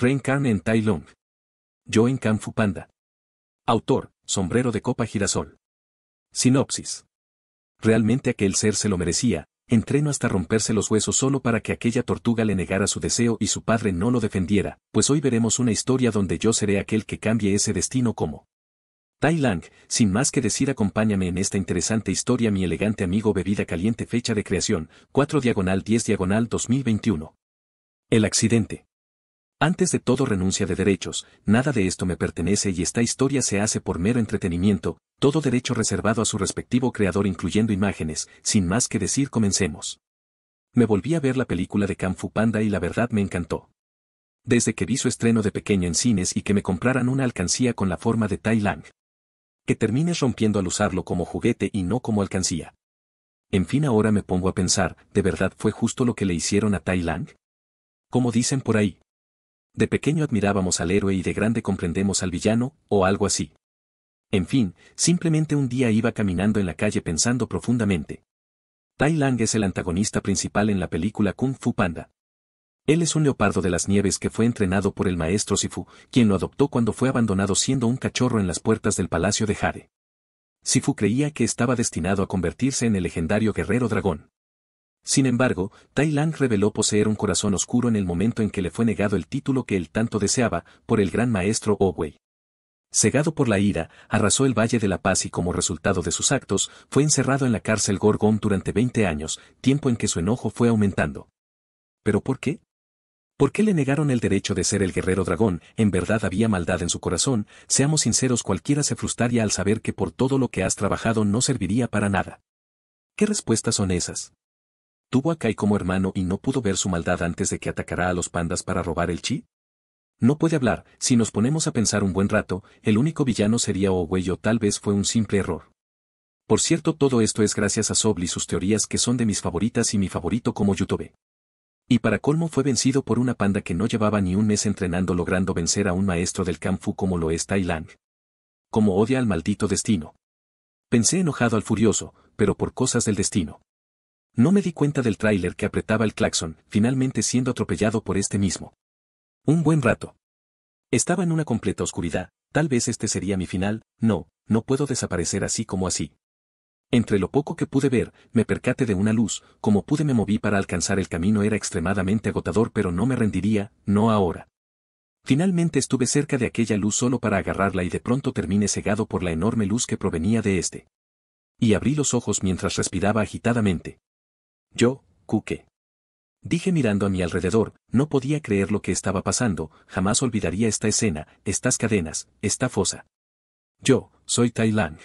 Reencarne en Tai Lung. en Fu Panda. Autor, Sombrero de Copa Girasol. Sinopsis. Realmente aquel ser se lo merecía, entreno hasta romperse los huesos solo para que aquella tortuga le negara su deseo y su padre no lo defendiera, pues hoy veremos una historia donde yo seré aquel que cambie ese destino como. Tai Lang, sin más que decir acompáñame en esta interesante historia mi elegante amigo bebida caliente fecha de creación, 4 diagonal 10 diagonal 2021. El accidente. Antes de todo renuncia de derechos, nada de esto me pertenece y esta historia se hace por mero entretenimiento, todo derecho reservado a su respectivo creador incluyendo imágenes, sin más que decir comencemos. Me volví a ver la película de Kung Fu Panda y la verdad me encantó. Desde que vi su estreno de pequeño en cines y que me compraran una alcancía con la forma de Tai Lang. Que termines rompiendo al usarlo como juguete y no como alcancía. En fin ahora me pongo a pensar, ¿de verdad fue justo lo que le hicieron a Tai Lang? Como dicen por ahí, de pequeño admirábamos al héroe y de grande comprendemos al villano, o algo así. En fin, simplemente un día iba caminando en la calle pensando profundamente. Tai Lang es el antagonista principal en la película Kung Fu Panda. Él es un leopardo de las nieves que fue entrenado por el maestro Sifu, quien lo adoptó cuando fue abandonado siendo un cachorro en las puertas del palacio de Jare. Sifu creía que estaba destinado a convertirse en el legendario guerrero dragón. Sin embargo, Tai Lang reveló poseer un corazón oscuro en el momento en que le fue negado el título que él tanto deseaba, por el gran maestro Owei. Oh Cegado por la ira, arrasó el Valle de la Paz y como resultado de sus actos, fue encerrado en la cárcel Gorgon durante 20 años, tiempo en que su enojo fue aumentando. ¿Pero por qué? ¿Por qué le negaron el derecho de ser el guerrero dragón? En verdad había maldad en su corazón, seamos sinceros cualquiera se frustraría al saber que por todo lo que has trabajado no serviría para nada. ¿Qué respuestas son esas? tuvo a Kai como hermano y no pudo ver su maldad antes de que atacara a los pandas para robar el chi? No puede hablar, si nos ponemos a pensar un buen rato, el único villano sería Oguello oh tal vez fue un simple error. Por cierto todo esto es gracias a Sobli y sus teorías que son de mis favoritas y mi favorito como YouTube. Y para colmo fue vencido por una panda que no llevaba ni un mes entrenando logrando vencer a un maestro del Kung Fu como lo es Tai Lang. Como odia al maldito destino. Pensé enojado al furioso, pero por cosas del destino. No me di cuenta del tráiler que apretaba el claxon, finalmente siendo atropellado por este mismo. Un buen rato. Estaba en una completa oscuridad, tal vez este sería mi final, no, no puedo desaparecer así como así. Entre lo poco que pude ver, me percaté de una luz, como pude me moví para alcanzar el camino era extremadamente agotador pero no me rendiría, no ahora. Finalmente estuve cerca de aquella luz solo para agarrarla y de pronto terminé cegado por la enorme luz que provenía de este. Y abrí los ojos mientras respiraba agitadamente. Yo, Cuque. Dije mirando a mi alrededor, no podía creer lo que estaba pasando, jamás olvidaría esta escena, estas cadenas, esta fosa. Yo, soy Tai Lang.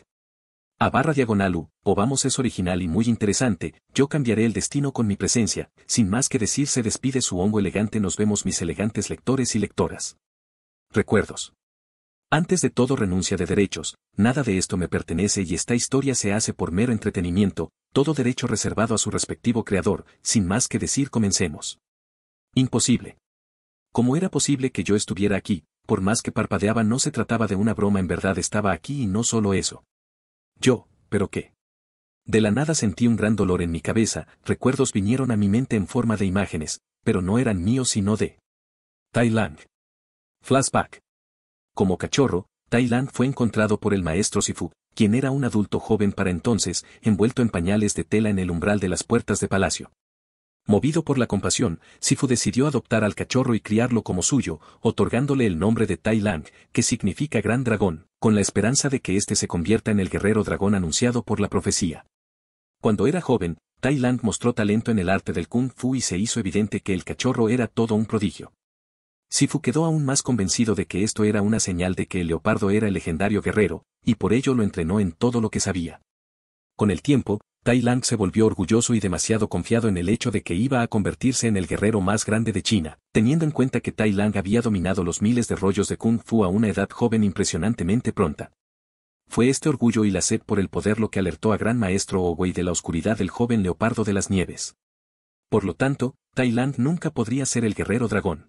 A barra diagonal U, o vamos es original y muy interesante, yo cambiaré el destino con mi presencia, sin más que decir se despide su hongo elegante nos vemos mis elegantes lectores y lectoras. Recuerdos. Antes de todo renuncia de derechos, nada de esto me pertenece y esta historia se hace por mero entretenimiento, todo derecho reservado a su respectivo creador, sin más que decir comencemos. Imposible. ¿Cómo era posible que yo estuviera aquí? Por más que parpadeaba no se trataba de una broma en verdad estaba aquí y no solo eso. Yo, pero qué. De la nada sentí un gran dolor en mi cabeza, recuerdos vinieron a mi mente en forma de imágenes, pero no eran míos sino de... Lang. Flashback. Como cachorro, Tai fue encontrado por el maestro Sifu, quien era un adulto joven para entonces, envuelto en pañales de tela en el umbral de las puertas de palacio. Movido por la compasión, Sifu decidió adoptar al cachorro y criarlo como suyo, otorgándole el nombre de Tai Lang, que significa gran dragón, con la esperanza de que éste se convierta en el guerrero dragón anunciado por la profecía. Cuando era joven, Tai mostró talento en el arte del kung fu y se hizo evidente que el cachorro era todo un prodigio. Sifu quedó aún más convencido de que esto era una señal de que el leopardo era el legendario guerrero, y por ello lo entrenó en todo lo que sabía. Con el tiempo, Tai Lang se volvió orgulloso y demasiado confiado en el hecho de que iba a convertirse en el guerrero más grande de China, teniendo en cuenta que Tai Lang había dominado los miles de rollos de Kung Fu a una edad joven impresionantemente pronta. Fue este orgullo y la sed por el poder lo que alertó a Gran Maestro Owei de la oscuridad del joven leopardo de las nieves. Por lo tanto, Tai Lang nunca podría ser el guerrero dragón.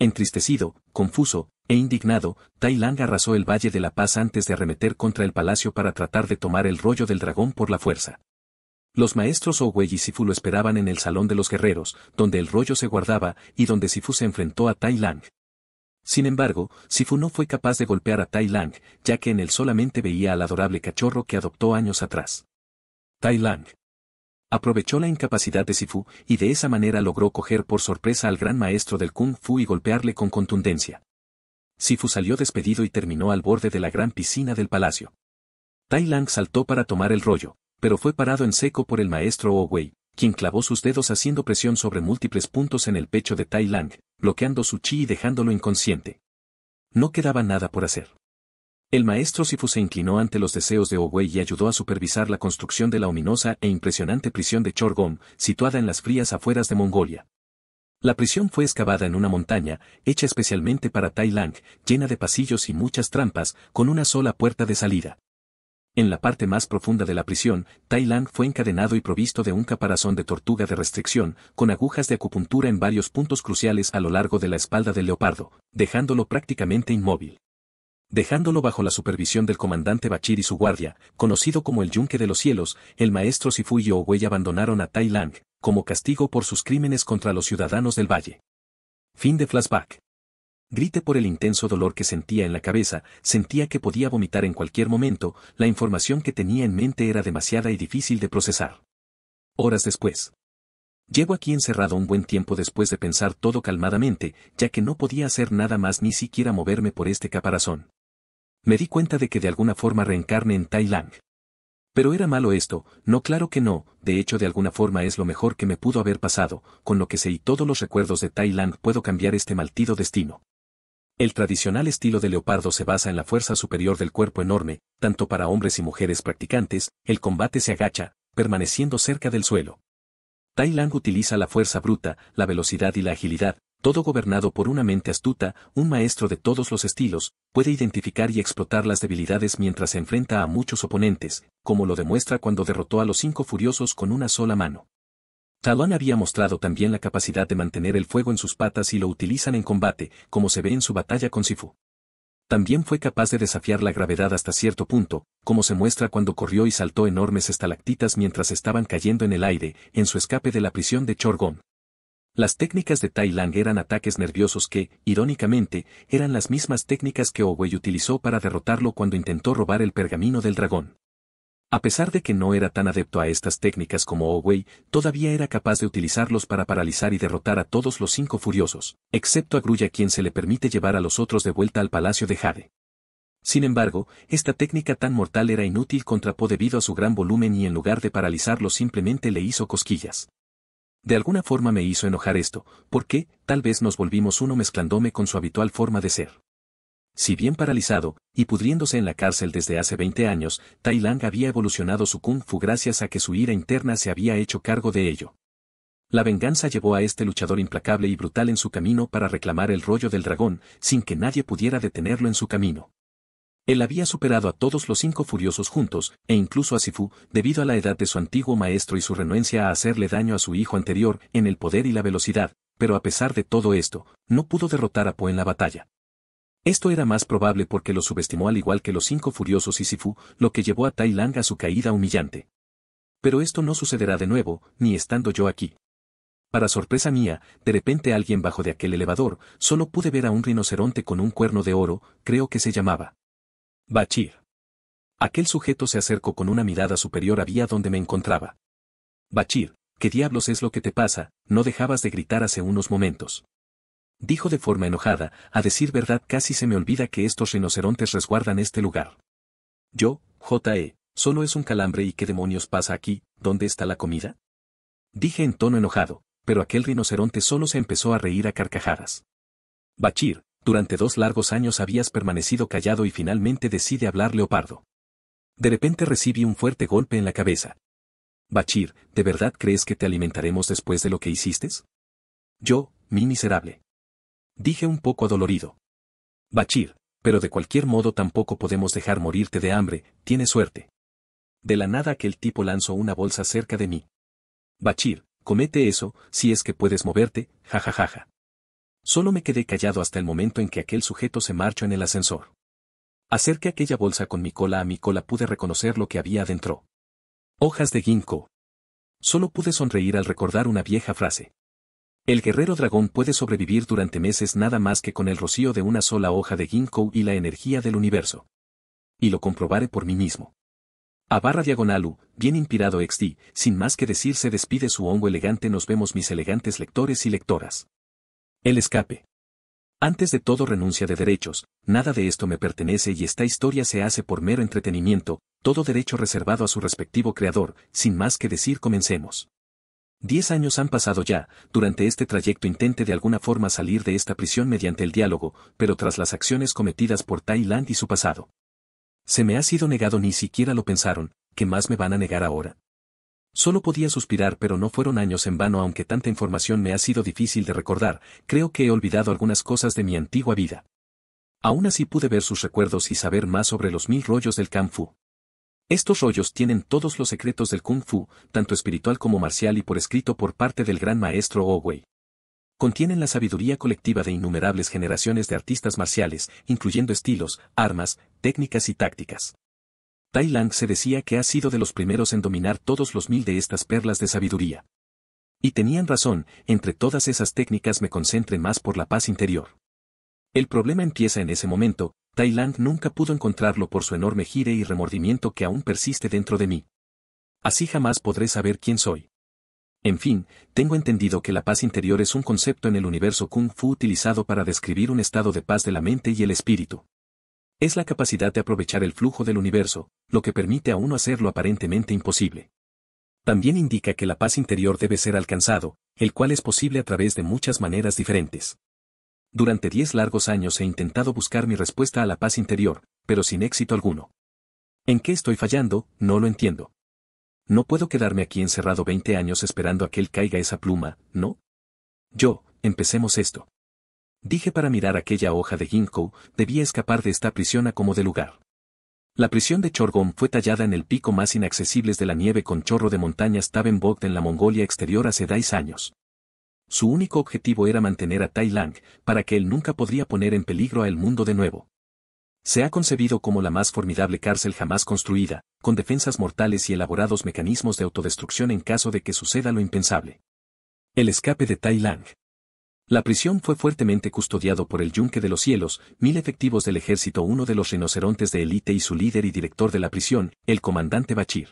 Entristecido, confuso e indignado, Tai Lang arrasó el Valle de la Paz antes de arremeter contra el palacio para tratar de tomar el rollo del dragón por la fuerza. Los maestros Owei y Sifu lo esperaban en el Salón de los Guerreros, donde el rollo se guardaba y donde Sifu se enfrentó a Tai Lang. Sin embargo, Sifu no fue capaz de golpear a Tai Lang, ya que en él solamente veía al adorable cachorro que adoptó años atrás. Tai Lang. Aprovechó la incapacidad de Sifu y de esa manera logró coger por sorpresa al gran maestro del kung fu y golpearle con contundencia. Sifu salió despedido y terminó al borde de la gran piscina del palacio. Tai Lang saltó para tomar el rollo, pero fue parado en seco por el maestro oh Wei, quien clavó sus dedos haciendo presión sobre múltiples puntos en el pecho de Tai Lang, bloqueando su chi y dejándolo inconsciente. No quedaba nada por hacer. El maestro Sifu se inclinó ante los deseos de Owey y ayudó a supervisar la construcción de la ominosa e impresionante prisión de Chorgom, situada en las frías afueras de Mongolia. La prisión fue excavada en una montaña, hecha especialmente para Tai Lang, llena de pasillos y muchas trampas, con una sola puerta de salida. En la parte más profunda de la prisión, Tai Lang fue encadenado y provisto de un caparazón de tortuga de restricción, con agujas de acupuntura en varios puntos cruciales a lo largo de la espalda del leopardo, dejándolo prácticamente inmóvil dejándolo bajo la supervisión del comandante Bachir y su guardia, conocido como el Yunque de los Cielos, el maestro Sifu y Owey abandonaron a Tai Lang, como castigo por sus crímenes contra los ciudadanos del valle. Fin de flashback. Grite por el intenso dolor que sentía en la cabeza, sentía que podía vomitar en cualquier momento, la información que tenía en mente era demasiada y difícil de procesar. Horas después. Llevo aquí encerrado un buen tiempo después de pensar todo calmadamente, ya que no podía hacer nada más ni siquiera moverme por este caparazón. Me di cuenta de que de alguna forma reencarne en Tai Pero era malo esto, no claro que no, de hecho de alguna forma es lo mejor que me pudo haber pasado, con lo que sé y todos los recuerdos de Tai puedo cambiar este maltido destino. El tradicional estilo de leopardo se basa en la fuerza superior del cuerpo enorme, tanto para hombres y mujeres practicantes, el combate se agacha, permaneciendo cerca del suelo. Tai utiliza la fuerza bruta, la velocidad y la agilidad, todo gobernado por una mente astuta, un maestro de todos los estilos, puede identificar y explotar las debilidades mientras se enfrenta a muchos oponentes, como lo demuestra cuando derrotó a los cinco furiosos con una sola mano. Talon había mostrado también la capacidad de mantener el fuego en sus patas y lo utilizan en combate, como se ve en su batalla con Sifu. También fue capaz de desafiar la gravedad hasta cierto punto, como se muestra cuando corrió y saltó enormes estalactitas mientras estaban cayendo en el aire, en su escape de la prisión de Chorgon. Las técnicas de Tai Lang eran ataques nerviosos que, irónicamente, eran las mismas técnicas que Owei utilizó para derrotarlo cuando intentó robar el pergamino del dragón. A pesar de que no era tan adepto a estas técnicas como Owei, todavía era capaz de utilizarlos para paralizar y derrotar a todos los cinco furiosos, excepto a Grulla quien se le permite llevar a los otros de vuelta al palacio de Jade. Sin embargo, esta técnica tan mortal era inútil contra Po debido a su gran volumen y en lugar de paralizarlo simplemente le hizo cosquillas. De alguna forma me hizo enojar esto, porque, tal vez nos volvimos uno mezclándome con su habitual forma de ser. Si bien paralizado, y pudriéndose en la cárcel desde hace 20 años, Tai Lang había evolucionado su kung fu gracias a que su ira interna se había hecho cargo de ello. La venganza llevó a este luchador implacable y brutal en su camino para reclamar el rollo del dragón, sin que nadie pudiera detenerlo en su camino. Él había superado a todos los cinco furiosos juntos, e incluso a Sifu, debido a la edad de su antiguo maestro y su renuencia a hacerle daño a su hijo anterior en el poder y la velocidad, pero a pesar de todo esto, no pudo derrotar a Po en la batalla. Esto era más probable porque lo subestimó al igual que los cinco furiosos y Sifu, lo que llevó a Tai Lang a su caída humillante. Pero esto no sucederá de nuevo, ni estando yo aquí. Para sorpresa mía, de repente alguien bajo de aquel elevador, solo pude ver a un rinoceronte con un cuerno de oro, creo que se llamaba. Bachir. Aquel sujeto se acercó con una mirada superior a vía donde me encontraba. Bachir, ¿qué diablos es lo que te pasa? No dejabas de gritar hace unos momentos. Dijo de forma enojada, a decir verdad casi se me olvida que estos rinocerontes resguardan este lugar. Yo, J.E., solo es un calambre y qué demonios pasa aquí, ¿dónde está la comida? Dije en tono enojado, pero aquel rinoceronte solo se empezó a reír a carcajadas. Bachir, durante dos largos años habías permanecido callado y finalmente decide hablar Leopardo. De repente recibí un fuerte golpe en la cabeza. Bachir, ¿de verdad crees que te alimentaremos después de lo que hiciste? Yo, mi miserable. Dije un poco adolorido. Bachir, pero de cualquier modo tampoco podemos dejar morirte de hambre, tienes suerte. De la nada aquel tipo lanzó una bolsa cerca de mí. Bachir, comete eso, si es que puedes moverte, jajajaja. Solo me quedé callado hasta el momento en que aquel sujeto se marchó en el ascensor. Acerqué aquella bolsa con mi cola a mi cola pude reconocer lo que había adentro. Hojas de ginkgo. Solo pude sonreír al recordar una vieja frase. El guerrero dragón puede sobrevivir durante meses nada más que con el rocío de una sola hoja de ginkgo y la energía del universo. Y lo comprobaré por mí mismo. A barra diagonalu, bien inspirado XD, sin más que decir se despide su hongo elegante nos vemos mis elegantes lectores y lectoras. El escape. Antes de todo renuncia de derechos, nada de esto me pertenece y esta historia se hace por mero entretenimiento, todo derecho reservado a su respectivo creador, sin más que decir comencemos. Diez años han pasado ya, durante este trayecto intente de alguna forma salir de esta prisión mediante el diálogo, pero tras las acciones cometidas por Thailand y su pasado. Se me ha sido negado ni siquiera lo pensaron, ¿qué más me van a negar ahora? Solo podía suspirar pero no fueron años en vano aunque tanta información me ha sido difícil de recordar, creo que he olvidado algunas cosas de mi antigua vida. Aún así pude ver sus recuerdos y saber más sobre los mil rollos del Kung Fu. Estos rollos tienen todos los secretos del Kung Fu, tanto espiritual como marcial y por escrito por parte del gran maestro Owei. Oh Contienen la sabiduría colectiva de innumerables generaciones de artistas marciales, incluyendo estilos, armas, técnicas y tácticas. Tai se decía que ha sido de los primeros en dominar todos los mil de estas perlas de sabiduría. Y tenían razón, entre todas esas técnicas me concentré más por la paz interior. El problema empieza en ese momento, Tai Lang nunca pudo encontrarlo por su enorme gire y remordimiento que aún persiste dentro de mí. Así jamás podré saber quién soy. En fin, tengo entendido que la paz interior es un concepto en el universo kung fu utilizado para describir un estado de paz de la mente y el espíritu. Es la capacidad de aprovechar el flujo del universo, lo que permite a uno hacer lo aparentemente imposible. También indica que la paz interior debe ser alcanzado, el cual es posible a través de muchas maneras diferentes. Durante diez largos años he intentado buscar mi respuesta a la paz interior, pero sin éxito alguno. ¿En qué estoy fallando? No lo entiendo. No puedo quedarme aquí encerrado veinte años esperando a que él caiga esa pluma, ¿no? Yo, empecemos esto. Dije para mirar aquella hoja de ginkgo, debía escapar de esta prisión a como de lugar. La prisión de Chorgon fue tallada en el pico más inaccesibles de la nieve con chorro de montañas Tabenbogd en la Mongolia exterior hace 10 años. Su único objetivo era mantener a Tai Lang, para que él nunca podría poner en peligro al el mundo de nuevo. Se ha concebido como la más formidable cárcel jamás construida, con defensas mortales y elaborados mecanismos de autodestrucción en caso de que suceda lo impensable. El escape de Tai Lang. La prisión fue fuertemente custodiado por el Yunque de los Cielos, mil efectivos del ejército, uno de los rinocerontes de élite y su líder y director de la prisión, el comandante Bachir.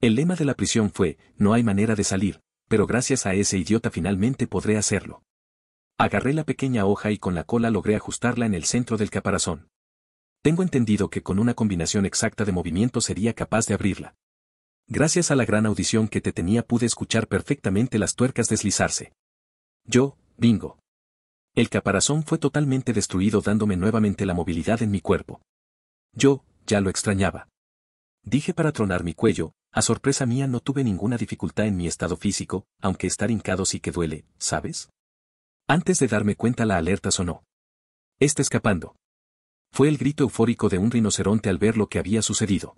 El lema de la prisión fue, no hay manera de salir, pero gracias a ese idiota finalmente podré hacerlo. Agarré la pequeña hoja y con la cola logré ajustarla en el centro del caparazón. Tengo entendido que con una combinación exacta de movimiento sería capaz de abrirla. Gracias a la gran audición que te tenía pude escuchar perfectamente las tuercas deslizarse. Yo, Bingo. El caparazón fue totalmente destruido dándome nuevamente la movilidad en mi cuerpo. Yo, ya lo extrañaba. Dije para tronar mi cuello, a sorpresa mía no tuve ninguna dificultad en mi estado físico, aunque estar hincado sí que duele, ¿sabes? Antes de darme cuenta la alerta sonó. Está escapando. Fue el grito eufórico de un rinoceronte al ver lo que había sucedido.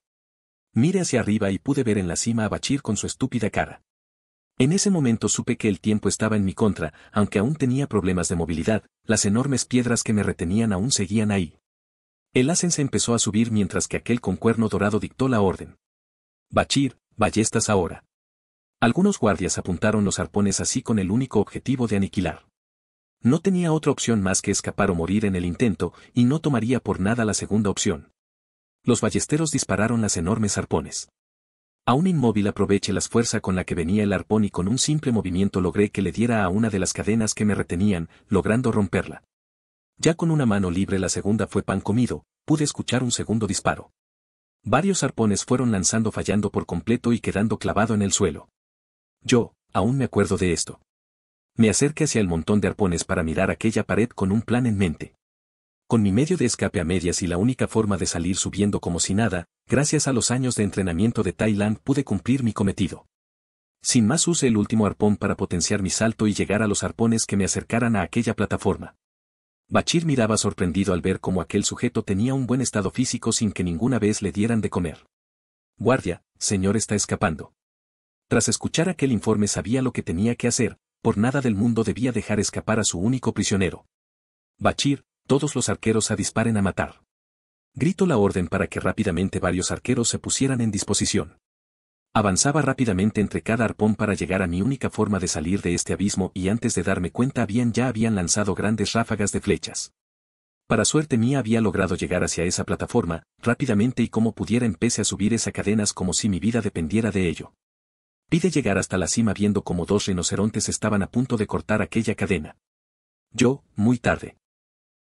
Miré hacia arriba y pude ver en la cima a Bachir con su estúpida cara. En ese momento supe que el tiempo estaba en mi contra, aunque aún tenía problemas de movilidad, las enormes piedras que me retenían aún seguían ahí. El asense se empezó a subir mientras que aquel con cuerno dorado dictó la orden. Bachir, ballestas ahora. Algunos guardias apuntaron los arpones así con el único objetivo de aniquilar. No tenía otra opción más que escapar o morir en el intento, y no tomaría por nada la segunda opción. Los ballesteros dispararon las enormes arpones. Aún inmóvil aproveché la fuerza con la que venía el arpón y con un simple movimiento logré que le diera a una de las cadenas que me retenían, logrando romperla. Ya con una mano libre la segunda fue pan comido, pude escuchar un segundo disparo. Varios arpones fueron lanzando fallando por completo y quedando clavado en el suelo. Yo, aún me acuerdo de esto. Me acerqué hacia el montón de arpones para mirar aquella pared con un plan en mente con mi medio de escape a medias y la única forma de salir subiendo como si nada, gracias a los años de entrenamiento de Thailand pude cumplir mi cometido. Sin más usé el último arpón para potenciar mi salto y llegar a los arpones que me acercaran a aquella plataforma. Bachir miraba sorprendido al ver cómo aquel sujeto tenía un buen estado físico sin que ninguna vez le dieran de comer. Guardia, señor está escapando. Tras escuchar aquel informe sabía lo que tenía que hacer, por nada del mundo debía dejar escapar a su único prisionero. Bachir, todos los arqueros a disparen a matar. Grito la orden para que rápidamente varios arqueros se pusieran en disposición. Avanzaba rápidamente entre cada arpón para llegar a mi única forma de salir de este abismo y antes de darme cuenta habían ya habían lanzado grandes ráfagas de flechas. Para suerte mía había logrado llegar hacia esa plataforma, rápidamente y como pudiera empecé a subir esa cadenas como si mi vida dependiera de ello. Pide llegar hasta la cima viendo como dos rinocerontes estaban a punto de cortar aquella cadena. Yo, muy tarde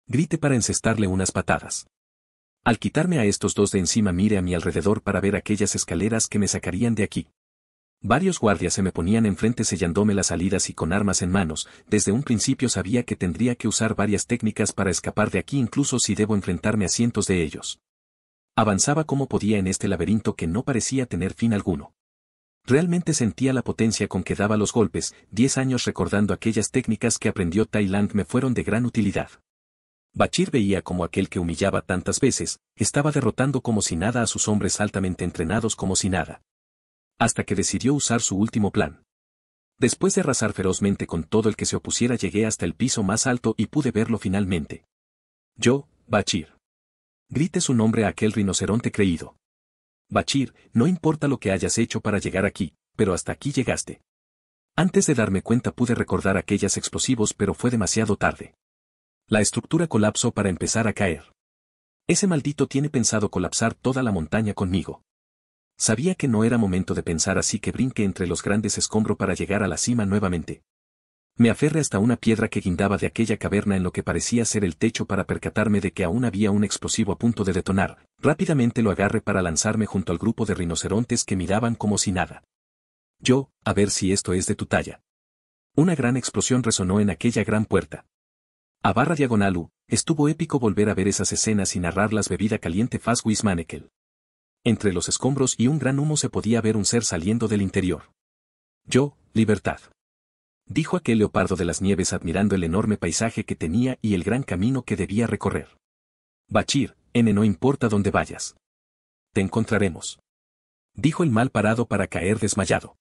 grite para encestarle unas patadas. Al quitarme a estos dos de encima mire a mi alrededor para ver aquellas escaleras que me sacarían de aquí. Varios guardias se me ponían enfrente sellándome las salidas y con armas en manos, desde un principio sabía que tendría que usar varias técnicas para escapar de aquí incluso si debo enfrentarme a cientos de ellos. Avanzaba como podía en este laberinto que no parecía tener fin alguno. Realmente sentía la potencia con que daba los golpes, diez años recordando aquellas técnicas que aprendió Tailand me fueron de gran utilidad. Bachir veía como aquel que humillaba tantas veces, estaba derrotando como si nada a sus hombres altamente entrenados como si nada. Hasta que decidió usar su último plan. Después de arrasar ferozmente con todo el que se opusiera llegué hasta el piso más alto y pude verlo finalmente. Yo, Bachir. Grite su nombre a aquel rinoceronte creído. Bachir, no importa lo que hayas hecho para llegar aquí, pero hasta aquí llegaste. Antes de darme cuenta pude recordar aquellas explosivos pero fue demasiado tarde. La estructura colapsó para empezar a caer. Ese maldito tiene pensado colapsar toda la montaña conmigo. Sabía que no era momento de pensar así que brinque entre los grandes escombros para llegar a la cima nuevamente. Me aferré hasta una piedra que guindaba de aquella caverna en lo que parecía ser el techo para percatarme de que aún había un explosivo a punto de detonar. Rápidamente lo agarré para lanzarme junto al grupo de rinocerontes que miraban como si nada. Yo, a ver si esto es de tu talla. Una gran explosión resonó en aquella gran puerta. A barra diagonal U, estuvo épico volver a ver esas escenas y narrarlas bebida caliente faz Wismanekel. Entre los escombros y un gran humo se podía ver un ser saliendo del interior. Yo, libertad. Dijo aquel leopardo de las nieves admirando el enorme paisaje que tenía y el gran camino que debía recorrer. Bachir, N no importa dónde vayas. Te encontraremos. Dijo el mal parado para caer desmayado.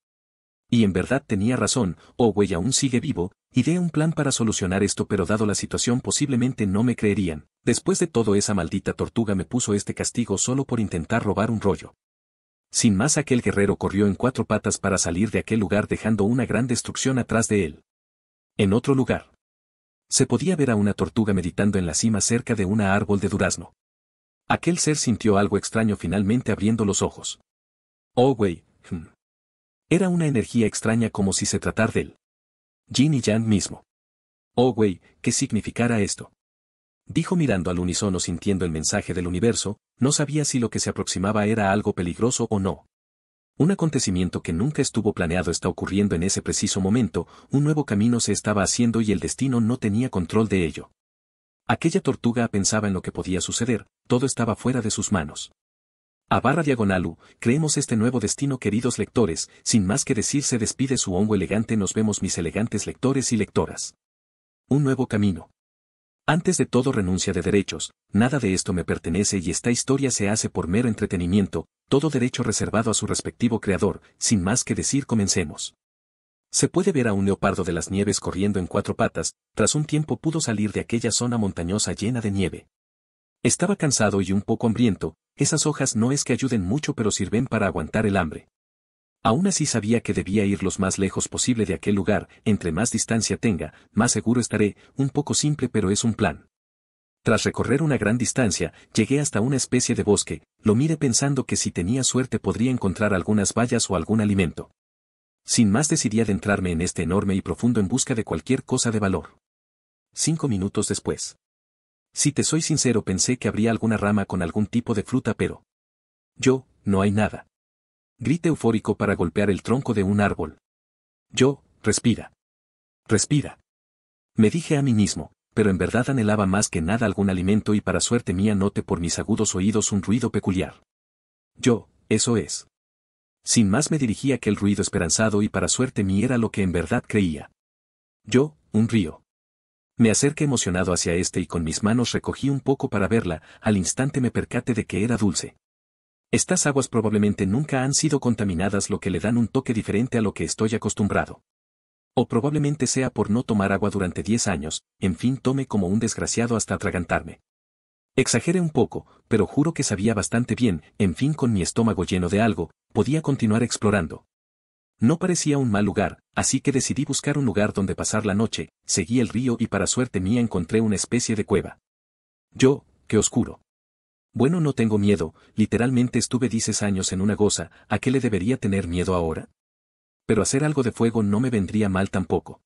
Y en verdad tenía razón, Owey aún sigue vivo, y ideé un plan para solucionar esto pero dado la situación posiblemente no me creerían. Después de todo esa maldita tortuga me puso este castigo solo por intentar robar un rollo. Sin más aquel guerrero corrió en cuatro patas para salir de aquel lugar dejando una gran destrucción atrás de él. En otro lugar. Se podía ver a una tortuga meditando en la cima cerca de un árbol de durazno. Aquel ser sintió algo extraño finalmente abriendo los ojos. Oh, era una energía extraña como si se tratara del Jin y Yang mismo. Oh, güey, ¿qué significara esto? Dijo mirando al unísono sintiendo el mensaje del universo, no sabía si lo que se aproximaba era algo peligroso o no. Un acontecimiento que nunca estuvo planeado está ocurriendo en ese preciso momento, un nuevo camino se estaba haciendo y el destino no tenía control de ello. Aquella tortuga pensaba en lo que podía suceder, todo estaba fuera de sus manos. A barra diagonalu, creemos este nuevo destino queridos lectores, sin más que decir se despide su hongo elegante nos vemos mis elegantes lectores y lectoras. Un nuevo camino. Antes de todo renuncia de derechos, nada de esto me pertenece y esta historia se hace por mero entretenimiento, todo derecho reservado a su respectivo creador, sin más que decir comencemos. Se puede ver a un leopardo de las nieves corriendo en cuatro patas, tras un tiempo pudo salir de aquella zona montañosa llena de nieve. Estaba cansado y un poco hambriento, esas hojas no es que ayuden mucho pero sirven para aguantar el hambre. Aún así sabía que debía ir lo más lejos posible de aquel lugar, entre más distancia tenga, más seguro estaré, un poco simple pero es un plan. Tras recorrer una gran distancia, llegué hasta una especie de bosque, lo miré pensando que si tenía suerte podría encontrar algunas vallas o algún alimento. Sin más decidí adentrarme en este enorme y profundo en busca de cualquier cosa de valor. Cinco minutos después. Si te soy sincero pensé que habría alguna rama con algún tipo de fruta pero... Yo, no hay nada. Grite eufórico para golpear el tronco de un árbol. Yo, respira. Respira. Me dije a mí mismo, pero en verdad anhelaba más que nada algún alimento y para suerte mía noté por mis agudos oídos un ruido peculiar. Yo, eso es. Sin más me dirigí a aquel ruido esperanzado y para suerte mía era lo que en verdad creía. Yo, un río. Me acerqué emocionado hacia este y con mis manos recogí un poco para verla, al instante me percate de que era dulce. Estas aguas probablemente nunca han sido contaminadas lo que le dan un toque diferente a lo que estoy acostumbrado. O probablemente sea por no tomar agua durante 10 años, en fin tome como un desgraciado hasta atragantarme. Exagere un poco, pero juro que sabía bastante bien, en fin con mi estómago lleno de algo, podía continuar explorando. No parecía un mal lugar, así que decidí buscar un lugar donde pasar la noche, seguí el río y para suerte mía encontré una especie de cueva. Yo, qué oscuro. Bueno, no tengo miedo, literalmente estuve 10 años en una goza, ¿a qué le debería tener miedo ahora? Pero hacer algo de fuego no me vendría mal tampoco.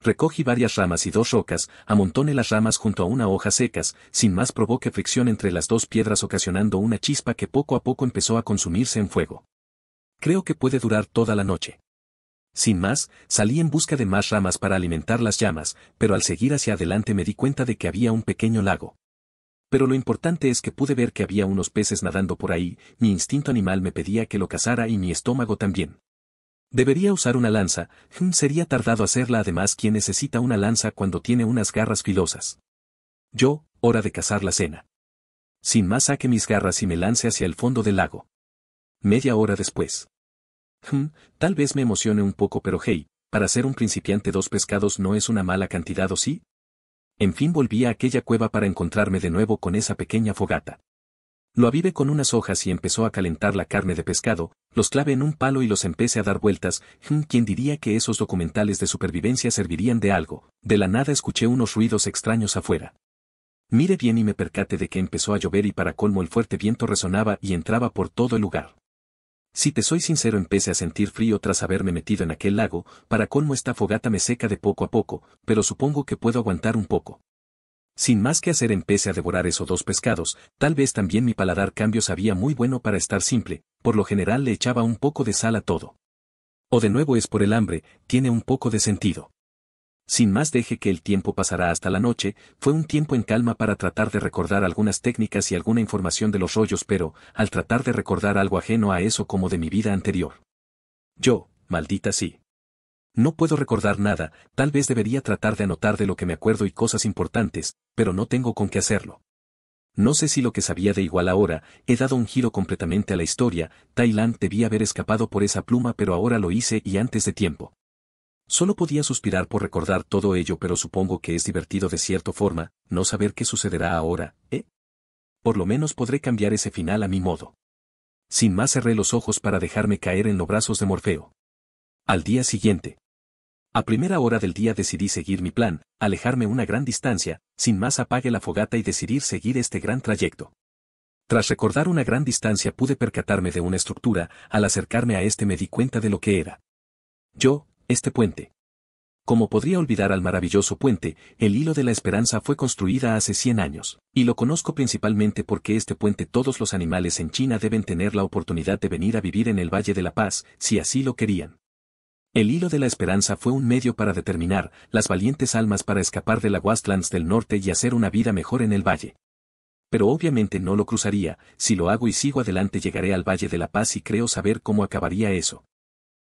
Recogí varias ramas y dos rocas, amontone las ramas junto a una hoja secas, sin más provoque fricción entre las dos piedras ocasionando una chispa que poco a poco empezó a consumirse en fuego. Creo que puede durar toda la noche. Sin más, salí en busca de más ramas para alimentar las llamas, pero al seguir hacia adelante me di cuenta de que había un pequeño lago. Pero lo importante es que pude ver que había unos peces nadando por ahí, mi instinto animal me pedía que lo cazara y mi estómago también. Debería usar una lanza, hmm, sería tardado hacerla además quien necesita una lanza cuando tiene unas garras filosas. Yo, hora de cazar la cena. Sin más saque mis garras y me lance hacia el fondo del lago. Media hora después. hm tal vez me emocione un poco pero hey, para ser un principiante dos pescados no es una mala cantidad o sí? En fin volví a aquella cueva para encontrarme de nuevo con esa pequeña fogata. Lo avive con unas hojas y empezó a calentar la carne de pescado, los clave en un palo y los empecé a dar vueltas, hmm, quien diría que esos documentales de supervivencia servirían de algo, de la nada escuché unos ruidos extraños afuera. Mire bien y me percate de que empezó a llover y para colmo el fuerte viento resonaba y entraba por todo el lugar. Si te soy sincero empecé a sentir frío tras haberme metido en aquel lago, para colmo esta fogata me seca de poco a poco, pero supongo que puedo aguantar un poco. Sin más que hacer empecé a devorar esos dos pescados, tal vez también mi paladar cambio sabía muy bueno para estar simple, por lo general le echaba un poco de sal a todo. O de nuevo es por el hambre, tiene un poco de sentido. Sin más deje que el tiempo pasará hasta la noche, fue un tiempo en calma para tratar de recordar algunas técnicas y alguna información de los rollos, pero, al tratar de recordar algo ajeno a eso como de mi vida anterior. Yo, maldita sí. No puedo recordar nada, tal vez debería tratar de anotar de lo que me acuerdo y cosas importantes, pero no tengo con qué hacerlo. No sé si lo que sabía de igual ahora, he dado un giro completamente a la historia, Tailand debía haber escapado por esa pluma pero ahora lo hice y antes de tiempo. Solo podía suspirar por recordar todo ello, pero supongo que es divertido de cierta forma, no saber qué sucederá ahora, ¿eh? Por lo menos podré cambiar ese final a mi modo. Sin más cerré los ojos para dejarme caer en los brazos de Morfeo. Al día siguiente. A primera hora del día decidí seguir mi plan, alejarme una gran distancia, sin más apague la fogata y decidir seguir este gran trayecto. Tras recordar una gran distancia pude percatarme de una estructura, al acercarme a este me di cuenta de lo que era. Yo, este puente. Como podría olvidar al maravilloso puente, el Hilo de la Esperanza fue construida hace 100 años, y lo conozco principalmente porque este puente todos los animales en China deben tener la oportunidad de venir a vivir en el Valle de la Paz, si así lo querían. El Hilo de la Esperanza fue un medio para determinar las valientes almas para escapar de la Westlands del norte y hacer una vida mejor en el valle. Pero obviamente no lo cruzaría, si lo hago y sigo adelante llegaré al Valle de la Paz y creo saber cómo acabaría eso.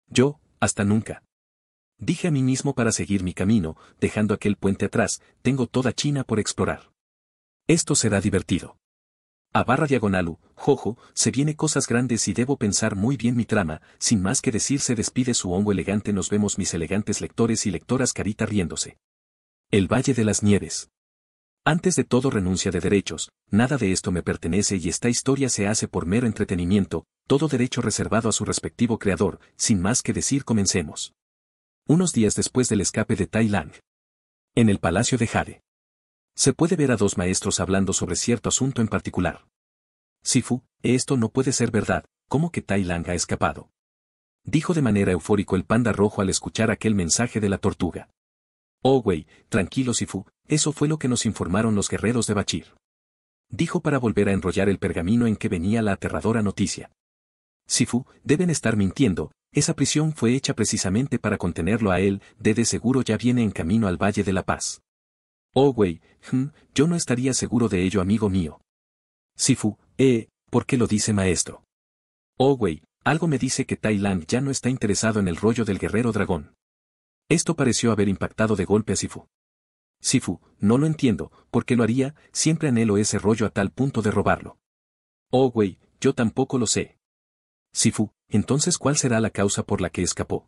Yo, hasta nunca. Dije a mí mismo para seguir mi camino, dejando aquel puente atrás, tengo toda China por explorar. Esto será divertido. A barra diagonalu, jojo, se viene cosas grandes y debo pensar muy bien mi trama, sin más que decir se despide su hongo elegante nos vemos mis elegantes lectores y lectoras carita riéndose. El Valle de las Nieves. Antes de todo renuncia de derechos, nada de esto me pertenece y esta historia se hace por mero entretenimiento, todo derecho reservado a su respectivo creador, sin más que decir comencemos unos días después del escape de Tai Lang. En el palacio de Jade. Se puede ver a dos maestros hablando sobre cierto asunto en particular. Sifu, esto no puede ser verdad, ¿cómo que Tai Lang ha escapado? Dijo de manera eufórico el panda rojo al escuchar aquel mensaje de la tortuga. Oh, wey, tranquilo Sifu, eso fue lo que nos informaron los guerreros de Bachir. Dijo para volver a enrollar el pergamino en que venía la aterradora noticia. Sifu, deben estar mintiendo, esa prisión fue hecha precisamente para contenerlo a él, de de seguro ya viene en camino al Valle de la Paz. Oh, güey, hm, yo no estaría seguro de ello, amigo mío. Sifu, eh, ¿por qué lo dice maestro? Oh, güey, algo me dice que Tai ya no está interesado en el rollo del guerrero dragón. Esto pareció haber impactado de golpe a Sifu. Sifu, no lo entiendo, ¿por qué lo haría? Siempre anhelo ese rollo a tal punto de robarlo. Oh, güey, yo tampoco lo sé. Sifu, entonces, ¿cuál será la causa por la que escapó?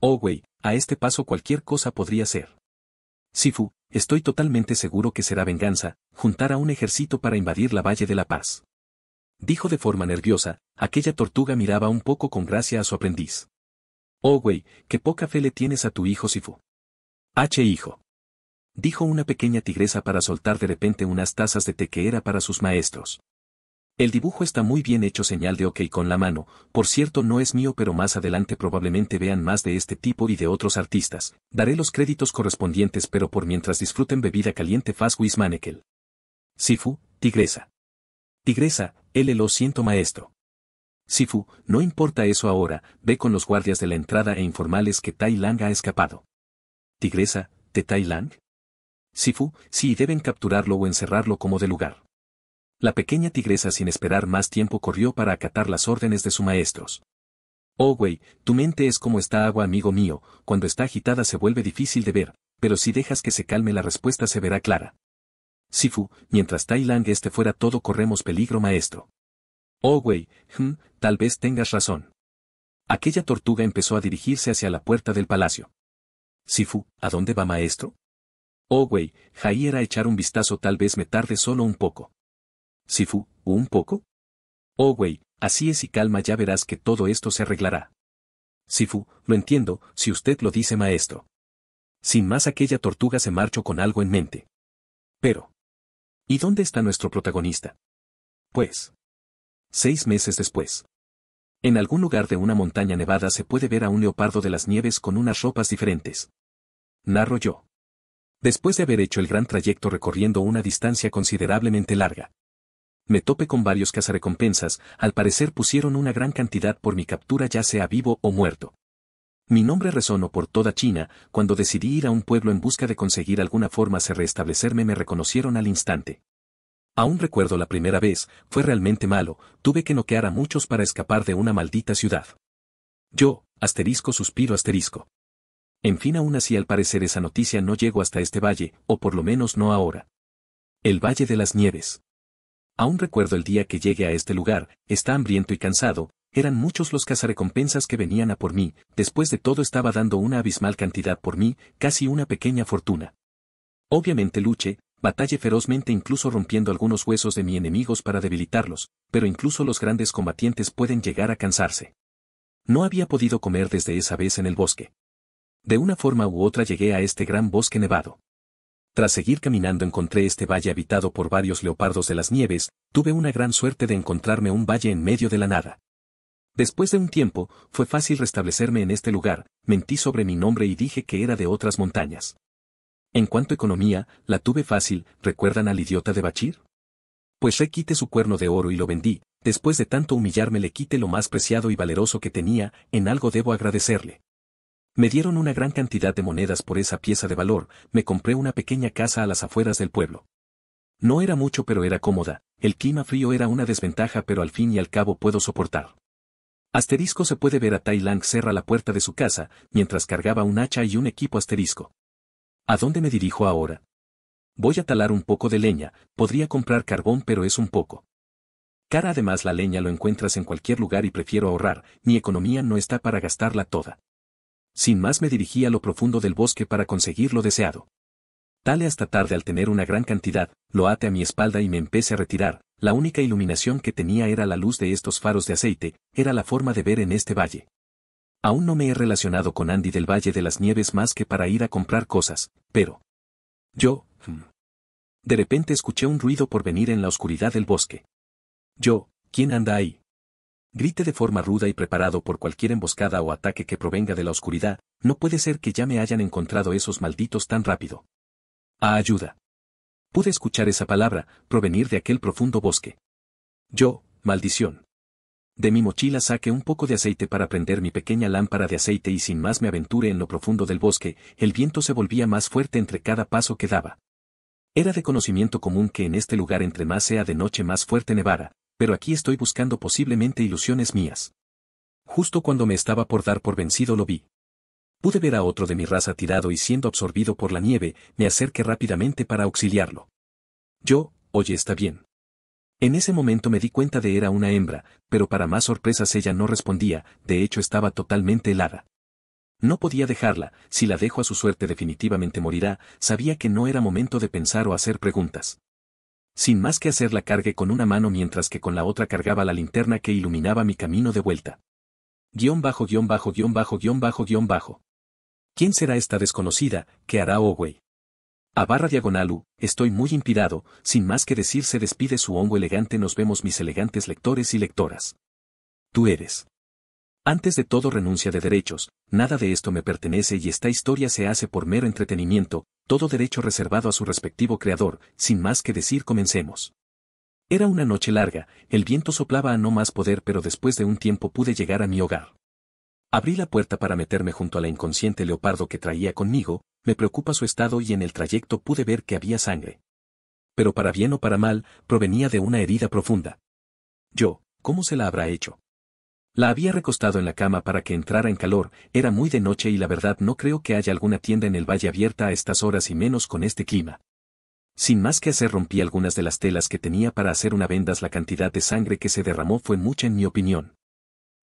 Oh, güey, a este paso cualquier cosa podría ser. Sifu, estoy totalmente seguro que será venganza, juntar a un ejército para invadir la Valle de la Paz. Dijo de forma nerviosa, aquella tortuga miraba un poco con gracia a su aprendiz. Oh, güey, qué poca fe le tienes a tu hijo Sifu. H hijo. Dijo una pequeña tigresa para soltar de repente unas tazas de té que era para sus maestros. El dibujo está muy bien hecho señal de ok con la mano, por cierto no es mío pero más adelante probablemente vean más de este tipo y de otros artistas. Daré los créditos correspondientes pero por mientras disfruten bebida caliente Faz Manekel. Sifu, Tigresa. Tigresa, él lo siento maestro. Sifu, no importa eso ahora, ve con los guardias de la entrada e informales que Tai Lang ha escapado. Tigresa, ¿de Tai Lang? Sifu, sí deben capturarlo o encerrarlo como de lugar la pequeña tigresa sin esperar más tiempo corrió para acatar las órdenes de su maestros. Oh, güey, tu mente es como esta agua, amigo mío, cuando está agitada se vuelve difícil de ver, pero si dejas que se calme la respuesta se verá clara. Sifu, mientras Tailang esté fuera todo corremos peligro maestro. Oh, güey, hm, tal vez tengas razón. Aquella tortuga empezó a dirigirse hacia la puerta del palacio. Sifu, ¿a dónde va maestro? Oh, güey, Jai era echar un vistazo tal vez me tarde solo un poco. Sifu, ¿un poco? Oh, güey, así es y calma ya verás que todo esto se arreglará. Sifu, lo entiendo, si usted lo dice maestro. Sin más aquella tortuga se marchó con algo en mente. Pero. ¿Y dónde está nuestro protagonista? Pues. Seis meses después. En algún lugar de una montaña nevada se puede ver a un leopardo de las nieves con unas ropas diferentes. Narro yo. Después de haber hecho el gran trayecto recorriendo una distancia considerablemente larga, me topé con varios cazarecompensas, al parecer pusieron una gran cantidad por mi captura ya sea vivo o muerto. Mi nombre resonó por toda China, cuando decidí ir a un pueblo en busca de conseguir alguna forma de restablecerme me reconocieron al instante. Aún recuerdo la primera vez, fue realmente malo, tuve que noquear a muchos para escapar de una maldita ciudad. Yo, asterisco suspiro asterisco. En fin aún así al parecer esa noticia no llegó hasta este valle, o por lo menos no ahora. El Valle de las Nieves. Aún recuerdo el día que llegué a este lugar, está hambriento y cansado, eran muchos los cazarecompensas que venían a por mí, después de todo estaba dando una abismal cantidad por mí, casi una pequeña fortuna. Obviamente luché, batalle ferozmente incluso rompiendo algunos huesos de mis enemigos para debilitarlos, pero incluso los grandes combatientes pueden llegar a cansarse. No había podido comer desde esa vez en el bosque. De una forma u otra llegué a este gran bosque nevado. Tras seguir caminando encontré este valle habitado por varios leopardos de las nieves, tuve una gran suerte de encontrarme un valle en medio de la nada. Después de un tiempo, fue fácil restablecerme en este lugar, mentí sobre mi nombre y dije que era de otras montañas. En cuanto a economía, la tuve fácil, ¿recuerdan al idiota de Bachir? Pues re quité su cuerno de oro y lo vendí, después de tanto humillarme le quité lo más preciado y valeroso que tenía, en algo debo agradecerle. Me dieron una gran cantidad de monedas por esa pieza de valor, me compré una pequeña casa a las afueras del pueblo. No era mucho pero era cómoda, el clima frío era una desventaja pero al fin y al cabo puedo soportar. Asterisco se puede ver a Tai Lang cerra la puerta de su casa, mientras cargaba un hacha y un equipo asterisco. ¿A dónde me dirijo ahora? Voy a talar un poco de leña, podría comprar carbón pero es un poco. Cara además la leña lo encuentras en cualquier lugar y prefiero ahorrar, mi economía no está para gastarla toda. Sin más me dirigí a lo profundo del bosque para conseguir lo deseado. Tale hasta tarde al tener una gran cantidad, lo ate a mi espalda y me empecé a retirar, la única iluminación que tenía era la luz de estos faros de aceite, era la forma de ver en este valle. Aún no me he relacionado con Andy del Valle de las Nieves más que para ir a comprar cosas, pero... Yo... Hmm, de repente escuché un ruido por venir en la oscuridad del bosque. Yo, ¿quién anda ahí? grite de forma ruda y preparado por cualquier emboscada o ataque que provenga de la oscuridad, no puede ser que ya me hayan encontrado esos malditos tan rápido. A ah, ayuda. Pude escuchar esa palabra, provenir de aquel profundo bosque. Yo, maldición. De mi mochila saqué un poco de aceite para prender mi pequeña lámpara de aceite y sin más me aventure en lo profundo del bosque, el viento se volvía más fuerte entre cada paso que daba. Era de conocimiento común que en este lugar entre más sea de noche más fuerte nevara, pero aquí estoy buscando posiblemente ilusiones mías. Justo cuando me estaba por dar por vencido lo vi. Pude ver a otro de mi raza tirado y siendo absorbido por la nieve, me acerqué rápidamente para auxiliarlo. Yo, oye está bien. En ese momento me di cuenta de era una hembra, pero para más sorpresas ella no respondía, de hecho estaba totalmente helada. No podía dejarla, si la dejo a su suerte definitivamente morirá, sabía que no era momento de pensar o hacer preguntas sin más que hacer la cargue con una mano mientras que con la otra cargaba la linterna que iluminaba mi camino de vuelta. Guión bajo guión bajo guión bajo guión bajo guión bajo. ¿Quién será esta desconocida que hará Owey? A barra diagonalu, estoy muy inspirado, sin más que decir se despide su hongo elegante nos vemos mis elegantes lectores y lectoras. Tú eres. Antes de todo renuncia de derechos, nada de esto me pertenece y esta historia se hace por mero entretenimiento, todo derecho reservado a su respectivo creador, sin más que decir comencemos. Era una noche larga, el viento soplaba a no más poder pero después de un tiempo pude llegar a mi hogar. Abrí la puerta para meterme junto a la inconsciente leopardo que traía conmigo, me preocupa su estado y en el trayecto pude ver que había sangre. Pero para bien o para mal, provenía de una herida profunda. Yo, ¿cómo se la habrá hecho? La había recostado en la cama para que entrara en calor, era muy de noche y la verdad no creo que haya alguna tienda en el valle abierta a estas horas y menos con este clima. Sin más que hacer rompí algunas de las telas que tenía para hacer una vendas la cantidad de sangre que se derramó fue mucha en mi opinión.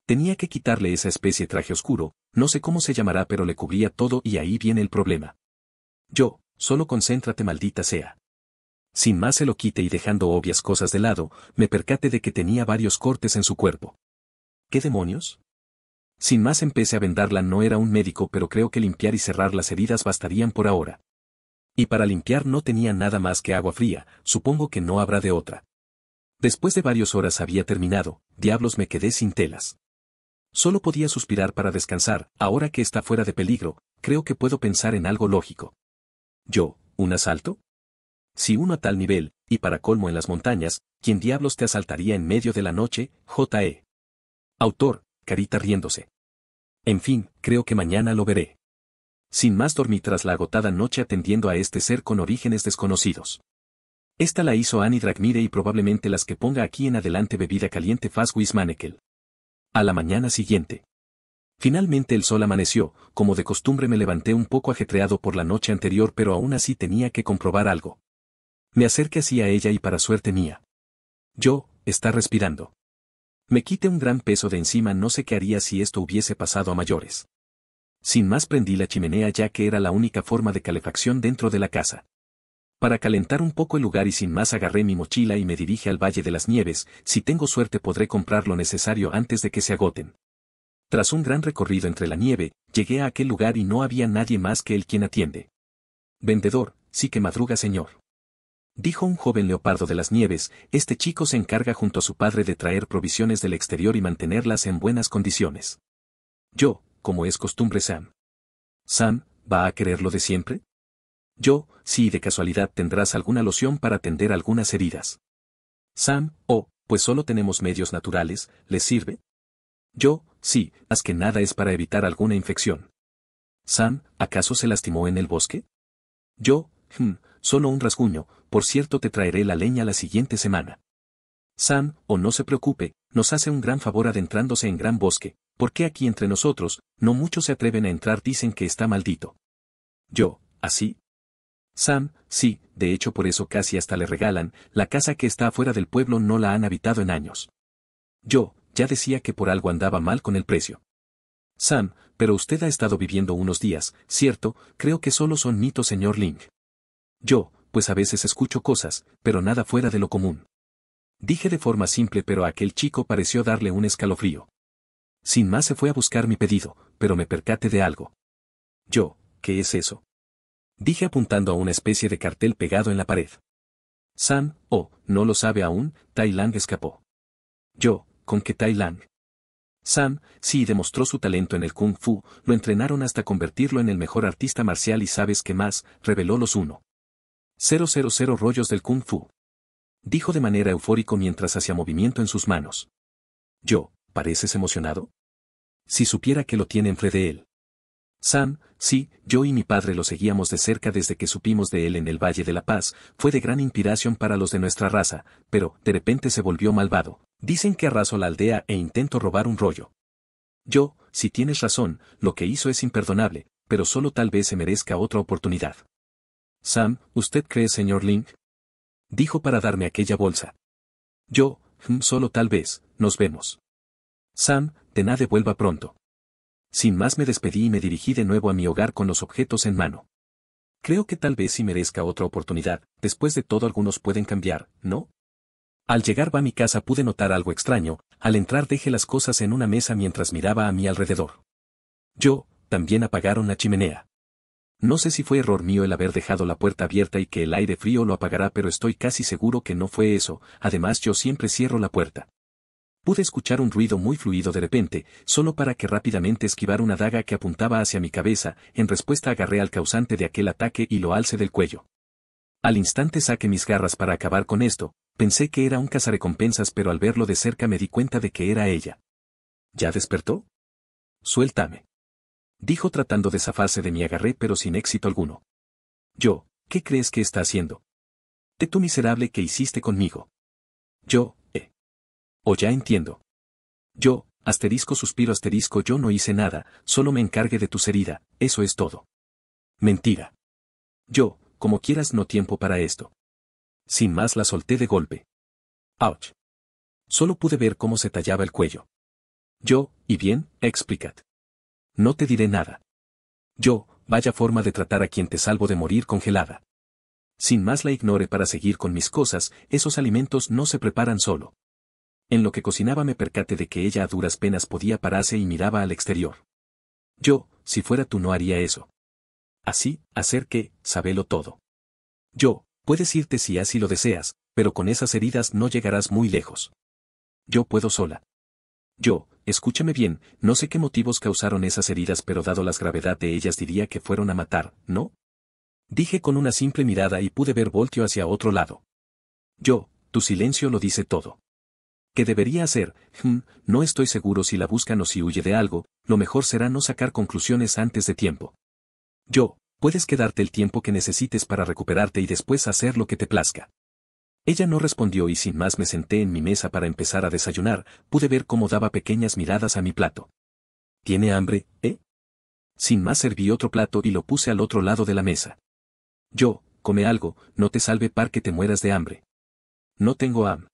Tenía que quitarle esa especie traje oscuro, no sé cómo se llamará pero le cubría todo y ahí viene el problema. Yo, solo concéntrate maldita sea. Sin más se lo quite y dejando obvias cosas de lado, me percate de que tenía varios cortes en su cuerpo. ¿Qué demonios? Sin más empecé a vendarla no era un médico pero creo que limpiar y cerrar las heridas bastarían por ahora. Y para limpiar no tenía nada más que agua fría, supongo que no habrá de otra. Después de varias horas había terminado, diablos me quedé sin telas. Solo podía suspirar para descansar, ahora que está fuera de peligro, creo que puedo pensar en algo lógico. Yo, ¿un asalto? Si uno a tal nivel, y para colmo en las montañas, ¿quién diablos te asaltaría en medio de la noche, J.E.? Autor, carita riéndose. En fin, creo que mañana lo veré. Sin más dormí tras la agotada noche atendiendo a este ser con orígenes desconocidos. Esta la hizo Annie Dragmire y probablemente las que ponga aquí en adelante bebida caliente Faswis Manekel. A la mañana siguiente. Finalmente el sol amaneció, como de costumbre me levanté un poco ajetreado por la noche anterior pero aún así tenía que comprobar algo. Me acerqué así a ella y para suerte mía. Yo, está respirando. Me quite un gran peso de encima no sé qué haría si esto hubiese pasado a mayores. Sin más prendí la chimenea ya que era la única forma de calefacción dentro de la casa. Para calentar un poco el lugar y sin más agarré mi mochila y me dirige al Valle de las Nieves, si tengo suerte podré comprar lo necesario antes de que se agoten. Tras un gran recorrido entre la nieve, llegué a aquel lugar y no había nadie más que el quien atiende. Vendedor, sí que madruga señor. Dijo un joven leopardo de las nieves, este chico se encarga junto a su padre de traer provisiones del exterior y mantenerlas en buenas condiciones. Yo, como es costumbre Sam. Sam, ¿va a quererlo de siempre? Yo, sí, de casualidad tendrás alguna loción para atender algunas heridas. Sam, oh, pues solo tenemos medios naturales, ¿les sirve? Yo, sí, haz que nada es para evitar alguna infección. Sam, ¿acaso se lastimó en el bosque? Yo, hmm, solo un rasguño, por cierto te traeré la leña la siguiente semana. Sam, o oh, no se preocupe, nos hace un gran favor adentrándose en gran bosque, porque aquí entre nosotros, no muchos se atreven a entrar dicen que está maldito. Yo, así. Sam, sí, de hecho por eso casi hasta le regalan, la casa que está afuera del pueblo no la han habitado en años. Yo, ya decía que por algo andaba mal con el precio. Sam, pero usted ha estado viviendo unos días, cierto, creo que solo son mitos señor Link. Yo, pues a veces escucho cosas, pero nada fuera de lo común. Dije de forma simple pero a aquel chico pareció darle un escalofrío. Sin más se fue a buscar mi pedido, pero me percate de algo. Yo, ¿qué es eso? Dije apuntando a una especie de cartel pegado en la pared. Sam, oh, no lo sabe aún, Lang escapó. Yo, ¿con qué Tai Lang? Sam, sí demostró su talento en el kung fu, lo entrenaron hasta convertirlo en el mejor artista marcial y sabes qué más, reveló los uno. 000 rollos del kung fu. Dijo de manera eufórico mientras hacía movimiento en sus manos. Yo, ¿pareces emocionado? Si supiera que lo tiene enfrente de él. Sam, sí, yo y mi padre lo seguíamos de cerca desde que supimos de él en el Valle de la Paz, fue de gran inspiración para los de nuestra raza, pero de repente se volvió malvado. Dicen que arrasó la aldea e intento robar un rollo. Yo, si tienes razón, lo que hizo es imperdonable, pero solo tal vez se merezca otra oportunidad. Sam, ¿usted cree, señor Link? Dijo para darme aquella bolsa. Yo, mm, solo tal vez, nos vemos. Sam, Tenade vuelva pronto. Sin más me despedí y me dirigí de nuevo a mi hogar con los objetos en mano. Creo que tal vez si merezca otra oportunidad, después de todo algunos pueden cambiar, ¿no? Al llegar a mi casa pude notar algo extraño, al entrar dejé las cosas en una mesa mientras miraba a mi alrededor. Yo, también apagaron la chimenea. No sé si fue error mío el haber dejado la puerta abierta y que el aire frío lo apagará, pero estoy casi seguro que no fue eso, además yo siempre cierro la puerta. Pude escuchar un ruido muy fluido de repente, solo para que rápidamente esquivar una daga que apuntaba hacia mi cabeza, en respuesta agarré al causante de aquel ataque y lo alce del cuello. Al instante saqué mis garras para acabar con esto, pensé que era un cazarecompensas pero al verlo de cerca me di cuenta de que era ella. ¿Ya despertó? Suéltame dijo tratando de zafarse de mi agarré pero sin éxito alguno. Yo, ¿qué crees que está haciendo? De tú miserable que hiciste conmigo. Yo, eh. O ya entiendo. Yo, asterisco suspiro asterisco yo no hice nada, solo me encargué de tus herida, eso es todo. Mentira. Yo, como quieras no tiempo para esto. Sin más la solté de golpe. Ouch. Solo pude ver cómo se tallaba el cuello. Yo, y bien, explícate. No te diré nada. Yo, vaya forma de tratar a quien te salvo de morir congelada. Sin más la ignore para seguir con mis cosas, esos alimentos no se preparan solo. En lo que cocinaba me percate de que ella a duras penas podía pararse y miraba al exterior. Yo, si fuera tú no haría eso. Así, hacer que, sabelo todo. Yo, puedes irte si así lo deseas, pero con esas heridas no llegarás muy lejos. Yo puedo sola. Yo, escúchame bien, no sé qué motivos causaron esas heridas pero dado la gravedad de ellas diría que fueron a matar, ¿no? Dije con una simple mirada y pude ver volteo hacia otro lado. Yo, tu silencio lo dice todo. ¿Qué debería hacer? hm no estoy seguro si la buscan o si huye de algo, lo mejor será no sacar conclusiones antes de tiempo. Yo, puedes quedarte el tiempo que necesites para recuperarte y después hacer lo que te plazca. Ella no respondió y sin más me senté en mi mesa para empezar a desayunar, pude ver cómo daba pequeñas miradas a mi plato. ¿Tiene hambre, eh? Sin más serví otro plato y lo puse al otro lado de la mesa. Yo, come algo, no te salve par que te mueras de hambre. No tengo ham.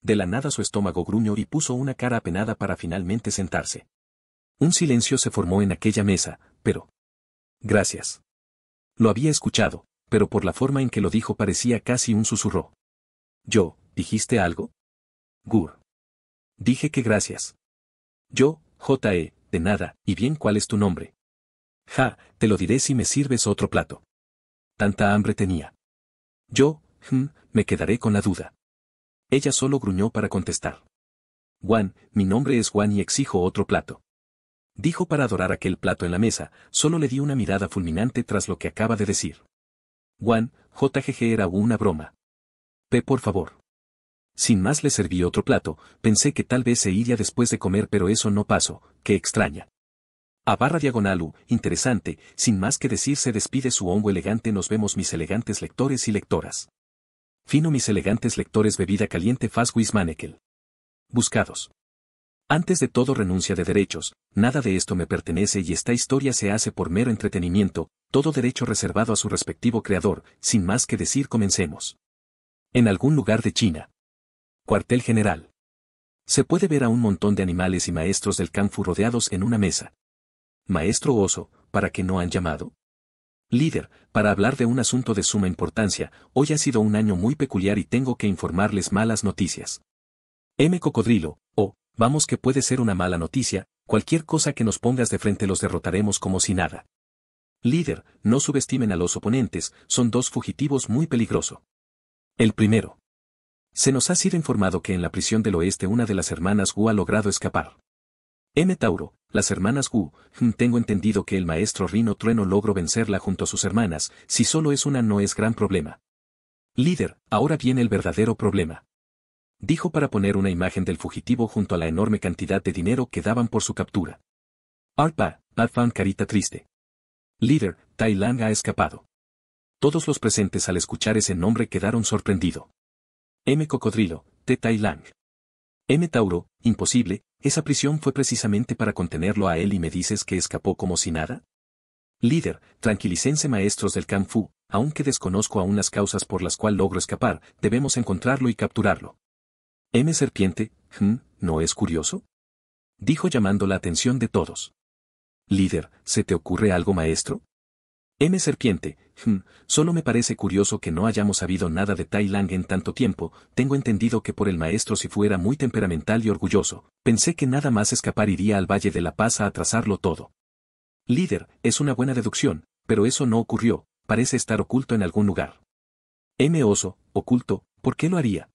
De la nada su estómago gruñó y puso una cara apenada para finalmente sentarse. Un silencio se formó en aquella mesa, pero... Gracias. Lo había escuchado, pero por la forma en que lo dijo parecía casi un susurro. Yo, ¿dijiste algo? Gur. Dije que gracias. Yo, J.E., de nada, y bien cuál es tu nombre. Ja, te lo diré si me sirves otro plato. Tanta hambre tenía. Yo, hm, me quedaré con la duda. Ella solo gruñó para contestar. Juan, mi nombre es Juan y exijo otro plato. Dijo para adorar aquel plato en la mesa, solo le di una mirada fulminante tras lo que acaba de decir. Juan, JGG era una broma por favor. Sin más le serví otro plato, pensé que tal vez se iría después de comer pero eso no pasó, qué extraña. A barra diagonal U, uh, interesante, sin más que decir se despide su hongo elegante nos vemos mis elegantes lectores y lectoras. Fino mis elegantes lectores bebida caliente Fazguis Manekel. Buscados. Antes de todo renuncia de derechos, nada de esto me pertenece y esta historia se hace por mero entretenimiento, todo derecho reservado a su respectivo creador, sin más que decir comencemos. En algún lugar de China. Cuartel general. Se puede ver a un montón de animales y maestros del canfu rodeados en una mesa. Maestro oso, ¿para qué no han llamado? Líder, para hablar de un asunto de suma importancia, hoy ha sido un año muy peculiar y tengo que informarles malas noticias. M. Cocodrilo, o, oh, vamos que puede ser una mala noticia, cualquier cosa que nos pongas de frente los derrotaremos como si nada. Líder, no subestimen a los oponentes, son dos fugitivos muy peligrosos. El primero. Se nos ha sido informado que en la prisión del oeste una de las hermanas Wu ha logrado escapar. M. Tauro, las hermanas Wu, hmm, tengo entendido que el maestro Rino Trueno logró vencerla junto a sus hermanas, si solo es una no es gran problema. Líder, ahora viene el verdadero problema. Dijo para poner una imagen del fugitivo junto a la enorme cantidad de dinero que daban por su captura. Arpa, Bad carita triste. Líder, Tai ha escapado. Todos los presentes al escuchar ese nombre quedaron sorprendidos. M. Cocodrilo, T. Tai Lang. M. Tauro, imposible, esa prisión fue precisamente para contenerlo a él y me dices que escapó como si nada. Líder, tranquilicense maestros del Kung Fu, aunque desconozco aún las causas por las cuales logro escapar, debemos encontrarlo y capturarlo. M. Serpiente, hm, ¿no es curioso? Dijo llamando la atención de todos. Líder, ¿se te ocurre algo maestro? M. Serpiente, hmm, solo me parece curioso que no hayamos sabido nada de Tai Lang en tanto tiempo, tengo entendido que por el maestro si fuera muy temperamental y orgulloso, pensé que nada más escapar iría al Valle de la Paz a atrasarlo todo. Líder, es una buena deducción, pero eso no ocurrió, parece estar oculto en algún lugar. M. Oso, oculto, ¿por qué lo haría?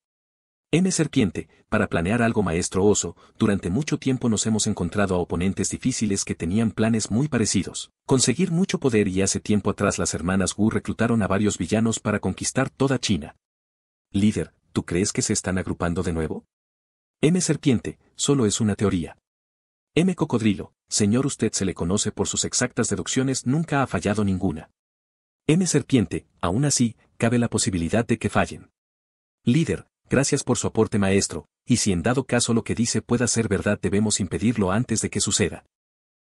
M. Serpiente, para planear algo maestro oso, durante mucho tiempo nos hemos encontrado a oponentes difíciles que tenían planes muy parecidos. Conseguir mucho poder y hace tiempo atrás las hermanas Wu reclutaron a varios villanos para conquistar toda China. Líder, ¿tú crees que se están agrupando de nuevo? M. Serpiente, solo es una teoría. M. Cocodrilo, señor usted se le conoce por sus exactas deducciones nunca ha fallado ninguna. M. Serpiente, aún así, cabe la posibilidad de que fallen. Líder, Gracias por su aporte maestro, y si en dado caso lo que dice pueda ser verdad debemos impedirlo antes de que suceda.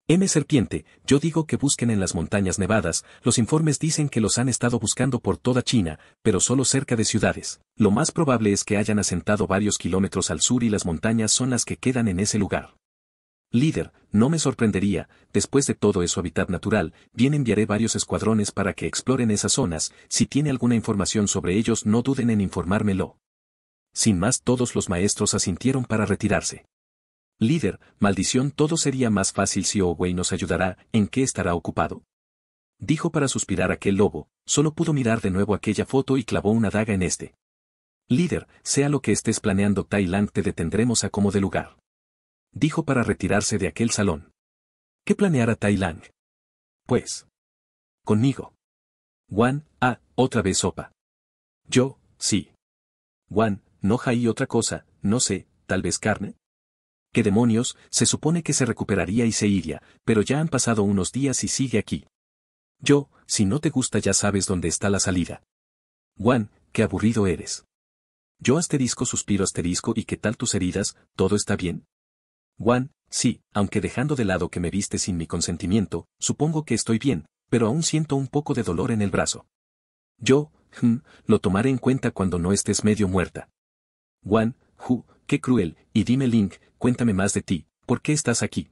M. Serpiente, yo digo que busquen en las montañas nevadas, los informes dicen que los han estado buscando por toda China, pero solo cerca de ciudades. Lo más probable es que hayan asentado varios kilómetros al sur y las montañas son las que quedan en ese lugar. Líder, no me sorprendería, después de todo es su hábitat natural, bien enviaré varios escuadrones para que exploren esas zonas, si tiene alguna información sobre ellos no duden en informármelo. Sin más todos los maestros asintieron para retirarse. Líder, maldición todo sería más fácil si O-Wei nos ayudará, ¿en qué estará ocupado? Dijo para suspirar aquel lobo, solo pudo mirar de nuevo aquella foto y clavó una daga en este. Líder, sea lo que estés planeando Tai-Lang, te detendremos a como de lugar. Dijo para retirarse de aquel salón. ¿Qué planeará lang Pues. Conmigo. Juan, ah, otra vez sopa. Yo, sí. Juan, no hay otra cosa, no sé, tal vez carne. ¿Qué demonios? Se supone que se recuperaría y se iría, pero ya han pasado unos días y sigue aquí. Yo, si no te gusta ya sabes dónde está la salida. Juan, qué aburrido eres. Yo asterisco suspiro asterisco y qué tal tus heridas, todo está bien. Juan, sí, aunque dejando de lado que me viste sin mi consentimiento, supongo que estoy bien, pero aún siento un poco de dolor en el brazo. Yo, hmm, lo tomaré en cuenta cuando no estés medio muerta. Juan, Hu, qué cruel, y dime Link, cuéntame más de ti, ¿por qué estás aquí?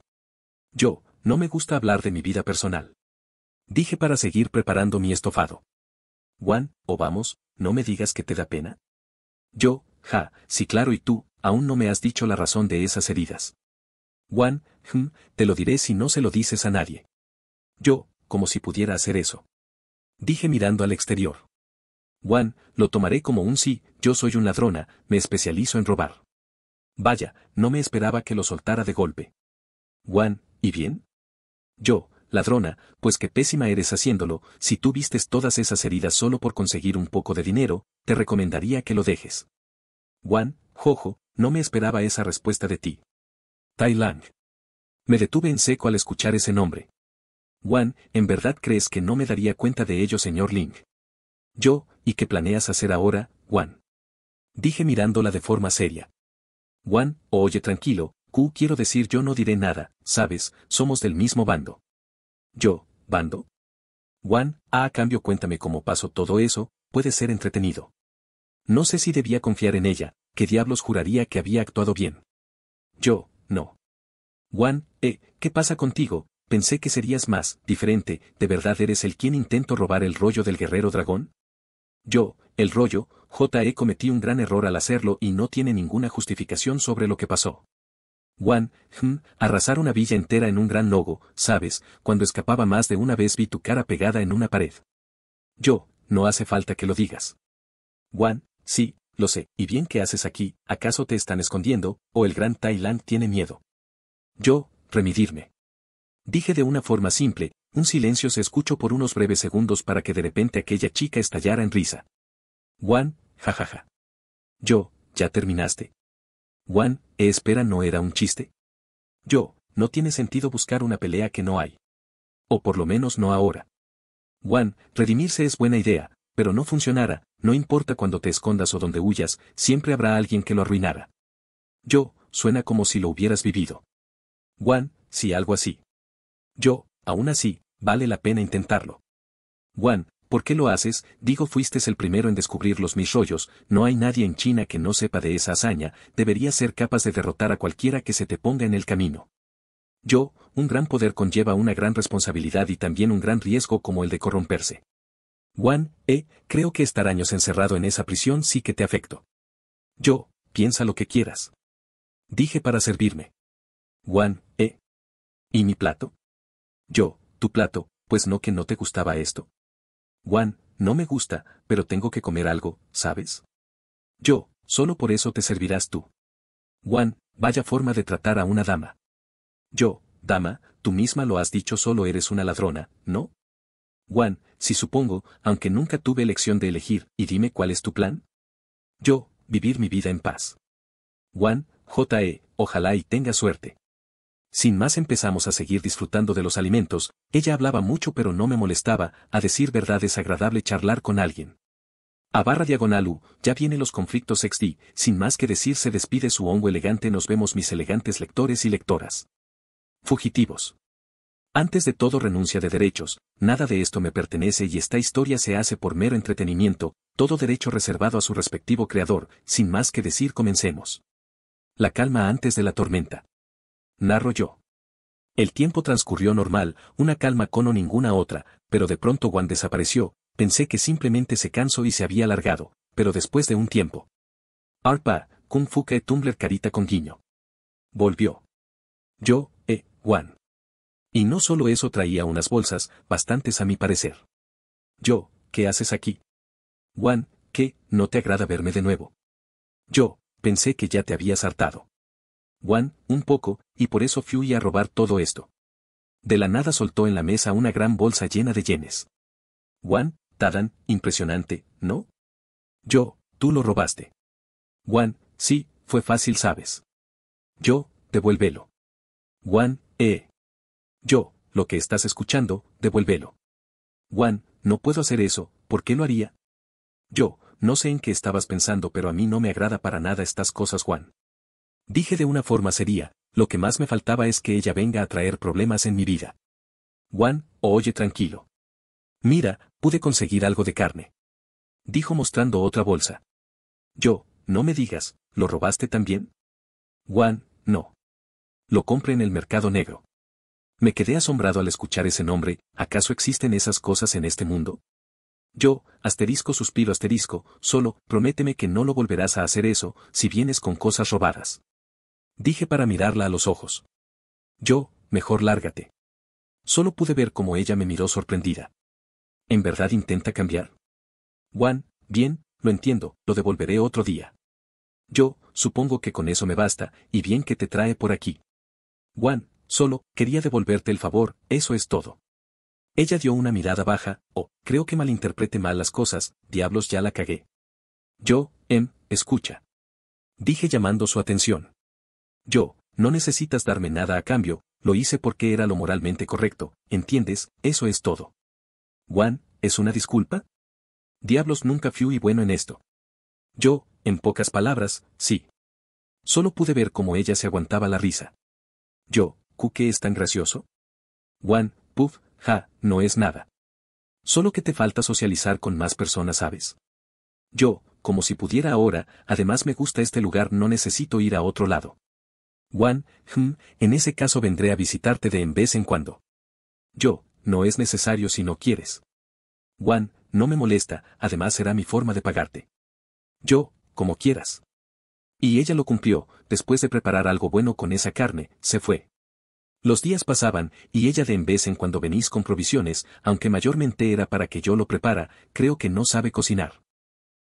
Yo, no me gusta hablar de mi vida personal. Dije para seguir preparando mi estofado. Juan, o vamos, no me digas que te da pena. Yo, ja, sí claro y tú, aún no me has dicho la razón de esas heridas. Juan, hm, te lo diré si no se lo dices a nadie. Yo, como si pudiera hacer eso. Dije mirando al exterior. Juan, lo tomaré como un sí, yo soy un ladrona, me especializo en robar. Vaya, no me esperaba que lo soltara de golpe. Juan, ¿y bien? Yo, ladrona, pues qué pésima eres haciéndolo, si tú vistes todas esas heridas solo por conseguir un poco de dinero, te recomendaría que lo dejes. Juan, jojo, no me esperaba esa respuesta de ti. Tai Lang. Me detuve en seco al escuchar ese nombre. Juan, ¿en verdad crees que no me daría cuenta de ello, señor Ling? Yo, ¿y qué planeas hacer ahora, Juan? Dije mirándola de forma seria. Juan, oye tranquilo, Q quiero decir yo no diré nada, sabes, somos del mismo bando. Yo, bando. Juan, ah, a cambio cuéntame cómo pasó todo eso, puede ser entretenido. No sé si debía confiar en ella, que diablos juraría que había actuado bien. Yo, no. Juan, eh, ¿qué pasa contigo? Pensé que serías más, diferente, ¿de verdad eres el quien intento robar el rollo del guerrero dragón? Yo, el rollo, JE cometí un gran error al hacerlo y no tiene ninguna justificación sobre lo que pasó. Juan, hm, arrasar una villa entera en un gran logo, sabes, cuando escapaba más de una vez vi tu cara pegada en una pared. Yo, no hace falta que lo digas. Juan, sí, lo sé, y bien qué haces aquí, ¿acaso te están escondiendo, o el gran Tailand tiene miedo? Yo, remidirme. Dije de una forma simple, un silencio se escuchó por unos breves segundos para que de repente aquella chica estallara en risa. Juan, jajaja. Yo, ya terminaste. Juan, ¿e espera, ¿no era un chiste? Yo, no tiene sentido buscar una pelea que no hay. O por lo menos no ahora. Juan, redimirse es buena idea, pero no funcionará, no importa cuando te escondas o donde huyas, siempre habrá alguien que lo arruinara. Yo, suena como si lo hubieras vivido. Juan, si sí, algo así. Yo, Aún así, vale la pena intentarlo. Juan, ¿por qué lo haces? Digo fuiste el primero en descubrir los mis no hay nadie en China que no sepa de esa hazaña, deberías ser capaz de derrotar a cualquiera que se te ponga en el camino. Yo, un gran poder conlleva una gran responsabilidad y también un gran riesgo como el de corromperse. Juan, eh, creo que estar años encerrado en esa prisión sí que te afecto. Yo, piensa lo que quieras. Dije para servirme. Juan, eh. ¿Y mi plato? Yo, tu plato, pues no que no te gustaba esto. Juan, no me gusta, pero tengo que comer algo, ¿sabes? Yo, solo por eso te servirás tú. Juan, vaya forma de tratar a una dama. Yo, dama, tú misma lo has dicho solo eres una ladrona, ¿no? Juan, si supongo, aunque nunca tuve elección de elegir, y dime cuál es tu plan. Yo, vivir mi vida en paz. Juan, J.E., ojalá y tenga suerte. Sin más empezamos a seguir disfrutando de los alimentos, ella hablaba mucho pero no me molestaba, a decir verdad es agradable charlar con alguien. A barra diagonal U, ya vienen los conflictos XD, sin más que decir se despide su hongo elegante nos vemos mis elegantes lectores y lectoras. Fugitivos. Antes de todo renuncia de derechos, nada de esto me pertenece y esta historia se hace por mero entretenimiento, todo derecho reservado a su respectivo creador, sin más que decir comencemos. La calma antes de la tormenta narro yo. El tiempo transcurrió normal, una calma cono ninguna otra, pero de pronto Juan desapareció, pensé que simplemente se cansó y se había alargado, pero después de un tiempo. Arpa, Kung Fu que Tumbler carita con guiño. Volvió. Yo, eh, Juan. Y no solo eso traía unas bolsas, bastantes a mi parecer. Yo, ¿qué haces aquí? Juan, ¿qué, no te agrada verme de nuevo? Yo, pensé que ya te habías hartado. Juan, un poco, y por eso fui a robar todo esto. De la nada soltó en la mesa una gran bolsa llena de yenes. Juan, Tadan, impresionante, ¿no? Yo, tú lo robaste. Juan, sí, fue fácil, sabes. Yo, devuélvelo. Juan, eh. Yo, lo que estás escuchando, devuélvelo. Juan, no puedo hacer eso, ¿por qué lo haría? Yo, no sé en qué estabas pensando, pero a mí no me agrada para nada estas cosas, Juan. Dije de una forma seria, lo que más me faltaba es que ella venga a traer problemas en mi vida. Juan, oye tranquilo. Mira, pude conseguir algo de carne. Dijo mostrando otra bolsa. Yo, no me digas, ¿lo robaste también? Juan, no. Lo compré en el mercado negro. Me quedé asombrado al escuchar ese nombre, ¿acaso existen esas cosas en este mundo? Yo, asterisco suspiro asterisco, solo, prométeme que no lo volverás a hacer eso, si vienes con cosas robadas. Dije para mirarla a los ojos. Yo, mejor lárgate. Solo pude ver cómo ella me miró sorprendida. ¿En verdad intenta cambiar? Juan, bien, lo entiendo, lo devolveré otro día. Yo, supongo que con eso me basta, y bien que te trae por aquí. Juan, solo, quería devolverte el favor, eso es todo. Ella dio una mirada baja, oh, creo que malinterprete mal las cosas, diablos ya la cagué. Yo, em, escucha. Dije llamando su atención. Yo, no necesitas darme nada a cambio, lo hice porque era lo moralmente correcto, ¿entiendes? Eso es todo. Juan, ¿es una disculpa? Diablos nunca fui bueno en esto. Yo, en pocas palabras, sí. Solo pude ver cómo ella se aguantaba la risa. Yo, ¿cu qué es tan gracioso? Juan, puf, ja, no es nada. Solo que te falta socializar con más personas, ¿sabes? Yo, como si pudiera ahora, además me gusta este lugar, no necesito ir a otro lado. Juan, hmm, en ese caso vendré a visitarte de en vez en cuando. Yo, no es necesario si no quieres. Juan, no me molesta, además será mi forma de pagarte. Yo, como quieras. Y ella lo cumplió, después de preparar algo bueno con esa carne, se fue. Los días pasaban, y ella de en vez en cuando venís con provisiones, aunque mayormente era para que yo lo prepara, creo que no sabe cocinar.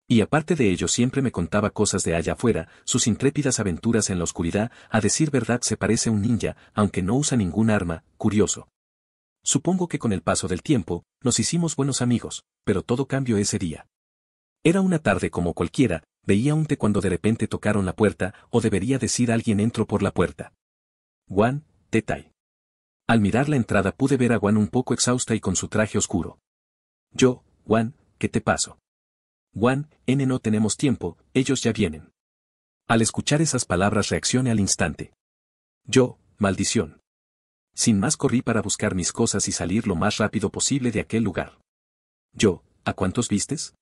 Y aparte de ello siempre me contaba cosas de allá afuera, sus intrépidas aventuras en la oscuridad, a decir verdad se parece a un ninja, aunque no usa ningún arma, curioso. Supongo que con el paso del tiempo, nos hicimos buenos amigos, pero todo cambió ese día. Era una tarde como cualquiera, veía un té cuando de repente tocaron la puerta, o debería decir alguien entró por la puerta. Juan, Tetai. Al mirar la entrada pude ver a Juan un poco exhausta y con su traje oscuro. Yo, Juan, ¿qué te pasó? Juan, N no tenemos tiempo, ellos ya vienen. Al escuchar esas palabras reaccioné al instante. Yo, maldición. Sin más corrí para buscar mis cosas y salir lo más rápido posible de aquel lugar. Yo, ¿a cuántos vistes?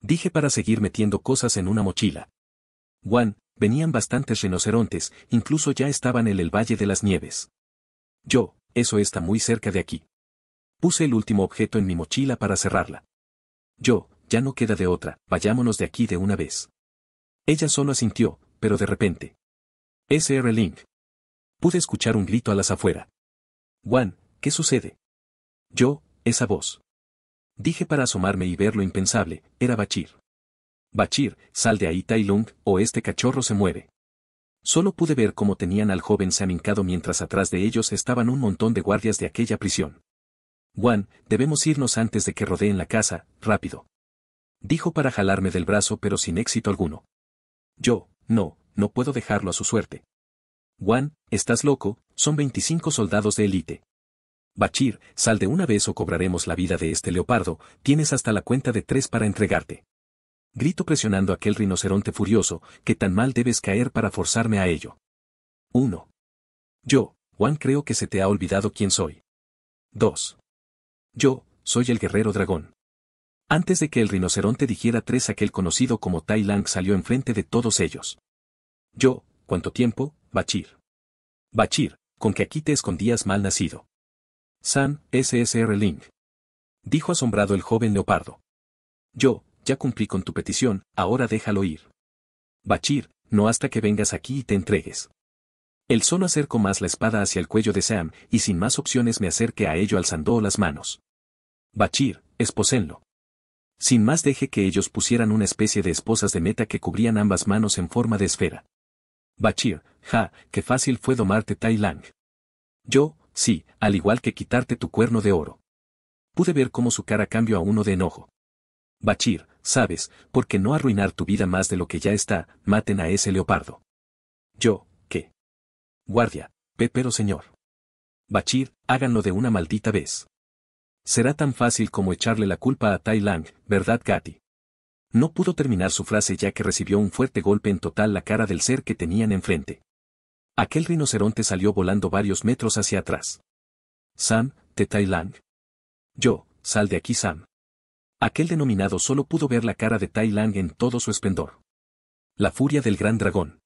Dije para seguir metiendo cosas en una mochila. Juan, venían bastantes rinocerontes, incluso ya estaban en el Valle de las Nieves. Yo, eso está muy cerca de aquí. Puse el último objeto en mi mochila para cerrarla. Yo, ya no queda de otra, vayámonos de aquí de una vez. Ella solo asintió, pero de repente. SR Link. Pude escuchar un grito a las afuera. Juan, ¿qué sucede? Yo, esa voz. Dije para asomarme y ver lo impensable, era Bachir. Bachir, sal de ahí Tai Lung, o este cachorro se muere. Solo pude ver cómo tenían al joven samincado mientras atrás de ellos estaban un montón de guardias de aquella prisión. Juan, debemos irnos antes de que rodeen la casa, rápido dijo para jalarme del brazo pero sin éxito alguno. Yo, no, no puedo dejarlo a su suerte. Juan, estás loco, son 25 soldados de élite. Bachir, sal de una vez o cobraremos la vida de este leopardo, tienes hasta la cuenta de tres para entregarte. Grito presionando a aquel rinoceronte furioso, que tan mal debes caer para forzarme a ello. 1. Yo, Juan creo que se te ha olvidado quién soy. 2. Yo, soy el guerrero dragón. Antes de que el rinoceronte dijera tres aquel conocido como Tai Lang salió enfrente de todos ellos. Yo, ¿cuánto tiempo, Bachir? Bachir, con que aquí te escondías mal nacido. San, SSR Ling. Dijo asombrado el joven leopardo. Yo, ya cumplí con tu petición, ahora déjalo ir. Bachir, no hasta que vengas aquí y te entregues. El solo acercó más la espada hacia el cuello de Sam, y sin más opciones me acerqué a ello alzando las manos. Bachir, esposenlo. Sin más deje que ellos pusieran una especie de esposas de meta que cubrían ambas manos en forma de esfera. Bachir, ja, qué fácil fue domarte Tai Lang. Yo, sí, al igual que quitarte tu cuerno de oro. Pude ver cómo su cara cambió a uno de enojo. Bachir, sabes, por no arruinar tu vida más de lo que ya está, maten a ese leopardo. Yo, ¿qué? Guardia, pe pero señor. Bachir, háganlo de una maldita vez. Será tan fácil como echarle la culpa a Tai Lang, ¿verdad Katy? No pudo terminar su frase ya que recibió un fuerte golpe en total la cara del ser que tenían enfrente. Aquel rinoceronte salió volando varios metros hacia atrás. Sam, de Tai Lang. Yo, sal de aquí Sam. Aquel denominado solo pudo ver la cara de Tai Lang en todo su esplendor. La furia del gran dragón.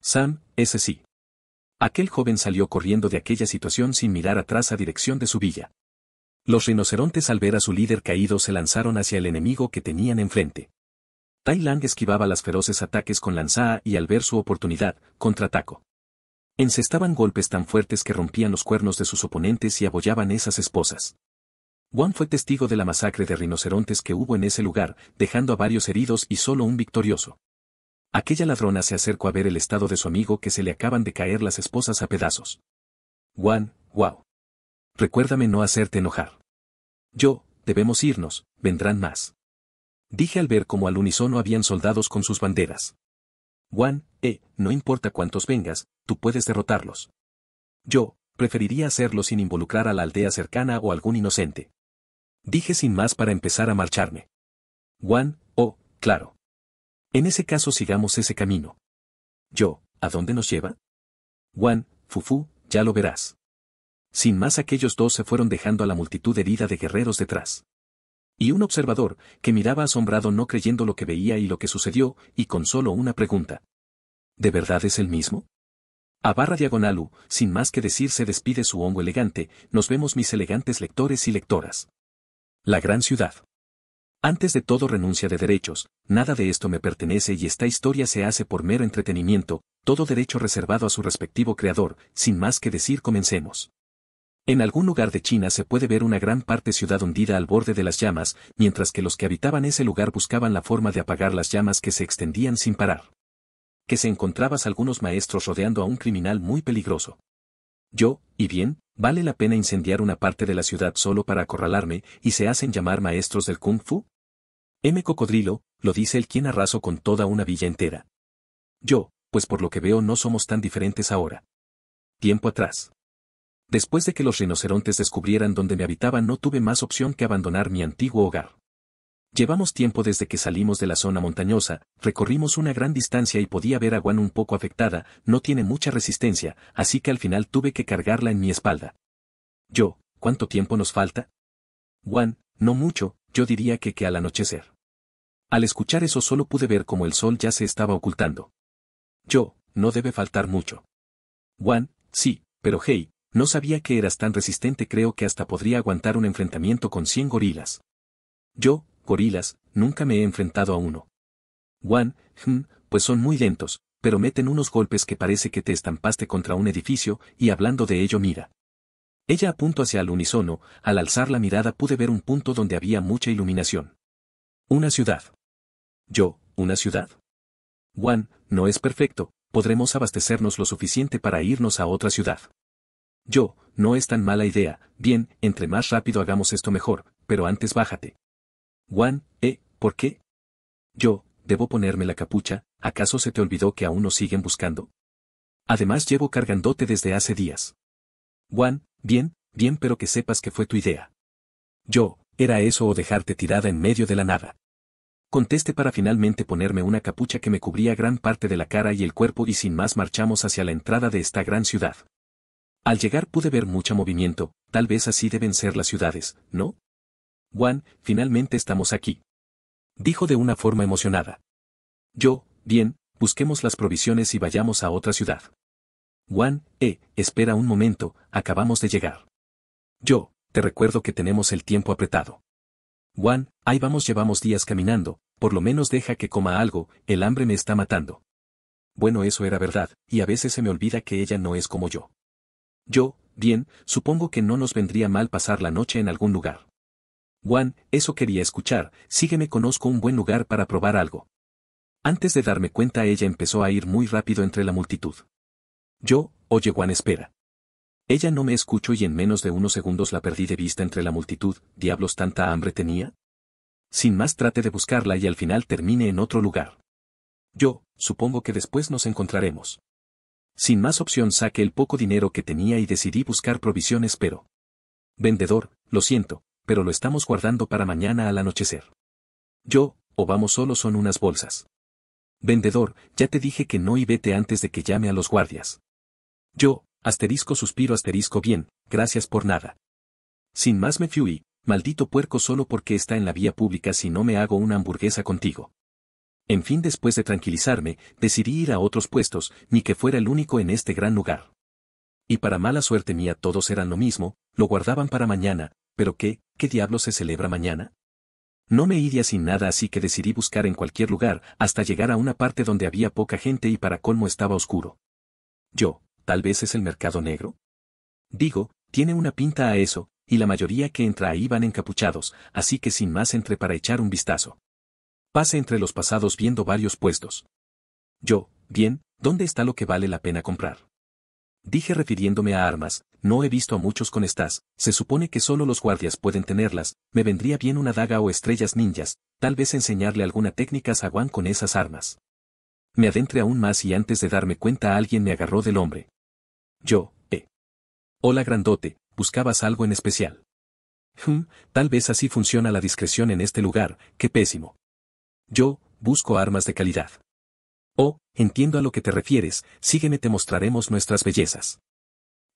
Sam, ese sí. Aquel joven salió corriendo de aquella situación sin mirar atrás a dirección de su villa. Los rinocerontes al ver a su líder caído se lanzaron hacia el enemigo que tenían enfrente. Tai Lang esquivaba las feroces ataques con lanzada y al ver su oportunidad, contraatacó. Encestaban golpes tan fuertes que rompían los cuernos de sus oponentes y abollaban esas esposas. Juan fue testigo de la masacre de rinocerontes que hubo en ese lugar, dejando a varios heridos y solo un victorioso. Aquella ladrona se acercó a ver el estado de su amigo que se le acaban de caer las esposas a pedazos. Juan, wow recuérdame no hacerte enojar. Yo, debemos irnos, vendrán más. Dije al ver cómo al unísono habían soldados con sus banderas. Juan, eh, no importa cuántos vengas, tú puedes derrotarlos. Yo, preferiría hacerlo sin involucrar a la aldea cercana o algún inocente. Dije sin más para empezar a marcharme. Juan, oh, claro. En ese caso sigamos ese camino. Yo, ¿a dónde nos lleva? Juan, Fufu, ya lo verás. Sin más aquellos dos se fueron dejando a la multitud herida de guerreros detrás. Y un observador, que miraba asombrado no creyendo lo que veía y lo que sucedió, y con solo una pregunta. ¿De verdad es el mismo? A barra diagonal sin más que decir se despide su hongo elegante, nos vemos mis elegantes lectores y lectoras. La gran ciudad. Antes de todo renuncia de derechos, nada de esto me pertenece y esta historia se hace por mero entretenimiento, todo derecho reservado a su respectivo creador, sin más que decir comencemos. En algún lugar de China se puede ver una gran parte ciudad hundida al borde de las llamas, mientras que los que habitaban ese lugar buscaban la forma de apagar las llamas que se extendían sin parar. Que se encontrabas algunos maestros rodeando a un criminal muy peligroso. Yo, y bien, ¿vale la pena incendiar una parte de la ciudad solo para acorralarme y se hacen llamar maestros del kung fu? M. Cocodrilo, lo dice el quien arrasó con toda una villa entera. Yo, pues por lo que veo no somos tan diferentes ahora. Tiempo atrás. Después de que los rinocerontes descubrieran dónde me habitaba no tuve más opción que abandonar mi antiguo hogar. Llevamos tiempo desde que salimos de la zona montañosa, recorrimos una gran distancia y podía ver a Juan un poco afectada, no tiene mucha resistencia, así que al final tuve que cargarla en mi espalda. Yo, ¿cuánto tiempo nos falta? Juan, no mucho, yo diría que que al anochecer. Al escuchar eso solo pude ver como el sol ya se estaba ocultando. Yo, no debe faltar mucho. Juan, sí, pero hey, no sabía que eras tan resistente, creo que hasta podría aguantar un enfrentamiento con 100 gorilas. Yo, gorilas, nunca me he enfrentado a uno. Juan, hm, pues son muy lentos, pero meten unos golpes que parece que te estampaste contra un edificio, y hablando de ello mira. Ella apuntó hacia el unísono, al alzar la mirada pude ver un punto donde había mucha iluminación. Una ciudad. Yo, una ciudad. Juan, no es perfecto, podremos abastecernos lo suficiente para irnos a otra ciudad. Yo, no es tan mala idea, bien, entre más rápido hagamos esto mejor, pero antes bájate. Juan, ¿eh? ¿Por qué? Yo, debo ponerme la capucha, ¿acaso se te olvidó que aún nos siguen buscando? Además llevo cargandote desde hace días. Juan, bien, bien pero que sepas que fue tu idea. Yo, era eso o dejarte tirada en medio de la nada. Conteste para finalmente ponerme una capucha que me cubría gran parte de la cara y el cuerpo y sin más marchamos hacia la entrada de esta gran ciudad. Al llegar pude ver mucho movimiento, tal vez así deben ser las ciudades, ¿no? Juan, finalmente estamos aquí. Dijo de una forma emocionada. Yo, bien, busquemos las provisiones y vayamos a otra ciudad. Juan, eh, espera un momento, acabamos de llegar. Yo, te recuerdo que tenemos el tiempo apretado. Juan, ahí vamos llevamos días caminando, por lo menos deja que coma algo, el hambre me está matando. Bueno eso era verdad, y a veces se me olvida que ella no es como yo. Yo, bien, supongo que no nos vendría mal pasar la noche en algún lugar. Juan, eso quería escuchar, sígueme conozco un buen lugar para probar algo. Antes de darme cuenta ella empezó a ir muy rápido entre la multitud. Yo, oye Juan espera. Ella no me escuchó y en menos de unos segundos la perdí de vista entre la multitud, ¿diablos tanta hambre tenía? Sin más trate de buscarla y al final termine en otro lugar. Yo, supongo que después nos encontraremos. Sin más opción saqué el poco dinero que tenía y decidí buscar provisiones pero... Vendedor, lo siento, pero lo estamos guardando para mañana al anochecer. Yo, o vamos solo son unas bolsas. Vendedor, ya te dije que no y vete antes de que llame a los guardias. Yo, asterisco suspiro asterisco bien, gracias por nada. Sin más me fui, maldito puerco solo porque está en la vía pública si no me hago una hamburguesa contigo. En fin, después de tranquilizarme, decidí ir a otros puestos, ni que fuera el único en este gran lugar. Y para mala suerte mía todos eran lo mismo, lo guardaban para mañana, pero ¿qué, qué diablo se celebra mañana? No me iría sin nada así que decidí buscar en cualquier lugar hasta llegar a una parte donde había poca gente y para colmo estaba oscuro. Yo, tal vez es el mercado negro. Digo, tiene una pinta a eso, y la mayoría que entra ahí van encapuchados, así que sin más entré para echar un vistazo. Pase entre los pasados viendo varios puestos. Yo, bien, ¿dónde está lo que vale la pena comprar? Dije refiriéndome a armas, no he visto a muchos con estas, se supone que solo los guardias pueden tenerlas, me vendría bien una daga o estrellas ninjas, tal vez enseñarle alguna técnica a con esas armas. Me adentré aún más y antes de darme cuenta alguien me agarró del hombre. Yo, eh. Hola grandote, buscabas algo en especial. Hmm, tal vez así funciona la discreción en este lugar, qué pésimo. Yo, busco armas de calidad. Oh, entiendo a lo que te refieres, sígueme te mostraremos nuestras bellezas.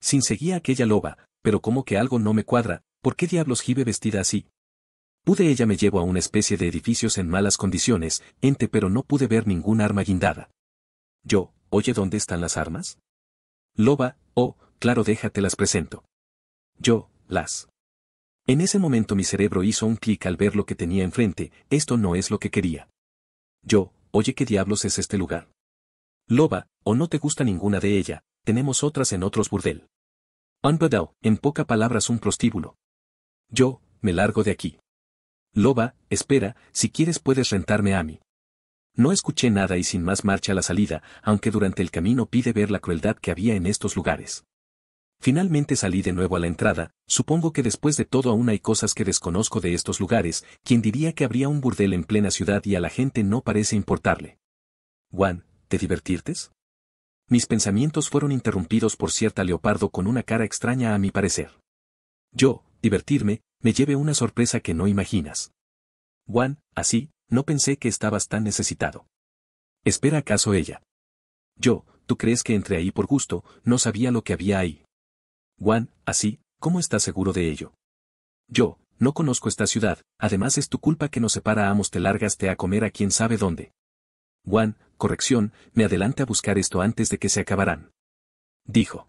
Sin seguía aquella loba, pero como que algo no me cuadra, ¿por qué diablos gibe vestida así? Pude ella me llevo a una especie de edificios en malas condiciones, ente pero no pude ver ninguna arma guindada. Yo, oye ¿dónde están las armas? Loba, oh, claro déjate las presento. Yo, las. En ese momento mi cerebro hizo un clic al ver lo que tenía enfrente, esto no es lo que quería. Yo, oye, ¿qué diablos es este lugar? Loba, o no te gusta ninguna de ella, tenemos otras en otros burdel. Un en pocas palabras un prostíbulo. Yo, me largo de aquí. Loba, espera, si quieres puedes rentarme a mí. No escuché nada y sin más marcha a la salida, aunque durante el camino pide ver la crueldad que había en estos lugares. Finalmente salí de nuevo a la entrada, supongo que después de todo aún hay cosas que desconozco de estos lugares, quien diría que habría un burdel en plena ciudad y a la gente no parece importarle. Juan, ¿te divertirtes? Mis pensamientos fueron interrumpidos por cierta leopardo con una cara extraña a mi parecer. Yo, divertirme, me lleve una sorpresa que no imaginas. Juan, así, no pensé que estabas tan necesitado. ¿Espera acaso ella? Yo, ¿tú crees que entre ahí por gusto? No sabía lo que había ahí. Juan, así, ¿cómo estás seguro de ello? Yo, no conozco esta ciudad, además es tu culpa que nos separa ambos te largaste a comer a quien sabe dónde. Juan, corrección, me adelante a buscar esto antes de que se acabarán. Dijo.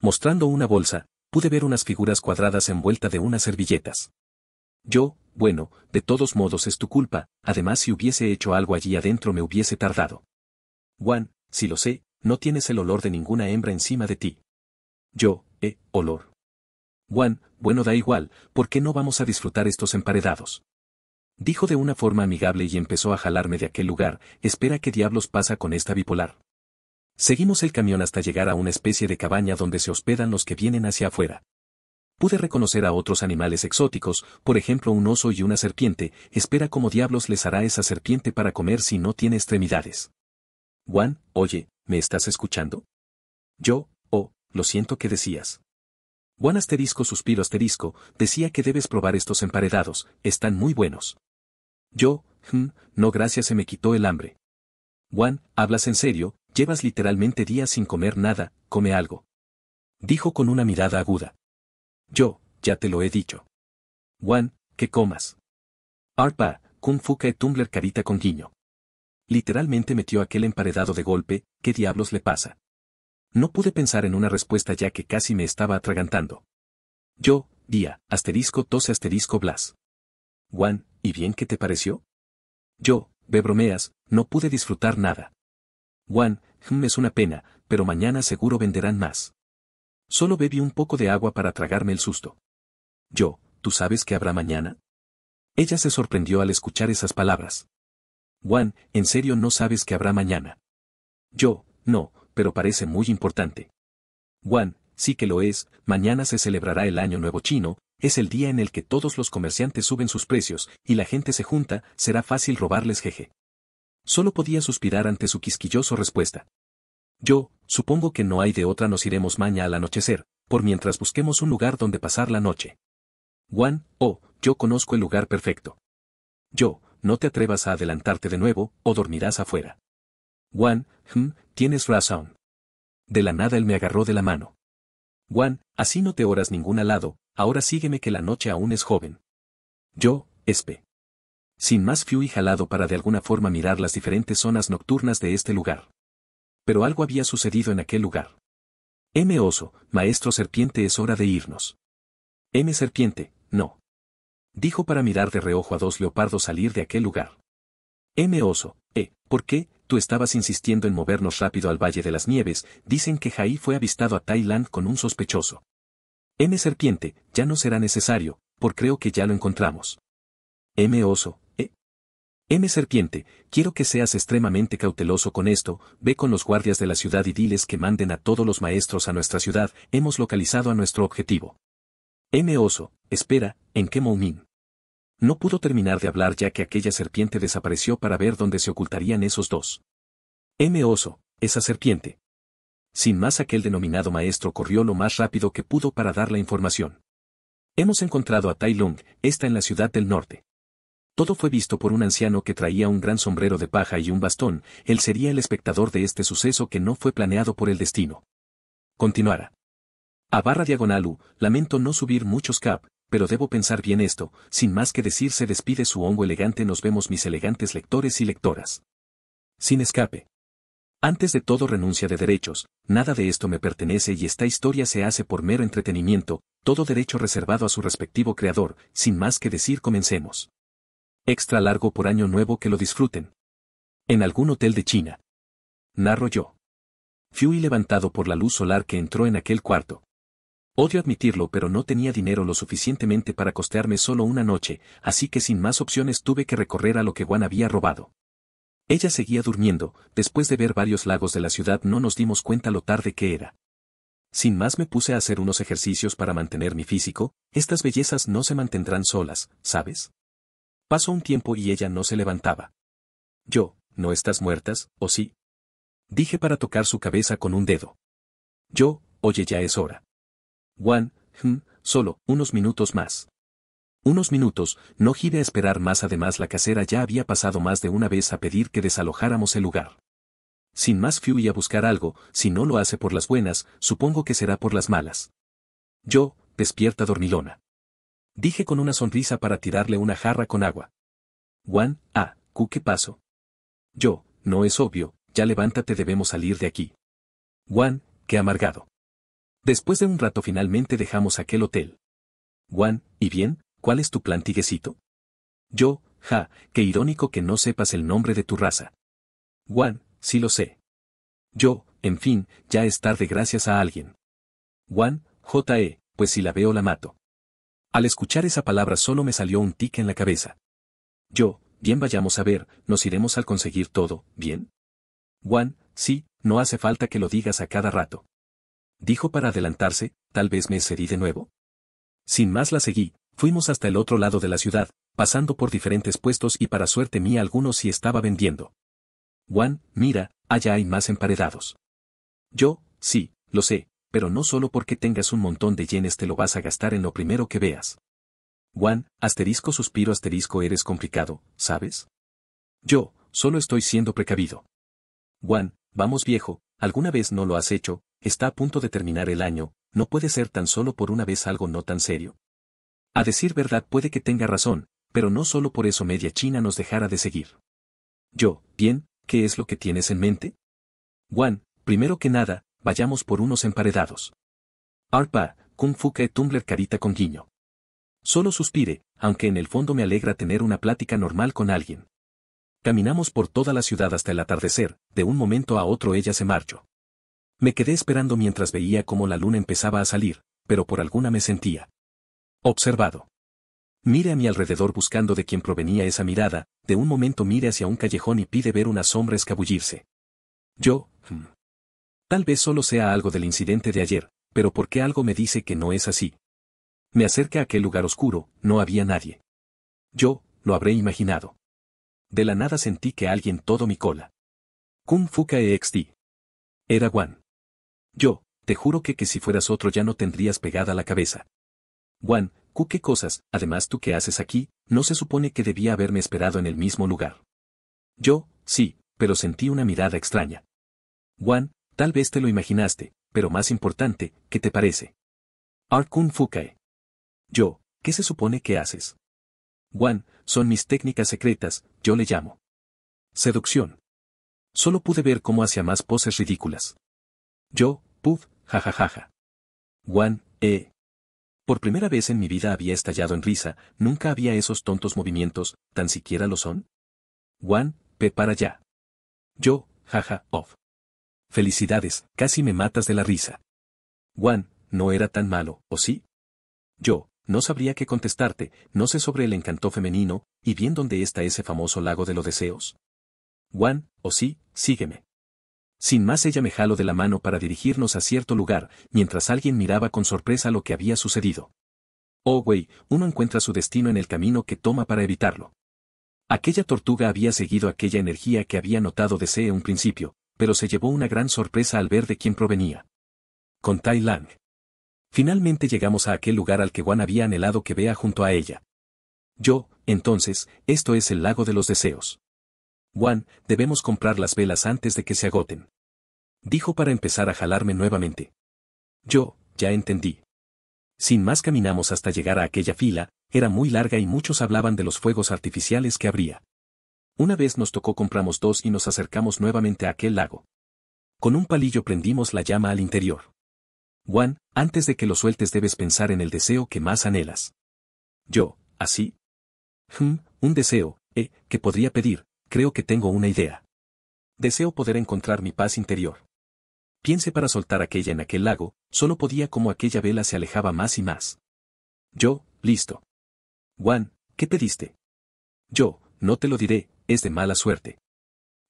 Mostrando una bolsa, pude ver unas figuras cuadradas envuelta de unas servilletas. Yo, bueno, de todos modos es tu culpa, además si hubiese hecho algo allí adentro me hubiese tardado. Juan, si lo sé, no tienes el olor de ninguna hembra encima de ti. Yo, olor. Juan, bueno da igual, ¿por qué no vamos a disfrutar estos emparedados? Dijo de una forma amigable y empezó a jalarme de aquel lugar, espera qué diablos pasa con esta bipolar. Seguimos el camión hasta llegar a una especie de cabaña donde se hospedan los que vienen hacia afuera. Pude reconocer a otros animales exóticos, por ejemplo un oso y una serpiente, espera cómo diablos les hará esa serpiente para comer si no tiene extremidades. Juan, oye, ¿me estás escuchando? Yo, lo siento que decías. Juan asterisco suspiro asterisco, decía que debes probar estos emparedados, están muy buenos. Yo, hm, no gracias se me quitó el hambre. Juan, hablas en serio, llevas literalmente días sin comer nada, come algo. Dijo con una mirada aguda. Yo, ya te lo he dicho. Juan, que comas. Arpa, Kung Fu Tumbler carita con guiño. Literalmente metió aquel emparedado de golpe, ¿qué diablos le pasa? No pude pensar en una respuesta ya que casi me estaba atragantando. Yo, día, asterisco tose, asterisco Blas. Juan, ¿y bien qué te pareció? Yo, ve bromeas, no pude disfrutar nada. Juan, hm, es una pena, pero mañana seguro venderán más. Solo bebí un poco de agua para tragarme el susto. Yo, ¿tú sabes que habrá mañana? Ella se sorprendió al escuchar esas palabras. Juan, ¿en serio no sabes que habrá mañana? Yo, no, pero parece muy importante. Juan, sí que lo es, mañana se celebrará el Año Nuevo Chino, es el día en el que todos los comerciantes suben sus precios, y la gente se junta, será fácil robarles jeje. Solo podía suspirar ante su quisquilloso respuesta. Yo, supongo que no hay de otra nos iremos mañana al anochecer, por mientras busquemos un lugar donde pasar la noche. Juan, oh, yo conozco el lugar perfecto. Yo, no te atrevas a adelantarte de nuevo, o dormirás afuera. Juan, hm, tienes razón. De la nada él me agarró de la mano. Juan, así no te oras ningún alado, ahora sígueme que la noche aún es joven. Yo, espe. Sin más fui jalado para de alguna forma mirar las diferentes zonas nocturnas de este lugar. Pero algo había sucedido en aquel lugar. M. Oso, maestro serpiente, es hora de irnos. M. Serpiente, no. Dijo para mirar de reojo a dos leopardos salir de aquel lugar. M. Oso, eh, ¿por qué? tú estabas insistiendo en movernos rápido al Valle de las Nieves, dicen que Jai fue avistado a Tailand con un sospechoso. M. Serpiente, ya no será necesario, por creo que ya lo encontramos. M. Oso, ¿eh? M. Serpiente, quiero que seas extremadamente cauteloso con esto, ve con los guardias de la ciudad y diles que manden a todos los maestros a nuestra ciudad, hemos localizado a nuestro objetivo. M. Oso, espera, ¿en qué momento? No pudo terminar de hablar ya que aquella serpiente desapareció para ver dónde se ocultarían esos dos. M. Oso, esa serpiente. Sin más aquel denominado maestro corrió lo más rápido que pudo para dar la información. Hemos encontrado a Tai Lung, esta en la ciudad del norte. Todo fue visto por un anciano que traía un gran sombrero de paja y un bastón, él sería el espectador de este suceso que no fue planeado por el destino. Continuara. A barra diagonal U, lamento no subir muchos cap, pero debo pensar bien esto, sin más que decir se despide su hongo elegante nos vemos mis elegantes lectores y lectoras. Sin escape. Antes de todo renuncia de derechos, nada de esto me pertenece y esta historia se hace por mero entretenimiento, todo derecho reservado a su respectivo creador, sin más que decir comencemos. Extra largo por año nuevo que lo disfruten. En algún hotel de China. Narro yo. Fui levantado por la luz solar que entró en aquel cuarto, Odio admitirlo pero no tenía dinero lo suficientemente para costearme solo una noche, así que sin más opciones tuve que recorrer a lo que Juan había robado. Ella seguía durmiendo, después de ver varios lagos de la ciudad no nos dimos cuenta lo tarde que era. Sin más me puse a hacer unos ejercicios para mantener mi físico, estas bellezas no se mantendrán solas, ¿sabes? Pasó un tiempo y ella no se levantaba. Yo, ¿no estás muertas, o sí? Dije para tocar su cabeza con un dedo. Yo, oye ya es hora. Juan, hm, solo, unos minutos más. Unos minutos, no gire a esperar más además la casera ya había pasado más de una vez a pedir que desalojáramos el lugar. Sin más fui a buscar algo, si no lo hace por las buenas, supongo que será por las malas. Yo, despierta dormilona. Dije con una sonrisa para tirarle una jarra con agua. Juan, ah, ¿qué paso? Yo, no es obvio, ya levántate debemos salir de aquí. Juan, qué amargado. Después de un rato finalmente dejamos aquel hotel. Juan, ¿y bien? ¿Cuál es tu plan tiguecito? Yo, ja, qué irónico que no sepas el nombre de tu raza. Juan, sí lo sé. Yo, en fin, ya es tarde gracias a alguien. Juan, J.E., pues si la veo la mato. Al escuchar esa palabra solo me salió un tic en la cabeza. Yo, bien vayamos a ver, nos iremos al conseguir todo, ¿bien? Juan, sí, no hace falta que lo digas a cada rato dijo para adelantarse, tal vez me herí de nuevo. Sin más la seguí, fuimos hasta el otro lado de la ciudad, pasando por diferentes puestos y para suerte mía algunos sí estaba vendiendo. Juan, mira, allá hay más emparedados. Yo, sí, lo sé, pero no solo porque tengas un montón de yenes te lo vas a gastar en lo primero que veas. Juan, asterisco suspiro asterisco eres complicado, ¿sabes? Yo, solo estoy siendo precavido. Juan, vamos viejo, alguna vez no lo has hecho, está a punto de terminar el año, no puede ser tan solo por una vez algo no tan serio. A decir verdad puede que tenga razón, pero no solo por eso media China nos dejara de seguir. Yo, bien, ¿qué es lo que tienes en mente? Guan, primero que nada, vayamos por unos emparedados. Arpa, Kung Fu que Tumblr carita con guiño. Solo suspire, aunque en el fondo me alegra tener una plática normal con alguien. Caminamos por toda la ciudad hasta el atardecer, de un momento a otro ella se marchó. Me quedé esperando mientras veía cómo la luna empezaba a salir, pero por alguna me sentía. Observado. Mire a mi alrededor buscando de quién provenía esa mirada, de un momento mire hacia un callejón y pide ver una sombra escabullirse. Yo, hmm. tal vez solo sea algo del incidente de ayer, pero ¿por qué algo me dice que no es así? Me acerca a aquel lugar oscuro, no había nadie. Yo, lo habré imaginado. De la nada sentí que alguien todo mi cola. Kung Fu Era Juan. Yo, te juro que que si fueras otro ya no tendrías pegada la cabeza. Juan, cu qué cosas, además tú qué haces aquí, no se supone que debía haberme esperado en el mismo lugar. Yo, sí, pero sentí una mirada extraña. Juan, tal vez te lo imaginaste, pero más importante, ¿qué te parece? Arkun Fukae. Yo, ¿qué se supone que haces? Juan, son mis técnicas secretas, yo le llamo. Seducción. Solo pude ver cómo hacía más poses ridículas. Yo, Puf, jajajaja. Juan, eh. Por primera vez en mi vida había estallado en risa, nunca había esos tontos movimientos, ¿tan siquiera lo son? Juan, pe para ya. Yo, jaja, off. Felicidades, casi me matas de la risa. Juan, no era tan malo, ¿o sí? Yo, no sabría qué contestarte, no sé sobre el encanto femenino, y bien dónde está ese famoso lago de los deseos. Juan, o sí, sígueme. Sin más ella me jaló de la mano para dirigirnos a cierto lugar, mientras alguien miraba con sorpresa lo que había sucedido. Oh, wey, uno encuentra su destino en el camino que toma para evitarlo. Aquella tortuga había seguido aquella energía que había notado desee un principio, pero se llevó una gran sorpresa al ver de quién provenía. Con Tai Lang. Finalmente llegamos a aquel lugar al que Juan había anhelado que vea junto a ella. Yo, entonces, esto es el lago de los deseos. Juan, debemos comprar las velas antes de que se agoten dijo para empezar a jalarme nuevamente. Yo, ya entendí. Sin más caminamos hasta llegar a aquella fila, era muy larga y muchos hablaban de los fuegos artificiales que habría. Una vez nos tocó compramos dos y nos acercamos nuevamente a aquel lago. Con un palillo prendimos la llama al interior. Juan, antes de que lo sueltes debes pensar en el deseo que más anhelas. Yo, así. Hmm, un deseo, eh, que podría pedir, creo que tengo una idea. Deseo poder encontrar mi paz interior piense para soltar aquella en aquel lago, solo podía como aquella vela se alejaba más y más. Yo, listo. Juan, ¿qué pediste? Yo, no te lo diré, es de mala suerte.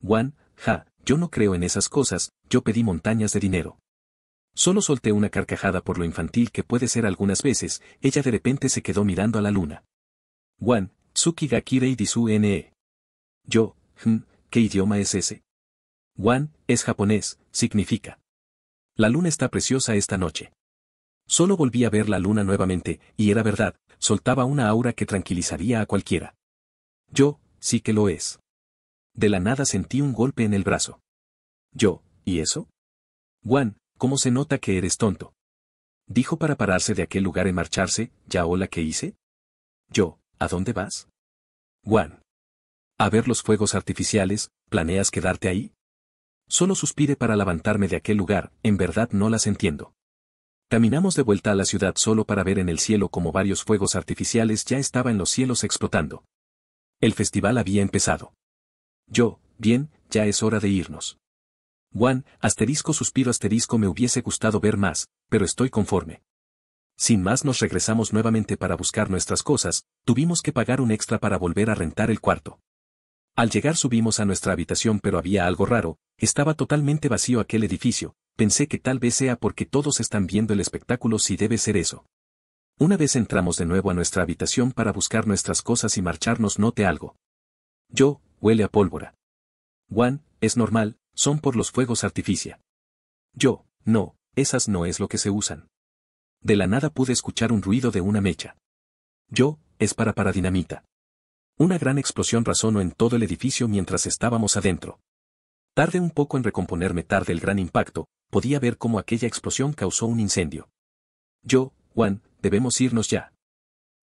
Juan, ja, yo no creo en esas cosas, yo pedí montañas de dinero. Solo solté una carcajada por lo infantil que puede ser algunas veces, ella de repente se quedó mirando a la luna. Juan, Tsuki Gakirei Disu NE. Yo, hm, ¿qué idioma es ese? Juan, es japonés, significa. La luna está preciosa esta noche. Solo volví a ver la luna nuevamente, y era verdad, soltaba una aura que tranquilizaría a cualquiera. Yo, sí que lo es. De la nada sentí un golpe en el brazo. Yo, ¿y eso? Juan, ¿cómo se nota que eres tonto? Dijo para pararse de aquel lugar y marcharse, ¿ya hola que hice? Yo, ¿a dónde vas? Juan. A ver los fuegos artificiales, ¿planeas quedarte ahí? Solo suspire para levantarme de aquel lugar, en verdad no las entiendo. Caminamos de vuelta a la ciudad solo para ver en el cielo como varios fuegos artificiales ya estaban en los cielos explotando. El festival había empezado. Yo, bien, ya es hora de irnos. Juan, asterisco suspiro asterisco me hubiese gustado ver más, pero estoy conforme. Sin más nos regresamos nuevamente para buscar nuestras cosas, tuvimos que pagar un extra para volver a rentar el cuarto. Al llegar subimos a nuestra habitación pero había algo raro, estaba totalmente vacío aquel edificio, pensé que tal vez sea porque todos están viendo el espectáculo si debe ser eso. Una vez entramos de nuevo a nuestra habitación para buscar nuestras cosas y marcharnos note algo. Yo, huele a pólvora. Juan, es normal, son por los fuegos artificia. Yo, no, esas no es lo que se usan. De la nada pude escuchar un ruido de una mecha. Yo, es para paradinamita. Una gran explosión razonó en todo el edificio mientras estábamos adentro. Tarde un poco en recomponerme tarde el gran impacto, podía ver cómo aquella explosión causó un incendio. Yo, Juan, debemos irnos ya.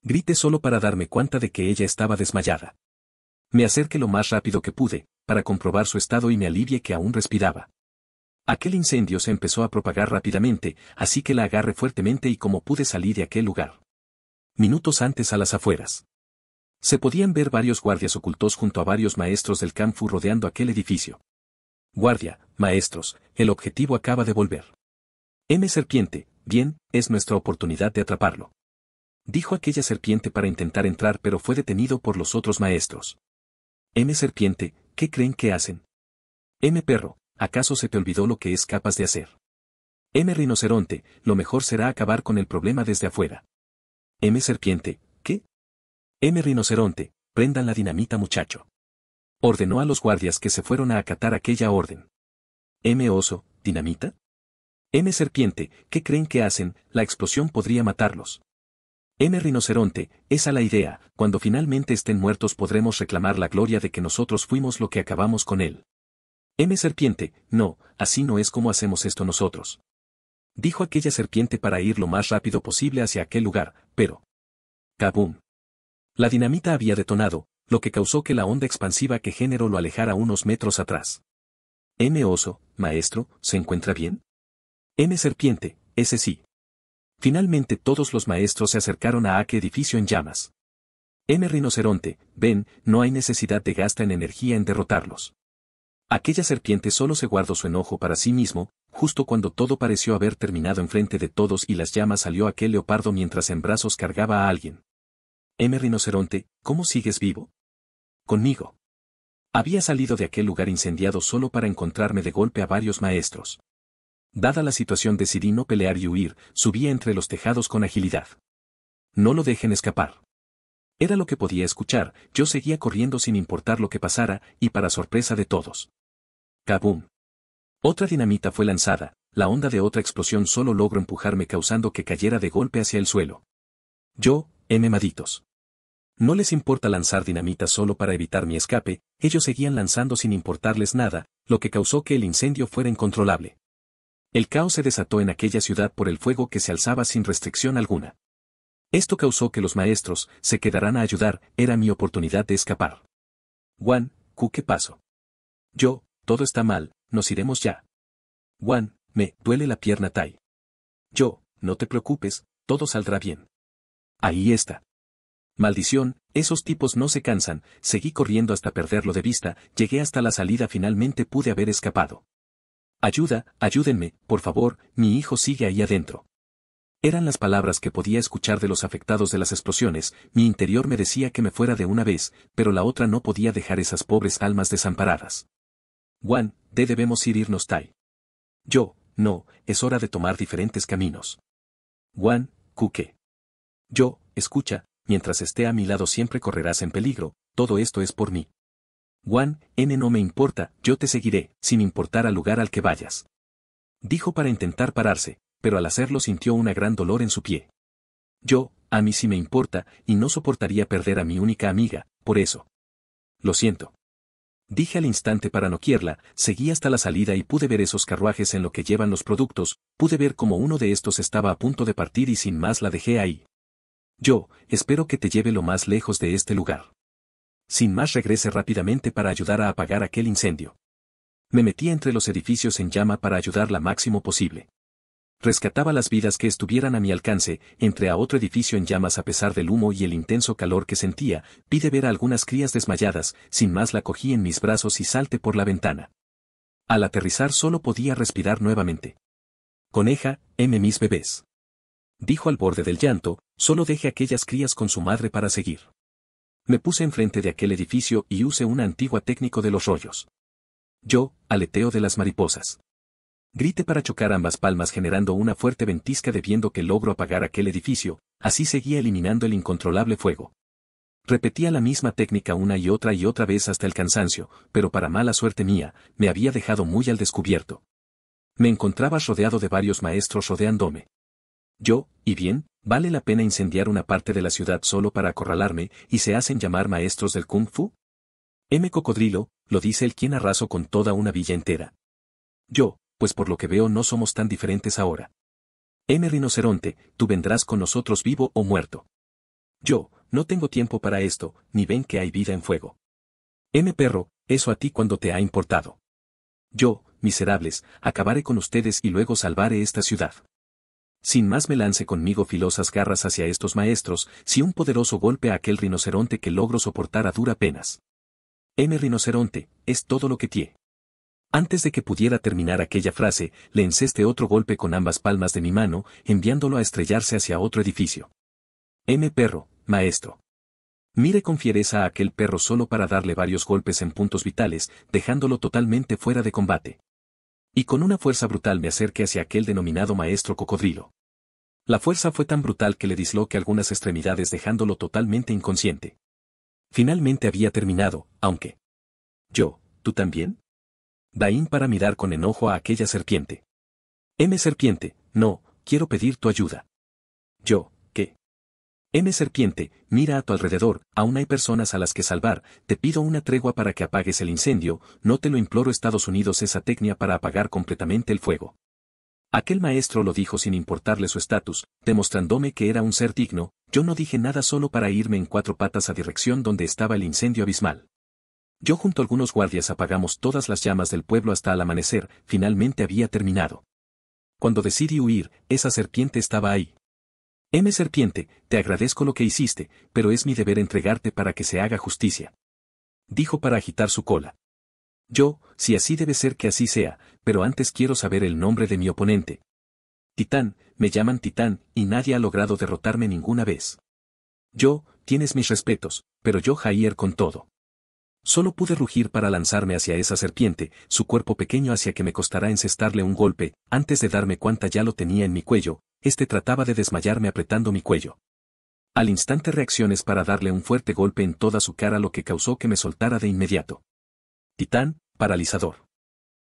Grité solo para darme cuenta de que ella estaba desmayada. Me acerqué lo más rápido que pude, para comprobar su estado y me alivie que aún respiraba. Aquel incendio se empezó a propagar rápidamente, así que la agarré fuertemente y como pude salir de aquel lugar. Minutos antes a las afueras. Se podían ver varios guardias ocultos junto a varios maestros del fu rodeando aquel edificio. Guardia, maestros, el objetivo acaba de volver. M serpiente, bien, es nuestra oportunidad de atraparlo. Dijo aquella serpiente para intentar entrar pero fue detenido por los otros maestros. M serpiente, ¿qué creen que hacen? M perro, ¿acaso se te olvidó lo que es capaz de hacer? M rinoceronte, lo mejor será acabar con el problema desde afuera. M serpiente, ¿qué? M rinoceronte, prendan la dinamita muchacho. Ordenó a los guardias que se fueron a acatar aquella orden. M. Oso, dinamita. M. Serpiente, ¿qué creen que hacen? La explosión podría matarlos. M. Rinoceronte, esa la idea, cuando finalmente estén muertos podremos reclamar la gloria de que nosotros fuimos lo que acabamos con él. M. Serpiente, no, así no es como hacemos esto nosotros. Dijo aquella serpiente para ir lo más rápido posible hacia aquel lugar, pero... ¡Kabum! La dinamita había detonado, lo que causó que la onda expansiva que generó lo alejara unos metros atrás. M. Oso, maestro, ¿se encuentra bien? M. Serpiente, ese sí. Finalmente todos los maestros se acercaron a aquel edificio en llamas. M. Rinoceronte, ven, no hay necesidad de gasta en energía en derrotarlos. Aquella serpiente solo se guardó su enojo para sí mismo, justo cuando todo pareció haber terminado enfrente de todos y las llamas salió aquel leopardo mientras en brazos cargaba a alguien. M. Rinoceronte, ¿cómo sigues vivo? conmigo. Había salido de aquel lugar incendiado solo para encontrarme de golpe a varios maestros. Dada la situación decidí no pelear y huir, subía entre los tejados con agilidad. No lo dejen escapar. Era lo que podía escuchar, yo seguía corriendo sin importar lo que pasara, y para sorpresa de todos. Kabum. Otra dinamita fue lanzada, la onda de otra explosión solo logró empujarme causando que cayera de golpe hacia el suelo. Yo, M. Maditos. No les importa lanzar dinamita solo para evitar mi escape, ellos seguían lanzando sin importarles nada, lo que causó que el incendio fuera incontrolable. El caos se desató en aquella ciudad por el fuego que se alzaba sin restricción alguna. Esto causó que los maestros se quedaran a ayudar, era mi oportunidad de escapar. Juan, ¿qué pasó? Yo, todo está mal, nos iremos ya. Juan, me duele la pierna Tai. Yo, no te preocupes, todo saldrá bien. Ahí está. Maldición, esos tipos no se cansan, seguí corriendo hasta perderlo de vista, llegué hasta la salida finalmente pude haber escapado. Ayuda, ayúdenme, por favor, mi hijo sigue ahí adentro. Eran las palabras que podía escuchar de los afectados de las explosiones, mi interior me decía que me fuera de una vez, pero la otra no podía dejar esas pobres almas desamparadas. Juan, de debemos ir irnos Tai. Yo, no, es hora de tomar diferentes caminos. Juan, cuque Yo, escucha, mientras esté a mi lado siempre correrás en peligro, todo esto es por mí. Juan, N no me importa, yo te seguiré, sin importar al lugar al que vayas. Dijo para intentar pararse, pero al hacerlo sintió una gran dolor en su pie. Yo, a mí sí me importa, y no soportaría perder a mi única amiga, por eso. Lo siento. Dije al instante para no quierla, seguí hasta la salida y pude ver esos carruajes en lo que llevan los productos, pude ver como uno de estos estaba a punto de partir y sin más la dejé ahí. Yo, espero que te lleve lo más lejos de este lugar. Sin más regrese rápidamente para ayudar a apagar aquel incendio. Me metí entre los edificios en llama para ayudar la máximo posible. Rescataba las vidas que estuvieran a mi alcance, entre a otro edificio en llamas a pesar del humo y el intenso calor que sentía, pide ver a algunas crías desmayadas, sin más la cogí en mis brazos y salte por la ventana. Al aterrizar solo podía respirar nuevamente. Coneja, heme mis bebés. Dijo al borde del llanto, Solo deje aquellas crías con su madre para seguir. Me puse enfrente de aquel edificio y use una antigua técnico de los rollos. Yo, aleteo de las mariposas. Grité para chocar ambas palmas generando una fuerte ventisca debiendo que logro apagar aquel edificio, así seguía eliminando el incontrolable fuego. Repetía la misma técnica una y otra y otra vez hasta el cansancio, pero para mala suerte mía, me había dejado muy al descubierto. Me encontraba rodeado de varios maestros rodeándome. Yo, y bien, ¿vale la pena incendiar una parte de la ciudad solo para acorralarme y se hacen llamar maestros del kung fu? M. Cocodrilo, lo dice el quien arraso con toda una villa entera. Yo, pues por lo que veo no somos tan diferentes ahora. M. Rinoceronte, tú vendrás con nosotros vivo o muerto. Yo, no tengo tiempo para esto, ni ven que hay vida en fuego. M. Perro, eso a ti cuando te ha importado. Yo, miserables, acabaré con ustedes y luego salvaré esta ciudad. Sin más me lance conmigo filosas garras hacia estos maestros, si un poderoso golpe a aquel rinoceronte que logro soportar a dura penas. M rinoceronte, es todo lo que tie. Antes de que pudiera terminar aquella frase, le enceste otro golpe con ambas palmas de mi mano, enviándolo a estrellarse hacia otro edificio. M perro, maestro. Mire con fiereza a aquel perro solo para darle varios golpes en puntos vitales, dejándolo totalmente fuera de combate. Y con una fuerza brutal me acerqué hacia aquel denominado maestro cocodrilo. La fuerza fue tan brutal que le disloqué algunas extremidades dejándolo totalmente inconsciente. Finalmente había terminado, aunque... Yo, ¿tú también? Daín para mirar con enojo a aquella serpiente. M serpiente, no, quiero pedir tu ayuda. Yo, M serpiente, mira a tu alrededor, aún hay personas a las que salvar, te pido una tregua para que apagues el incendio, no te lo imploro Estados Unidos esa técnica para apagar completamente el fuego. Aquel maestro lo dijo sin importarle su estatus, demostrándome que era un ser digno, yo no dije nada solo para irme en cuatro patas a dirección donde estaba el incendio abismal. Yo junto a algunos guardias apagamos todas las llamas del pueblo hasta al amanecer, finalmente había terminado. Cuando decidí huir, esa serpiente estaba ahí. M serpiente, te agradezco lo que hiciste, pero es mi deber entregarte para que se haga justicia. Dijo para agitar su cola. Yo, si así debe ser que así sea, pero antes quiero saber el nombre de mi oponente. Titán, me llaman Titán, y nadie ha logrado derrotarme ninguna vez. Yo, tienes mis respetos, pero yo Jair con todo. Solo pude rugir para lanzarme hacia esa serpiente, su cuerpo pequeño hacia que me costará encestarle un golpe, antes de darme cuenta ya lo tenía en mi cuello, este trataba de desmayarme apretando mi cuello. Al instante reacciones para darle un fuerte golpe en toda su cara lo que causó que me soltara de inmediato. Titán, paralizador.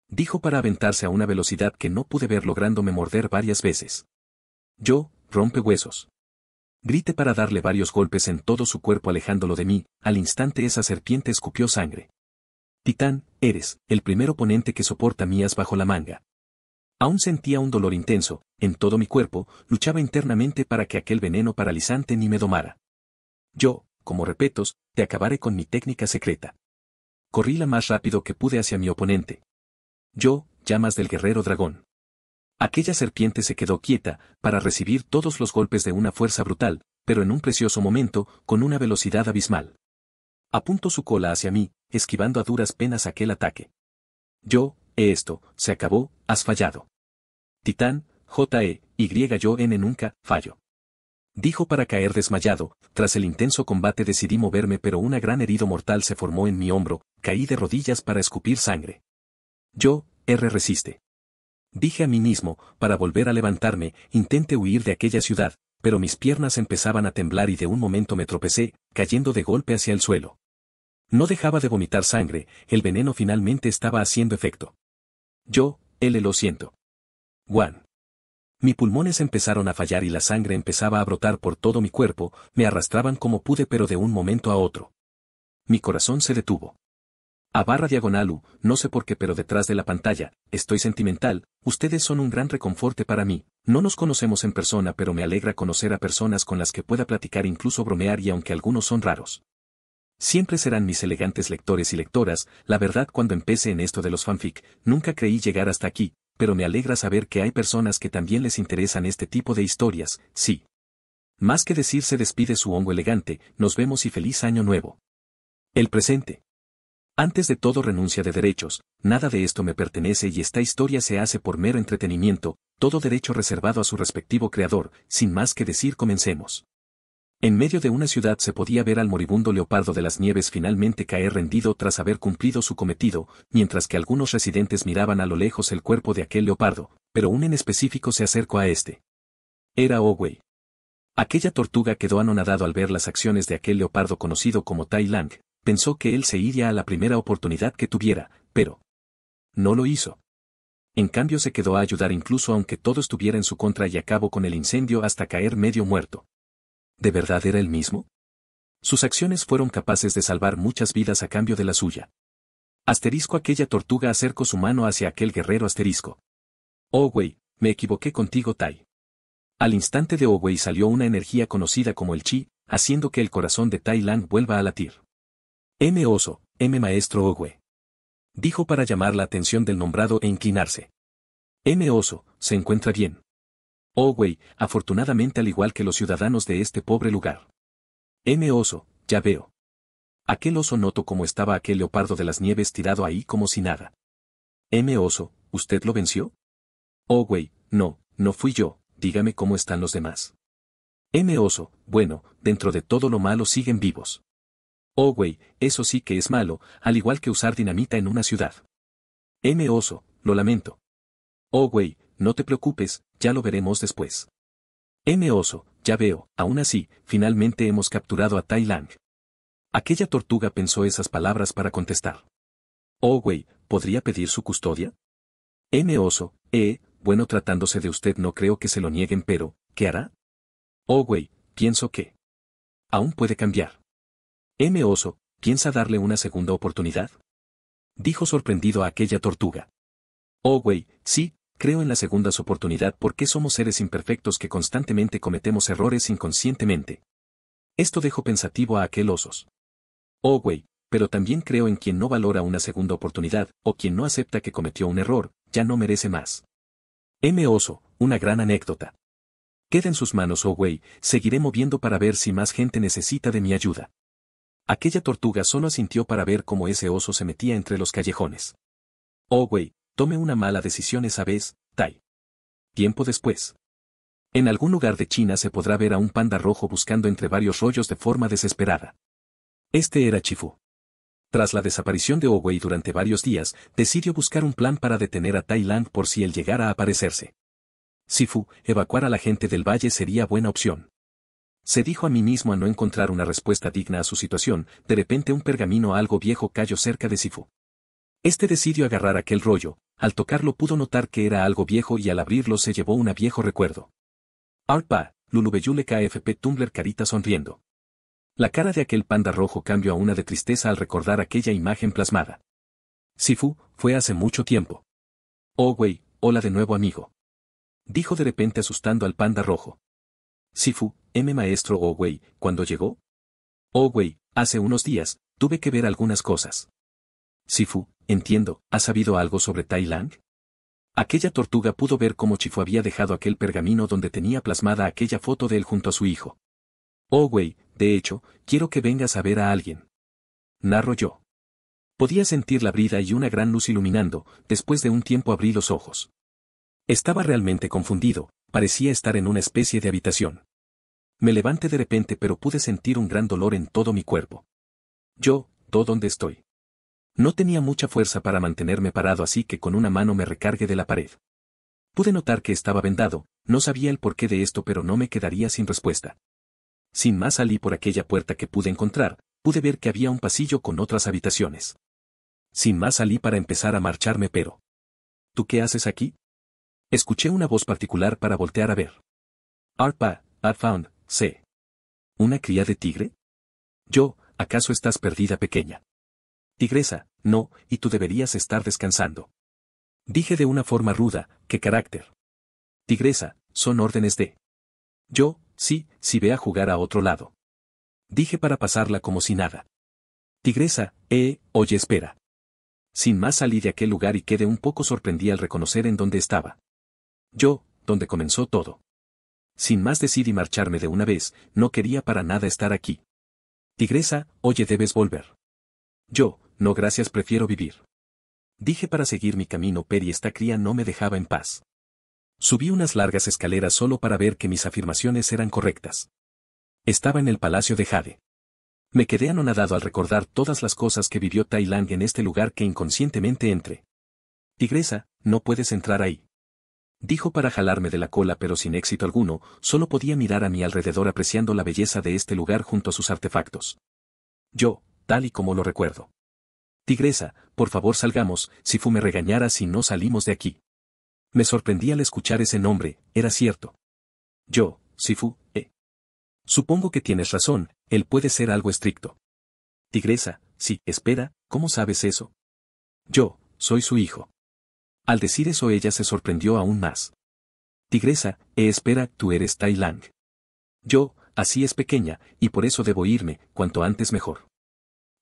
Dijo para aventarse a una velocidad que no pude ver lográndome morder varias veces. Yo, rompe huesos. Grité para darle varios golpes en todo su cuerpo alejándolo de mí, al instante esa serpiente escupió sangre. Titán, eres el primer oponente que soporta mías bajo la manga. Aún sentía un dolor intenso, en todo mi cuerpo, luchaba internamente para que aquel veneno paralizante ni me domara. Yo, como repetos, te acabaré con mi técnica secreta. Corrí la más rápido que pude hacia mi oponente. Yo, llamas del guerrero dragón. Aquella serpiente se quedó quieta, para recibir todos los golpes de una fuerza brutal, pero en un precioso momento, con una velocidad abismal. Apuntó su cola hacia mí, esquivando a duras penas aquel ataque. Yo, esto, se acabó, has fallado. Titán, J.E., n nunca, fallo. Dijo para caer desmayado, tras el intenso combate decidí moverme pero una gran herida mortal se formó en mi hombro, caí de rodillas para escupir sangre. Yo, R resiste. Dije a mí mismo, para volver a levantarme, intenté huir de aquella ciudad, pero mis piernas empezaban a temblar y de un momento me tropecé, cayendo de golpe hacia el suelo. No dejaba de vomitar sangre, el veneno finalmente estaba haciendo efecto. Yo, L lo siento. Juan. Mis pulmones empezaron a fallar y la sangre empezaba a brotar por todo mi cuerpo, me arrastraban como pude pero de un momento a otro. Mi corazón se detuvo. A barra diagonal U, no sé por qué pero detrás de la pantalla, estoy sentimental, ustedes son un gran reconforte para mí, no nos conocemos en persona pero me alegra conocer a personas con las que pueda platicar incluso bromear y aunque algunos son raros. Siempre serán mis elegantes lectores y lectoras, la verdad cuando empecé en esto de los fanfic, nunca creí llegar hasta aquí, pero me alegra saber que hay personas que también les interesan este tipo de historias, sí. Más que decir se despide su hongo elegante, nos vemos y feliz año nuevo. El presente. Antes de todo renuncia de derechos, nada de esto me pertenece y esta historia se hace por mero entretenimiento, todo derecho reservado a su respectivo creador, sin más que decir comencemos. En medio de una ciudad se podía ver al moribundo leopardo de las nieves finalmente caer rendido tras haber cumplido su cometido, mientras que algunos residentes miraban a lo lejos el cuerpo de aquel leopardo, pero un en específico se acercó a este. Era Owei. Aquella tortuga quedó anonadado al ver las acciones de aquel leopardo conocido como Tai Lang, pensó que él se iría a la primera oportunidad que tuviera, pero... No lo hizo. En cambio se quedó a ayudar incluso aunque todo estuviera en su contra y acabó con el incendio hasta caer medio muerto. ¿de verdad era el mismo? Sus acciones fueron capaces de salvar muchas vidas a cambio de la suya. Asterisco aquella tortuga acercó su mano hacia aquel guerrero asterisco. Owey, me equivoqué contigo Tai. Al instante de Owey salió una energía conocida como el chi, haciendo que el corazón de Tai Lan vuelva a latir. M. Oso, M. Maestro Owey. Dijo para llamar la atención del nombrado e inclinarse. M. Oso, se encuentra bien. Oh, güey, afortunadamente al igual que los ciudadanos de este pobre lugar. M. Oso, ya veo. Aquel oso noto cómo estaba aquel leopardo de las nieves tirado ahí como si nada. M. Oso, ¿usted lo venció? Oh Owey, no, no fui yo, dígame cómo están los demás. M. Oso, bueno, dentro de todo lo malo siguen vivos. Oh güey, eso sí que es malo, al igual que usar dinamita en una ciudad. M. Oso, lo lamento. Oh Owey, no te preocupes, ya lo veremos después. M. Oso, ya veo, aún así, finalmente hemos capturado a Tai Lang. Aquella tortuga pensó esas palabras para contestar. Oh, wey, ¿podría pedir su custodia? M. Oso, eh, bueno tratándose de usted no creo que se lo nieguen pero, ¿qué hará? Oh, wey, pienso que... Aún puede cambiar. M. Oso, ¿piensa darle una segunda oportunidad? Dijo sorprendido a aquella tortuga. Oh, wey, sí, creo en la segunda oportunidad porque somos seres imperfectos que constantemente cometemos errores inconscientemente. Esto dejó pensativo a aquel osos. Oh, güey, pero también creo en quien no valora una segunda oportunidad, o quien no acepta que cometió un error, ya no merece más. M. Oso, una gran anécdota. Queda en sus manos, oh güey, seguiré moviendo para ver si más gente necesita de mi ayuda. Aquella tortuga solo asintió para ver cómo ese oso se metía entre los callejones. Oh güey, tome una mala decisión esa vez, Tai. Tiempo después. En algún lugar de China se podrá ver a un panda rojo buscando entre varios rollos de forma desesperada. Este era Chifu. Tras la desaparición de Owei durante varios días, decidió buscar un plan para detener a Thailand por si él llegara a aparecerse. Sifu, evacuar a la gente del valle sería buena opción. Se dijo a mí mismo a no encontrar una respuesta digna a su situación, de repente un pergamino algo viejo cayó cerca de Chifu. Este decidió agarrar aquel rollo, al tocarlo pudo notar que era algo viejo y al abrirlo se llevó un viejo recuerdo. Arpa, Lulubeyule KFP Tumblr carita sonriendo. La cara de aquel panda rojo cambió a una de tristeza al recordar aquella imagen plasmada. Sifu, fue hace mucho tiempo. Oh güey, hola de nuevo amigo. Dijo de repente asustando al panda rojo. Sifu, M maestro Oh güey, ¿cuándo llegó? Oh güey, hace unos días, tuve que ver algunas cosas. Sifu, entiendo, ¿ha sabido algo sobre Tai Lang? Aquella tortuga pudo ver cómo Chifu había dejado aquel pergamino donde tenía plasmada aquella foto de él junto a su hijo. Oh, Wei, de hecho, quiero que vengas a ver a alguien. Narro yo. Podía sentir la brida y una gran luz iluminando, después de un tiempo abrí los ojos. Estaba realmente confundido, parecía estar en una especie de habitación. Me levanté de repente pero pude sentir un gran dolor en todo mi cuerpo. Yo, ¿todo donde estoy? No tenía mucha fuerza para mantenerme parado así que con una mano me recargué de la pared. Pude notar que estaba vendado, no sabía el porqué de esto pero no me quedaría sin respuesta. Sin más salí por aquella puerta que pude encontrar, pude ver que había un pasillo con otras habitaciones. Sin más salí para empezar a marcharme pero... ¿Tú qué haces aquí? Escuché una voz particular para voltear a ver. Arpa, I found, C. ¿Una cría de tigre? Yo, ¿acaso estás perdida pequeña? Tigresa, no, y tú deberías estar descansando. Dije de una forma ruda, qué carácter. Tigresa, son órdenes de. Yo, sí, si ve a jugar a otro lado. Dije para pasarla como si nada. Tigresa, eh, oye espera. Sin más salí de aquel lugar y quedé un poco sorprendida al reconocer en dónde estaba. Yo, donde comenzó todo. Sin más decidí marcharme de una vez, no quería para nada estar aquí. Tigresa, oye debes volver. Yo, no gracias prefiero vivir. Dije para seguir mi camino pero esta cría no me dejaba en paz. Subí unas largas escaleras solo para ver que mis afirmaciones eran correctas. Estaba en el palacio de Jade. Me quedé anonadado al recordar todas las cosas que vivió Tai en este lugar que inconscientemente entré. Tigresa, no puedes entrar ahí. Dijo para jalarme de la cola pero sin éxito alguno, solo podía mirar a mi alrededor apreciando la belleza de este lugar junto a sus artefactos. Yo, tal y como lo recuerdo. Tigresa, por favor salgamos, fu me regañara si no salimos de aquí. Me sorprendí al escuchar ese nombre, era cierto. Yo, Sifu, eh. Supongo que tienes razón, él puede ser algo estricto. Tigresa, sí, espera, ¿cómo sabes eso? Yo, soy su hijo. Al decir eso ella se sorprendió aún más. Tigresa, eh, espera, tú eres Tai Lang. Yo, así es pequeña, y por eso debo irme, cuanto antes mejor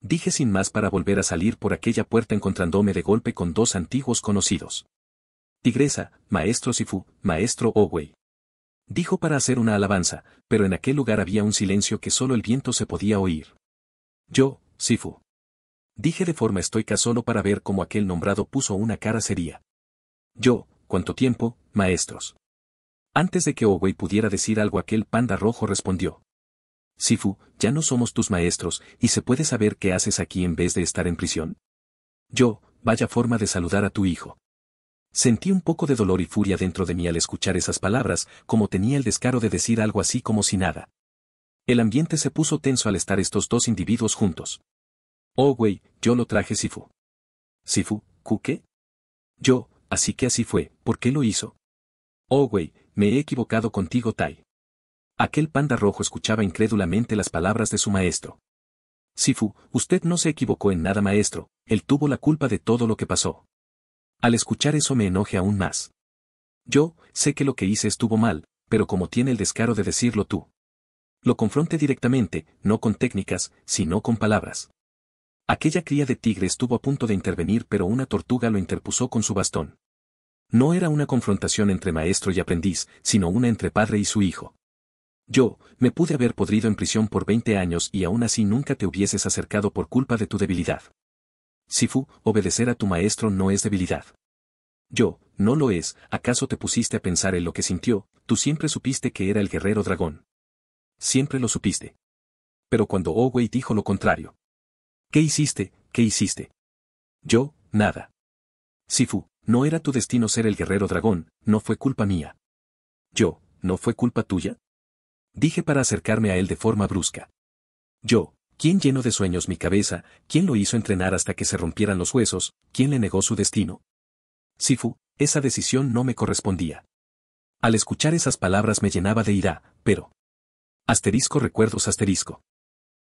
dije sin más para volver a salir por aquella puerta encontrándome de golpe con dos antiguos conocidos. Tigresa, maestro Sifu, maestro Owey. Dijo para hacer una alabanza, pero en aquel lugar había un silencio que solo el viento se podía oír. Yo, Sifu. Dije de forma estoica solo para ver cómo aquel nombrado puso una cara seria. Yo, ¿cuánto tiempo, maestros? Antes de que Owey pudiera decir algo aquel panda rojo respondió. Sifu, ya no somos tus maestros, y se puede saber qué haces aquí en vez de estar en prisión. Yo, vaya forma de saludar a tu hijo. Sentí un poco de dolor y furia dentro de mí al escuchar esas palabras, como tenía el descaro de decir algo así como si nada. El ambiente se puso tenso al estar estos dos individuos juntos. Oh, güey, yo lo traje Sifu. Sifu, ¿qué? Yo, así que así fue, ¿por qué lo hizo? Oh, güey, me he equivocado contigo, Tai. Aquel panda rojo escuchaba incrédulamente las palabras de su maestro. Sifu, usted no se equivocó en nada maestro, él tuvo la culpa de todo lo que pasó. Al escuchar eso me enoje aún más. Yo, sé que lo que hice estuvo mal, pero como tiene el descaro de decirlo tú. Lo confronté directamente, no con técnicas, sino con palabras. Aquella cría de tigre estuvo a punto de intervenir pero una tortuga lo interpuso con su bastón. No era una confrontación entre maestro y aprendiz, sino una entre padre y su hijo. Yo, me pude haber podrido en prisión por 20 años y aún así nunca te hubieses acercado por culpa de tu debilidad. Sifu, obedecer a tu maestro no es debilidad. Yo, no lo es, ¿acaso te pusiste a pensar en lo que sintió? Tú siempre supiste que era el guerrero dragón. Siempre lo supiste. Pero cuando Owei dijo lo contrario. ¿Qué hiciste? ¿Qué hiciste? Yo, nada. Sifu, no era tu destino ser el guerrero dragón, no fue culpa mía. Yo, ¿no fue culpa tuya? dije para acercarme a él de forma brusca. Yo, ¿quién llenó de sueños mi cabeza? ¿Quién lo hizo entrenar hasta que se rompieran los huesos? ¿Quién le negó su destino? Sifu, esa decisión no me correspondía. Al escuchar esas palabras me llenaba de ira, pero... Asterisco recuerdos asterisco.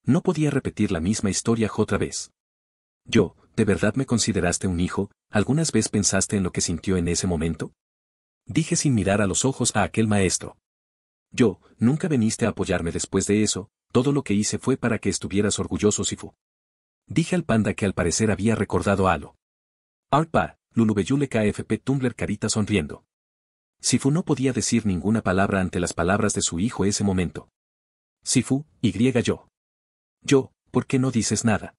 No podía repetir la misma historia otra vez. Yo, ¿de verdad me consideraste un hijo? ¿Algunas veces pensaste en lo que sintió en ese momento? Dije sin mirar a los ojos a aquel maestro. Yo, nunca veniste a apoyarme después de eso, todo lo que hice fue para que estuvieras orgulloso Sifu. Dije al panda que al parecer había recordado a algo. Arpa, Lulubeyule KFP Tumblr carita sonriendo. Sifu no podía decir ninguna palabra ante las palabras de su hijo ese momento. Sifu, y yo. Yo, ¿por qué no dices nada?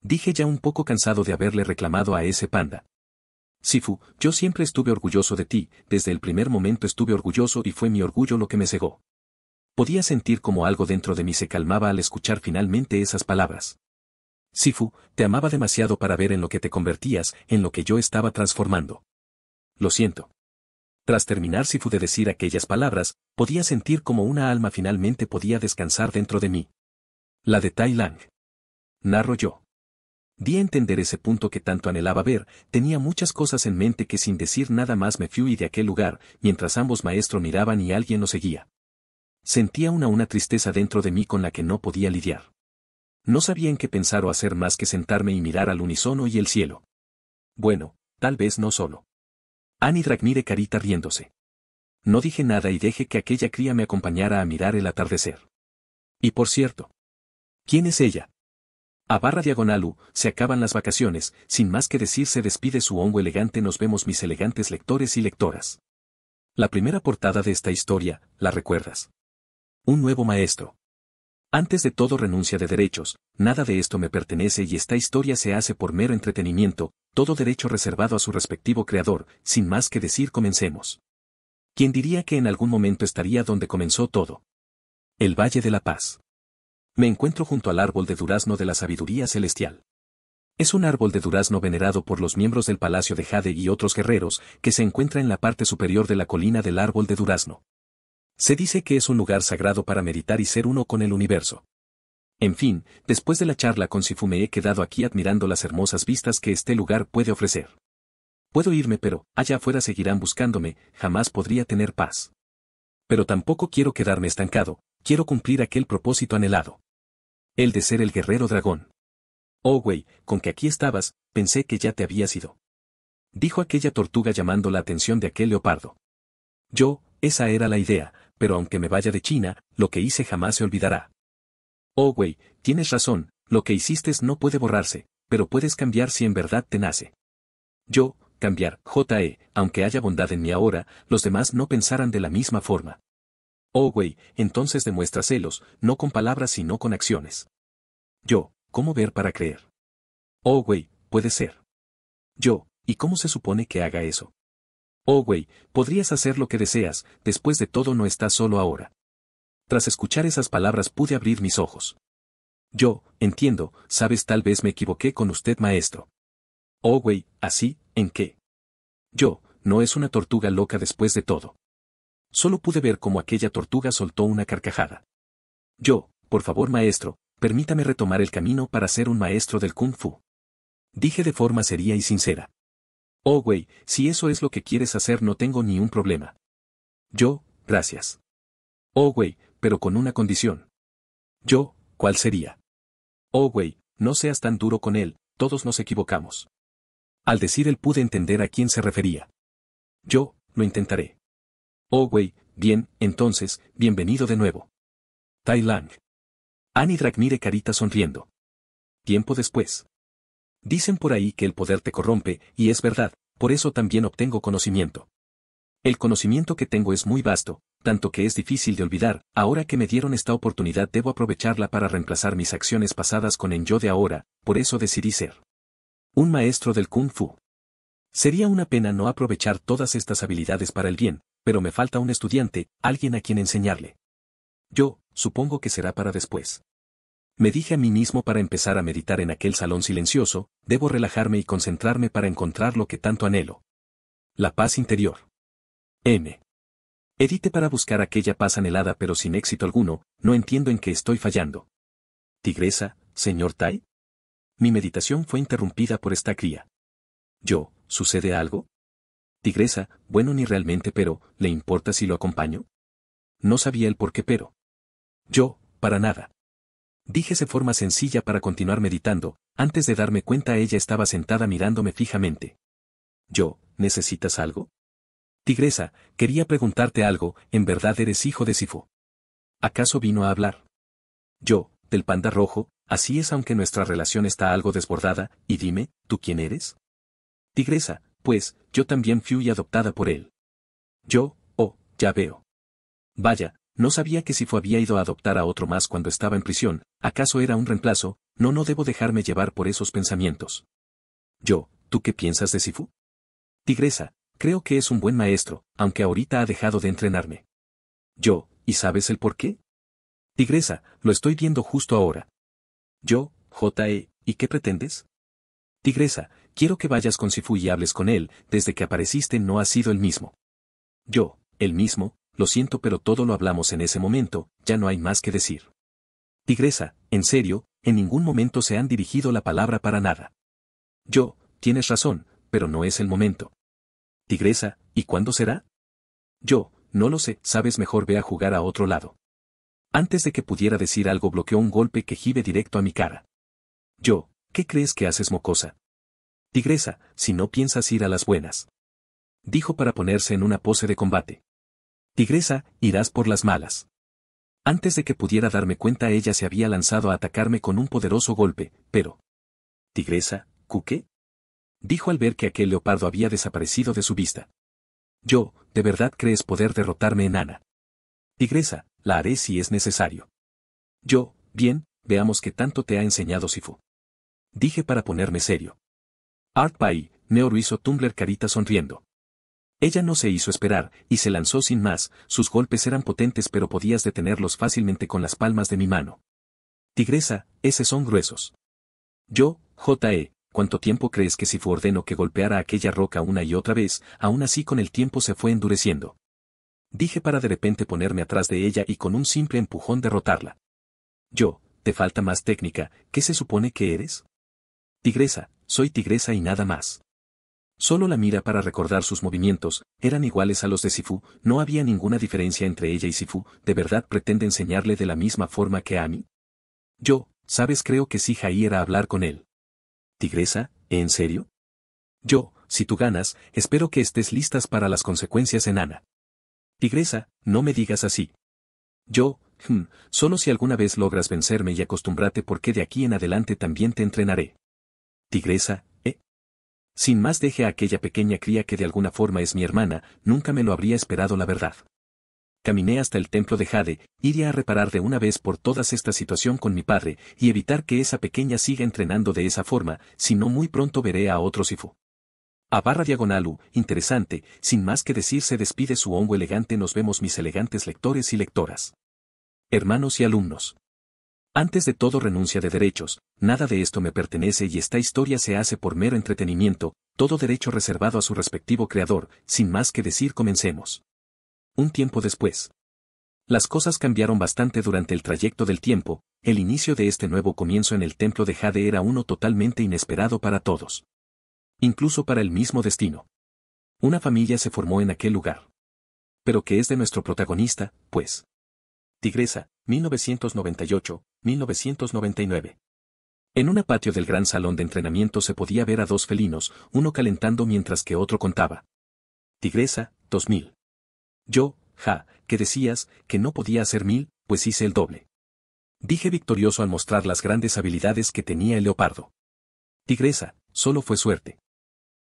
Dije ya un poco cansado de haberle reclamado a ese panda. Sifu, yo siempre estuve orgulloso de ti, desde el primer momento estuve orgulloso y fue mi orgullo lo que me cegó. Podía sentir como algo dentro de mí se calmaba al escuchar finalmente esas palabras. Sifu, te amaba demasiado para ver en lo que te convertías, en lo que yo estaba transformando. Lo siento. Tras terminar Sifu de decir aquellas palabras, podía sentir como una alma finalmente podía descansar dentro de mí. La de Tai Lang. Narro yo. Di a entender ese punto que tanto anhelaba ver, tenía muchas cosas en mente que sin decir nada más me fui de aquel lugar, mientras ambos maestros miraban y alguien nos seguía. Sentía una una tristeza dentro de mí con la que no podía lidiar. No sabía en qué pensar o hacer más que sentarme y mirar al unisono y el cielo. Bueno, tal vez no solo. Annie dragmire carita riéndose. No dije nada y dejé que aquella cría me acompañara a mirar el atardecer. Y por cierto. ¿Quién es ella? A barra diagonal se acaban las vacaciones, sin más que decir se despide su hongo elegante nos vemos mis elegantes lectores y lectoras. La primera portada de esta historia, la recuerdas. Un nuevo maestro. Antes de todo renuncia de derechos, nada de esto me pertenece y esta historia se hace por mero entretenimiento, todo derecho reservado a su respectivo creador, sin más que decir comencemos. ¿Quién diría que en algún momento estaría donde comenzó todo? El Valle de la Paz me encuentro junto al árbol de durazno de la sabiduría celestial. Es un árbol de durazno venerado por los miembros del Palacio de Jade y otros guerreros, que se encuentra en la parte superior de la colina del árbol de durazno. Se dice que es un lugar sagrado para meditar y ser uno con el universo. En fin, después de la charla con Sifu me he quedado aquí admirando las hermosas vistas que este lugar puede ofrecer. Puedo irme pero, allá afuera seguirán buscándome, jamás podría tener paz. Pero tampoco quiero quedarme estancado, quiero cumplir aquel propósito anhelado. El de ser el guerrero dragón. Oh, güey, con que aquí estabas, pensé que ya te habías ido. Dijo aquella tortuga llamando la atención de aquel leopardo. Yo, esa era la idea, pero aunque me vaya de China, lo que hice jamás se olvidará. Oh, güey, tienes razón, lo que hiciste no puede borrarse, pero puedes cambiar si en verdad te nace. Yo, cambiar, JE, aunque haya bondad en mí ahora, los demás no pensarán de la misma forma. Oh, güey, entonces demuestra celos, no con palabras sino con acciones. Yo, ¿cómo ver para creer? Oh, güey, puede ser. Yo, ¿y cómo se supone que haga eso? Oh, güey, podrías hacer lo que deseas, después de todo no estás solo ahora. Tras escuchar esas palabras pude abrir mis ojos. Yo, entiendo, sabes tal vez me equivoqué con usted maestro. Oh, güey, ¿así, en qué? Yo, no es una tortuga loca después de todo. Solo pude ver cómo aquella tortuga soltó una carcajada. Yo, por favor maestro, permítame retomar el camino para ser un maestro del kung fu. Dije de forma seria y sincera. Oh, wey, si eso es lo que quieres hacer no tengo ni un problema. Yo, gracias. Oh, wey, pero con una condición. Yo, ¿cuál sería? Oh, wey, no seas tan duro con él, todos nos equivocamos. Al decir él pude entender a quién se refería. Yo, lo intentaré. Oh, wey, bien, entonces, bienvenido de nuevo. Tai Lang. Annie mire carita sonriendo. Tiempo después. Dicen por ahí que el poder te corrompe, y es verdad, por eso también obtengo conocimiento. El conocimiento que tengo es muy vasto, tanto que es difícil de olvidar, ahora que me dieron esta oportunidad debo aprovecharla para reemplazar mis acciones pasadas con el yo de ahora, por eso decidí ser un maestro del kung fu. Sería una pena no aprovechar todas estas habilidades para el bien, pero me falta un estudiante, alguien a quien enseñarle. Yo, supongo que será para después. Me dije a mí mismo para empezar a meditar en aquel salón silencioso, debo relajarme y concentrarme para encontrar lo que tanto anhelo. La paz interior. M. Edite para buscar aquella paz anhelada pero sin éxito alguno, no entiendo en qué estoy fallando. Tigresa, señor Tai. Mi meditación fue interrumpida por esta cría. Yo, ¿sucede algo? Tigresa, bueno ni realmente pero, ¿le importa si lo acompaño? No sabía el por qué pero. Yo, para nada. Díjese forma sencilla para continuar meditando, antes de darme cuenta ella estaba sentada mirándome fijamente. Yo, ¿necesitas algo? Tigresa, quería preguntarte algo, en verdad eres hijo de Sifo. ¿Acaso vino a hablar? Yo, del panda rojo, así es aunque nuestra relación está algo desbordada, y dime, ¿tú quién eres? Tigresa, pues, yo también fui adoptada por él. Yo, oh, ya veo. Vaya, no sabía que Sifu había ido a adoptar a otro más cuando estaba en prisión, ¿acaso era un reemplazo? No, no debo dejarme llevar por esos pensamientos. Yo, ¿tú qué piensas de Sifu? Tigresa, creo que es un buen maestro, aunque ahorita ha dejado de entrenarme. Yo, ¿y sabes el por qué? Tigresa, lo estoy viendo justo ahora. Yo, J.E., ¿y qué pretendes? Tigresa, Quiero que vayas con Sifu y hables con él, desde que apareciste no ha sido el mismo. Yo, el mismo, lo siento pero todo lo hablamos en ese momento, ya no hay más que decir. Tigresa, en serio, en ningún momento se han dirigido la palabra para nada. Yo, tienes razón, pero no es el momento. Tigresa, ¿y cuándo será? Yo, no lo sé, sabes mejor ve a jugar a otro lado. Antes de que pudiera decir algo bloqueó un golpe que gibe directo a mi cara. Yo, ¿qué crees que haces mocosa? Tigresa, si no piensas ir a las buenas. Dijo para ponerse en una pose de combate. Tigresa, irás por las malas. Antes de que pudiera darme cuenta ella se había lanzado a atacarme con un poderoso golpe, pero... Tigresa, qué? Dijo al ver que aquel leopardo había desaparecido de su vista. Yo, ¿de verdad crees poder derrotarme enana? Tigresa, la haré si es necesario. Yo, bien, veamos qué tanto te ha enseñado Sifu. Dije para ponerme serio. Art Pie, hizo Tumblr carita sonriendo. Ella no se hizo esperar, y se lanzó sin más, sus golpes eran potentes pero podías detenerlos fácilmente con las palmas de mi mano. Tigresa, esos son gruesos. Yo, J.E., ¿cuánto tiempo crees que si fue ordeno que golpeara aquella roca una y otra vez, aún así con el tiempo se fue endureciendo? Dije para de repente ponerme atrás de ella y con un simple empujón derrotarla. Yo, te falta más técnica, ¿qué se supone que eres? Tigresa, soy tigresa y nada más. Solo la mira para recordar sus movimientos, eran iguales a los de Sifu, no había ninguna diferencia entre ella y Sifu, ¿de verdad pretende enseñarle de la misma forma que a mí? Yo, sabes creo que sí Jai era hablar con él. Tigresa, ¿en serio? Yo, si tú ganas, espero que estés listas para las consecuencias Ana. Tigresa, no me digas así. Yo, hmm, solo si alguna vez logras vencerme y acostúmbrate porque de aquí en adelante también te entrenaré. Tigresa, ¿eh? Sin más deje a aquella pequeña cría que de alguna forma es mi hermana, nunca me lo habría esperado la verdad. Caminé hasta el templo de Jade, iré a reparar de una vez por todas esta situación con mi padre, y evitar que esa pequeña siga entrenando de esa forma, si no muy pronto veré a otro Sifu. A barra diagonalu, uh, interesante, sin más que decir se despide su hongo elegante nos vemos mis elegantes lectores y lectoras. Hermanos y alumnos. Antes de todo renuncia de derechos, nada de esto me pertenece y esta historia se hace por mero entretenimiento, todo derecho reservado a su respectivo creador, sin más que decir comencemos. Un tiempo después. Las cosas cambiaron bastante durante el trayecto del tiempo, el inicio de este nuevo comienzo en el templo de Jade era uno totalmente inesperado para todos. Incluso para el mismo destino. Una familia se formó en aquel lugar. Pero que es de nuestro protagonista, pues. Tigresa, 1998, 1999. En un patio del gran salón de entrenamiento se podía ver a dos felinos, uno calentando mientras que otro contaba. Tigresa, 2000. Yo, ja, que decías, que no podía hacer mil, pues hice el doble. Dije victorioso al mostrar las grandes habilidades que tenía el leopardo. Tigresa, solo fue suerte.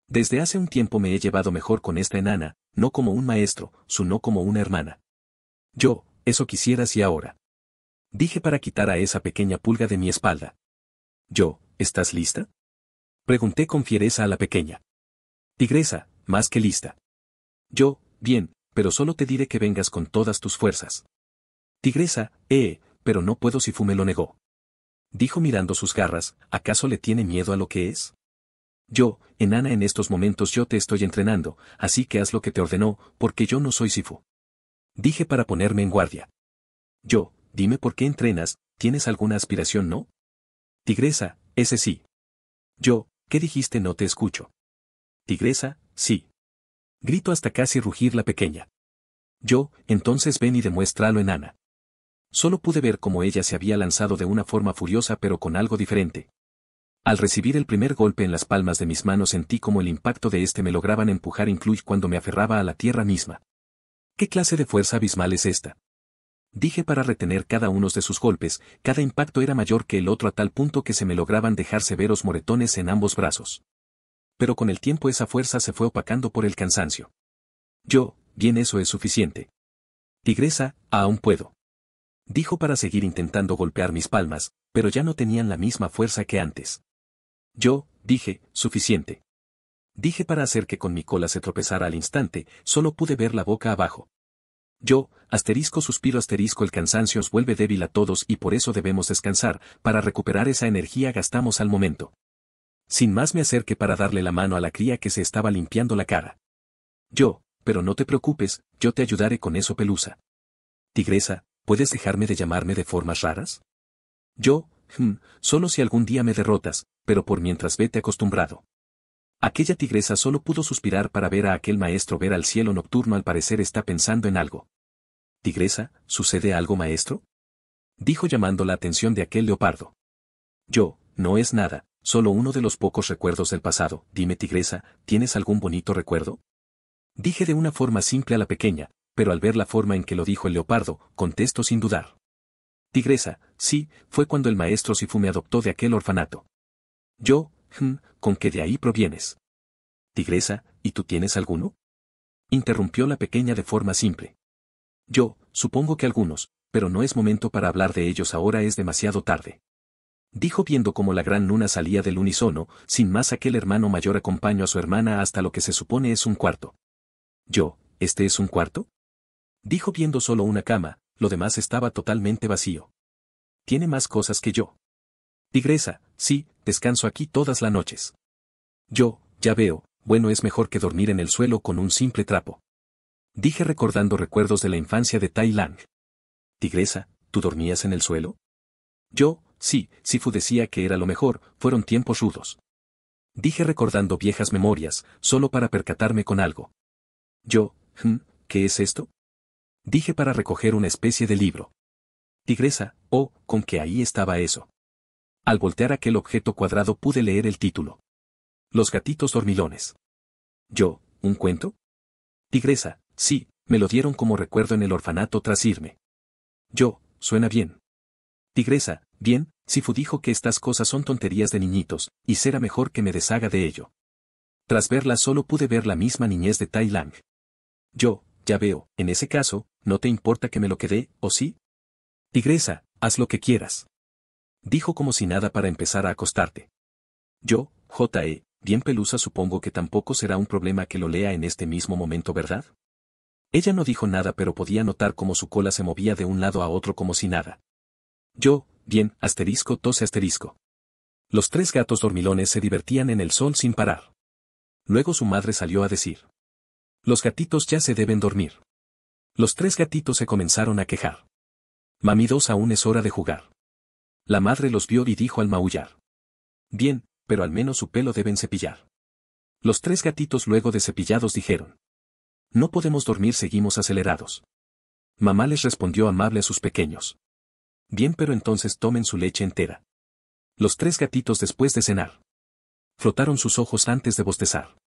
Desde hace un tiempo me he llevado mejor con esta enana, no como un maestro, sino como una hermana. Yo, eso quisiera y ahora dije para quitar a esa pequeña pulga de mi espalda. Yo, ¿estás lista? Pregunté con fiereza a la pequeña. Tigresa, más que lista. Yo, bien, pero solo te diré que vengas con todas tus fuerzas. Tigresa, eh, pero no puedo si me lo negó. Dijo mirando sus garras, ¿acaso le tiene miedo a lo que es? Yo, enana en estos momentos yo te estoy entrenando, así que haz lo que te ordenó, porque yo no soy Sifu. Dije para ponerme en guardia. Yo, dime por qué entrenas, ¿tienes alguna aspiración no? Tigresa, ese sí. Yo, ¿qué dijiste no te escucho? Tigresa, sí. Grito hasta casi rugir la pequeña. Yo, entonces ven y demuéstralo enana. Solo pude ver cómo ella se había lanzado de una forma furiosa pero con algo diferente. Al recibir el primer golpe en las palmas de mis manos sentí como el impacto de este me lograban empujar incluy cuando me aferraba a la tierra misma. ¿Qué clase de fuerza abismal es esta? dije para retener cada uno de sus golpes, cada impacto era mayor que el otro a tal punto que se me lograban dejar severos moretones en ambos brazos. Pero con el tiempo esa fuerza se fue opacando por el cansancio. Yo, bien eso es suficiente. Tigresa, aún puedo. Dijo para seguir intentando golpear mis palmas, pero ya no tenían la misma fuerza que antes. Yo, dije, suficiente. Dije para hacer que con mi cola se tropezara al instante, solo pude ver la boca abajo. Yo, asterisco suspiro asterisco el cansancio os vuelve débil a todos y por eso debemos descansar, para recuperar esa energía gastamos al momento. Sin más me acerqué para darle la mano a la cría que se estaba limpiando la cara. Yo, pero no te preocupes, yo te ayudaré con eso pelusa. Tigresa, ¿puedes dejarme de llamarme de formas raras? Yo, hmm, solo si algún día me derrotas, pero por mientras vete acostumbrado. Aquella tigresa solo pudo suspirar para ver a aquel maestro ver al cielo nocturno al parecer está pensando en algo. Tigresa, ¿sucede algo maestro? Dijo llamando la atención de aquel leopardo. Yo, no es nada, solo uno de los pocos recuerdos del pasado. Dime Tigresa, ¿tienes algún bonito recuerdo? Dije de una forma simple a la pequeña, pero al ver la forma en que lo dijo el leopardo, contesto sin dudar. Tigresa, sí, fue cuando el maestro Sifu me adoptó de aquel orfanato. Yo, hm, con que de ahí provienes. Tigresa, ¿y tú tienes alguno? Interrumpió la pequeña de forma simple. Yo, supongo que algunos, pero no es momento para hablar de ellos ahora es demasiado tarde. Dijo viendo cómo la gran luna salía del unisono, sin más aquel hermano mayor acompañó a su hermana hasta lo que se supone es un cuarto. Yo, ¿este es un cuarto? Dijo viendo solo una cama, lo demás estaba totalmente vacío. Tiene más cosas que yo. Tigresa, sí, descanso aquí todas las noches. Yo, ya veo, bueno es mejor que dormir en el suelo con un simple trapo dije recordando recuerdos de la infancia de Tai Lang. Tigresa, ¿tú dormías en el suelo? Yo, sí, Sifu decía que era lo mejor, fueron tiempos rudos. Dije recordando viejas memorias, solo para percatarme con algo. Yo, hm, ¿qué es esto? Dije para recoger una especie de libro. Tigresa, oh, con que ahí estaba eso. Al voltear aquel objeto cuadrado pude leer el título. Los gatitos dormilones. Yo, ¿un cuento? Tigresa, Sí, me lo dieron como recuerdo en el orfanato tras irme. Yo, suena bien. Tigresa, bien, Sifu dijo que estas cosas son tonterías de niñitos, y será mejor que me deshaga de ello. Tras verla solo pude ver la misma niñez de Tai Lang. Yo, ya veo, en ese caso, ¿no te importa que me lo quede, o sí? Tigresa, haz lo que quieras. Dijo como si nada para empezar a acostarte. Yo, J.E., bien pelusa supongo que tampoco será un problema que lo lea en este mismo momento, ¿verdad? Ella no dijo nada pero podía notar cómo su cola se movía de un lado a otro como si nada. Yo, bien, asterisco, tose asterisco. Los tres gatos dormilones se divertían en el sol sin parar. Luego su madre salió a decir. Los gatitos ya se deben dormir. Los tres gatitos se comenzaron a quejar. Mami dos aún es hora de jugar. La madre los vio y dijo al maullar. Bien, pero al menos su pelo deben cepillar. Los tres gatitos luego de cepillados dijeron. No podemos dormir, seguimos acelerados. Mamá les respondió amable a sus pequeños. Bien, pero entonces tomen su leche entera. Los tres gatitos después de cenar. Frotaron sus ojos antes de bostezar.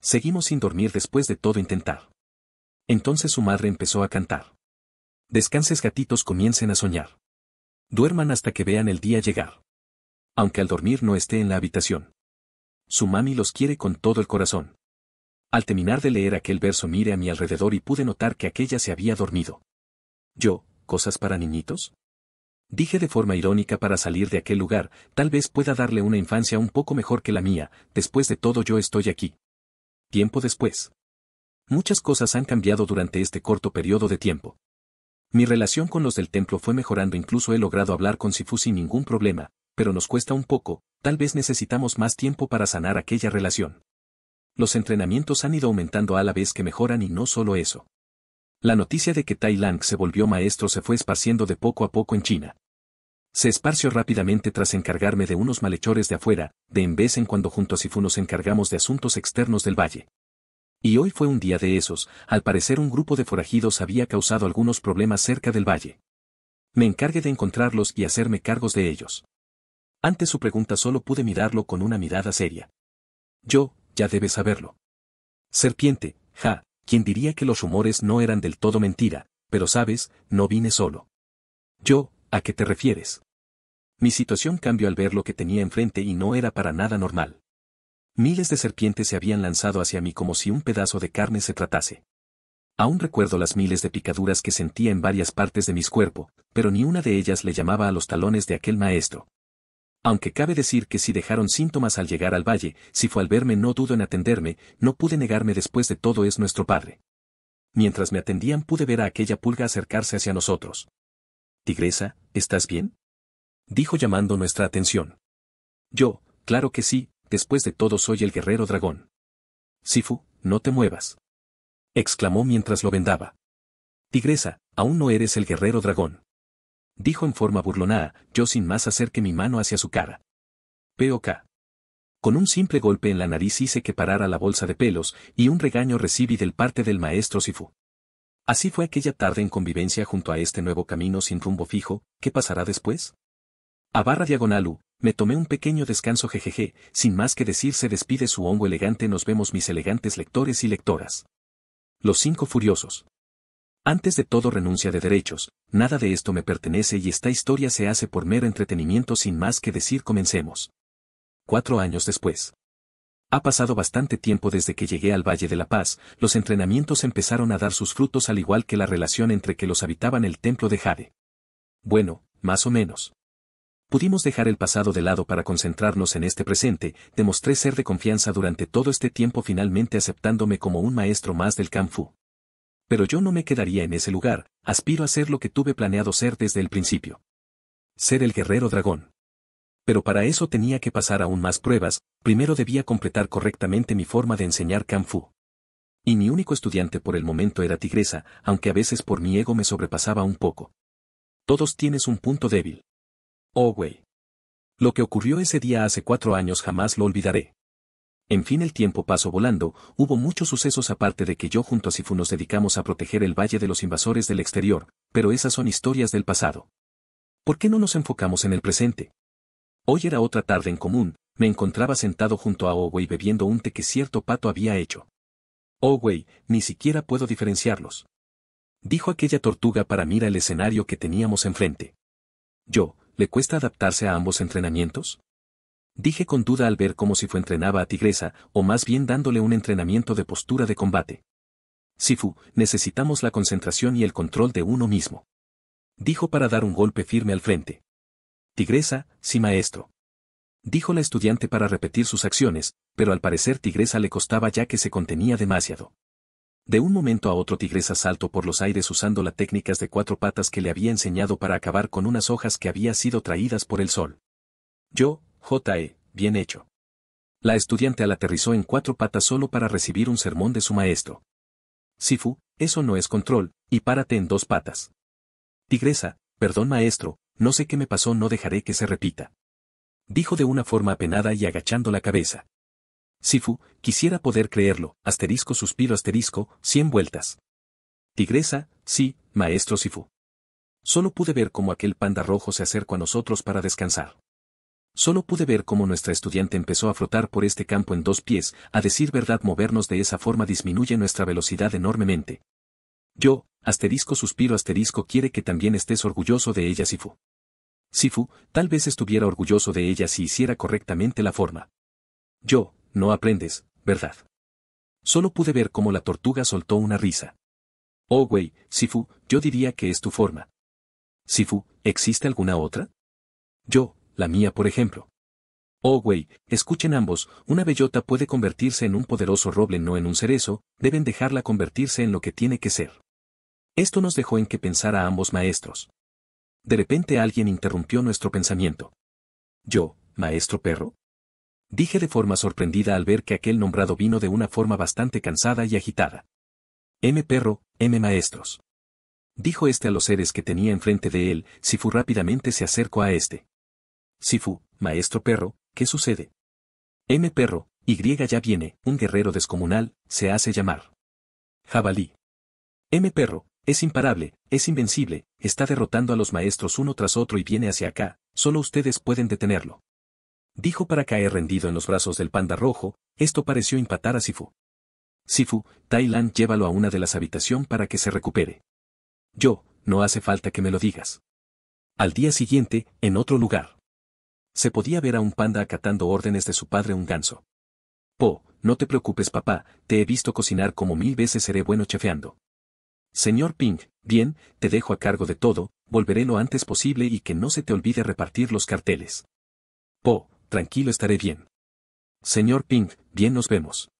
Seguimos sin dormir después de todo intentar. Entonces su madre empezó a cantar. Descanses gatitos comiencen a soñar. Duerman hasta que vean el día llegar. Aunque al dormir no esté en la habitación. Su mami los quiere con todo el corazón. Al terminar de leer aquel verso miré a mi alrededor y pude notar que aquella se había dormido. Yo, ¿cosas para niñitos? Dije de forma irónica para salir de aquel lugar, tal vez pueda darle una infancia un poco mejor que la mía, después de todo yo estoy aquí. Tiempo después. Muchas cosas han cambiado durante este corto periodo de tiempo. Mi relación con los del templo fue mejorando, incluso he logrado hablar con Sifu sin ningún problema, pero nos cuesta un poco, tal vez necesitamos más tiempo para sanar aquella relación los entrenamientos han ido aumentando a la vez que mejoran y no solo eso. La noticia de que Tai Lang se volvió maestro se fue esparciendo de poco a poco en China. Se esparció rápidamente tras encargarme de unos malhechores de afuera, de en vez en cuando junto a Sifu nos encargamos de asuntos externos del valle. Y hoy fue un día de esos, al parecer un grupo de forajidos había causado algunos problemas cerca del valle. Me encargué de encontrarlos y hacerme cargos de ellos. Ante su pregunta solo pude mirarlo con una mirada seria. Yo, ya debes saberlo. Serpiente, ja, quien diría que los rumores no eran del todo mentira, pero sabes, no vine solo. Yo, ¿a qué te refieres? Mi situación cambió al ver lo que tenía enfrente y no era para nada normal. Miles de serpientes se habían lanzado hacia mí como si un pedazo de carne se tratase. Aún recuerdo las miles de picaduras que sentía en varias partes de mis cuerpo, pero ni una de ellas le llamaba a los talones de aquel maestro, aunque cabe decir que si dejaron síntomas al llegar al valle, si al verme no dudo en atenderme, no pude negarme después de todo es nuestro padre. Mientras me atendían pude ver a aquella pulga acercarse hacia nosotros. Tigresa, ¿estás bien? Dijo llamando nuestra atención. Yo, claro que sí, después de todo soy el guerrero dragón. Sifu, no te muevas. Exclamó mientras lo vendaba. Tigresa, aún no eres el guerrero dragón. Dijo en forma burlonada, yo sin más hacer mi mano hacia su cara. POK. Con un simple golpe en la nariz hice que parara la bolsa de pelos, y un regaño recibí del parte del maestro Sifu. Así fue aquella tarde en convivencia junto a este nuevo camino sin rumbo fijo, ¿qué pasará después? A barra diagonalu, me tomé un pequeño descanso jejeje, sin más que decir se despide su hongo elegante nos vemos mis elegantes lectores y lectoras. Los cinco furiosos. Antes de todo renuncia de derechos, nada de esto me pertenece y esta historia se hace por mero entretenimiento sin más que decir comencemos. Cuatro años después. Ha pasado bastante tiempo desde que llegué al Valle de la Paz, los entrenamientos empezaron a dar sus frutos al igual que la relación entre que los habitaban el templo de Jade. Bueno, más o menos. Pudimos dejar el pasado de lado para concentrarnos en este presente, demostré ser de confianza durante todo este tiempo finalmente aceptándome como un maestro más del Kung Fu pero yo no me quedaría en ese lugar, aspiro a ser lo que tuve planeado ser desde el principio. Ser el guerrero dragón. Pero para eso tenía que pasar aún más pruebas, primero debía completar correctamente mi forma de enseñar Kung Y mi único estudiante por el momento era tigresa, aunque a veces por mi ego me sobrepasaba un poco. Todos tienes un punto débil. Oh, güey. Lo que ocurrió ese día hace cuatro años jamás lo olvidaré. En fin el tiempo pasó volando, hubo muchos sucesos aparte de que yo junto a Sifu nos dedicamos a proteger el valle de los invasores del exterior, pero esas son historias del pasado. ¿Por qué no nos enfocamos en el presente? Hoy era otra tarde en común, me encontraba sentado junto a Owey bebiendo un té que cierto pato había hecho. Owey, ni siquiera puedo diferenciarlos. Dijo aquella tortuga para mirar el escenario que teníamos enfrente. Yo, ¿le cuesta adaptarse a ambos entrenamientos? Dije con duda al ver cómo Sifu entrenaba a Tigresa, o más bien dándole un entrenamiento de postura de combate. Sifu, necesitamos la concentración y el control de uno mismo. Dijo para dar un golpe firme al frente. Tigresa, sí maestro. Dijo la estudiante para repetir sus acciones, pero al parecer Tigresa le costaba ya que se contenía demasiado. De un momento a otro Tigresa saltó por los aires usando las técnicas de cuatro patas que le había enseñado para acabar con unas hojas que había sido traídas por el sol. Yo, J.E., bien hecho. La estudiante al aterrizó en cuatro patas solo para recibir un sermón de su maestro. Sifu, eso no es control, y párate en dos patas. Tigresa, perdón maestro, no sé qué me pasó, no dejaré que se repita. Dijo de una forma apenada y agachando la cabeza. Sifu, quisiera poder creerlo, asterisco suspiro asterisco, cien vueltas. Tigresa, sí, maestro Sifu. Solo pude ver cómo aquel panda rojo se acercó a nosotros para descansar. Solo pude ver cómo nuestra estudiante empezó a frotar por este campo en dos pies, a decir verdad movernos de esa forma disminuye nuestra velocidad enormemente. Yo, asterisco suspiro asterisco quiere que también estés orgulloso de ella Sifu. Sifu, tal vez estuviera orgulloso de ella si hiciera correctamente la forma. Yo, no aprendes, ¿verdad? Solo pude ver cómo la tortuga soltó una risa. Oh güey, Sifu, yo diría que es tu forma. Sifu, ¿existe alguna otra? Yo, la mía por ejemplo. Oh, güey, escuchen ambos, una bellota puede convertirse en un poderoso roble no en un cerezo, deben dejarla convertirse en lo que tiene que ser. Esto nos dejó en que pensar a ambos maestros. De repente alguien interrumpió nuestro pensamiento. Yo, maestro perro. Dije de forma sorprendida al ver que aquel nombrado vino de una forma bastante cansada y agitada. M perro, M maestros. Dijo este a los seres que tenía enfrente de él, si fu rápidamente se acercó a este. Sifu, maestro perro, ¿qué sucede? M perro, Y ya viene, un guerrero descomunal, se hace llamar. Jabalí. M perro, es imparable, es invencible, está derrotando a los maestros uno tras otro y viene hacia acá, solo ustedes pueden detenerlo. Dijo para caer rendido en los brazos del panda rojo, esto pareció empatar a Sifu. Sifu, Tailán, llévalo a una de las habitaciones para que se recupere. Yo, no hace falta que me lo digas. Al día siguiente, en otro lugar se podía ver a un panda acatando órdenes de su padre un ganso. Po, no te preocupes papá, te he visto cocinar como mil veces seré bueno chefeando. Señor Ping, bien, te dejo a cargo de todo, volveré lo antes posible y que no se te olvide repartir los carteles. Po, tranquilo estaré bien. Señor Ping, bien nos vemos.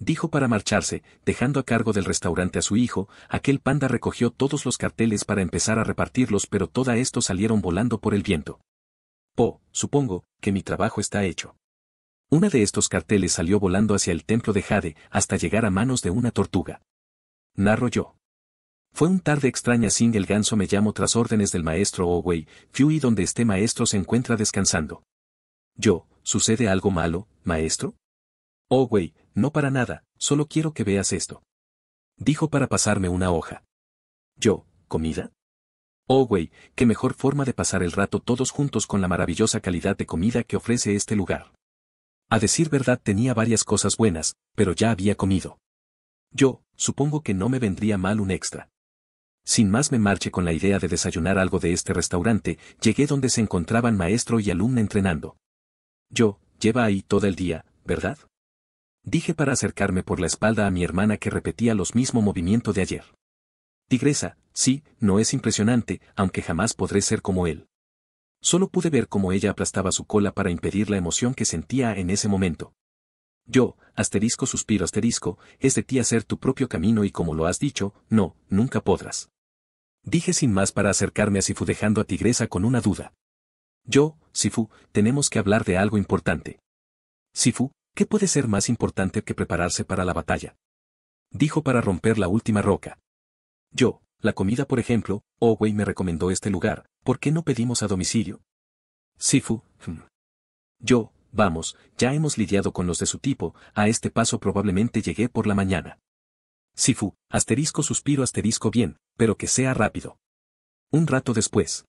Dijo para marcharse, dejando a cargo del restaurante a su hijo, aquel panda recogió todos los carteles para empezar a repartirlos pero toda esto salieron volando por el viento. Po, supongo, que mi trabajo está hecho. Una de estos carteles salió volando hacia el templo de Jade hasta llegar a manos de una tortuga. Narro yo. Fue un tarde extraña sin el ganso me llamo tras órdenes del maestro Owey. Fui donde este maestro se encuentra descansando. Yo, ¿sucede algo malo, maestro? Owey, no para nada, solo quiero que veas esto. Dijo para pasarme una hoja. Yo, ¿comida? Oh, güey, qué mejor forma de pasar el rato todos juntos con la maravillosa calidad de comida que ofrece este lugar. A decir verdad tenía varias cosas buenas, pero ya había comido. Yo, supongo que no me vendría mal un extra. Sin más me marché con la idea de desayunar algo de este restaurante, llegué donde se encontraban maestro y alumna entrenando. Yo, lleva ahí todo el día, ¿verdad? Dije para acercarme por la espalda a mi hermana que repetía los mismos movimientos de ayer. Tigresa, sí, no es impresionante, aunque jamás podré ser como él. Solo pude ver cómo ella aplastaba su cola para impedir la emoción que sentía en ese momento. Yo, asterisco suspiro asterisco, es de ti hacer tu propio camino y como lo has dicho, no, nunca podrás. Dije sin más para acercarme a Sifu dejando a Tigresa con una duda. Yo, Sifu, tenemos que hablar de algo importante. Sifu, ¿qué puede ser más importante que prepararse para la batalla? Dijo para romper la última roca. Yo, la comida por ejemplo, Owei oh, me recomendó este lugar, ¿por qué no pedimos a domicilio? Sifu, hmm. Yo, vamos, ya hemos lidiado con los de su tipo, a este paso probablemente llegué por la mañana. Sifu, asterisco suspiro asterisco bien, pero que sea rápido. Un rato después.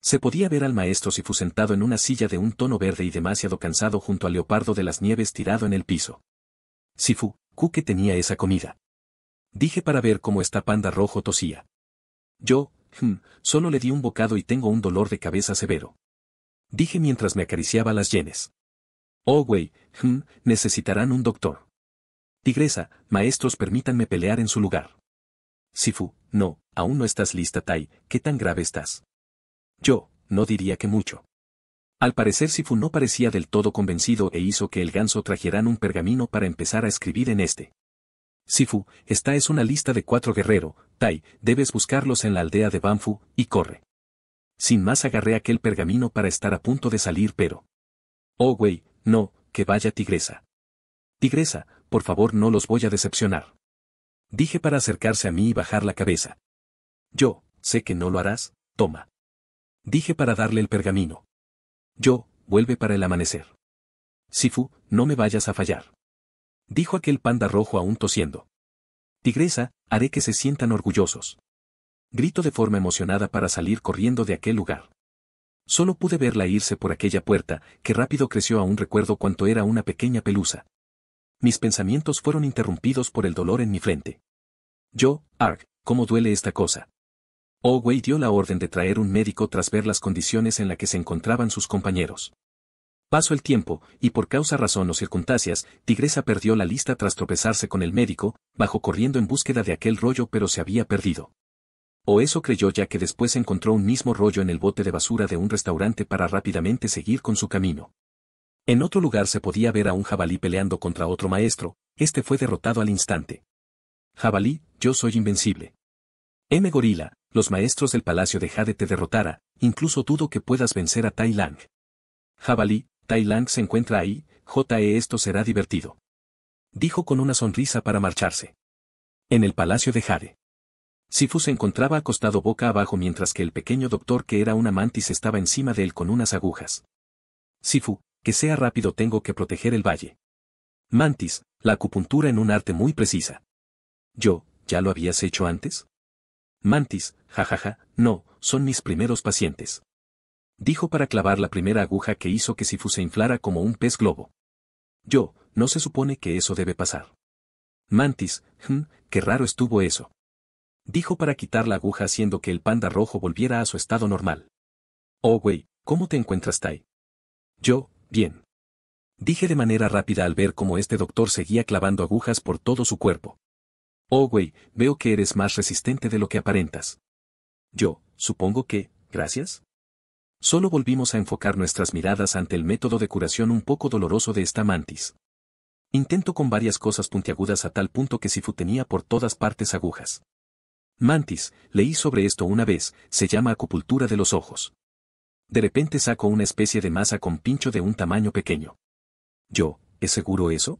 Se podía ver al maestro Sifu sentado en una silla de un tono verde y demasiado cansado junto al leopardo de las nieves tirado en el piso. Sifu, Ku que tenía esa comida. Dije para ver cómo esta panda rojo tosía. Yo, hm, solo le di un bocado y tengo un dolor de cabeza severo. Dije mientras me acariciaba las yenes. Oh, güey, hm, necesitarán un doctor. Tigresa, maestros permítanme pelear en su lugar. Sifu, no, aún no estás lista Tai, ¿qué tan grave estás? Yo, no diría que mucho. Al parecer Sifu no parecía del todo convencido e hizo que el ganso trajeran un pergamino para empezar a escribir en este. Sifu, esta es una lista de cuatro guerrero, Tai, debes buscarlos en la aldea de Banfu, y corre. Sin más agarré aquel pergamino para estar a punto de salir pero... Oh güey, no, que vaya tigresa. Tigresa, por favor no los voy a decepcionar. Dije para acercarse a mí y bajar la cabeza. Yo, sé que no lo harás, toma. Dije para darle el pergamino. Yo, vuelve para el amanecer. Sifu, no me vayas a fallar. Dijo aquel panda rojo aún tosiendo. Tigresa, haré que se sientan orgullosos. Grito de forma emocionada para salir corriendo de aquel lugar. Solo pude verla irse por aquella puerta, que rápido creció a un recuerdo cuanto era una pequeña pelusa. Mis pensamientos fueron interrumpidos por el dolor en mi frente. Yo, Ark, ¿cómo duele esta cosa? Owey oh, dio la orden de traer un médico tras ver las condiciones en las que se encontraban sus compañeros. Pasó el tiempo, y por causa razón o circunstancias, Tigresa perdió la lista tras tropezarse con el médico, Bajó corriendo en búsqueda de aquel rollo pero se había perdido. O eso creyó ya que después encontró un mismo rollo en el bote de basura de un restaurante para rápidamente seguir con su camino. En otro lugar se podía ver a un jabalí peleando contra otro maestro, este fue derrotado al instante. Jabalí, yo soy invencible. M. Gorila, los maestros del palacio de Jade te derrotara, incluso dudo que puedas vencer a Tai Jabalí, Tai Lang se encuentra ahí, J.E. esto será divertido. Dijo con una sonrisa para marcharse. En el palacio de Jade. Sifu se encontraba acostado boca abajo mientras que el pequeño doctor que era una mantis estaba encima de él con unas agujas. Sifu, que sea rápido tengo que proteger el valle. Mantis, la acupuntura en un arte muy precisa. Yo, ¿ya lo habías hecho antes? Mantis, jajaja, no, son mis primeros pacientes dijo para clavar la primera aguja que hizo que Sifu se inflara como un pez globo. Yo, no se supone que eso debe pasar. Mantis, hm, qué raro estuvo eso. Dijo para quitar la aguja haciendo que el panda rojo volviera a su estado normal. Oh, güey, ¿cómo te encuentras, Tai? Yo, bien. Dije de manera rápida al ver cómo este doctor seguía clavando agujas por todo su cuerpo. Oh, güey, veo que eres más resistente de lo que aparentas. Yo, supongo que, gracias. Solo volvimos a enfocar nuestras miradas ante el método de curación un poco doloroso de esta mantis. Intento con varias cosas puntiagudas a tal punto que Sifu tenía por todas partes agujas. Mantis, leí sobre esto una vez, se llama acupuntura de los ojos. De repente saco una especie de masa con pincho de un tamaño pequeño. Yo, ¿es seguro eso?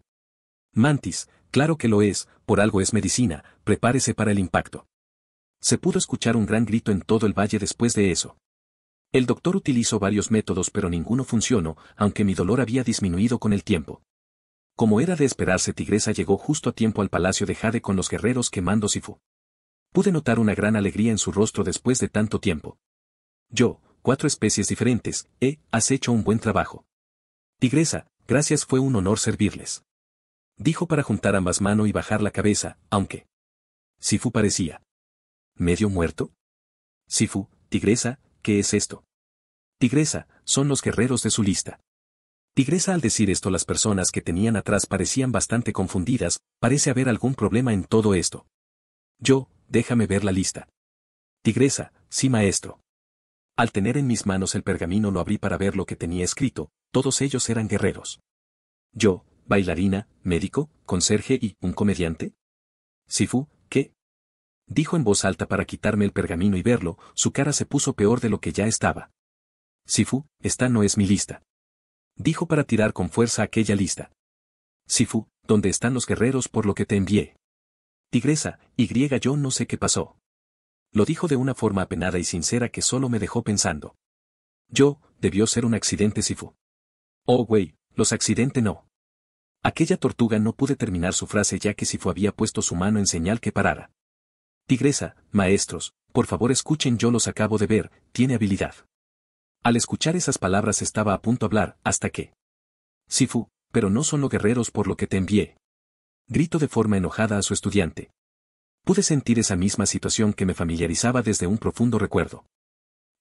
Mantis, claro que lo es, por algo es medicina, prepárese para el impacto. Se pudo escuchar un gran grito en todo el valle después de eso. El doctor utilizó varios métodos pero ninguno funcionó, aunque mi dolor había disminuido con el tiempo. Como era de esperarse, Tigresa llegó justo a tiempo al palacio de Jade con los guerreros quemando Sifu. Pude notar una gran alegría en su rostro después de tanto tiempo. Yo, cuatro especies diferentes, eh, has hecho un buen trabajo. Tigresa, gracias fue un honor servirles. Dijo para juntar ambas manos y bajar la cabeza, aunque. Sifu parecía. ¿Medio muerto? Sifu, Tigresa, ¿qué es esto? Tigresa, son los guerreros de su lista. Tigresa al decir esto las personas que tenían atrás parecían bastante confundidas, parece haber algún problema en todo esto. Yo, déjame ver la lista. Tigresa, sí maestro. Al tener en mis manos el pergamino lo abrí para ver lo que tenía escrito, todos ellos eran guerreros. Yo, bailarina, médico, conserje y un comediante. Sifu, dijo en voz alta para quitarme el pergamino y verlo, su cara se puso peor de lo que ya estaba. Sifu, esta no es mi lista. Dijo para tirar con fuerza aquella lista. Sifu, ¿dónde están los guerreros por lo que te envié? Tigresa, y yo no sé qué pasó. Lo dijo de una forma apenada y sincera que solo me dejó pensando. Yo, debió ser un accidente Sifu. Oh, güey, los accidente no. Aquella tortuga no pude terminar su frase ya que Sifu había puesto su mano en señal que parara. Tigresa, maestros, por favor escuchen yo los acabo de ver, tiene habilidad. Al escuchar esas palabras estaba a punto de hablar, hasta que... Sifu, pero no son los guerreros por lo que te envié. Grito de forma enojada a su estudiante. Pude sentir esa misma situación que me familiarizaba desde un profundo recuerdo.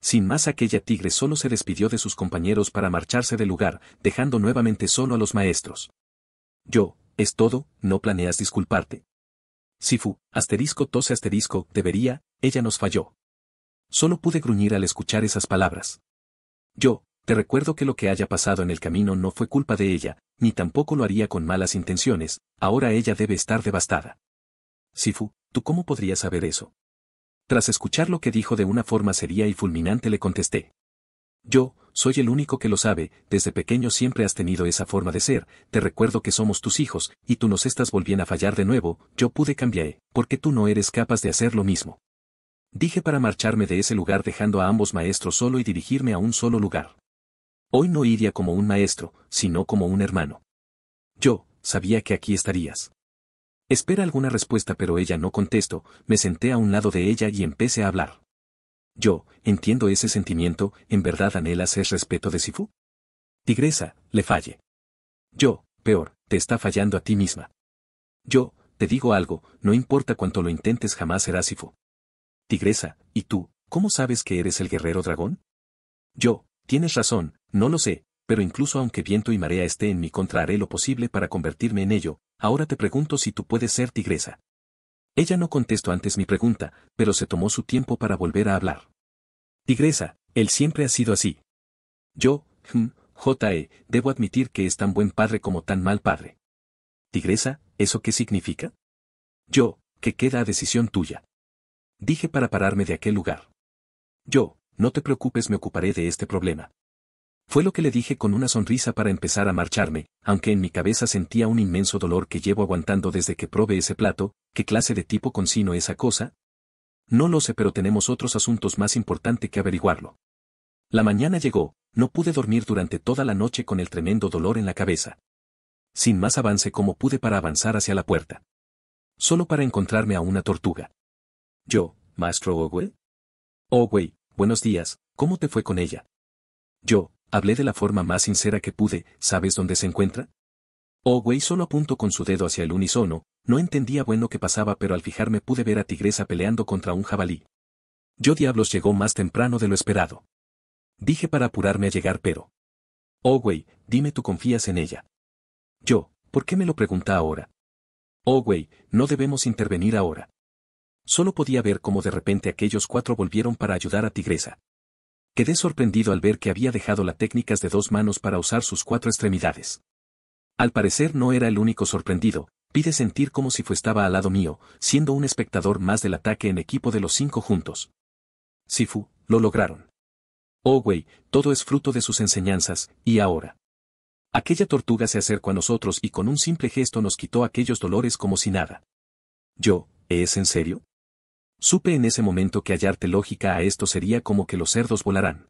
Sin más aquella tigre solo se despidió de sus compañeros para marcharse del lugar, dejando nuevamente solo a los maestros. Yo, es todo, no planeas disculparte. Sifu, asterisco tose asterisco, debería, ella nos falló. Solo pude gruñir al escuchar esas palabras. Yo, te recuerdo que lo que haya pasado en el camino no fue culpa de ella, ni tampoco lo haría con malas intenciones, ahora ella debe estar devastada. Sifu, ¿tú cómo podrías saber eso? Tras escuchar lo que dijo de una forma seria y fulminante le contesté. Yo, soy el único que lo sabe, desde pequeño siempre has tenido esa forma de ser, te recuerdo que somos tus hijos, y tú nos estás volviendo a fallar de nuevo, yo pude cambiar, porque tú no eres capaz de hacer lo mismo. Dije para marcharme de ese lugar dejando a ambos maestros solo y dirigirme a un solo lugar. Hoy no iría como un maestro, sino como un hermano. Yo, sabía que aquí estarías. Espera alguna respuesta pero ella no contestó, me senté a un lado de ella y empecé a hablar. Yo, entiendo ese sentimiento, ¿en verdad anhelas es respeto de Sifu? Tigresa, le falle. Yo, peor, te está fallando a ti misma. Yo, te digo algo, no importa cuánto lo intentes jamás será Sifu. Tigresa, ¿y tú, cómo sabes que eres el guerrero dragón? Yo, tienes razón, no lo sé, pero incluso aunque viento y marea esté en mi contra haré lo posible para convertirme en ello, ahora te pregunto si tú puedes ser tigresa. Ella no contestó antes mi pregunta, pero se tomó su tiempo para volver a hablar. Tigresa, él siempre ha sido así. Yo, hm, J.E., debo admitir que es tan buen padre como tan mal padre. Tigresa, ¿eso qué significa? Yo, que queda a decisión tuya. Dije para pararme de aquel lugar. Yo, no te preocupes, me ocuparé de este problema. Fue lo que le dije con una sonrisa para empezar a marcharme, aunque en mi cabeza sentía un inmenso dolor que llevo aguantando desde que probé ese plato, ¿qué clase de tipo consino esa cosa? No lo sé pero tenemos otros asuntos más importantes que averiguarlo. La mañana llegó, no pude dormir durante toda la noche con el tremendo dolor en la cabeza. Sin más avance como pude para avanzar hacia la puerta. Solo para encontrarme a una tortuga. Yo, maestro Owe? Ogway, buenos días, ¿cómo te fue con ella? Yo, Hablé de la forma más sincera que pude, ¿sabes dónde se encuentra? Owey oh, solo apuntó con su dedo hacia el unisono, no entendía bueno lo que pasaba pero al fijarme pude ver a Tigresa peleando contra un jabalí. Yo diablos llegó más temprano de lo esperado. Dije para apurarme a llegar pero... Owey, oh, dime tú confías en ella. Yo, ¿por qué me lo pregunta ahora? Owey, oh, no debemos intervenir ahora. Solo podía ver cómo de repente aquellos cuatro volvieron para ayudar a Tigresa. Quedé sorprendido al ver que había dejado las técnicas de dos manos para usar sus cuatro extremidades. Al parecer no era el único sorprendido, pide sentir como si estaba al lado mío, siendo un espectador más del ataque en equipo de los cinco juntos. Sifu, lo lograron. Oh güey, todo es fruto de sus enseñanzas, y ahora. Aquella tortuga se acercó a nosotros y con un simple gesto nos quitó aquellos dolores como si nada. Yo, ¿es en serio? Supe en ese momento que hallarte lógica a esto sería como que los cerdos volarán.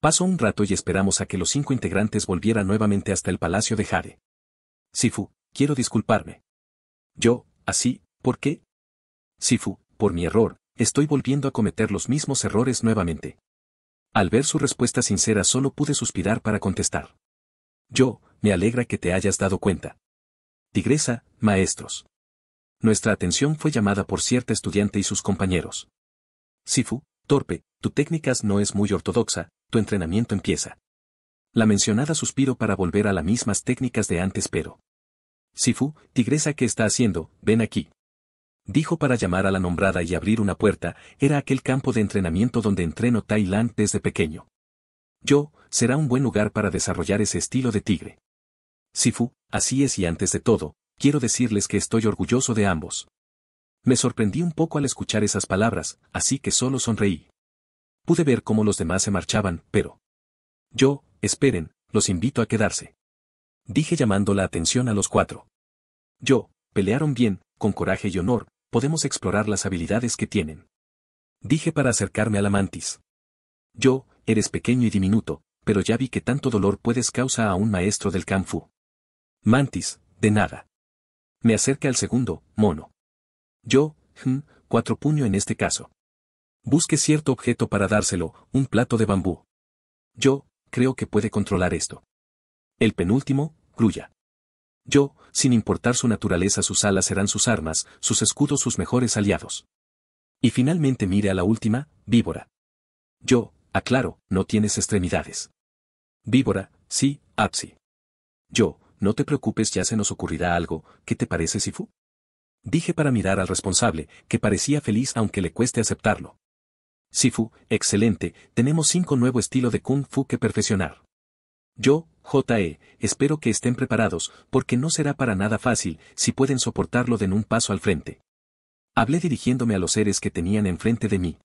Pasó un rato y esperamos a que los cinco integrantes volvieran nuevamente hasta el palacio de Jade. Sifu, quiero disculparme. Yo, así, ¿por qué? Sifu, por mi error, estoy volviendo a cometer los mismos errores nuevamente. Al ver su respuesta sincera solo pude suspirar para contestar. Yo, me alegra que te hayas dado cuenta. Tigresa, maestros nuestra atención fue llamada por cierta estudiante y sus compañeros. Sifu, torpe, tu técnica no es muy ortodoxa, tu entrenamiento empieza. La mencionada suspiro para volver a las mismas técnicas de antes pero... Sifu, tigresa ¿qué está haciendo, ven aquí. Dijo para llamar a la nombrada y abrir una puerta, era aquel campo de entrenamiento donde entreno Tailand desde pequeño. Yo, será un buen lugar para desarrollar ese estilo de tigre. Sifu, así es y antes de todo, Quiero decirles que estoy orgulloso de ambos. Me sorprendí un poco al escuchar esas palabras, así que solo sonreí. Pude ver cómo los demás se marchaban, pero... Yo, esperen, los invito a quedarse. Dije llamando la atención a los cuatro. Yo, pelearon bien, con coraje y honor, podemos explorar las habilidades que tienen. Dije para acercarme a la mantis. Yo, eres pequeño y diminuto, pero ya vi que tanto dolor puedes causa a un maestro del Kung Fu. Mantis, de nada. Me acerca al segundo, mono. Yo, hm, cuatro puño en este caso. Busque cierto objeto para dárselo, un plato de bambú. Yo, creo que puede controlar esto. El penúltimo, grulla. Yo, sin importar su naturaleza, sus alas serán sus armas, sus escudos sus mejores aliados. Y finalmente mire a la última, víbora. Yo, aclaro, no tienes extremidades. Víbora, sí, Apsi. Yo, no te preocupes, ya se nos ocurrirá algo, ¿qué te parece, Sifu? Dije para mirar al responsable, que parecía feliz aunque le cueste aceptarlo. Sifu, excelente, tenemos cinco nuevo estilo de Kung Fu que perfeccionar. Yo, JE, espero que estén preparados, porque no será para nada fácil si pueden soportarlo den un paso al frente. Hablé dirigiéndome a los seres que tenían enfrente de mí.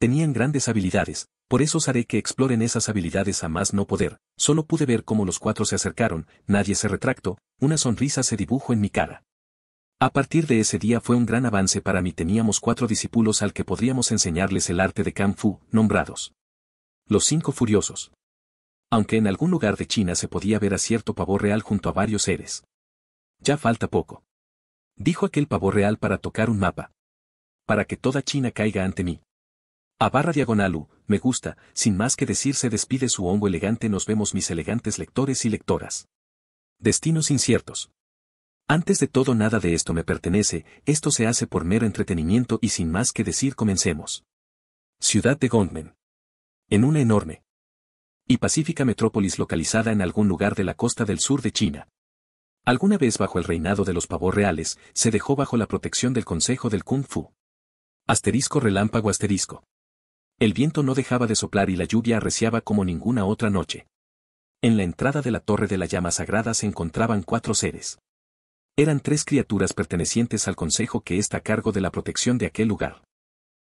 Tenían grandes habilidades, por eso haré que exploren esas habilidades a más no poder, solo pude ver cómo los cuatro se acercaron, nadie se retractó, una sonrisa se dibujó en mi cara. A partir de ese día fue un gran avance para mí teníamos cuatro discípulos al que podríamos enseñarles el arte de Kung Fu, nombrados. Los cinco furiosos. Aunque en algún lugar de China se podía ver a cierto pavor real junto a varios seres. Ya falta poco. Dijo aquel pavor real para tocar un mapa. Para que toda China caiga ante mí. A barra diagonalu, me gusta, sin más que decir se despide su hongo elegante nos vemos mis elegantes lectores y lectoras. Destinos inciertos. Antes de todo nada de esto me pertenece, esto se hace por mero entretenimiento y sin más que decir comencemos. Ciudad de Gondmen. En una enorme y pacífica metrópolis localizada en algún lugar de la costa del sur de China. Alguna vez bajo el reinado de los pavos reales, se dejó bajo la protección del Consejo del Kung Fu. Asterisco relámpago asterisco. El viento no dejaba de soplar y la lluvia arreciaba como ninguna otra noche. En la entrada de la torre de la llama sagrada se encontraban cuatro seres. Eran tres criaturas pertenecientes al consejo que está a cargo de la protección de aquel lugar.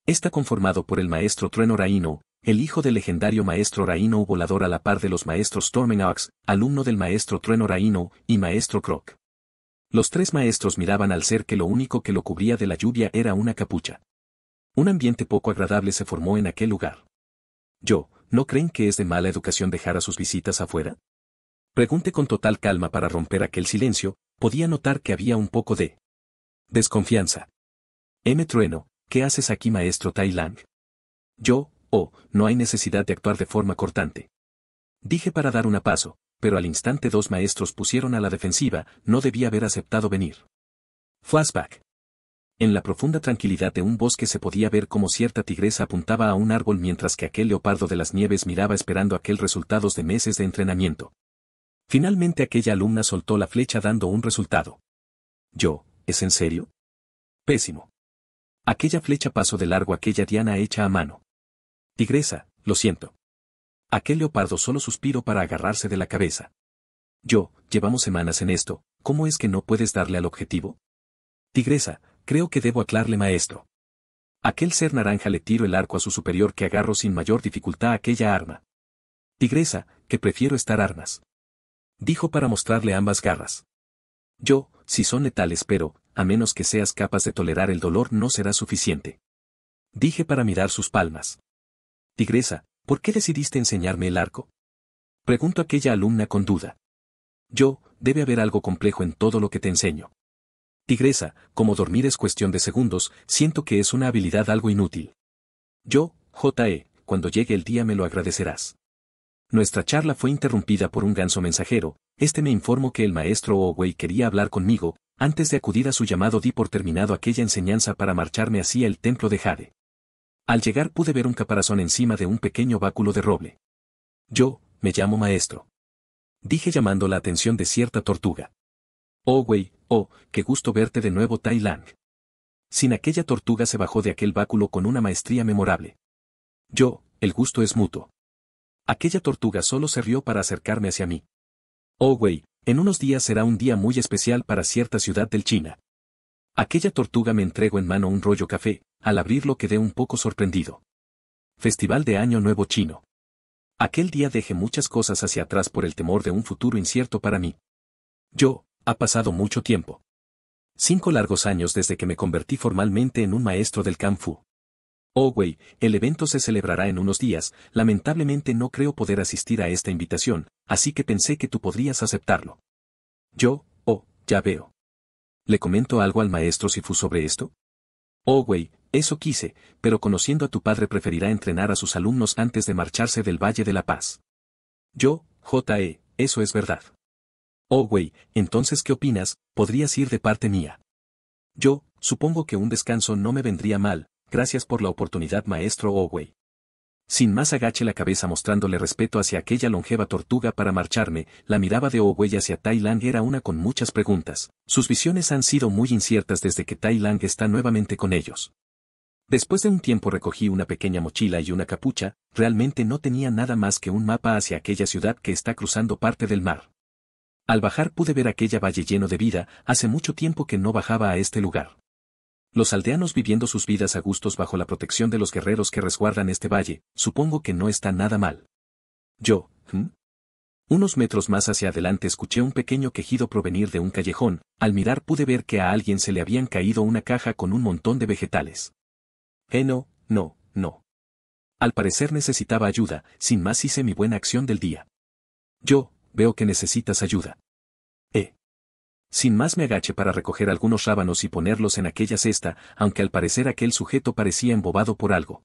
Está conformado por el maestro Trueno Raino, el hijo del legendario maestro Raino volador a la par de los maestros Ox, alumno del maestro Trueno Raino, y maestro Croc. Los tres maestros miraban al ser que lo único que lo cubría de la lluvia era una capucha. Un ambiente poco agradable se formó en aquel lugar. Yo, ¿no creen que es de mala educación dejar a sus visitas afuera? Pregunté con total calma para romper aquel silencio, podía notar que había un poco de desconfianza. M. Trueno, ¿qué haces aquí maestro Thailand? Yo, oh, no hay necesidad de actuar de forma cortante. Dije para dar un paso, pero al instante dos maestros pusieron a la defensiva, no debía haber aceptado venir. Flashback. En la profunda tranquilidad de un bosque se podía ver cómo cierta tigresa apuntaba a un árbol mientras que aquel leopardo de las nieves miraba esperando aquel resultados de meses de entrenamiento. Finalmente aquella alumna soltó la flecha dando un resultado. Yo, ¿es en serio? Pésimo. Aquella flecha pasó de largo aquella diana hecha a mano. Tigresa, lo siento. Aquel leopardo solo suspiró para agarrarse de la cabeza. Yo, llevamos semanas en esto, ¿cómo es que no puedes darle al objetivo? Tigresa, Creo que debo aclarle maestro. Aquel ser naranja le tiro el arco a su superior que agarro sin mayor dificultad aquella arma. Tigresa, que prefiero estar armas. Dijo para mostrarle ambas garras. Yo, si son letales pero, a menos que seas capaz de tolerar el dolor no será suficiente. Dije para mirar sus palmas. Tigresa, ¿por qué decidiste enseñarme el arco? Pregunto aquella alumna con duda. Yo, debe haber algo complejo en todo lo que te enseño. Tigresa, como dormir es cuestión de segundos, siento que es una habilidad algo inútil. Yo, J.E., cuando llegue el día me lo agradecerás. Nuestra charla fue interrumpida por un ganso mensajero, este me informó que el maestro Owey quería hablar conmigo, antes de acudir a su llamado di por terminado aquella enseñanza para marcharme hacia el templo de Jade. Al llegar pude ver un caparazón encima de un pequeño báculo de roble. Yo, me llamo maestro. Dije llamando la atención de cierta tortuga. Owey, Oh, qué gusto verte de nuevo, Tai Sin aquella tortuga se bajó de aquel báculo con una maestría memorable. Yo, el gusto es mutuo. Aquella tortuga solo se rió para acercarme hacia mí. Oh, Wei, en unos días será un día muy especial para cierta ciudad del China. Aquella tortuga me entregó en mano un rollo café, al abrirlo quedé un poco sorprendido. Festival de Año Nuevo Chino. Aquel día dejé muchas cosas hacia atrás por el temor de un futuro incierto para mí. Yo, ha pasado mucho tiempo. Cinco largos años desde que me convertí formalmente en un maestro del Kung Fu. Oh, Wei, el evento se celebrará en unos días, lamentablemente no creo poder asistir a esta invitación, así que pensé que tú podrías aceptarlo. Yo, oh, ya veo. ¿Le comento algo al maestro Sifu sobre esto? Oh, Wei, eso quise, pero conociendo a tu padre preferirá entrenar a sus alumnos antes de marcharse del Valle de la Paz. Yo, J.E., eso es verdad. Oh, entonces ¿qué opinas? Podrías ir de parte mía. Yo, supongo que un descanso no me vendría mal, gracias por la oportunidad maestro Owey. Oh, Sin más agache la cabeza mostrándole respeto hacia aquella longeva tortuga para marcharme, la mirada de Owey oh, hacia Tai Lang era una con muchas preguntas. Sus visiones han sido muy inciertas desde que Tai Lang está nuevamente con ellos. Después de un tiempo recogí una pequeña mochila y una capucha, realmente no tenía nada más que un mapa hacia aquella ciudad que está cruzando parte del mar. Al bajar pude ver aquella valle lleno de vida, hace mucho tiempo que no bajaba a este lugar. Los aldeanos viviendo sus vidas a gustos bajo la protección de los guerreros que resguardan este valle, supongo que no está nada mal. Yo, Unos metros más hacia adelante escuché un pequeño quejido provenir de un callejón, al mirar pude ver que a alguien se le habían caído una caja con un montón de vegetales. Eh no, no, no. Al parecer necesitaba ayuda, sin más hice mi buena acción del día. Yo, veo que necesitas ayuda. Eh. Sin más me agaché para recoger algunos rábanos y ponerlos en aquella cesta, aunque al parecer aquel sujeto parecía embobado por algo.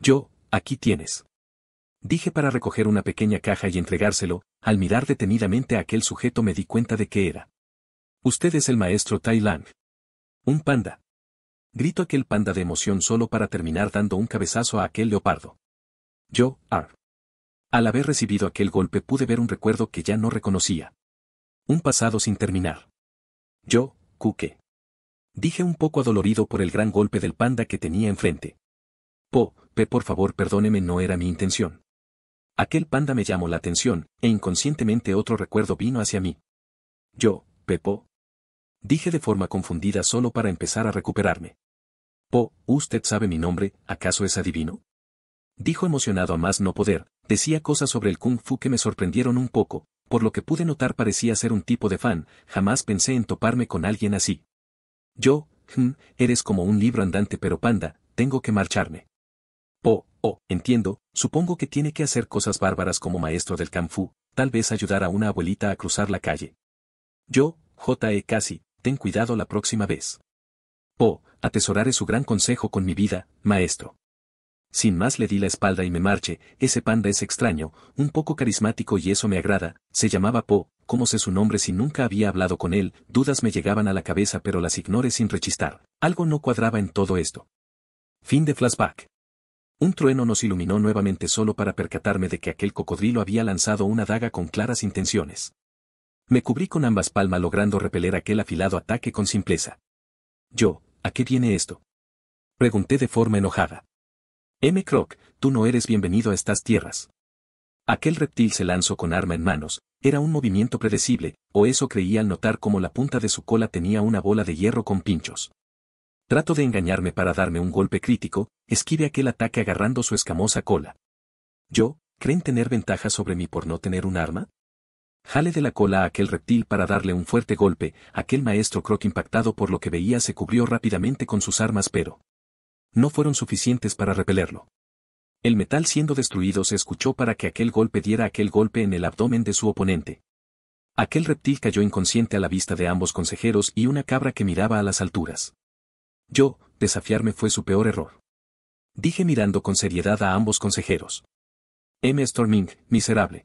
Yo, aquí tienes. Dije para recoger una pequeña caja y entregárselo, al mirar detenidamente a aquel sujeto me di cuenta de qué era. Usted es el maestro Tai Lang. Un panda. Grito aquel panda de emoción solo para terminar dando un cabezazo a aquel leopardo. Yo, ar. Al haber recibido aquel golpe pude ver un recuerdo que ya no reconocía. Un pasado sin terminar. Yo, Cuque. Dije un poco adolorido por el gran golpe del panda que tenía enfrente. Po, Pe, por favor, perdóneme, no era mi intención. Aquel panda me llamó la atención, e inconscientemente otro recuerdo vino hacia mí. Yo, Po. Dije de forma confundida solo para empezar a recuperarme. Po, usted sabe mi nombre, ¿acaso es adivino? Dijo emocionado a más no poder, decía cosas sobre el kung fu que me sorprendieron un poco, por lo que pude notar parecía ser un tipo de fan, jamás pensé en toparme con alguien así. Yo, hm, eres como un libro andante pero panda, tengo que marcharme. Oh, oh, entiendo, supongo que tiene que hacer cosas bárbaras como maestro del kung fu, tal vez ayudar a una abuelita a cruzar la calle. Yo, J.E. Casi, ten cuidado la próxima vez. Oh, atesoraré su gran consejo con mi vida, maestro. Sin más le di la espalda y me marché, ese panda es extraño, un poco carismático y eso me agrada, se llamaba Po, cómo sé su nombre si nunca había hablado con él, dudas me llegaban a la cabeza pero las ignoré sin rechistar, algo no cuadraba en todo esto. Fin de flashback. Un trueno nos iluminó nuevamente solo para percatarme de que aquel cocodrilo había lanzado una daga con claras intenciones. Me cubrí con ambas palmas logrando repeler aquel afilado ataque con simpleza. Yo, ¿a qué viene esto? Pregunté de forma enojada. M. Croc, tú no eres bienvenido a estas tierras. Aquel reptil se lanzó con arma en manos, era un movimiento predecible, o eso creía al notar cómo la punta de su cola tenía una bola de hierro con pinchos. Trato de engañarme para darme un golpe crítico, esquive aquel ataque agarrando su escamosa cola. ¿Yo? ¿Creen tener ventaja sobre mí por no tener un arma? Jale de la cola a aquel reptil para darle un fuerte golpe, aquel maestro Croc impactado por lo que veía se cubrió rápidamente con sus armas pero no fueron suficientes para repelerlo. El metal siendo destruido se escuchó para que aquel golpe diera aquel golpe en el abdomen de su oponente. Aquel reptil cayó inconsciente a la vista de ambos consejeros y una cabra que miraba a las alturas. Yo, desafiarme fue su peor error. Dije mirando con seriedad a ambos consejeros. M. Storming, miserable.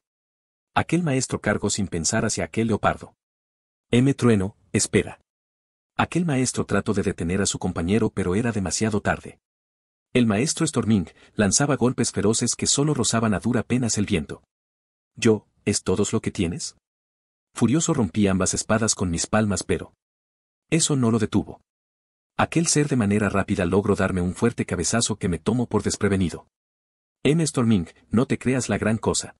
Aquel maestro cargo sin pensar hacia aquel leopardo. M. Trueno, espera. Aquel maestro trató de detener a su compañero pero era demasiado tarde. El maestro Storming lanzaba golpes feroces que solo rozaban a dura penas el viento. Yo, ¿es todo lo que tienes? Furioso rompí ambas espadas con mis palmas pero... Eso no lo detuvo. Aquel ser de manera rápida logró darme un fuerte cabezazo que me tomo por desprevenido. M. Storming, no te creas la gran cosa.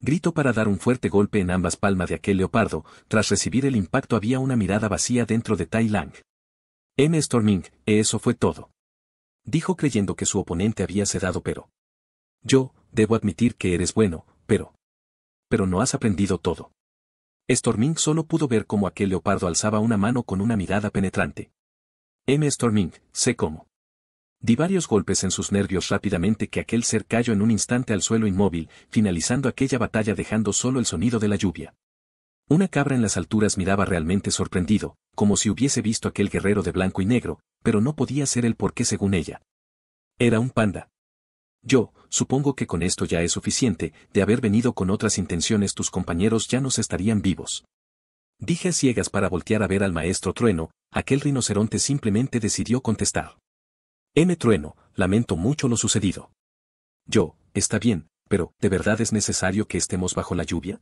Grito para dar un fuerte golpe en ambas palmas de aquel leopardo, tras recibir el impacto había una mirada vacía dentro de Tai Lang. M. Storming, eso fue todo. Dijo creyendo que su oponente había sedado pero. Yo, debo admitir que eres bueno, pero... Pero no has aprendido todo. Storming solo pudo ver cómo aquel leopardo alzaba una mano con una mirada penetrante. M. Storming, sé cómo. Di varios golpes en sus nervios rápidamente que aquel ser cayó en un instante al suelo inmóvil, finalizando aquella batalla dejando solo el sonido de la lluvia. Una cabra en las alturas miraba realmente sorprendido, como si hubiese visto aquel guerrero de blanco y negro, pero no podía ser el porqué según ella. Era un panda. Yo, supongo que con esto ya es suficiente, de haber venido con otras intenciones tus compañeros ya nos estarían vivos. Dije a ciegas para voltear a ver al maestro trueno, aquel rinoceronte simplemente decidió contestar. M. Trueno, lamento mucho lo sucedido. Yo, está bien, pero, ¿de verdad es necesario que estemos bajo la lluvia?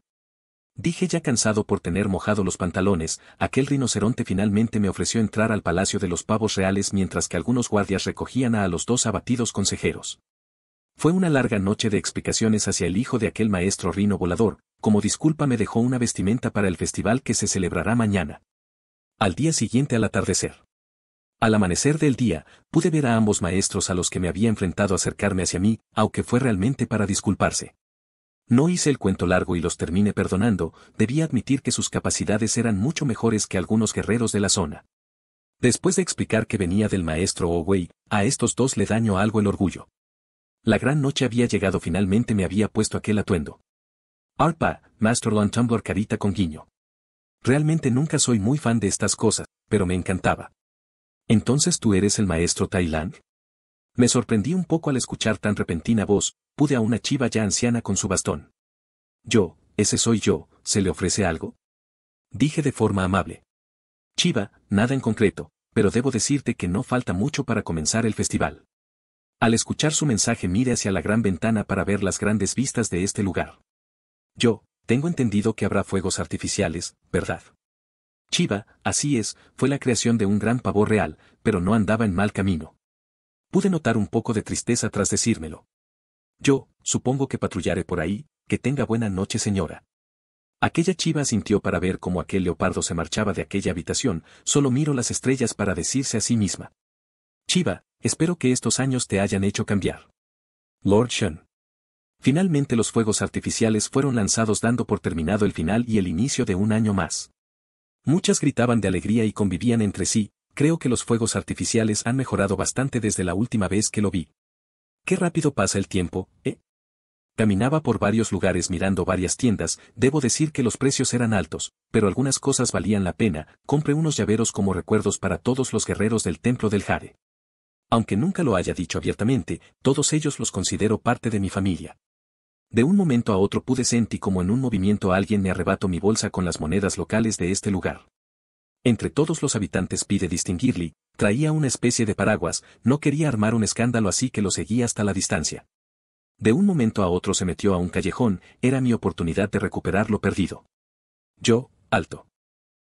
Dije ya cansado por tener mojado los pantalones, aquel rinoceronte finalmente me ofreció entrar al Palacio de los Pavos Reales mientras que algunos guardias recogían a, a los dos abatidos consejeros. Fue una larga noche de explicaciones hacia el hijo de aquel maestro rino volador, como disculpa me dejó una vestimenta para el festival que se celebrará mañana. Al día siguiente al atardecer. Al amanecer del día, pude ver a ambos maestros a los que me había enfrentado acercarme hacia mí, aunque fue realmente para disculparse. No hice el cuento largo y los terminé perdonando, debía admitir que sus capacidades eran mucho mejores que algunos guerreros de la zona. Después de explicar que venía del maestro Owei, a estos dos le daño algo el orgullo. La gran noche había llegado finalmente me había puesto aquel atuendo. Arpa, Master Tumblr carita con guiño. Realmente nunca soy muy fan de estas cosas, pero me encantaba. ¿Entonces tú eres el maestro Thailand? Me sorprendí un poco al escuchar tan repentina voz, pude a una chiva ya anciana con su bastón. Yo, ese soy yo, ¿se le ofrece algo? Dije de forma amable. Chiva, nada en concreto, pero debo decirte que no falta mucho para comenzar el festival. Al escuchar su mensaje mire hacia la gran ventana para ver las grandes vistas de este lugar. Yo, tengo entendido que habrá fuegos artificiales, ¿verdad? Chiva, así es, fue la creación de un gran pavor real, pero no andaba en mal camino. Pude notar un poco de tristeza tras decírmelo. Yo, supongo que patrullaré por ahí, que tenga buena noche señora. Aquella chiva sintió para ver cómo aquel leopardo se marchaba de aquella habitación, solo miro las estrellas para decirse a sí misma. Chiva, espero que estos años te hayan hecho cambiar. Lord Shun. Finalmente los fuegos artificiales fueron lanzados dando por terminado el final y el inicio de un año más. Muchas gritaban de alegría y convivían entre sí, creo que los fuegos artificiales han mejorado bastante desde la última vez que lo vi. Qué rápido pasa el tiempo, ¿eh? Caminaba por varios lugares mirando varias tiendas, debo decir que los precios eran altos, pero algunas cosas valían la pena, compré unos llaveros como recuerdos para todos los guerreros del templo del Jare. Aunque nunca lo haya dicho abiertamente, todos ellos los considero parte de mi familia, de un momento a otro pude sentir como en un movimiento alguien me arrebató mi bolsa con las monedas locales de este lugar. Entre todos los habitantes pide distinguirle, traía una especie de paraguas, no quería armar un escándalo así que lo seguí hasta la distancia. De un momento a otro se metió a un callejón, era mi oportunidad de recuperar lo perdido. Yo, alto.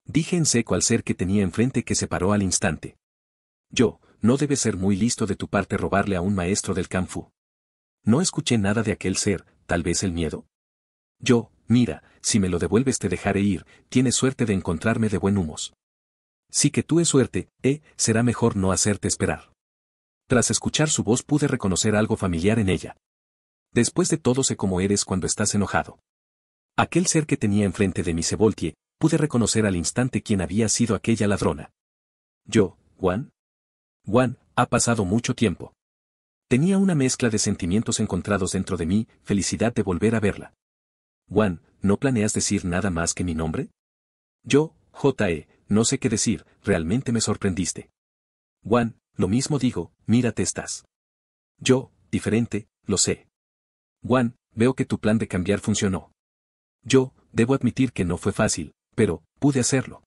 Dije en seco al ser que tenía enfrente que se paró al instante. Yo, no debe ser muy listo de tu parte robarle a un maestro del Kung No escuché nada de aquel ser, tal vez el miedo. Yo, mira, si me lo devuelves te dejaré ir, tienes suerte de encontrarme de buen humo. Sí que tú es suerte, eh, será mejor no hacerte esperar. Tras escuchar su voz pude reconocer algo familiar en ella. Después de todo sé cómo eres cuando estás enojado. Aquel ser que tenía enfrente de mí se pude reconocer al instante quién había sido aquella ladrona. Yo, Juan. Juan, ha pasado mucho tiempo. Tenía una mezcla de sentimientos encontrados dentro de mí, felicidad de volver a verla. Juan, ¿no planeas decir nada más que mi nombre? Yo, J.E., no sé qué decir, realmente me sorprendiste. Juan, lo mismo digo, mírate estás. Yo, diferente, lo sé. Juan, veo que tu plan de cambiar funcionó. Yo, debo admitir que no fue fácil, pero, pude hacerlo.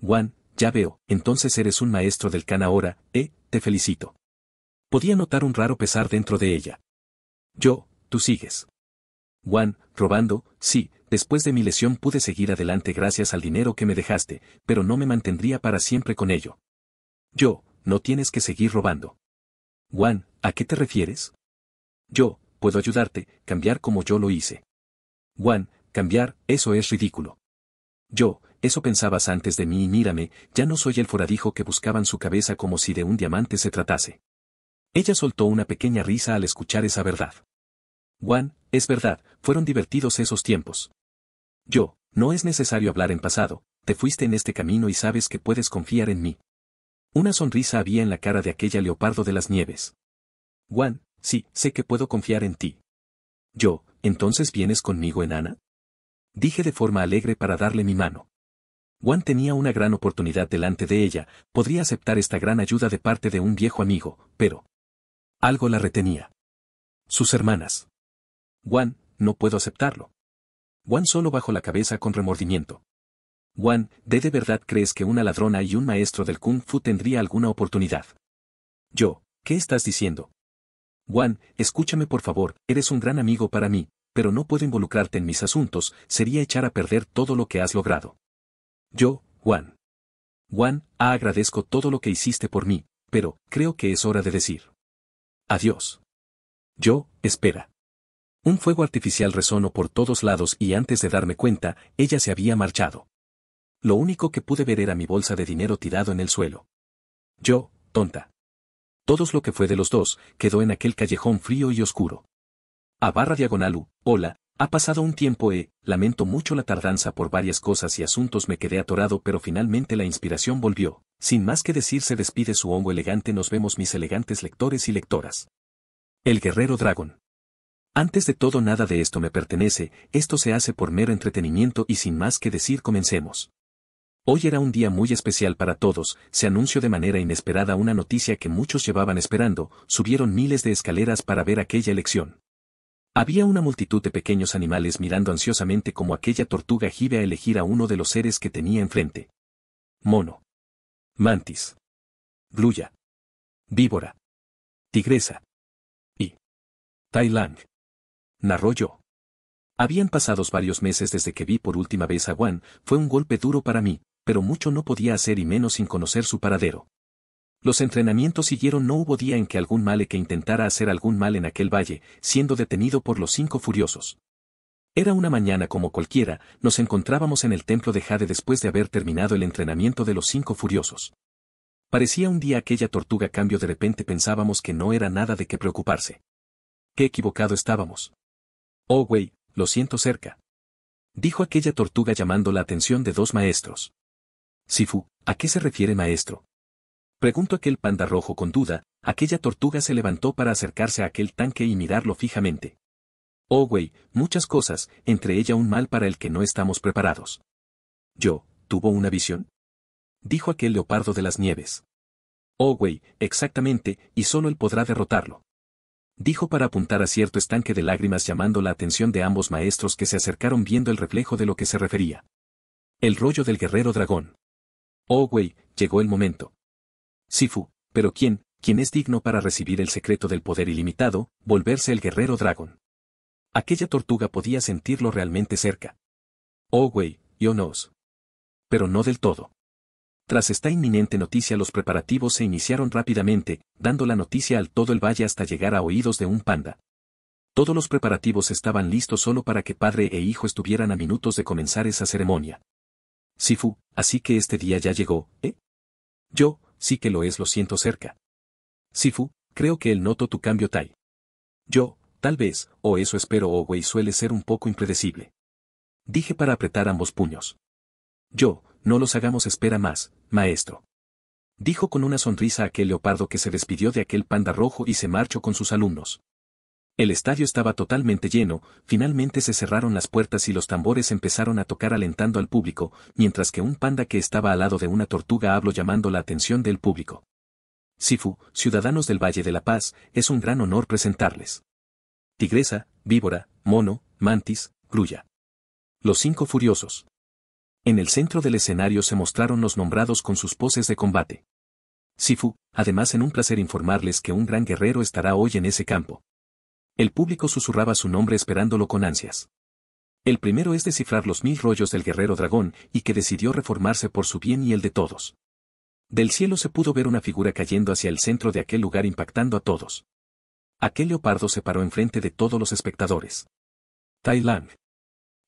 Juan, ya veo, entonces eres un maestro del can ahora, eh, te felicito. Podía notar un raro pesar dentro de ella. Yo, tú sigues. Juan, robando, sí, después de mi lesión pude seguir adelante gracias al dinero que me dejaste, pero no me mantendría para siempre con ello. Yo, no tienes que seguir robando. Juan, ¿a qué te refieres? Yo, puedo ayudarte, cambiar como yo lo hice. Juan, cambiar, eso es ridículo. Yo, eso pensabas antes de mí y mírame, ya no soy el foradijo que buscaban su cabeza como si de un diamante se tratase. Ella soltó una pequeña risa al escuchar esa verdad. Juan, es verdad, fueron divertidos esos tiempos. Yo, no es necesario hablar en pasado, te fuiste en este camino y sabes que puedes confiar en mí. Una sonrisa había en la cara de aquella leopardo de las nieves. Juan, sí, sé que puedo confiar en ti. Yo, entonces vienes conmigo, enana? Dije de forma alegre para darle mi mano. Juan tenía una gran oportunidad delante de ella, podría aceptar esta gran ayuda de parte de un viejo amigo, pero... Algo la retenía. Sus hermanas. Juan, no puedo aceptarlo. Juan solo bajó la cabeza con remordimiento. Juan, ¿de de verdad crees que una ladrona y un maestro del kung fu tendría alguna oportunidad? Yo, ¿qué estás diciendo? Juan, escúchame por favor, eres un gran amigo para mí, pero no puedo involucrarte en mis asuntos, sería echar a perder todo lo que has logrado. Yo, Juan. Juan, ah, agradezco todo lo que hiciste por mí, pero creo que es hora de decir. Adiós. Yo, espera. Un fuego artificial resonó por todos lados y antes de darme cuenta, ella se había marchado. Lo único que pude ver era mi bolsa de dinero tirado en el suelo. Yo, tonta. Todos lo que fue de los dos, quedó en aquel callejón frío y oscuro. A barra diagonal hola, ha pasado un tiempo e, eh, lamento mucho la tardanza por varias cosas y asuntos me quedé atorado pero finalmente la inspiración volvió. Sin más que decir se despide su hongo elegante nos vemos mis elegantes lectores y lectoras. El guerrero dragón. Antes de todo nada de esto me pertenece, esto se hace por mero entretenimiento y sin más que decir comencemos. Hoy era un día muy especial para todos, se anunció de manera inesperada una noticia que muchos llevaban esperando, subieron miles de escaleras para ver aquella elección. Había una multitud de pequeños animales mirando ansiosamente como aquella tortuga gibe a elegir a uno de los seres que tenía enfrente. Mono. Mantis. Gluya. Víbora. Tigresa. Y. tailang, narroyo. Habían pasado varios meses desde que vi por última vez a Juan, fue un golpe duro para mí, pero mucho no podía hacer y menos sin conocer su paradero. Los entrenamientos siguieron no hubo día en que algún male que intentara hacer algún mal en aquel valle, siendo detenido por los cinco furiosos. Era una mañana como cualquiera, nos encontrábamos en el templo de Jade después de haber terminado el entrenamiento de los cinco furiosos. Parecía un día aquella tortuga cambio de repente pensábamos que no era nada de qué preocuparse. Qué equivocado estábamos. Oh, güey, lo siento cerca. Dijo aquella tortuga llamando la atención de dos maestros. Sifu, ¿a qué se refiere maestro? Preguntó aquel panda rojo con duda, aquella tortuga se levantó para acercarse a aquel tanque y mirarlo fijamente. Oh, güey, muchas cosas, entre ella un mal para el que no estamos preparados. Yo, ¿tuvo una visión? Dijo aquel leopardo de las nieves. Oh, güey, exactamente, y solo él podrá derrotarlo. Dijo para apuntar a cierto estanque de lágrimas llamando la atención de ambos maestros que se acercaron viendo el reflejo de lo que se refería. El rollo del guerrero dragón. Oh, güey, llegó el momento. Sifu, pero ¿quién, quién es digno para recibir el secreto del poder ilimitado, volverse el guerrero dragón? Aquella tortuga podía sentirlo realmente cerca. Oh, güey, yo nos. Pero no del todo. Tras esta inminente noticia los preparativos se iniciaron rápidamente, dando la noticia al todo el valle hasta llegar a oídos de un panda. Todos los preparativos estaban listos solo para que padre e hijo estuvieran a minutos de comenzar esa ceremonia. Sifu, así que este día ya llegó, ¿eh? Yo, sí que lo es lo siento cerca. Sifu, creo que él noto tu cambio Tai. Yo, tal vez, o eso espero o y suele ser un poco impredecible. Dije para apretar ambos puños. Yo, no los hagamos espera más, maestro. Dijo con una sonrisa aquel leopardo que se despidió de aquel panda rojo y se marchó con sus alumnos. El estadio estaba totalmente lleno, finalmente se cerraron las puertas y los tambores empezaron a tocar alentando al público, mientras que un panda que estaba al lado de una tortuga habló llamando la atención del público. Sifu, ciudadanos del Valle de la Paz, es un gran honor presentarles. Tigresa, víbora, mono, mantis, grulla. Los cinco furiosos. En el centro del escenario se mostraron los nombrados con sus poses de combate. Sifu, además en un placer informarles que un gran guerrero estará hoy en ese campo. El público susurraba su nombre esperándolo con ansias. El primero es descifrar los mil rollos del guerrero dragón y que decidió reformarse por su bien y el de todos. Del cielo se pudo ver una figura cayendo hacia el centro de aquel lugar impactando a todos. Aquel leopardo se paró enfrente de todos los espectadores. Tai Lang.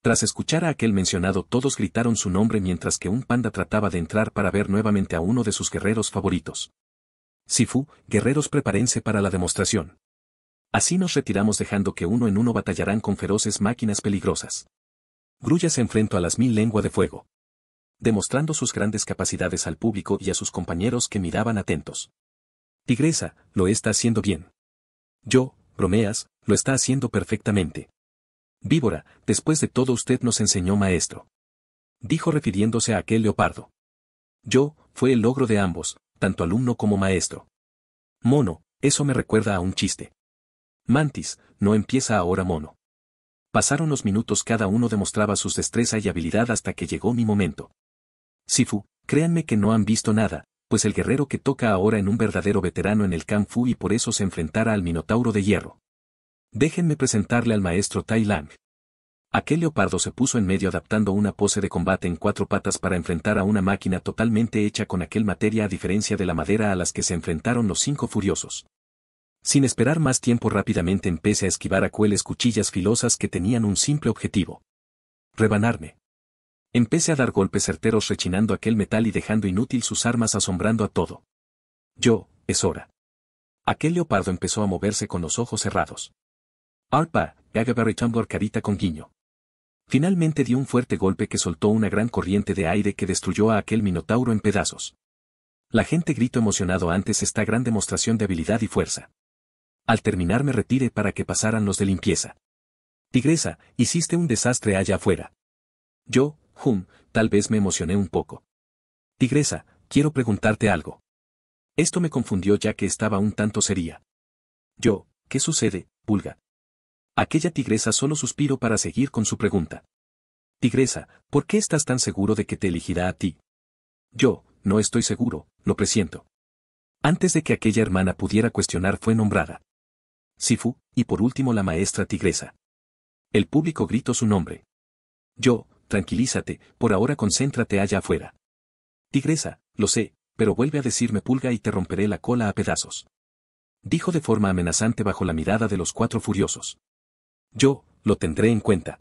Tras escuchar a aquel mencionado todos gritaron su nombre mientras que un panda trataba de entrar para ver nuevamente a uno de sus guerreros favoritos. Sifu, guerreros prepárense para la demostración. Así nos retiramos dejando que uno en uno batallarán con feroces máquinas peligrosas. Grulla se enfrentó a las mil lengua de fuego. Demostrando sus grandes capacidades al público y a sus compañeros que miraban atentos. Tigresa, lo está haciendo bien. Yo, bromeas, lo está haciendo perfectamente. Víbora, después de todo usted nos enseñó maestro. Dijo refiriéndose a aquel leopardo. Yo, fue el logro de ambos, tanto alumno como maestro. Mono, eso me recuerda a un chiste. Mantis, no empieza ahora mono. Pasaron los minutos cada uno demostraba sus destreza y habilidad hasta que llegó mi momento. Sifu, créanme que no han visto nada, pues el guerrero que toca ahora en un verdadero veterano en el Kung Fu y por eso se enfrentara al Minotauro de Hierro. Déjenme presentarle al maestro Tai Lang. Aquel leopardo se puso en medio adaptando una pose de combate en cuatro patas para enfrentar a una máquina totalmente hecha con aquel materia a diferencia de la madera a las que se enfrentaron los cinco furiosos. Sin esperar más tiempo rápidamente empecé a esquivar a cueles cuchillas filosas que tenían un simple objetivo. Rebanarme. Empecé a dar golpes certeros rechinando aquel metal y dejando inútil sus armas asombrando a todo. Yo, es hora. Aquel leopardo empezó a moverse con los ojos cerrados. Arpa, y Tumblr carita con guiño. Finalmente dio un fuerte golpe que soltó una gran corriente de aire que destruyó a aquel minotauro en pedazos. La gente gritó emocionado antes esta gran demostración de habilidad y fuerza. Al terminar me retire para que pasaran los de limpieza. Tigresa, hiciste un desastre allá afuera. Yo, Hum, tal vez me emocioné un poco. Tigresa, quiero preguntarte algo. Esto me confundió ya que estaba un tanto seria. Yo, ¿qué sucede, Pulga? Aquella tigresa solo suspiro para seguir con su pregunta. Tigresa, ¿por qué estás tan seguro de que te elegirá a ti? Yo, no estoy seguro, lo presiento. Antes de que aquella hermana pudiera cuestionar fue nombrada. Sifu, y por último la maestra tigresa. El público gritó su nombre. Yo, tranquilízate, por ahora concéntrate allá afuera. Tigresa, lo sé, pero vuelve a decirme pulga y te romperé la cola a pedazos. Dijo de forma amenazante bajo la mirada de los cuatro furiosos. Yo, lo tendré en cuenta.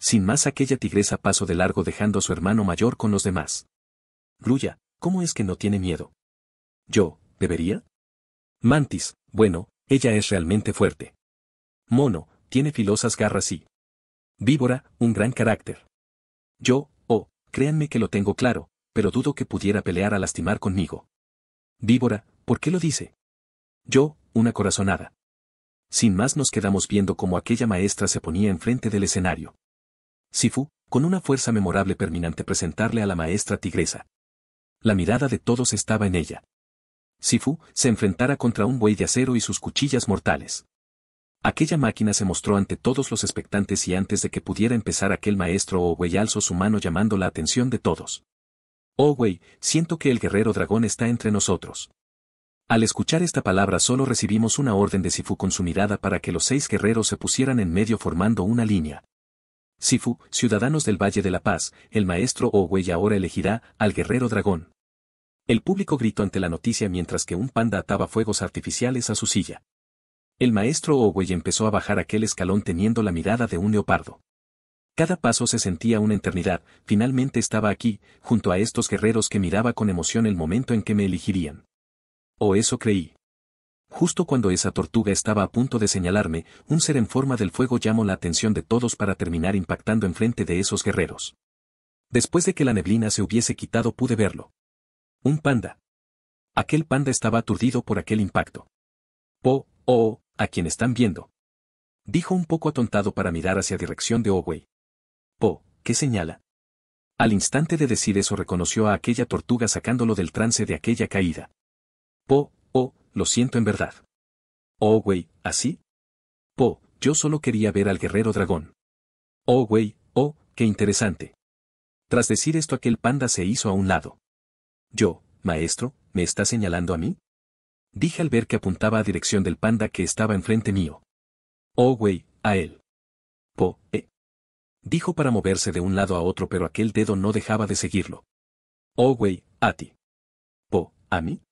Sin más aquella tigresa pasó de largo dejando a su hermano mayor con los demás. Grulla, ¿cómo es que no tiene miedo? Yo, ¿debería? Mantis, bueno, ella es realmente fuerte. Mono, tiene filosas garras y... Víbora, un gran carácter. Yo, oh, créanme que lo tengo claro, pero dudo que pudiera pelear a lastimar conmigo. Víbora, ¿por qué lo dice? Yo, una corazonada. Sin más nos quedamos viendo cómo aquella maestra se ponía enfrente del escenario. Sifu, con una fuerza memorable permanente presentarle a la maestra tigresa. La mirada de todos estaba en ella. Sifu, se enfrentara contra un buey de acero y sus cuchillas mortales. Aquella máquina se mostró ante todos los expectantes y antes de que pudiera empezar aquel maestro Owey alzó su mano llamando la atención de todos. Owey, oh, siento que el guerrero dragón está entre nosotros. Al escuchar esta palabra solo recibimos una orden de Sifu con su mirada para que los seis guerreros se pusieran en medio formando una línea. Sifu, ciudadanos del Valle de la Paz, el maestro Owey ahora elegirá al guerrero dragón. El público gritó ante la noticia mientras que un panda ataba fuegos artificiales a su silla. El maestro Owey empezó a bajar aquel escalón teniendo la mirada de un leopardo. Cada paso se sentía una eternidad, finalmente estaba aquí, junto a estos guerreros que miraba con emoción el momento en que me elegirían. O oh, eso creí. Justo cuando esa tortuga estaba a punto de señalarme, un ser en forma del fuego llamó la atención de todos para terminar impactando enfrente de esos guerreros. Después de que la neblina se hubiese quitado pude verlo. Un panda. Aquel panda estaba aturdido por aquel impacto. Po, oh, a quien están viendo. Dijo un poco atontado para mirar hacia dirección de Owey. Po, ¿qué señala? Al instante de decir eso reconoció a aquella tortuga sacándolo del trance de aquella caída. Po, oh, lo siento en verdad. Oh, ¿así? Po, yo solo quería ver al guerrero dragón. Oh, oh, qué interesante. Tras decir esto aquel panda se hizo a un lado. Yo, maestro, ¿me está señalando a mí? Dije al ver que apuntaba a dirección del panda que estaba enfrente mío. Oh, wey, a él. Po, eh. Dijo para moverse de un lado a otro pero aquel dedo no dejaba de seguirlo. Oh, wey, a ti. Po, a mí.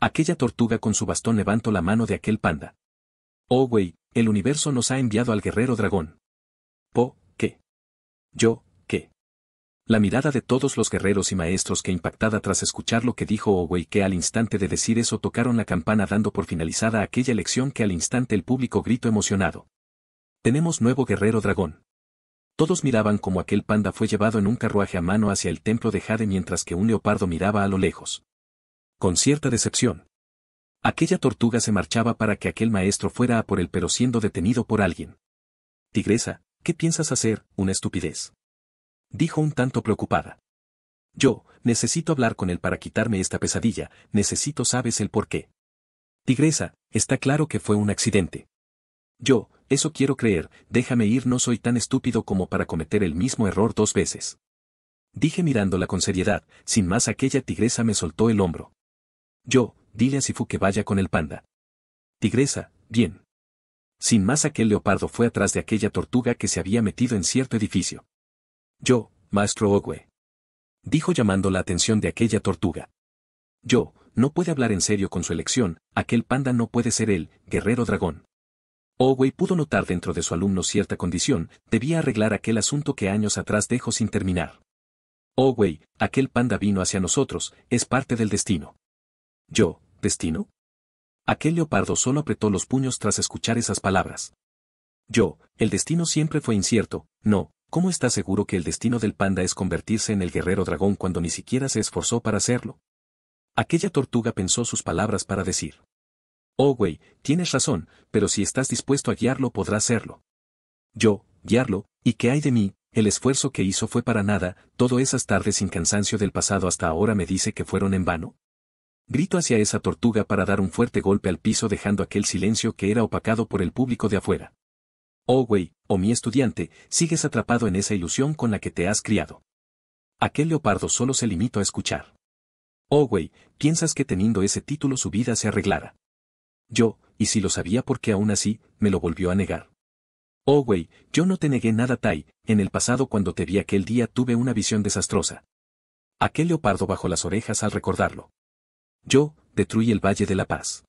Aquella tortuga con su bastón levantó la mano de aquel panda. Oh, güey, el universo nos ha enviado al guerrero dragón. Po, ¿qué? Yo, la mirada de todos los guerreros y maestros que impactada tras escuchar lo que dijo Owey que al instante de decir eso tocaron la campana dando por finalizada aquella elección que al instante el público gritó emocionado. Tenemos nuevo guerrero dragón. Todos miraban como aquel panda fue llevado en un carruaje a mano hacia el templo de Jade mientras que un leopardo miraba a lo lejos. Con cierta decepción. Aquella tortuga se marchaba para que aquel maestro fuera a por él pero siendo detenido por alguien. Tigresa, ¿qué piensas hacer? Una estupidez dijo un tanto preocupada. Yo, necesito hablar con él para quitarme esta pesadilla, necesito sabes el por qué. Tigresa, está claro que fue un accidente. Yo, eso quiero creer, déjame ir, no soy tan estúpido como para cometer el mismo error dos veces. Dije mirándola con seriedad, sin más aquella tigresa me soltó el hombro. Yo, dile a Sifu que vaya con el panda. Tigresa, bien. Sin más aquel leopardo fue atrás de aquella tortuga que se había metido en cierto edificio. Yo, maestro Ogwe. Dijo llamando la atención de aquella tortuga. Yo, no puede hablar en serio con su elección, aquel panda no puede ser él, guerrero dragón. Ogwe pudo notar dentro de su alumno cierta condición, debía arreglar aquel asunto que años atrás dejó sin terminar. Ogwe, aquel panda vino hacia nosotros, es parte del destino. Yo, ¿destino? Aquel leopardo solo apretó los puños tras escuchar esas palabras. Yo, el destino siempre fue incierto, no, ¿Cómo está seguro que el destino del panda es convertirse en el guerrero dragón cuando ni siquiera se esforzó para hacerlo? Aquella tortuga pensó sus palabras para decir. Oh, güey, tienes razón, pero si estás dispuesto a guiarlo podrá hacerlo. Yo, guiarlo, y qué hay de mí, el esfuerzo que hizo fue para nada, todas esas tardes sin cansancio del pasado hasta ahora me dice que fueron en vano. Grito hacia esa tortuga para dar un fuerte golpe al piso dejando aquel silencio que era opacado por el público de afuera. Oh wey, oh mi estudiante, sigues atrapado en esa ilusión con la que te has criado. Aquel leopardo solo se limitó a escuchar. Oh piensas que teniendo ese título su vida se arreglara. Yo, y si lo sabía porque aún así, me lo volvió a negar. Oh yo no te negué nada Tai, en el pasado cuando te vi aquel día tuve una visión desastrosa. Aquel leopardo bajó las orejas al recordarlo. Yo, destruí el Valle de la Paz.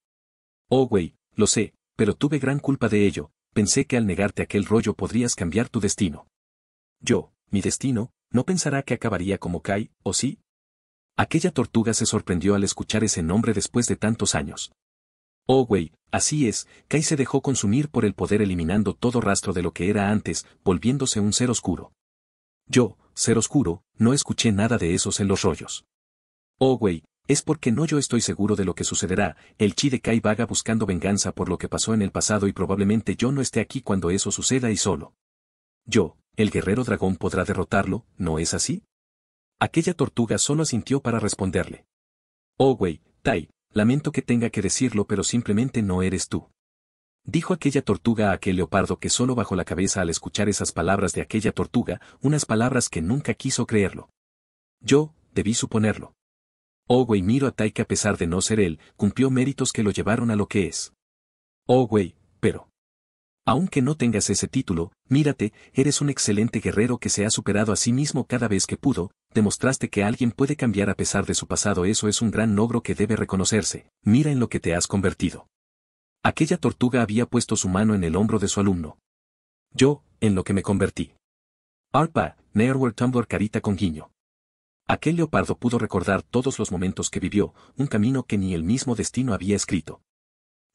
Oh lo sé, pero tuve gran culpa de ello, pensé que al negarte aquel rollo podrías cambiar tu destino. Yo, mi destino, no pensará que acabaría como Kai, ¿o sí? Aquella tortuga se sorprendió al escuchar ese nombre después de tantos años. Oh, güey, así es, Kai se dejó consumir por el poder eliminando todo rastro de lo que era antes, volviéndose un ser oscuro. Yo, ser oscuro, no escuché nada de esos en los rollos. Oh, güey, es porque no yo estoy seguro de lo que sucederá, el chi de Kai vaga buscando venganza por lo que pasó en el pasado y probablemente yo no esté aquí cuando eso suceda y solo. Yo, el guerrero dragón podrá derrotarlo, ¿no es así? Aquella tortuga solo asintió para responderle. Oh, wey, Tai, lamento que tenga que decirlo pero simplemente no eres tú. Dijo aquella tortuga a aquel leopardo que solo bajó la cabeza al escuchar esas palabras de aquella tortuga, unas palabras que nunca quiso creerlo. Yo, debí suponerlo. Oh, güey, Miro Taika a pesar de no ser él, cumplió méritos que lo llevaron a lo que es. Oh, güey, pero... Aunque no tengas ese título, mírate, eres un excelente guerrero que se ha superado a sí mismo cada vez que pudo, demostraste que alguien puede cambiar a pesar de su pasado, eso es un gran logro que debe reconocerse, mira en lo que te has convertido. Aquella tortuga había puesto su mano en el hombro de su alumno. Yo, en lo que me convertí. Arpa, Tumblr carita con guiño. Aquel leopardo pudo recordar todos los momentos que vivió, un camino que ni el mismo destino había escrito.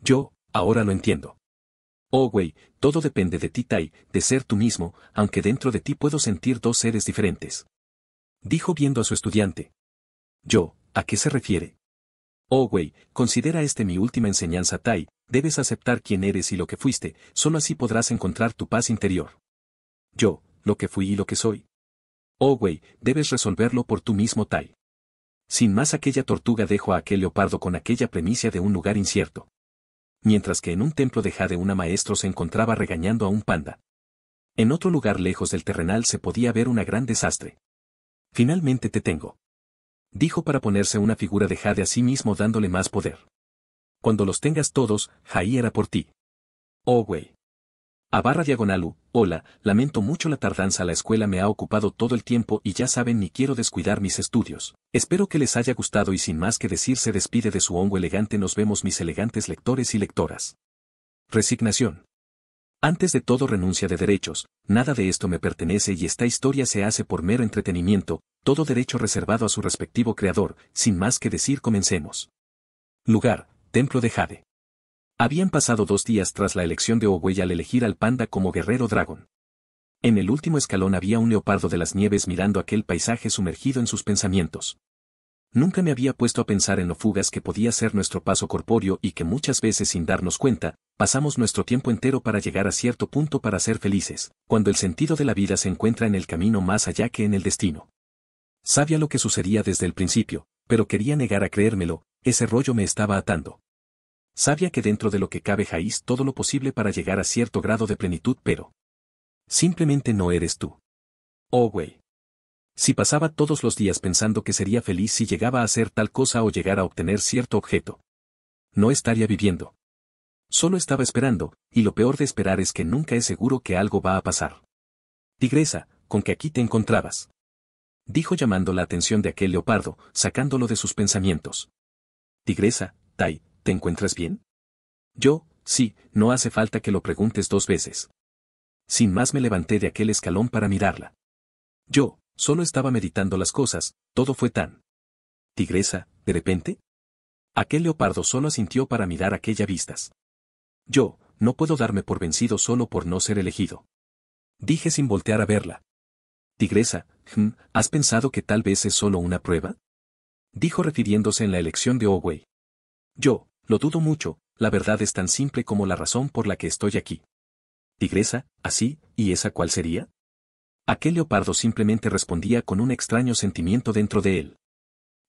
Yo, ahora lo entiendo. Oh, güey, todo depende de ti, Tai, de ser tú mismo, aunque dentro de ti puedo sentir dos seres diferentes. Dijo viendo a su estudiante. Yo, ¿a qué se refiere? Oh, güey, considera este mi última enseñanza, Tai, debes aceptar quién eres y lo que fuiste, solo así podrás encontrar tu paz interior. Yo, lo que fui y lo que soy. Oh, güey, debes resolverlo por tú mismo, Tai. Sin más aquella tortuga dejó a aquel leopardo con aquella premicia de un lugar incierto. Mientras que en un templo de Jade una maestro se encontraba regañando a un panda. En otro lugar lejos del terrenal se podía ver una gran desastre. Finalmente te tengo. Dijo para ponerse una figura de Jade a sí mismo dándole más poder. Cuando los tengas todos, Jai era por ti. Oh, güey. A barra diagonal U, hola, lamento mucho la tardanza, la escuela me ha ocupado todo el tiempo y ya saben ni quiero descuidar mis estudios. Espero que les haya gustado y sin más que decir se despide de su hongo elegante, nos vemos mis elegantes lectores y lectoras. Resignación. Antes de todo renuncia de derechos, nada de esto me pertenece y esta historia se hace por mero entretenimiento, todo derecho reservado a su respectivo creador, sin más que decir comencemos. Lugar, Templo de Jade. Habían pasado dos días tras la elección de Owey al elegir al panda como guerrero dragón. En el último escalón había un leopardo de las nieves mirando aquel paisaje sumergido en sus pensamientos. Nunca me había puesto a pensar en lo fugas que podía ser nuestro paso corpóreo y que muchas veces sin darnos cuenta, pasamos nuestro tiempo entero para llegar a cierto punto para ser felices, cuando el sentido de la vida se encuentra en el camino más allá que en el destino. Sabía lo que sucedía desde el principio, pero quería negar a creérmelo, ese rollo me estaba atando. Sabía que dentro de lo que cabe Jaís todo lo posible para llegar a cierto grado de plenitud, pero... Simplemente no eres tú. Oh, güey. Si pasaba todos los días pensando que sería feliz si llegaba a hacer tal cosa o llegar a obtener cierto objeto. No estaría viviendo. Solo estaba esperando, y lo peor de esperar es que nunca es seguro que algo va a pasar. Tigresa, con que aquí te encontrabas. Dijo llamando la atención de aquel leopardo, sacándolo de sus pensamientos. Tigresa, Tai, ¿te encuentras bien? Yo, sí, no hace falta que lo preguntes dos veces. Sin más me levanté de aquel escalón para mirarla. Yo, solo estaba meditando las cosas, todo fue tan. Tigresa, de repente. Aquel leopardo solo asintió para mirar aquella vistas. Yo, no puedo darme por vencido solo por no ser elegido. Dije sin voltear a verla. Tigresa, hm, ¿has pensado que tal vez es solo una prueba? Dijo refiriéndose en la elección de oway Yo, lo dudo mucho, la verdad es tan simple como la razón por la que estoy aquí. Tigresa, así, ¿y esa cuál sería? Aquel leopardo simplemente respondía con un extraño sentimiento dentro de él.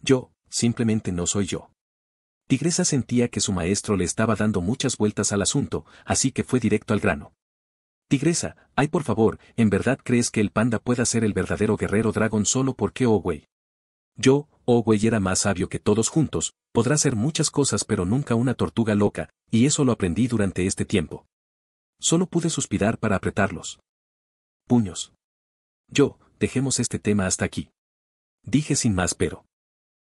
Yo, simplemente no soy yo. Tigresa sentía que su maestro le estaba dando muchas vueltas al asunto, así que fue directo al grano. Tigresa, ay por favor, ¿en verdad crees que el panda pueda ser el verdadero guerrero dragón solo porque oh, güey? Yo, oh güey era más sabio que todos juntos, podrá ser muchas cosas pero nunca una tortuga loca, y eso lo aprendí durante este tiempo. Solo pude suspirar para apretarlos. Puños. Yo, dejemos este tema hasta aquí. Dije sin más pero.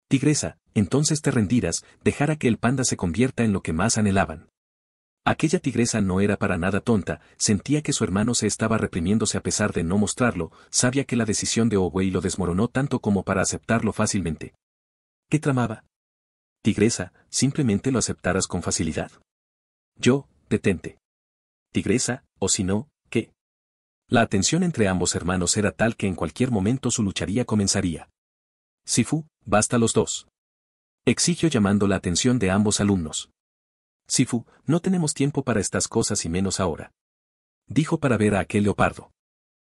Tigresa, entonces te rendirás, dejará que el panda se convierta en lo que más anhelaban. Aquella tigresa no era para nada tonta, sentía que su hermano se estaba reprimiéndose a pesar de no mostrarlo, sabía que la decisión de Owei lo desmoronó tanto como para aceptarlo fácilmente. ¿Qué tramaba? Tigresa, simplemente lo aceptarás con facilidad. Yo, detente. Tigresa, o si no, ¿qué? La atención entre ambos hermanos era tal que en cualquier momento su lucharía comenzaría. Si fu, basta los dos. Exigió llamando la atención de ambos alumnos. Sifu, no tenemos tiempo para estas cosas y menos ahora. Dijo para ver a aquel leopardo.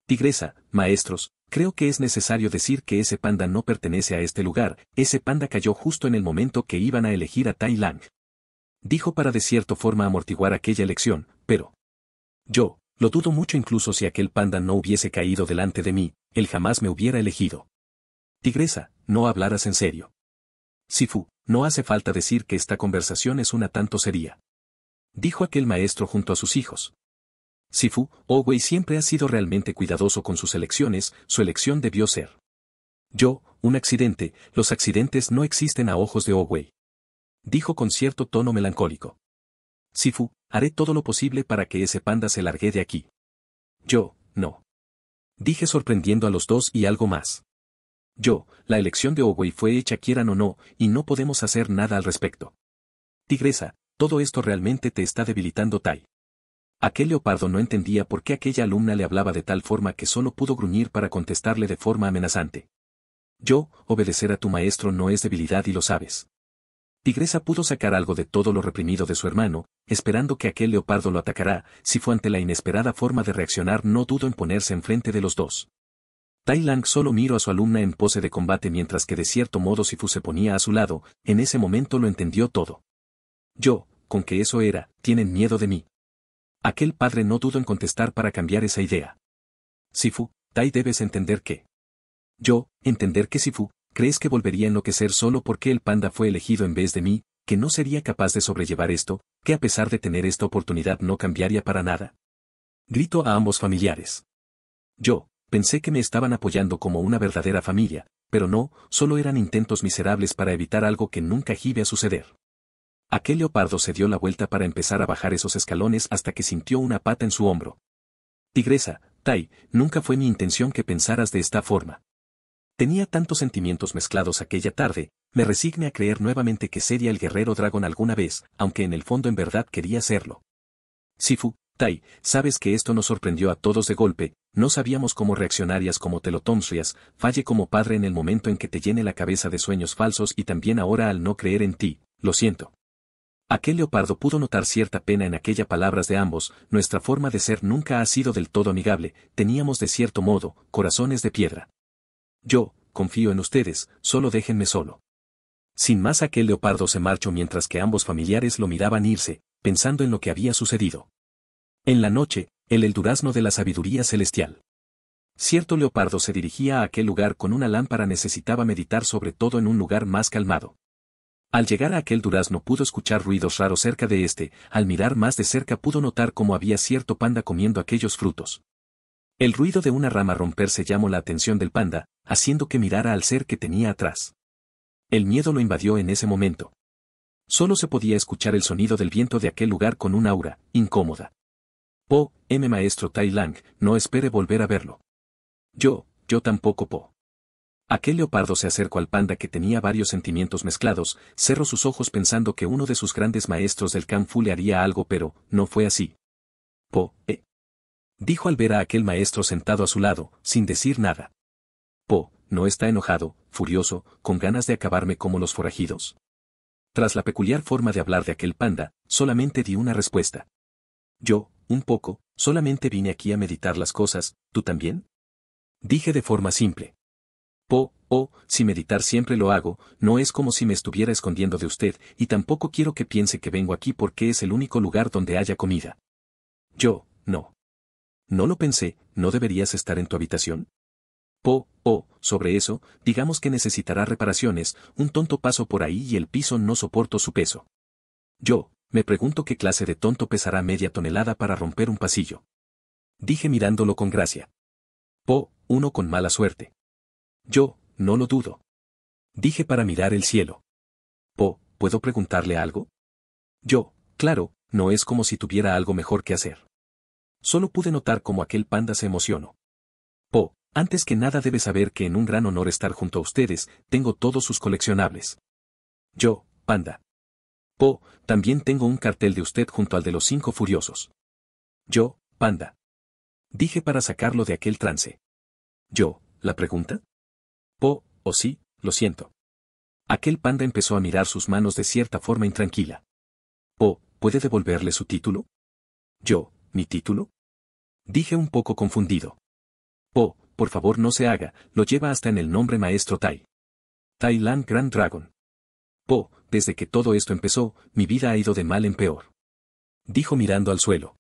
Tigresa, maestros, creo que es necesario decir que ese panda no pertenece a este lugar, ese panda cayó justo en el momento que iban a elegir a Tai Lang. Dijo para de cierta forma amortiguar aquella elección, pero... Yo, lo dudo mucho incluso si aquel panda no hubiese caído delante de mí, él jamás me hubiera elegido. Tigresa, no hablaras en serio. Sifu, no hace falta decir que esta conversación es una tanto seria. Dijo aquel maestro junto a sus hijos. Sifu, Owei oh siempre ha sido realmente cuidadoso con sus elecciones, su elección debió ser. Yo, un accidente, los accidentes no existen a ojos de Owei. Oh Dijo con cierto tono melancólico. Sifu, haré todo lo posible para que ese panda se largue de aquí. Yo, no. Dije sorprendiendo a los dos y algo más. Yo, la elección de Owey fue hecha quieran o no, y no podemos hacer nada al respecto. Tigresa, todo esto realmente te está debilitando Tai. Aquel leopardo no entendía por qué aquella alumna le hablaba de tal forma que solo pudo gruñir para contestarle de forma amenazante. Yo, obedecer a tu maestro no es debilidad y lo sabes. Tigresa pudo sacar algo de todo lo reprimido de su hermano, esperando que aquel leopardo lo atacará, si fue ante la inesperada forma de reaccionar no dudo en ponerse enfrente de los dos. Tai Lang solo miró a su alumna en pose de combate mientras que de cierto modo Sifu se ponía a su lado, en ese momento lo entendió todo. Yo, con que eso era, tienen miedo de mí. Aquel padre no dudo en contestar para cambiar esa idea. Sifu, Tai debes entender que. Yo, entender que Sifu, crees que volvería a enloquecer solo porque el panda fue elegido en vez de mí, que no sería capaz de sobrellevar esto, que a pesar de tener esta oportunidad no cambiaría para nada. Grito a ambos familiares. Yo, pensé que me estaban apoyando como una verdadera familia, pero no, solo eran intentos miserables para evitar algo que nunca gibe a suceder. Aquel leopardo se dio la vuelta para empezar a bajar esos escalones hasta que sintió una pata en su hombro. Tigresa, Tai, nunca fue mi intención que pensaras de esta forma. Tenía tantos sentimientos mezclados aquella tarde, me resigné a creer nuevamente que sería el guerrero dragón alguna vez, aunque en el fondo en verdad quería serlo. Sifu, Tai, sabes que esto nos sorprendió a todos de golpe, no sabíamos cómo reaccionarías como te lo falle como padre en el momento en que te llene la cabeza de sueños falsos y también ahora al no creer en ti, lo siento. Aquel leopardo pudo notar cierta pena en aquellas palabras de ambos, nuestra forma de ser nunca ha sido del todo amigable, teníamos de cierto modo, corazones de piedra. Yo, confío en ustedes, solo déjenme solo. Sin más aquel leopardo se marchó mientras que ambos familiares lo miraban irse, pensando en lo que había sucedido. En la noche, el el durazno de la sabiduría celestial. Cierto leopardo se dirigía a aquel lugar con una lámpara necesitaba meditar sobre todo en un lugar más calmado. Al llegar a aquel durazno pudo escuchar ruidos raros cerca de este, al mirar más de cerca pudo notar cómo había cierto panda comiendo aquellos frutos. El ruido de una rama romperse llamó la atención del panda, haciendo que mirara al ser que tenía atrás. El miedo lo invadió en ese momento. Solo se podía escuchar el sonido del viento de aquel lugar con un aura, incómoda. Po, M maestro Tai Lang, no espere volver a verlo. Yo, yo tampoco Po. Aquel leopardo se acercó al panda que tenía varios sentimientos mezclados, cerró sus ojos pensando que uno de sus grandes maestros del Kung Fu le haría algo pero, no fue así. Po, eh. Dijo al ver a aquel maestro sentado a su lado, sin decir nada. Po, no está enojado, furioso, con ganas de acabarme como los forajidos. Tras la peculiar forma de hablar de aquel panda, solamente di una respuesta. Yo, un poco, solamente vine aquí a meditar las cosas, ¿tú también? Dije de forma simple. Po, oh, si meditar siempre lo hago, no es como si me estuviera escondiendo de usted, y tampoco quiero que piense que vengo aquí porque es el único lugar donde haya comida. Yo, no. No lo pensé, ¿no deberías estar en tu habitación? Po, oh, sobre eso, digamos que necesitará reparaciones, un tonto paso por ahí y el piso no soporto su peso. Yo, me pregunto qué clase de tonto pesará media tonelada para romper un pasillo. Dije mirándolo con gracia. Po, uno con mala suerte. Yo, no lo dudo. Dije para mirar el cielo. Po, ¿puedo preguntarle algo? Yo, claro, no es como si tuviera algo mejor que hacer. Solo pude notar cómo aquel panda se emocionó. Po, antes que nada debe saber que en un gran honor estar junto a ustedes, tengo todos sus coleccionables. Yo, panda, Po, también tengo un cartel de usted junto al de los cinco furiosos. Yo, panda. Dije para sacarlo de aquel trance. Yo, ¿la pregunta? Po, o sí, lo siento. Aquel panda empezó a mirar sus manos de cierta forma intranquila. Po, ¿puede devolverle su título? Yo, ¿mi título? Dije un poco confundido. Po, por favor no se haga, lo lleva hasta en el nombre maestro Tai. Thailand Grand Dragon. Po, desde que todo esto empezó, mi vida ha ido de mal en peor. Dijo mirando al suelo.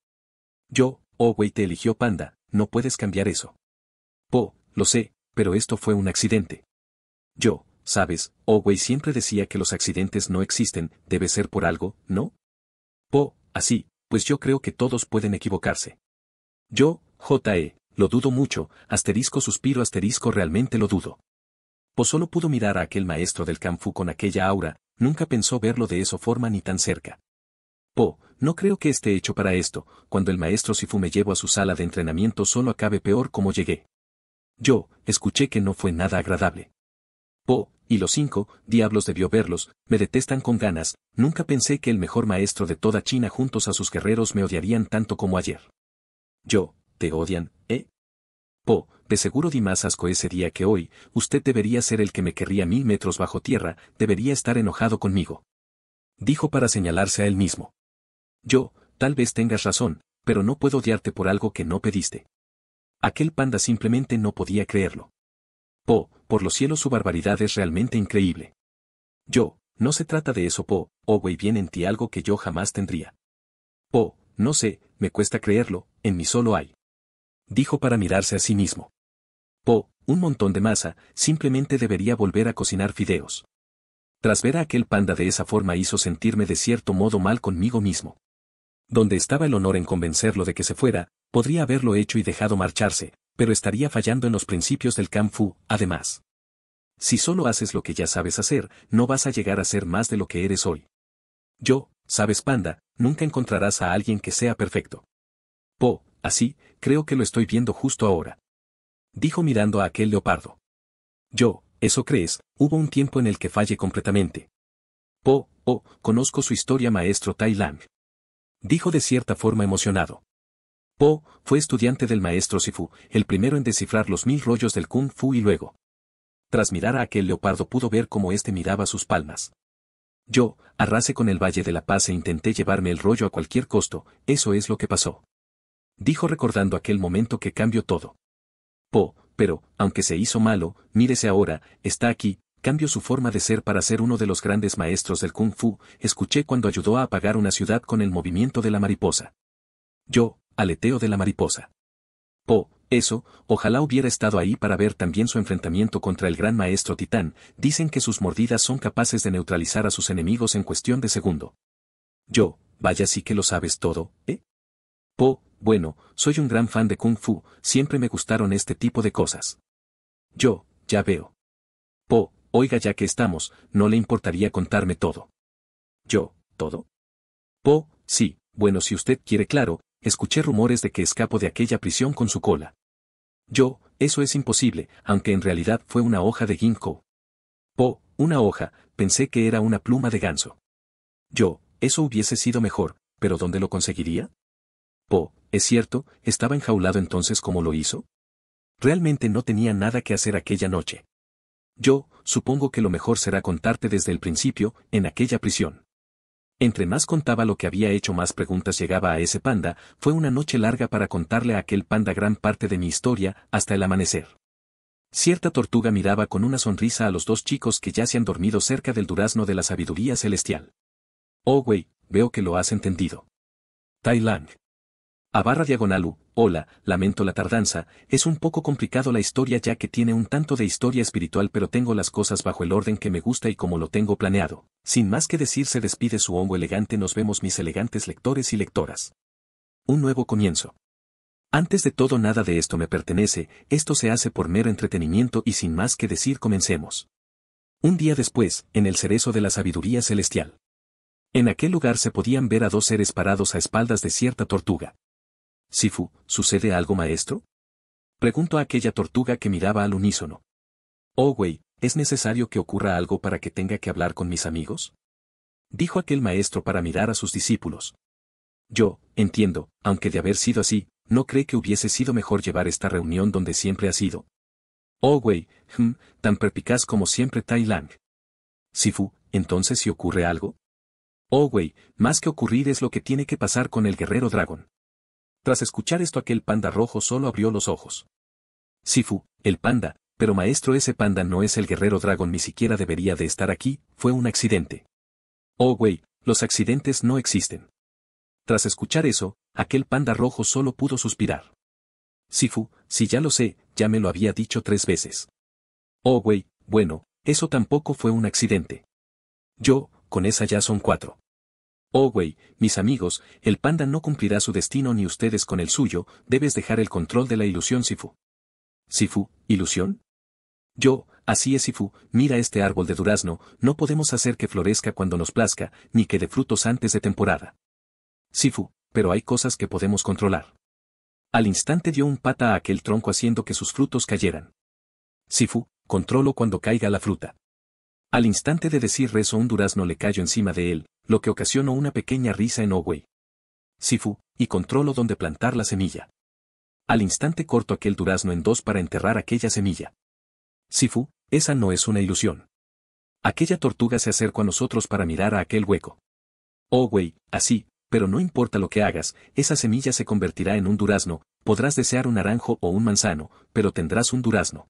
Yo, wey, oh te eligió panda, no puedes cambiar eso. Po, lo sé, pero esto fue un accidente. Yo, sabes, wey oh siempre decía que los accidentes no existen, debe ser por algo, ¿no? Po, así, pues yo creo que todos pueden equivocarse. Yo, J-E, lo dudo mucho, asterisco suspiro asterisco realmente lo dudo. Po solo pudo mirar a aquel maestro del Kung Fu con aquella aura, nunca pensó verlo de esa forma ni tan cerca. Po, no creo que esté hecho para esto, cuando el maestro Sifu me llevo a su sala de entrenamiento solo acabe peor como llegué. Yo, escuché que no fue nada agradable. Po, y los cinco, diablos debió verlos, me detestan con ganas, nunca pensé que el mejor maestro de toda China juntos a sus guerreros me odiarían tanto como ayer. Yo, te odian, ¿eh? Po, de seguro di más asco ese día que hoy, usted debería ser el que me querría mil metros bajo tierra, debería estar enojado conmigo. Dijo para señalarse a él mismo. Yo, tal vez tengas razón, pero no puedo odiarte por algo que no pediste. Aquel panda simplemente no podía creerlo. Po, por los cielos su barbaridad es realmente increíble. Yo, no se trata de eso Po, oh, bien en ti algo que yo jamás tendría. Po, no sé, me cuesta creerlo, en mí solo hay dijo para mirarse a sí mismo. Po, un montón de masa, simplemente debería volver a cocinar fideos. Tras ver a aquel panda de esa forma hizo sentirme de cierto modo mal conmigo mismo. Donde estaba el honor en convencerlo de que se fuera, podría haberlo hecho y dejado marcharse, pero estaría fallando en los principios del Kung Fu, además. Si solo haces lo que ya sabes hacer, no vas a llegar a ser más de lo que eres hoy. Yo, sabes panda, nunca encontrarás a alguien que sea perfecto. Po, Así, creo que lo estoy viendo justo ahora. Dijo mirando a aquel leopardo. Yo, eso crees, hubo un tiempo en el que falle completamente. Po, oh, conozco su historia maestro Tai Lang. Dijo de cierta forma emocionado. Po fue estudiante del maestro Sifu, el primero en descifrar los mil rollos del Kung Fu y luego. Tras mirar a aquel leopardo pudo ver cómo éste miraba sus palmas. Yo, arrasé con el Valle de la Paz e intenté llevarme el rollo a cualquier costo, eso es lo que pasó dijo recordando aquel momento que cambió todo. Po, pero, aunque se hizo malo, mírese ahora, está aquí, cambió su forma de ser para ser uno de los grandes maestros del kung fu, escuché cuando ayudó a apagar una ciudad con el movimiento de la mariposa. Yo, aleteo de la mariposa. Po, eso, ojalá hubiera estado ahí para ver también su enfrentamiento contra el gran maestro titán, dicen que sus mordidas son capaces de neutralizar a sus enemigos en cuestión de segundo. Yo, vaya sí que lo sabes todo, ¿eh? Po, bueno, soy un gran fan de Kung Fu, siempre me gustaron este tipo de cosas. Yo, ya veo. Po, oiga ya que estamos, no le importaría contarme todo. Yo, todo. Po, sí, bueno si usted quiere claro, escuché rumores de que escapo de aquella prisión con su cola. Yo, eso es imposible, aunque en realidad fue una hoja de ginkgo. Po, una hoja, pensé que era una pluma de ganso. Yo, eso hubiese sido mejor, pero ¿dónde lo conseguiría? es cierto, estaba enjaulado entonces como lo hizo. Realmente no tenía nada que hacer aquella noche. Yo, supongo que lo mejor será contarte desde el principio, en aquella prisión. Entre más contaba lo que había hecho, más preguntas llegaba a ese panda, fue una noche larga para contarle a aquel panda gran parte de mi historia, hasta el amanecer. Cierta tortuga miraba con una sonrisa a los dos chicos que ya se han dormido cerca del durazno de la sabiduría celestial. Oh, güey, veo que lo has entendido. Tai Lang. A barra diagonal U, hola, lamento la tardanza, es un poco complicado la historia ya que tiene un tanto de historia espiritual pero tengo las cosas bajo el orden que me gusta y como lo tengo planeado. Sin más que decir se despide su hongo elegante nos vemos mis elegantes lectores y lectoras. Un nuevo comienzo. Antes de todo nada de esto me pertenece, esto se hace por mero entretenimiento y sin más que decir comencemos. Un día después, en el cerezo de la sabiduría celestial. En aquel lugar se podían ver a dos seres parados a espaldas de cierta tortuga. Sifu, ¿sucede algo maestro? Preguntó a aquella tortuga que miraba al unísono. Oh, Wei, ¿es necesario que ocurra algo para que tenga que hablar con mis amigos? Dijo aquel maestro para mirar a sus discípulos. Yo, entiendo, aunque de haber sido así, ¿no cree que hubiese sido mejor llevar esta reunión donde siempre ha sido? Oh, güey, hm, tan perpicaz como siempre Tai Lang. Sifu, ¿entonces si ocurre algo? Oh, Wei, más que ocurrir es lo que tiene que pasar con el guerrero dragón. Tras escuchar esto aquel panda rojo solo abrió los ojos. Sifu, el panda, pero maestro ese panda no es el guerrero dragón ni siquiera debería de estar aquí, fue un accidente. Oh güey, los accidentes no existen. Tras escuchar eso, aquel panda rojo solo pudo suspirar. Sifu, si ya lo sé, ya me lo había dicho tres veces. Oh güey, bueno, eso tampoco fue un accidente. Yo, con esa ya son cuatro. Oh, wey, mis amigos, el panda no cumplirá su destino ni ustedes con el suyo, debes dejar el control de la ilusión Sifu. Sifu, ¿ilusión? Yo, así es Sifu, mira este árbol de durazno, no podemos hacer que florezca cuando nos plazca, ni que dé frutos antes de temporada. Sifu, pero hay cosas que podemos controlar. Al instante dio un pata a aquel tronco haciendo que sus frutos cayeran. Sifu, controlo cuando caiga la fruta. Al instante de decir rezo un durazno le cayó encima de él, lo que ocasionó una pequeña risa en Owey. Sifu, y controlo dónde plantar la semilla. Al instante corto aquel durazno en dos para enterrar aquella semilla. Sifu, esa no es una ilusión. Aquella tortuga se acercó a nosotros para mirar a aquel hueco. Owey, así, pero no importa lo que hagas, esa semilla se convertirá en un durazno, podrás desear un naranjo o un manzano, pero tendrás un durazno.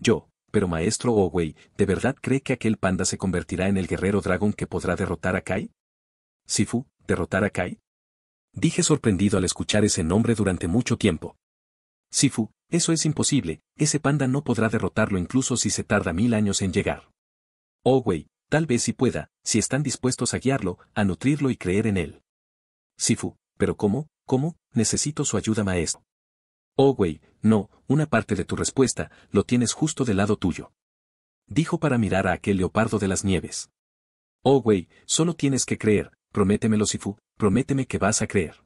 Yo, pero maestro Owey, oh ¿de verdad cree que aquel panda se convertirá en el guerrero dragón que podrá derrotar a Kai? Sifu, ¿derrotar a Kai? Dije sorprendido al escuchar ese nombre durante mucho tiempo. Sifu, eso es imposible, ese panda no podrá derrotarlo incluso si se tarda mil años en llegar. Owei, oh tal vez si pueda, si están dispuestos a guiarlo, a nutrirlo y creer en él. Sifu, pero ¿cómo? ¿Cómo? Necesito su ayuda maestro. Owei, oh no, una parte de tu respuesta, lo tienes justo del lado tuyo. Dijo para mirar a aquel leopardo de las nieves. Oh, güey, solo tienes que creer, prométemelo Sifu, prométeme que vas a creer.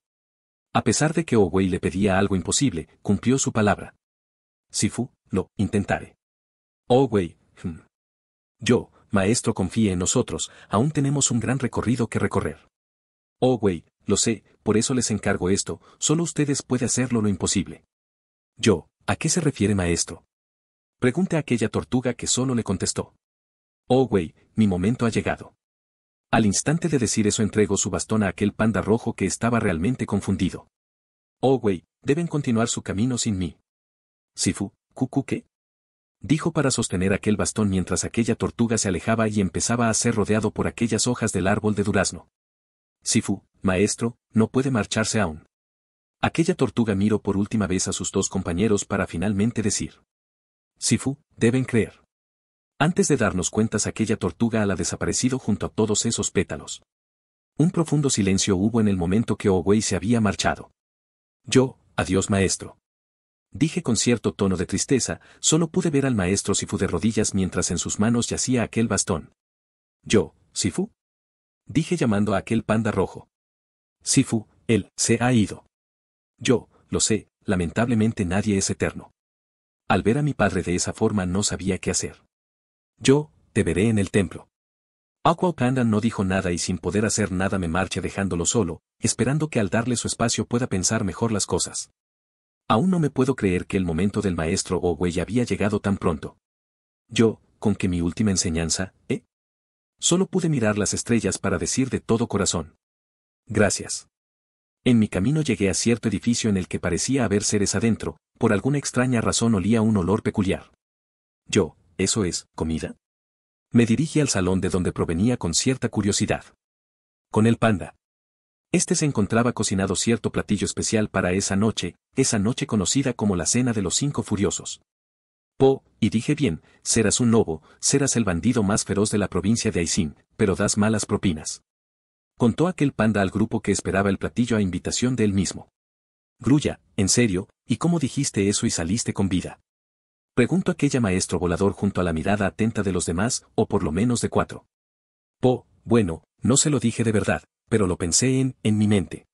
A pesar de que Owei oh, le pedía algo imposible, cumplió su palabra. Sifu, lo intentaré. Oh hm. Yo, maestro, confíe en nosotros, aún tenemos un gran recorrido que recorrer. Owei, oh, lo sé, por eso les encargo esto, solo ustedes pueden hacerlo lo imposible. Yo, ¿a qué se refiere maestro? Pregunté a aquella tortuga que solo le contestó. Oh, Wei, mi momento ha llegado. Al instante de decir eso entregó su bastón a aquel panda rojo que estaba realmente confundido. Oh, Wei, deben continuar su camino sin mí. Sifu, ¿cucu qué? Dijo para sostener aquel bastón mientras aquella tortuga se alejaba y empezaba a ser rodeado por aquellas hojas del árbol de durazno. Sifu, maestro, no puede marcharse aún. Aquella tortuga miró por última vez a sus dos compañeros para finalmente decir. Sifu, deben creer. Antes de darnos cuentas aquella tortuga ha desaparecido junto a todos esos pétalos. Un profundo silencio hubo en el momento que Owei se había marchado. Yo, adiós maestro. Dije con cierto tono de tristeza, solo pude ver al maestro Sifu de rodillas mientras en sus manos yacía aquel bastón. Yo, Sifu. Dije llamando a aquel panda rojo. Sifu, él, se ha ido. Yo, lo sé, lamentablemente nadie es eterno. Al ver a mi padre de esa forma no sabía qué hacer. Yo, te veré en el templo. Aqua no dijo nada y sin poder hacer nada me marché dejándolo solo, esperando que al darle su espacio pueda pensar mejor las cosas. Aún no me puedo creer que el momento del maestro Owe había llegado tan pronto. Yo, con que mi última enseñanza, ¿eh? Solo pude mirar las estrellas para decir de todo corazón. Gracias. En mi camino llegué a cierto edificio en el que parecía haber seres adentro, por alguna extraña razón olía un olor peculiar. Yo, eso es, comida. Me dirigí al salón de donde provenía con cierta curiosidad. Con el panda. Este se encontraba cocinado cierto platillo especial para esa noche, esa noche conocida como la cena de los cinco furiosos. Po, y dije bien, serás un lobo, serás el bandido más feroz de la provincia de Aisin, pero das malas propinas. Contó aquel panda al grupo que esperaba el platillo a invitación de él mismo. Grulla, en serio, ¿y cómo dijiste eso y saliste con vida? Preguntó aquella maestro volador junto a la mirada atenta de los demás, o por lo menos de cuatro. Po, bueno, no se lo dije de verdad, pero lo pensé en, en mi mente.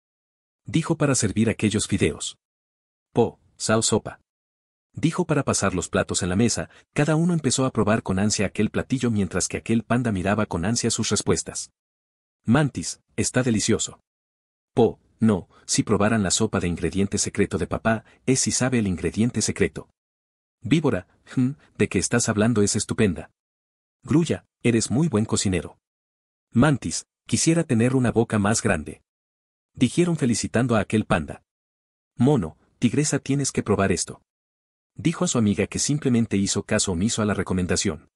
Dijo para servir aquellos fideos. Po, sao sopa. Dijo para pasar los platos en la mesa, cada uno empezó a probar con ansia aquel platillo mientras que aquel panda miraba con ansia sus respuestas. Mantis, está delicioso. Po, no, si probaran la sopa de ingrediente secreto de papá, es si sabe el ingrediente secreto. Víbora, hm, de que estás hablando es estupenda. Grulla, eres muy buen cocinero. Mantis, quisiera tener una boca más grande. Dijeron felicitando a aquel panda. Mono, tigresa tienes que probar esto. Dijo a su amiga que simplemente hizo caso omiso a la recomendación.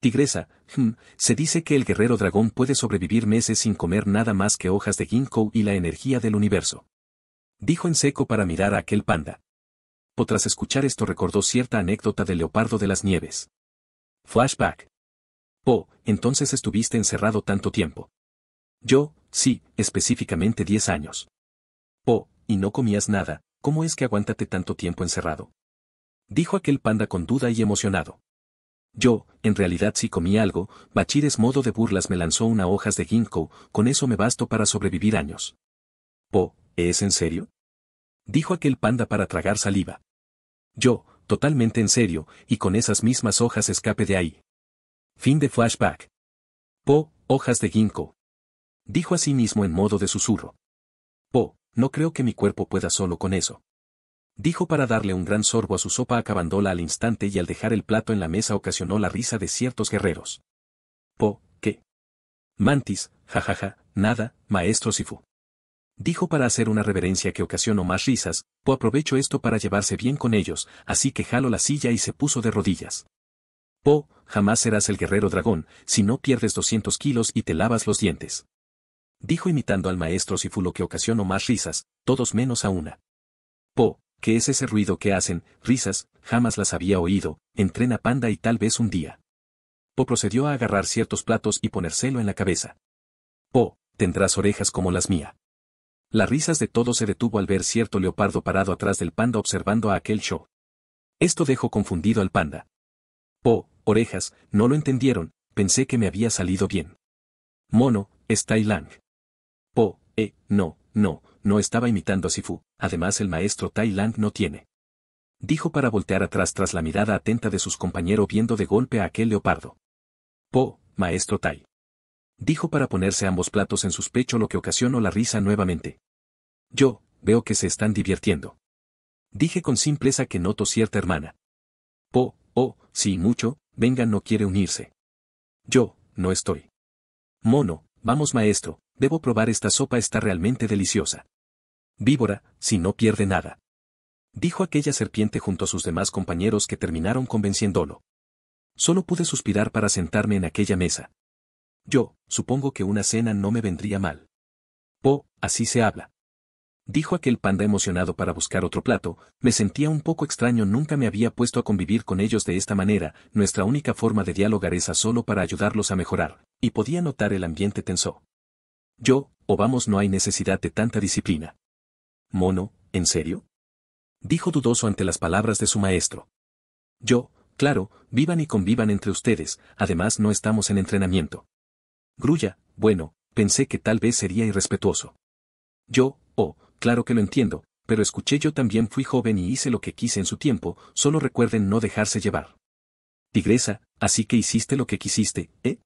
Tigresa, hmm. se dice que el guerrero dragón puede sobrevivir meses sin comer nada más que hojas de ginkgo y la energía del universo. Dijo en seco para mirar a aquel panda. Po tras escuchar esto recordó cierta anécdota del leopardo de las nieves. Flashback. Po, entonces estuviste encerrado tanto tiempo. Yo, sí, específicamente diez años. Po, y no comías nada, ¿cómo es que aguántate tanto tiempo encerrado? Dijo aquel panda con duda y emocionado. Yo, en realidad si comí algo, Bachires modo de burlas me lanzó una hojas de ginkgo, con eso me basto para sobrevivir años. Po, ¿es en serio? Dijo aquel panda para tragar saliva. Yo, totalmente en serio, y con esas mismas hojas escape de ahí. Fin de flashback. Po, hojas de ginkgo. Dijo a sí mismo en modo de susurro. Po, no creo que mi cuerpo pueda solo con eso dijo para darle un gran sorbo a su sopa acabándola al instante y al dejar el plato en la mesa ocasionó la risa de ciertos guerreros. Po, ¿qué? Mantis, jajaja, nada, maestro Sifu. Dijo para hacer una reverencia que ocasionó más risas, Po aprovecho esto para llevarse bien con ellos, así que jalo la silla y se puso de rodillas. Po, jamás serás el guerrero dragón, si no pierdes 200 kilos y te lavas los dientes. Dijo imitando al maestro Sifu lo que ocasionó más risas, todos menos a una. ¿Qué es ese ruido que hacen? Risas, jamás las había oído, entrena panda y tal vez un día. Po procedió a agarrar ciertos platos y ponérselo en la cabeza. Po, tendrás orejas como las mía. Las risas de todos se detuvo al ver cierto leopardo parado atrás del panda observando a aquel show. Esto dejó confundido al panda. Po, orejas, no lo entendieron, pensé que me había salido bien. Mono, está Lang. Po, eh, no, no, no estaba imitando a Sifu, además el maestro Tai Lang no tiene. Dijo para voltear atrás tras la mirada atenta de sus compañeros viendo de golpe a aquel leopardo. Po, maestro Tai. Dijo para ponerse ambos platos en sus pechos lo que ocasionó la risa nuevamente. Yo, veo que se están divirtiendo. Dije con simpleza que noto cierta hermana. Po, oh, sí mucho, venga no quiere unirse. Yo, no estoy. Mono, vamos maestro, debo probar esta sopa está realmente deliciosa víbora, si no pierde nada. Dijo aquella serpiente junto a sus demás compañeros que terminaron convenciéndolo. Solo pude suspirar para sentarme en aquella mesa. Yo, supongo que una cena no me vendría mal. Po, así se habla. Dijo aquel panda emocionado para buscar otro plato, me sentía un poco extraño, nunca me había puesto a convivir con ellos de esta manera, nuestra única forma de dialogar es a solo para ayudarlos a mejorar, y podía notar el ambiente tenso. Yo, o vamos, no hay necesidad de tanta disciplina. Mono, ¿en serio? Dijo dudoso ante las palabras de su maestro. Yo, claro, vivan y convivan entre ustedes, además no estamos en entrenamiento. Grulla, bueno, pensé que tal vez sería irrespetuoso. Yo, oh, claro que lo entiendo, pero escuché yo también fui joven y hice lo que quise en su tiempo, solo recuerden no dejarse llevar. Tigresa, así que hiciste lo que quisiste, ¿eh?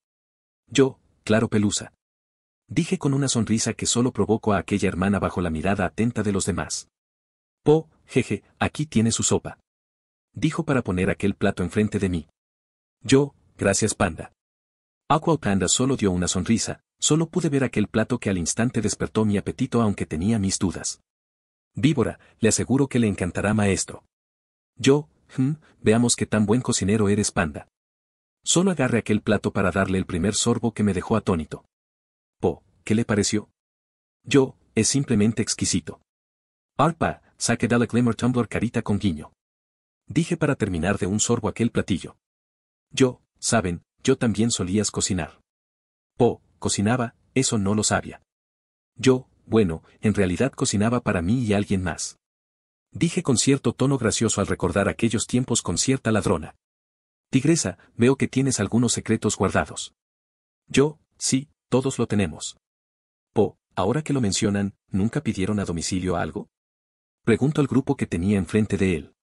Yo, claro Pelusa, Dije con una sonrisa que solo provocó a aquella hermana bajo la mirada atenta de los demás. Po, jeje, aquí tiene su sopa. Dijo para poner aquel plato enfrente de mí. Yo, gracias panda. Aqua Panda solo dio una sonrisa, solo pude ver aquel plato que al instante despertó mi apetito aunque tenía mis dudas. Víbora, le aseguro que le encantará maestro. Yo, hm, veamos qué tan buen cocinero eres panda. Solo agarré aquel plato para darle el primer sorbo que me dejó atónito. Po, ¿qué le pareció? Yo, es simplemente exquisito. Arpa, la Lemur Tumblr carita con guiño. Dije para terminar de un sorbo aquel platillo. Yo, saben, yo también solías cocinar. Po, cocinaba, eso no lo sabía. Yo, bueno, en realidad cocinaba para mí y alguien más. Dije con cierto tono gracioso al recordar aquellos tiempos con cierta ladrona. Tigresa, veo que tienes algunos secretos guardados. Yo, sí, todos lo tenemos. Po, ahora que lo mencionan, ¿nunca pidieron a domicilio algo? Pregunto al grupo que tenía enfrente de él.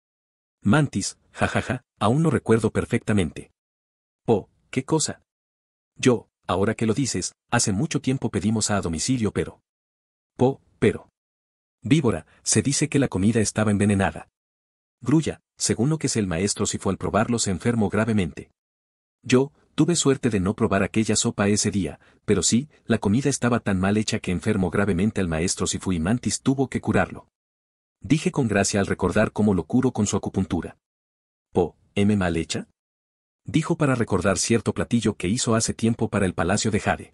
Mantis, jajaja, aún no recuerdo perfectamente. Po, ¿qué cosa? Yo, ahora que lo dices, hace mucho tiempo pedimos a domicilio pero... Po, pero... Víbora, se dice que la comida estaba envenenada. Grulla, según lo que es el maestro si fue al probarlo se enfermó gravemente. Yo, Tuve suerte de no probar aquella sopa ese día, pero sí, la comida estaba tan mal hecha que enfermó gravemente al maestro Sifu y Mantis tuvo que curarlo. Dije con gracia al recordar cómo lo curo con su acupuntura. Po, oh, M mal hecha? Dijo para recordar cierto platillo que hizo hace tiempo para el Palacio de Jade.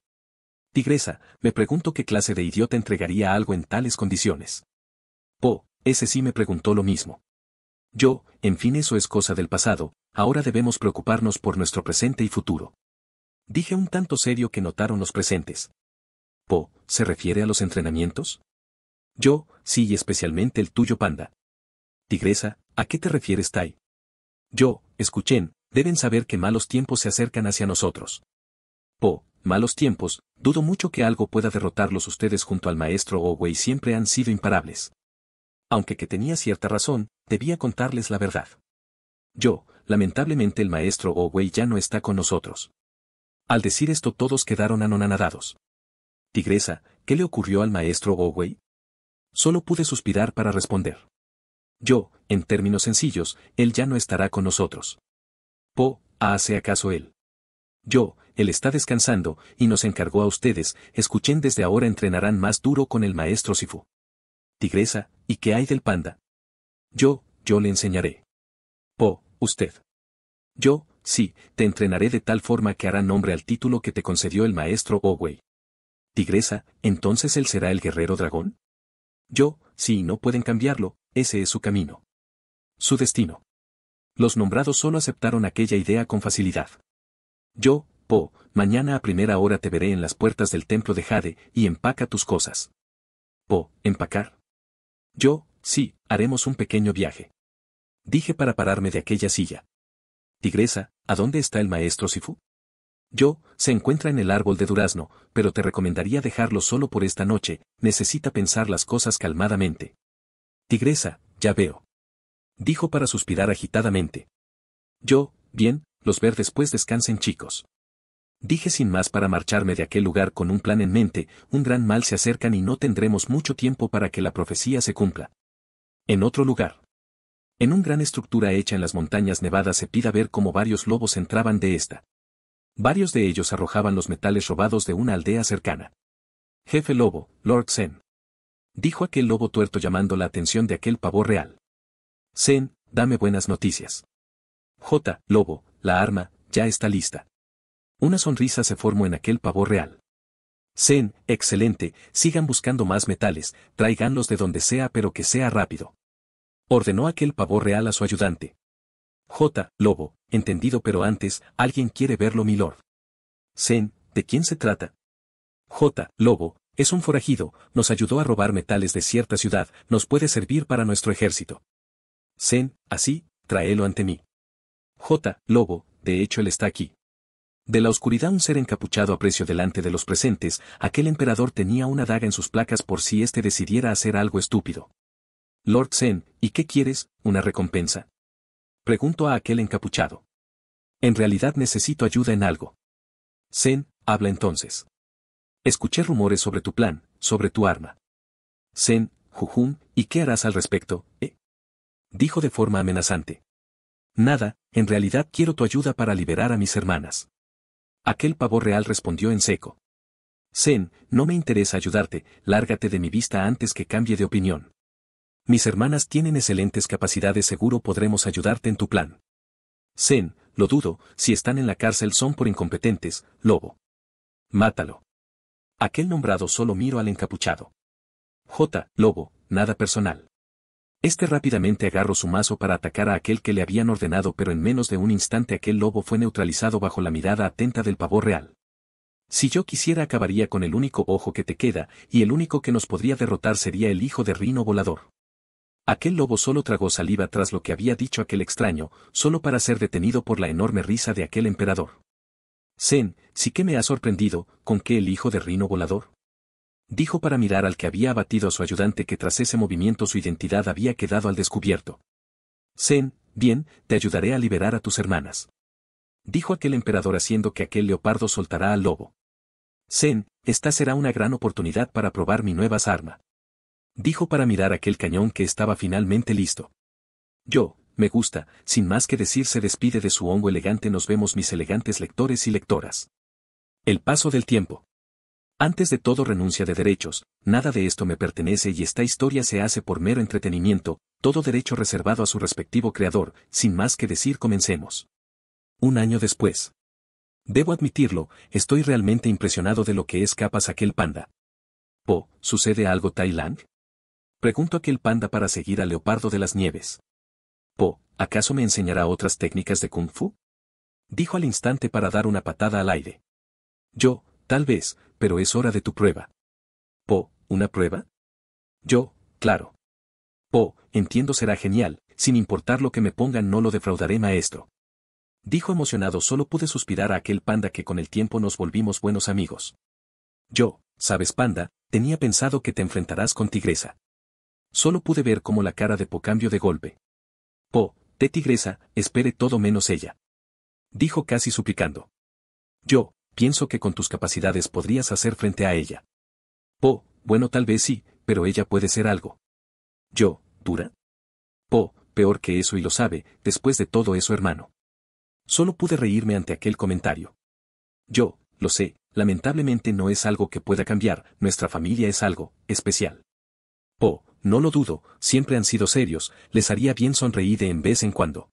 Tigresa, me pregunto qué clase de idiota entregaría algo en tales condiciones. Po, oh, ese sí me preguntó lo mismo yo, en fin eso es cosa del pasado, ahora debemos preocuparnos por nuestro presente y futuro. Dije un tanto serio que notaron los presentes. Po, ¿se refiere a los entrenamientos? Yo, sí y especialmente el tuyo panda. Tigresa, ¿a qué te refieres Tai? Yo, escuchen, deben saber que malos tiempos se acercan hacia nosotros. Po, malos tiempos, dudo mucho que algo pueda derrotarlos ustedes junto al maestro y siempre han sido imparables. Aunque que tenía cierta razón, Debía contarles la verdad. Yo, lamentablemente el maestro Owey oh ya no está con nosotros. Al decir esto todos quedaron anonadados. Tigresa, ¿qué le ocurrió al maestro Owey? Oh Solo pude suspirar para responder. Yo, en términos sencillos, él ya no estará con nosotros. Po, ¿hace acaso él? Yo, él está descansando, y nos encargó a ustedes, escuchen desde ahora entrenarán más duro con el maestro Sifu. Tigresa, ¿y qué hay del panda? Yo, yo le enseñaré. Po, usted. Yo, sí, te entrenaré de tal forma que hará nombre al título que te concedió el maestro Owey. Oh Tigresa, entonces él será el guerrero dragón. Yo, sí, no pueden cambiarlo, ese es su camino. Su destino. Los nombrados solo aceptaron aquella idea con facilidad. Yo, Po, mañana a primera hora te veré en las puertas del templo de Jade y empaca tus cosas. Po, empacar. Yo, Sí, haremos un pequeño viaje. Dije para pararme de aquella silla. Tigresa, ¿a dónde está el maestro Sifu? Yo, se encuentra en el árbol de durazno, pero te recomendaría dejarlo solo por esta noche, necesita pensar las cosas calmadamente. Tigresa, ya veo. Dijo para suspirar agitadamente. Yo, bien, los ver después descansen chicos. Dije sin más para marcharme de aquel lugar con un plan en mente, un gran mal se acercan y no tendremos mucho tiempo para que la profecía se cumpla. En otro lugar. En un gran estructura hecha en las montañas nevadas se pida ver cómo varios lobos entraban de esta. Varios de ellos arrojaban los metales robados de una aldea cercana. Jefe lobo, Lord Zen. Dijo aquel lobo tuerto llamando la atención de aquel pavo real. Sen, dame buenas noticias. J, lobo, la arma, ya está lista. Una sonrisa se formó en aquel pavo real. Zen, excelente, sigan buscando más metales, tráiganlos de donde sea pero que sea rápido. Ordenó aquel pavor real a su ayudante. J. Lobo, entendido pero antes, alguien quiere verlo lord. Zen, ¿de quién se trata? J. Lobo, es un forajido, nos ayudó a robar metales de cierta ciudad, nos puede servir para nuestro ejército. Zen, así, tráelo ante mí. J. Lobo, de hecho él está aquí. De la oscuridad un ser encapuchado aprecio delante de los presentes, aquel emperador tenía una daga en sus placas por si éste decidiera hacer algo estúpido. Lord Zen, ¿y qué quieres? ¿Una recompensa? Pregunto a aquel encapuchado. En realidad necesito ayuda en algo. Zen, habla entonces. Escuché rumores sobre tu plan, sobre tu arma. Zen, Jujun, ¿y qué harás al respecto, eh, Dijo de forma amenazante. Nada, en realidad quiero tu ayuda para liberar a mis hermanas. Aquel pavo real respondió en seco. Zen, no me interesa ayudarte, lárgate de mi vista antes que cambie de opinión. Mis hermanas tienen excelentes capacidades, seguro podremos ayudarte en tu plan. Zen, lo dudo, si están en la cárcel son por incompetentes, lobo. Mátalo. Aquel nombrado solo miro al encapuchado. J. Lobo, nada personal. Este rápidamente agarró su mazo para atacar a aquel que le habían ordenado pero en menos de un instante aquel lobo fue neutralizado bajo la mirada atenta del pavor real. Si yo quisiera acabaría con el único ojo que te queda, y el único que nos podría derrotar sería el hijo de Rino Volador. Aquel lobo solo tragó saliva tras lo que había dicho aquel extraño, solo para ser detenido por la enorme risa de aquel emperador. Zen, sí que me ha sorprendido, ¿con qué el hijo de Rino Volador? dijo para mirar al que había abatido a su ayudante que tras ese movimiento su identidad había quedado al descubierto. Zen, bien, te ayudaré a liberar a tus hermanas. Dijo aquel emperador haciendo que aquel leopardo soltará al lobo. Zen, esta será una gran oportunidad para probar mi nueva arma. Dijo para mirar aquel cañón que estaba finalmente listo. Yo, me gusta, sin más que decir se despide de su hongo elegante nos vemos mis elegantes lectores y lectoras. El paso del tiempo. Antes de todo renuncia de derechos, nada de esto me pertenece y esta historia se hace por mero entretenimiento, todo derecho reservado a su respectivo creador, sin más que decir comencemos. Un año después. Debo admitirlo, estoy realmente impresionado de lo que es capaz aquel panda. Po, ¿sucede algo Thailand? Pregunto aquel panda para seguir al leopardo de las nieves. Po, ¿acaso me enseñará otras técnicas de kung fu? Dijo al instante para dar una patada al aire. Yo, Tal vez, pero es hora de tu prueba. Po, ¿una prueba? Yo, claro. Po, entiendo será genial, sin importar lo que me pongan no lo defraudaré maestro. Dijo emocionado solo pude suspirar a aquel panda que con el tiempo nos volvimos buenos amigos. Yo, sabes panda, tenía pensado que te enfrentarás con tigresa. Solo pude ver cómo la cara de Po cambió de golpe. Po, te tigresa, espere todo menos ella. Dijo casi suplicando. Yo, pienso que con tus capacidades podrías hacer frente a ella. Po, bueno tal vez sí, pero ella puede ser algo. Yo, dura. Po, peor que eso y lo sabe, después de todo eso hermano. Solo pude reírme ante aquel comentario. Yo, lo sé, lamentablemente no es algo que pueda cambiar, nuestra familia es algo, especial. Po, no lo dudo, siempre han sido serios, les haría bien sonreír de en vez en cuando.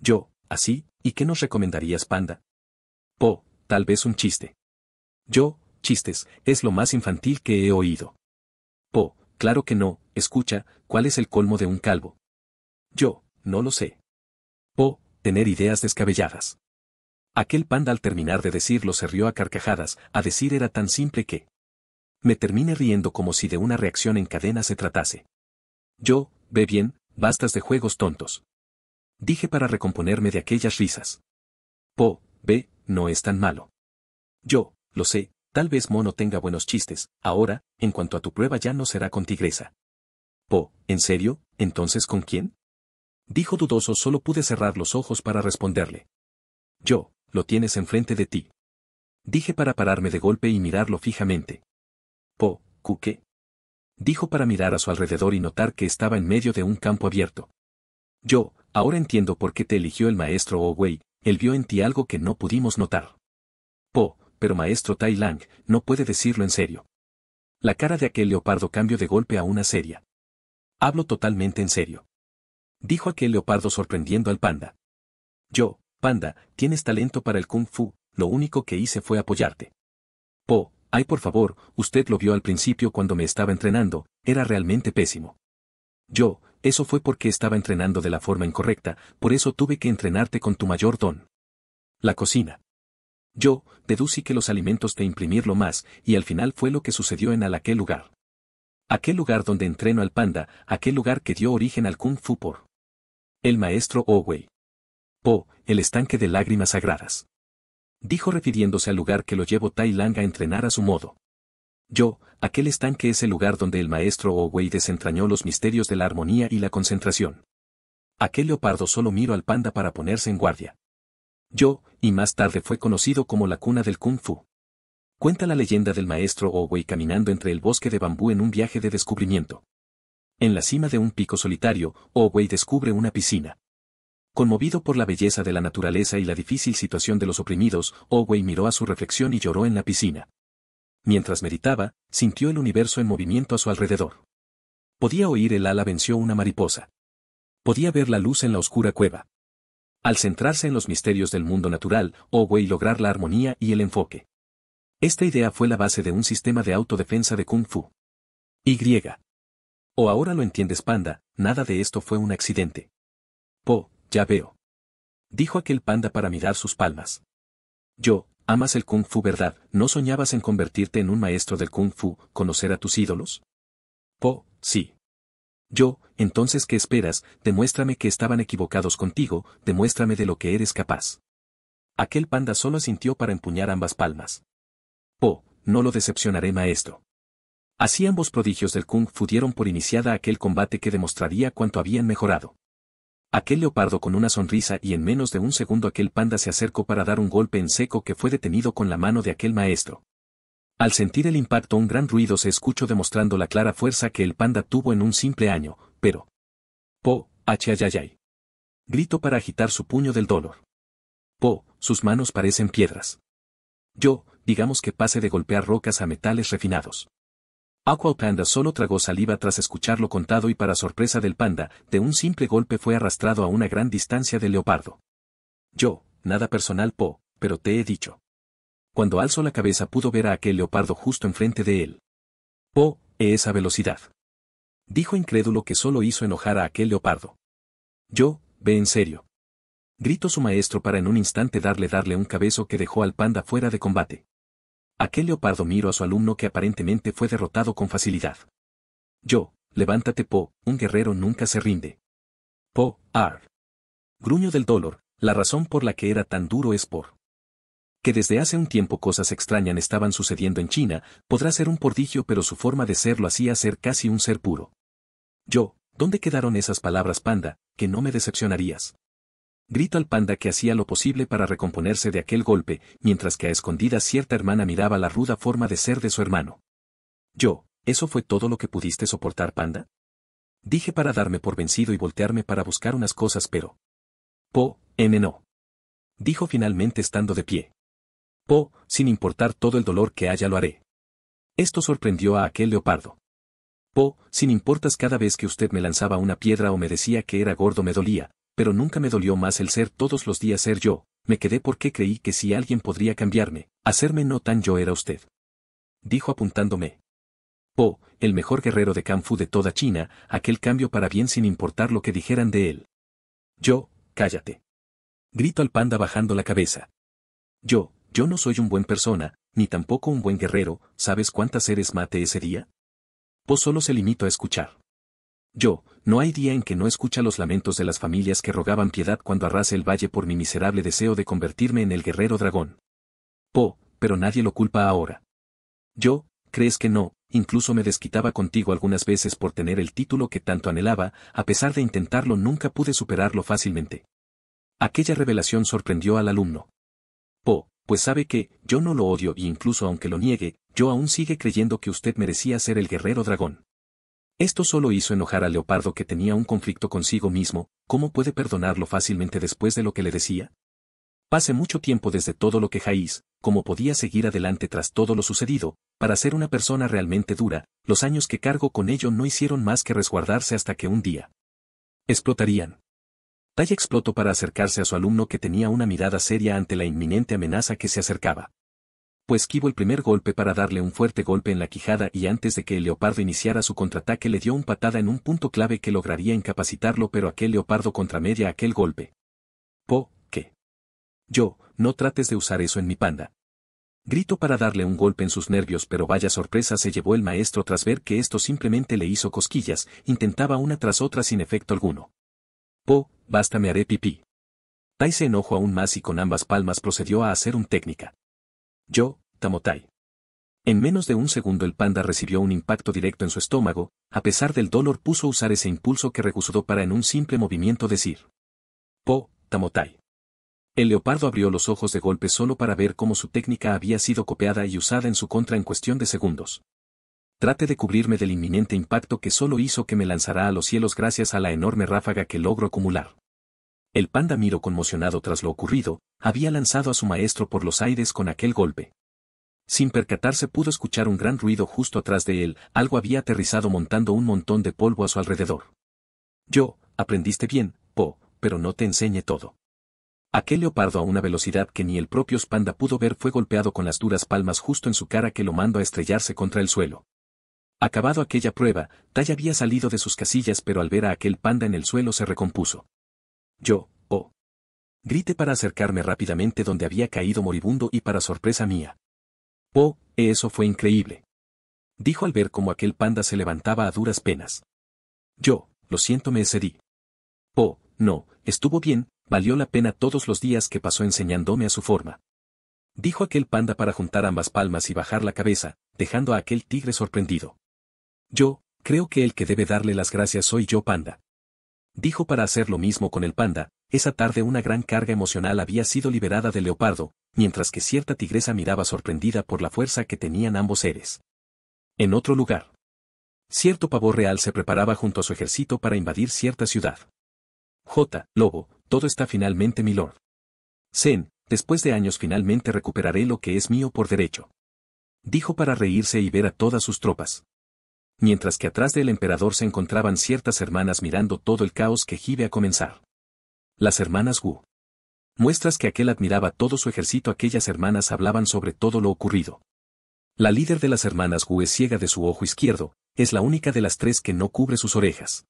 Yo, así, ¿y qué nos recomendarías panda? Po, tal vez un chiste. Yo, chistes, es lo más infantil que he oído. Po, claro que no, escucha, ¿cuál es el colmo de un calvo? Yo, no lo sé. Po, tener ideas descabelladas. Aquel panda al terminar de decirlo se rió a carcajadas, a decir era tan simple que... Me terminé riendo como si de una reacción en cadena se tratase. Yo, ve bien, bastas de juegos tontos. Dije para recomponerme de aquellas risas. Po, ve, no es tan malo. Yo, lo sé, tal vez Mono tenga buenos chistes, ahora, en cuanto a tu prueba ya no será con tigresa. Po, ¿en serio? ¿Entonces con quién? Dijo dudoso, solo pude cerrar los ojos para responderle. Yo, lo tienes enfrente de ti. Dije para pararme de golpe y mirarlo fijamente. Po, ¿qué? Dijo para mirar a su alrededor y notar que estaba en medio de un campo abierto. Yo, ahora entiendo por qué te eligió el maestro Owey. Oh él vio en ti algo que no pudimos notar. Po, pero maestro Tai Lang, no puede decirlo en serio. La cara de aquel leopardo cambió de golpe a una seria. Hablo totalmente en serio. Dijo aquel leopardo sorprendiendo al panda. Yo, panda, tienes talento para el kung fu, lo único que hice fue apoyarte. Po, ay por favor, usted lo vio al principio cuando me estaba entrenando, era realmente pésimo. Yo, eso fue porque estaba entrenando de la forma incorrecta, por eso tuve que entrenarte con tu mayor don. La cocina. Yo, deducí que los alimentos te imprimirlo más, y al final fue lo que sucedió en aquel lugar. Aquel lugar donde entreno al panda, aquel lugar que dio origen al Kung Fu por. El maestro Owei. Po, el estanque de lágrimas sagradas. Dijo refiriéndose al lugar que lo llevó Tai Lang a entrenar a su modo. Yo, aquel estanque es el lugar donde el maestro Owey desentrañó los misterios de la armonía y la concentración. Aquel leopardo solo miro al panda para ponerse en guardia. Yo, y más tarde fue conocido como la cuna del kung fu. Cuenta la leyenda del maestro Owey caminando entre el bosque de bambú en un viaje de descubrimiento. En la cima de un pico solitario, Owey descubre una piscina. Conmovido por la belleza de la naturaleza y la difícil situación de los oprimidos, Owey miró a su reflexión y lloró en la piscina. Mientras meditaba, sintió el universo en movimiento a su alrededor. Podía oír el ala venció una mariposa. Podía ver la luz en la oscura cueva. Al centrarse en los misterios del mundo natural, Owey lograr la armonía y el enfoque. Esta idea fue la base de un sistema de autodefensa de Kung Fu. Y. O ahora lo entiendes, panda, nada de esto fue un accidente. Po, ya veo. Dijo aquel panda para mirar sus palmas. Yo, Amas el kung fu verdad, ¿no soñabas en convertirte en un maestro del kung fu, conocer a tus ídolos? Po, sí. Yo, entonces ¿qué esperas? Demuéstrame que estaban equivocados contigo, demuéstrame de lo que eres capaz. Aquel panda solo sintió para empuñar ambas palmas. Po, no lo decepcionaré maestro. Así ambos prodigios del kung fu dieron por iniciada aquel combate que demostraría cuánto habían mejorado. Aquel leopardo con una sonrisa y en menos de un segundo aquel panda se acercó para dar un golpe en seco que fue detenido con la mano de aquel maestro. Al sentir el impacto un gran ruido se escuchó demostrando la clara fuerza que el panda tuvo en un simple año, pero... Po, achayayay. Gritó para agitar su puño del dolor. Po, sus manos parecen piedras. Yo, digamos que pase de golpear rocas a metales refinados. Aqua Panda solo tragó saliva tras escucharlo contado y para sorpresa del panda, de un simple golpe fue arrastrado a una gran distancia del leopardo. Yo, nada personal Po, pero te he dicho. Cuando alzó la cabeza pudo ver a aquel leopardo justo enfrente de él. Po, e esa velocidad. Dijo incrédulo que solo hizo enojar a aquel leopardo. Yo, ve en serio. Gritó su maestro para en un instante darle darle un cabezo que dejó al panda fuera de combate. Aquel leopardo miro a su alumno que aparentemente fue derrotado con facilidad. Yo, levántate Po, un guerrero nunca se rinde. Po, ar. Gruño del dolor, la razón por la que era tan duro es por que desde hace un tiempo cosas extrañas estaban sucediendo en China, podrá ser un prodigio pero su forma de ser lo hacía ser casi un ser puro. Yo, ¿dónde quedaron esas palabras panda, que no me decepcionarías? grito al panda que hacía lo posible para recomponerse de aquel golpe, mientras que a escondidas cierta hermana miraba la ruda forma de ser de su hermano. Yo, ¿eso fue todo lo que pudiste soportar, panda? Dije para darme por vencido y voltearme para buscar unas cosas, pero... Po, N no. Dijo finalmente estando de pie. Po, sin importar todo el dolor que haya lo haré. Esto sorprendió a aquel leopardo. Po, sin importas cada vez que usted me lanzaba una piedra o me decía que era gordo me dolía, pero nunca me dolió más el ser todos los días ser yo, me quedé porque creí que si alguien podría cambiarme, hacerme no tan yo era usted. Dijo apuntándome. Po, el mejor guerrero de fu de toda China, aquel cambio para bien sin importar lo que dijeran de él. Yo, cállate. Grito al panda bajando la cabeza. Yo, yo no soy un buen persona, ni tampoco un buen guerrero, ¿sabes cuántas seres mate ese día? Po solo se limitó a escuchar. Yo, no hay día en que no escucha los lamentos de las familias que rogaban piedad cuando arrase el valle por mi miserable deseo de convertirme en el guerrero dragón. Po, pero nadie lo culpa ahora. Yo, crees que no, incluso me desquitaba contigo algunas veces por tener el título que tanto anhelaba, a pesar de intentarlo nunca pude superarlo fácilmente. Aquella revelación sorprendió al alumno. Po, pues sabe que, yo no lo odio y e incluso aunque lo niegue, yo aún sigue creyendo que usted merecía ser el guerrero dragón. Esto solo hizo enojar a leopardo que tenía un conflicto consigo mismo, ¿cómo puede perdonarlo fácilmente después de lo que le decía? Pase mucho tiempo desde todo lo que Jaís, como podía seguir adelante tras todo lo sucedido, para ser una persona realmente dura, los años que cargo con ello no hicieron más que resguardarse hasta que un día explotarían. Talla explotó para acercarse a su alumno que tenía una mirada seria ante la inminente amenaza que se acercaba esquivo el primer golpe para darle un fuerte golpe en la quijada y antes de que el leopardo iniciara su contraataque le dio un patada en un punto clave que lograría incapacitarlo pero aquel leopardo contramedia aquel golpe. Po, ¿qué? Yo, no trates de usar eso en mi panda. Grito para darle un golpe en sus nervios pero vaya sorpresa se llevó el maestro tras ver que esto simplemente le hizo cosquillas, intentaba una tras otra sin efecto alguno. Po, basta me haré pipí. Tai se enojó aún más y con ambas palmas procedió a hacer un técnica. Yo, Tamotai. En menos de un segundo el panda recibió un impacto directo en su estómago, a pesar del dolor puso a usar ese impulso que recusó para en un simple movimiento decir. Po, Tamotai. El leopardo abrió los ojos de golpe solo para ver cómo su técnica había sido copiada y usada en su contra en cuestión de segundos. Trate de cubrirme del inminente impacto que solo hizo que me lanzará a los cielos gracias a la enorme ráfaga que logro acumular. El panda miró conmocionado tras lo ocurrido, había lanzado a su maestro por los aires con aquel golpe. Sin percatarse pudo escuchar un gran ruido justo atrás de él, algo había aterrizado montando un montón de polvo a su alrededor. Yo, aprendiste bien, Po, pero no te enseñe todo. Aquel leopardo a una velocidad que ni el propio Spanda pudo ver fue golpeado con las duras palmas justo en su cara que lo mandó a estrellarse contra el suelo. Acabado aquella prueba, Tai había salido de sus casillas pero al ver a aquel panda en el suelo se recompuso. Yo, Po. Grité para acercarme rápidamente donde había caído moribundo y para sorpresa mía. Oh, eso fue increíble. Dijo al ver cómo aquel panda se levantaba a duras penas. Yo, lo siento, me excedí. Oh, no, estuvo bien, valió la pena todos los días que pasó enseñándome a su forma. Dijo aquel panda para juntar ambas palmas y bajar la cabeza, dejando a aquel tigre sorprendido. Yo, creo que el que debe darle las gracias soy yo panda. Dijo para hacer lo mismo con el panda, esa tarde una gran carga emocional había sido liberada del leopardo, mientras que cierta tigresa miraba sorprendida por la fuerza que tenían ambos seres. En otro lugar. Cierto pavor real se preparaba junto a su ejército para invadir cierta ciudad. J. Lobo, todo está finalmente mi lord. Zen, después de años finalmente recuperaré lo que es mío por derecho. Dijo para reírse y ver a todas sus tropas. Mientras que atrás del emperador se encontraban ciertas hermanas mirando todo el caos que gibe a comenzar. Las hermanas Wu muestras que aquel admiraba todo su ejército aquellas hermanas hablaban sobre todo lo ocurrido. La líder de las hermanas Wu es ciega de su ojo izquierdo, es la única de las tres que no cubre sus orejas.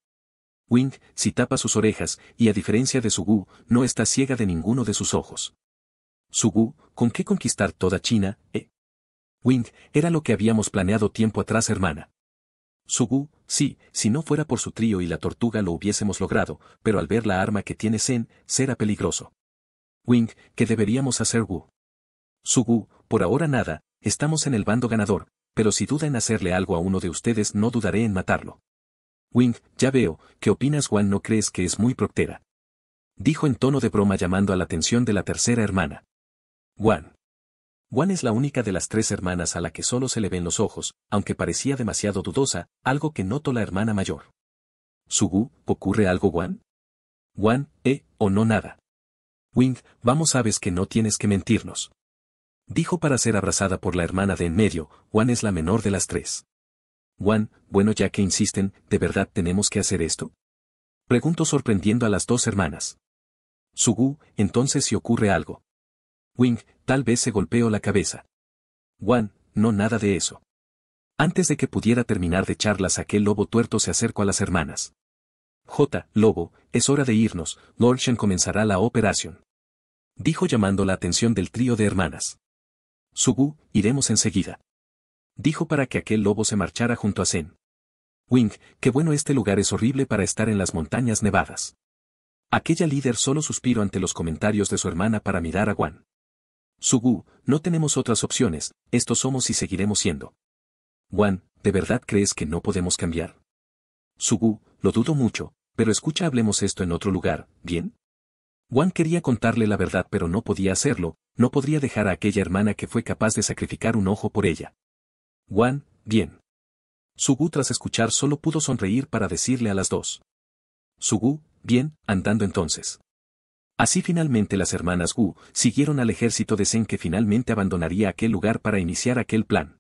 Wing, si tapa sus orejas, y a diferencia de su no está ciega de ninguno de sus ojos. Su ¿con qué conquistar toda China, eh? Wing, era lo que habíamos planeado tiempo atrás hermana. Sugu, sí, si no fuera por su trío y la tortuga lo hubiésemos logrado, pero al ver la arma que tiene Zen, será peligroso. «Wing, que deberíamos hacer Wu. Su por ahora nada, estamos en el bando ganador, pero si duda en hacerle algo a uno de ustedes no dudaré en matarlo. «Wing, ya veo, ¿qué opinas Juan no crees que es muy proctera? Dijo en tono de broma llamando a la atención de la tercera hermana. Juan. Juan es la única de las tres hermanas a la que solo se le ven los ojos, aunque parecía demasiado dudosa, algo que notó la hermana mayor. Sugu, ¿ocurre algo Juan? Juan, ¿eh, o no nada? Wing, vamos sabes que no tienes que mentirnos. Dijo para ser abrazada por la hermana de en medio, Juan es la menor de las tres. Juan, bueno ya que insisten, ¿de verdad tenemos que hacer esto? Pregunto sorprendiendo a las dos hermanas. Sugu, entonces si ocurre algo. Wing, tal vez se golpeó la cabeza. Juan, no nada de eso. Antes de que pudiera terminar de charlas aquel lobo tuerto se acercó a las hermanas. J. Lobo, es hora de irnos, Lorshan comenzará la operación. Dijo llamando la atención del trío de hermanas. Sugu, iremos enseguida. Dijo para que aquel lobo se marchara junto a Zen. Wing, qué bueno este lugar es horrible para estar en las montañas nevadas. Aquella líder solo suspiró ante los comentarios de su hermana para mirar a Guan. Sugu, no tenemos otras opciones, estos somos y seguiremos siendo. Guan, ¿de verdad crees que no podemos cambiar? Sugu, lo dudo mucho, pero escucha, hablemos esto en otro lugar, ¿bien? Juan quería contarle la verdad pero no podía hacerlo, no podría dejar a aquella hermana que fue capaz de sacrificar un ojo por ella. Juan, bien. Sugu tras escuchar solo pudo sonreír para decirle a las dos. Sugu, bien, andando entonces. Así finalmente las hermanas Gu siguieron al ejército de Zen que finalmente abandonaría aquel lugar para iniciar aquel plan.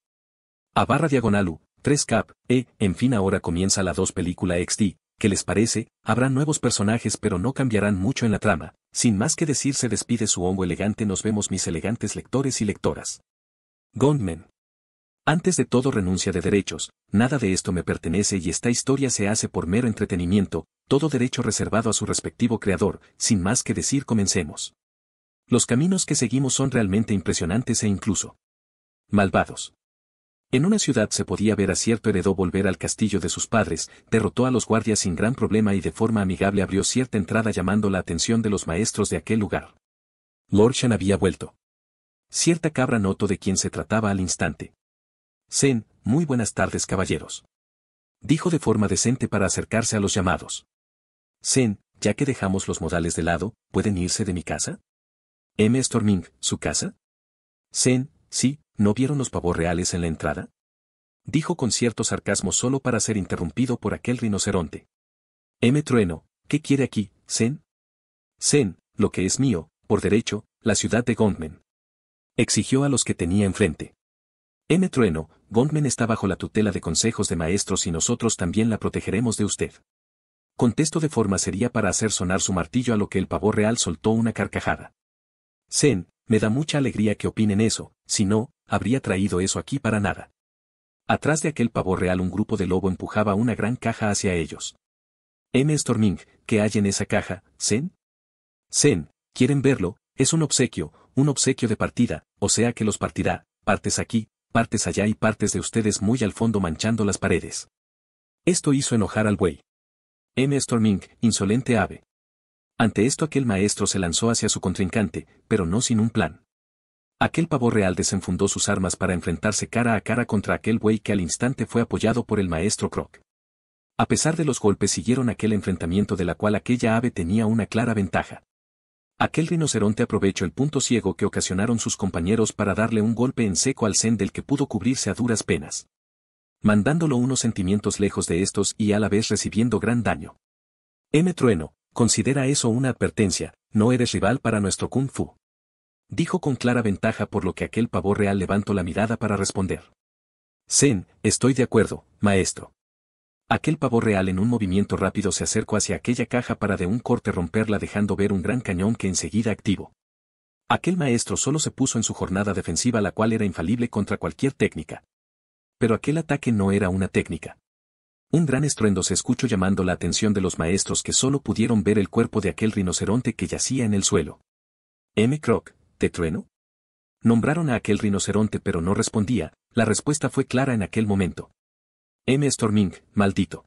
A barra diagonal U, 3 cap, E, en fin ahora comienza la 2 película XD, ¿qué les parece? Habrá nuevos personajes pero no cambiarán mucho en la trama. Sin más que decir se despide su hongo elegante nos vemos mis elegantes lectores y lectoras. Gondman. Antes de todo renuncia de derechos, nada de esto me pertenece y esta historia se hace por mero entretenimiento, todo derecho reservado a su respectivo creador, sin más que decir comencemos. Los caminos que seguimos son realmente impresionantes e incluso malvados. En una ciudad se podía ver a cierto heredó volver al castillo de sus padres, derrotó a los guardias sin gran problema y de forma amigable abrió cierta entrada llamando la atención de los maestros de aquel lugar. Lord había vuelto. Cierta cabra notó de quién se trataba al instante. Zen, muy buenas tardes caballeros. Dijo de forma decente para acercarse a los llamados. Zen, ya que dejamos los modales de lado, ¿pueden irse de mi casa? M. Storming, ¿su casa? Zen, sí, ¿No vieron los pavos reales en la entrada? Dijo con cierto sarcasmo solo para ser interrumpido por aquel rinoceronte. M. Trueno, ¿qué quiere aquí, Zen? Zen, lo que es mío, por derecho, la ciudad de Gondmen. Exigió a los que tenía enfrente. M. Trueno, Gondmen está bajo la tutela de consejos de maestros y nosotros también la protegeremos de usted. Contesto de forma seria para hacer sonar su martillo a lo que el pavor real soltó una carcajada. Zen, me da mucha alegría que opinen eso, si no, habría traído eso aquí para nada. Atrás de aquel pavor real un grupo de lobo empujaba una gran caja hacia ellos. M. Storming, ¿qué hay en esa caja, Zen? Zen, ¿quieren verlo? Es un obsequio, un obsequio de partida, o sea que los partirá, partes aquí, partes allá y partes de ustedes muy al fondo manchando las paredes. Esto hizo enojar al buey. M. Storming, insolente ave. Ante esto aquel maestro se lanzó hacia su contrincante, pero no sin un plan. Aquel pavo real desenfundó sus armas para enfrentarse cara a cara contra aquel buey que al instante fue apoyado por el maestro Croc. A pesar de los golpes siguieron aquel enfrentamiento de la cual aquella ave tenía una clara ventaja. Aquel rinoceronte aprovechó el punto ciego que ocasionaron sus compañeros para darle un golpe en seco al zen del que pudo cubrirse a duras penas. Mandándolo unos sentimientos lejos de estos y a la vez recibiendo gran daño. Eh, M. Trueno, considera eso una advertencia, no eres rival para nuestro kung fu dijo con clara ventaja por lo que aquel pavor real levantó la mirada para responder. Zen, estoy de acuerdo, maestro. Aquel pavor real en un movimiento rápido se acercó hacia aquella caja para de un corte romperla dejando ver un gran cañón que enseguida activó. Aquel maestro solo se puso en su jornada defensiva la cual era infalible contra cualquier técnica. Pero aquel ataque no era una técnica. Un gran estruendo se escuchó llamando la atención de los maestros que solo pudieron ver el cuerpo de aquel rinoceronte que yacía en el suelo. M. Croc, trueno? Nombraron a aquel rinoceronte pero no respondía, la respuesta fue clara en aquel momento. M. Storming, maldito.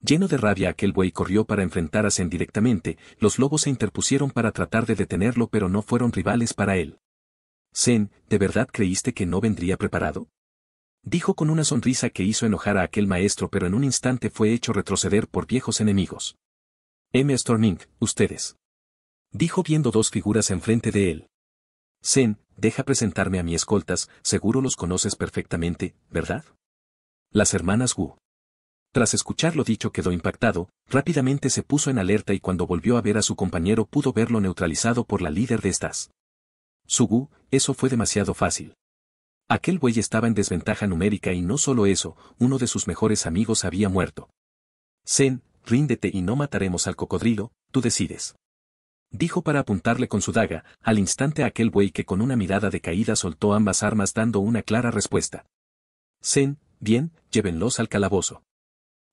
Lleno de rabia aquel buey corrió para enfrentar a Sen directamente, los lobos se interpusieron para tratar de detenerlo pero no fueron rivales para él. Zen, ¿de verdad creíste que no vendría preparado? Dijo con una sonrisa que hizo enojar a aquel maestro pero en un instante fue hecho retroceder por viejos enemigos. M. Storming, ustedes. Dijo viendo dos figuras enfrente de él. Zen, deja presentarme a mi escoltas, seguro los conoces perfectamente, ¿verdad? Las hermanas Wu. Tras escuchar lo dicho quedó impactado, rápidamente se puso en alerta y cuando volvió a ver a su compañero pudo verlo neutralizado por la líder de estas. Su Wu, eso fue demasiado fácil. Aquel buey estaba en desventaja numérica y no solo eso, uno de sus mejores amigos había muerto. Zen, ríndete y no mataremos al cocodrilo, tú decides dijo para apuntarle con su daga, al instante aquel buey que con una mirada de caída soltó ambas armas dando una clara respuesta. Zen, bien, llévenlos al calabozo.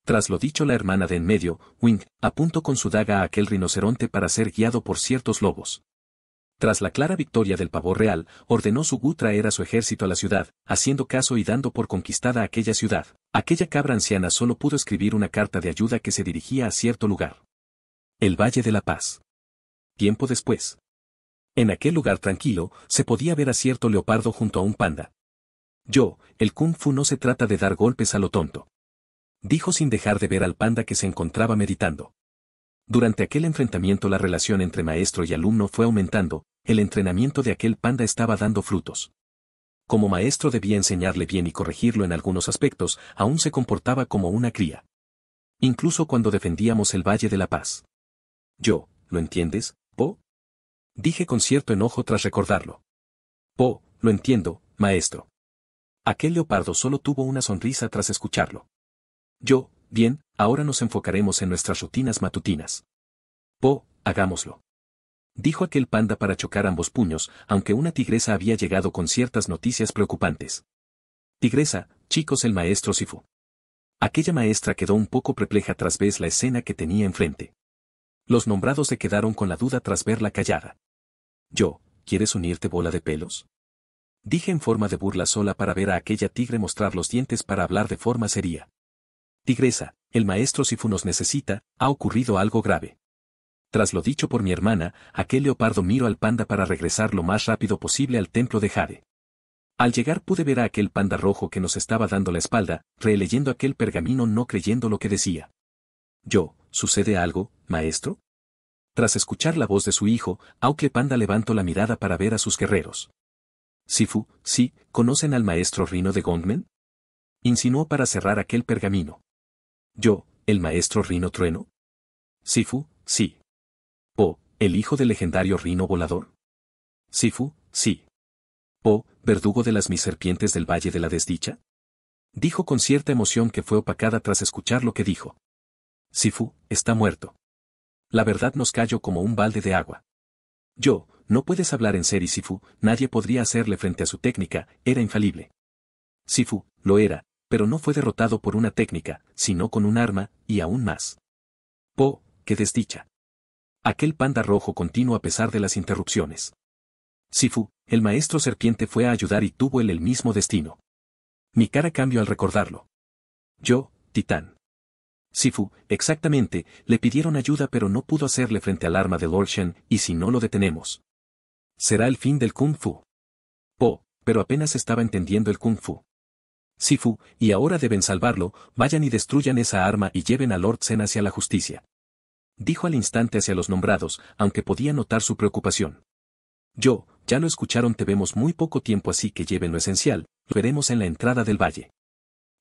Tras lo dicho la hermana de en medio, Wing, apuntó con su daga a aquel rinoceronte para ser guiado por ciertos lobos. Tras la clara victoria del pavor real, ordenó Sugu traer a su ejército a la ciudad, haciendo caso y dando por conquistada aquella ciudad. Aquella cabra anciana solo pudo escribir una carta de ayuda que se dirigía a cierto lugar. El Valle de la Paz tiempo después. En aquel lugar tranquilo, se podía ver a cierto leopardo junto a un panda. Yo, el kung fu no se trata de dar golpes a lo tonto. Dijo sin dejar de ver al panda que se encontraba meditando. Durante aquel enfrentamiento la relación entre maestro y alumno fue aumentando, el entrenamiento de aquel panda estaba dando frutos. Como maestro debía enseñarle bien y corregirlo en algunos aspectos, aún se comportaba como una cría. Incluso cuando defendíamos el Valle de la Paz. Yo, ¿lo entiendes? dije con cierto enojo tras recordarlo. «Po, lo entiendo, maestro. Aquel leopardo solo tuvo una sonrisa tras escucharlo. Yo, bien, ahora nos enfocaremos en nuestras rutinas matutinas. Po, hagámoslo. Dijo aquel panda para chocar ambos puños, aunque una tigresa había llegado con ciertas noticias preocupantes. Tigresa, chicos el maestro Sifu. Aquella maestra quedó un poco perpleja tras ver la escena que tenía enfrente. Los nombrados se quedaron con la duda tras verla callada. Yo, ¿quieres unirte bola de pelos? Dije en forma de burla sola para ver a aquella tigre mostrar los dientes para hablar de forma seria. Tigresa, el maestro Sifu nos necesita, ha ocurrido algo grave. Tras lo dicho por mi hermana, aquel leopardo miro al panda para regresar lo más rápido posible al templo de Jade. Al llegar pude ver a aquel panda rojo que nos estaba dando la espalda, releyendo aquel pergamino no creyendo lo que decía. Yo, ¿Sucede algo, maestro? Tras escuchar la voz de su hijo, Aucle Panda levantó la mirada para ver a sus guerreros. Sifu, sí, ¿conocen al maestro Rino de Gongmen? Insinuó para cerrar aquel pergamino. Yo, el maestro Rino Trueno. Sifu, sí. O, el hijo del legendario Rino Volador. Sifu, sí. O, verdugo de las mis serpientes del Valle de la Desdicha. Dijo con cierta emoción que fue opacada tras escuchar lo que dijo. Sifu, está muerto. La verdad nos cayó como un balde de agua. Yo, no puedes hablar en serio Sifu, nadie podría hacerle frente a su técnica, era infalible. Sifu, lo era, pero no fue derrotado por una técnica, sino con un arma, y aún más. Po, qué desdicha. Aquel panda rojo continuó a pesar de las interrupciones. Sifu, el maestro serpiente fue a ayudar y tuvo él el mismo destino. Mi cara cambió al recordarlo. Yo, titán. Sifu, exactamente, le pidieron ayuda pero no pudo hacerle frente al arma de Lord Shen, y si no lo detenemos. Será el fin del Kung Fu. Po, pero apenas estaba entendiendo el Kung Fu. Sifu, y ahora deben salvarlo, vayan y destruyan esa arma y lleven a Lord Shen hacia la justicia. Dijo al instante hacia los nombrados, aunque podía notar su preocupación. Yo, ya lo escucharon te vemos muy poco tiempo así que lleven lo esencial, lo veremos en la entrada del valle.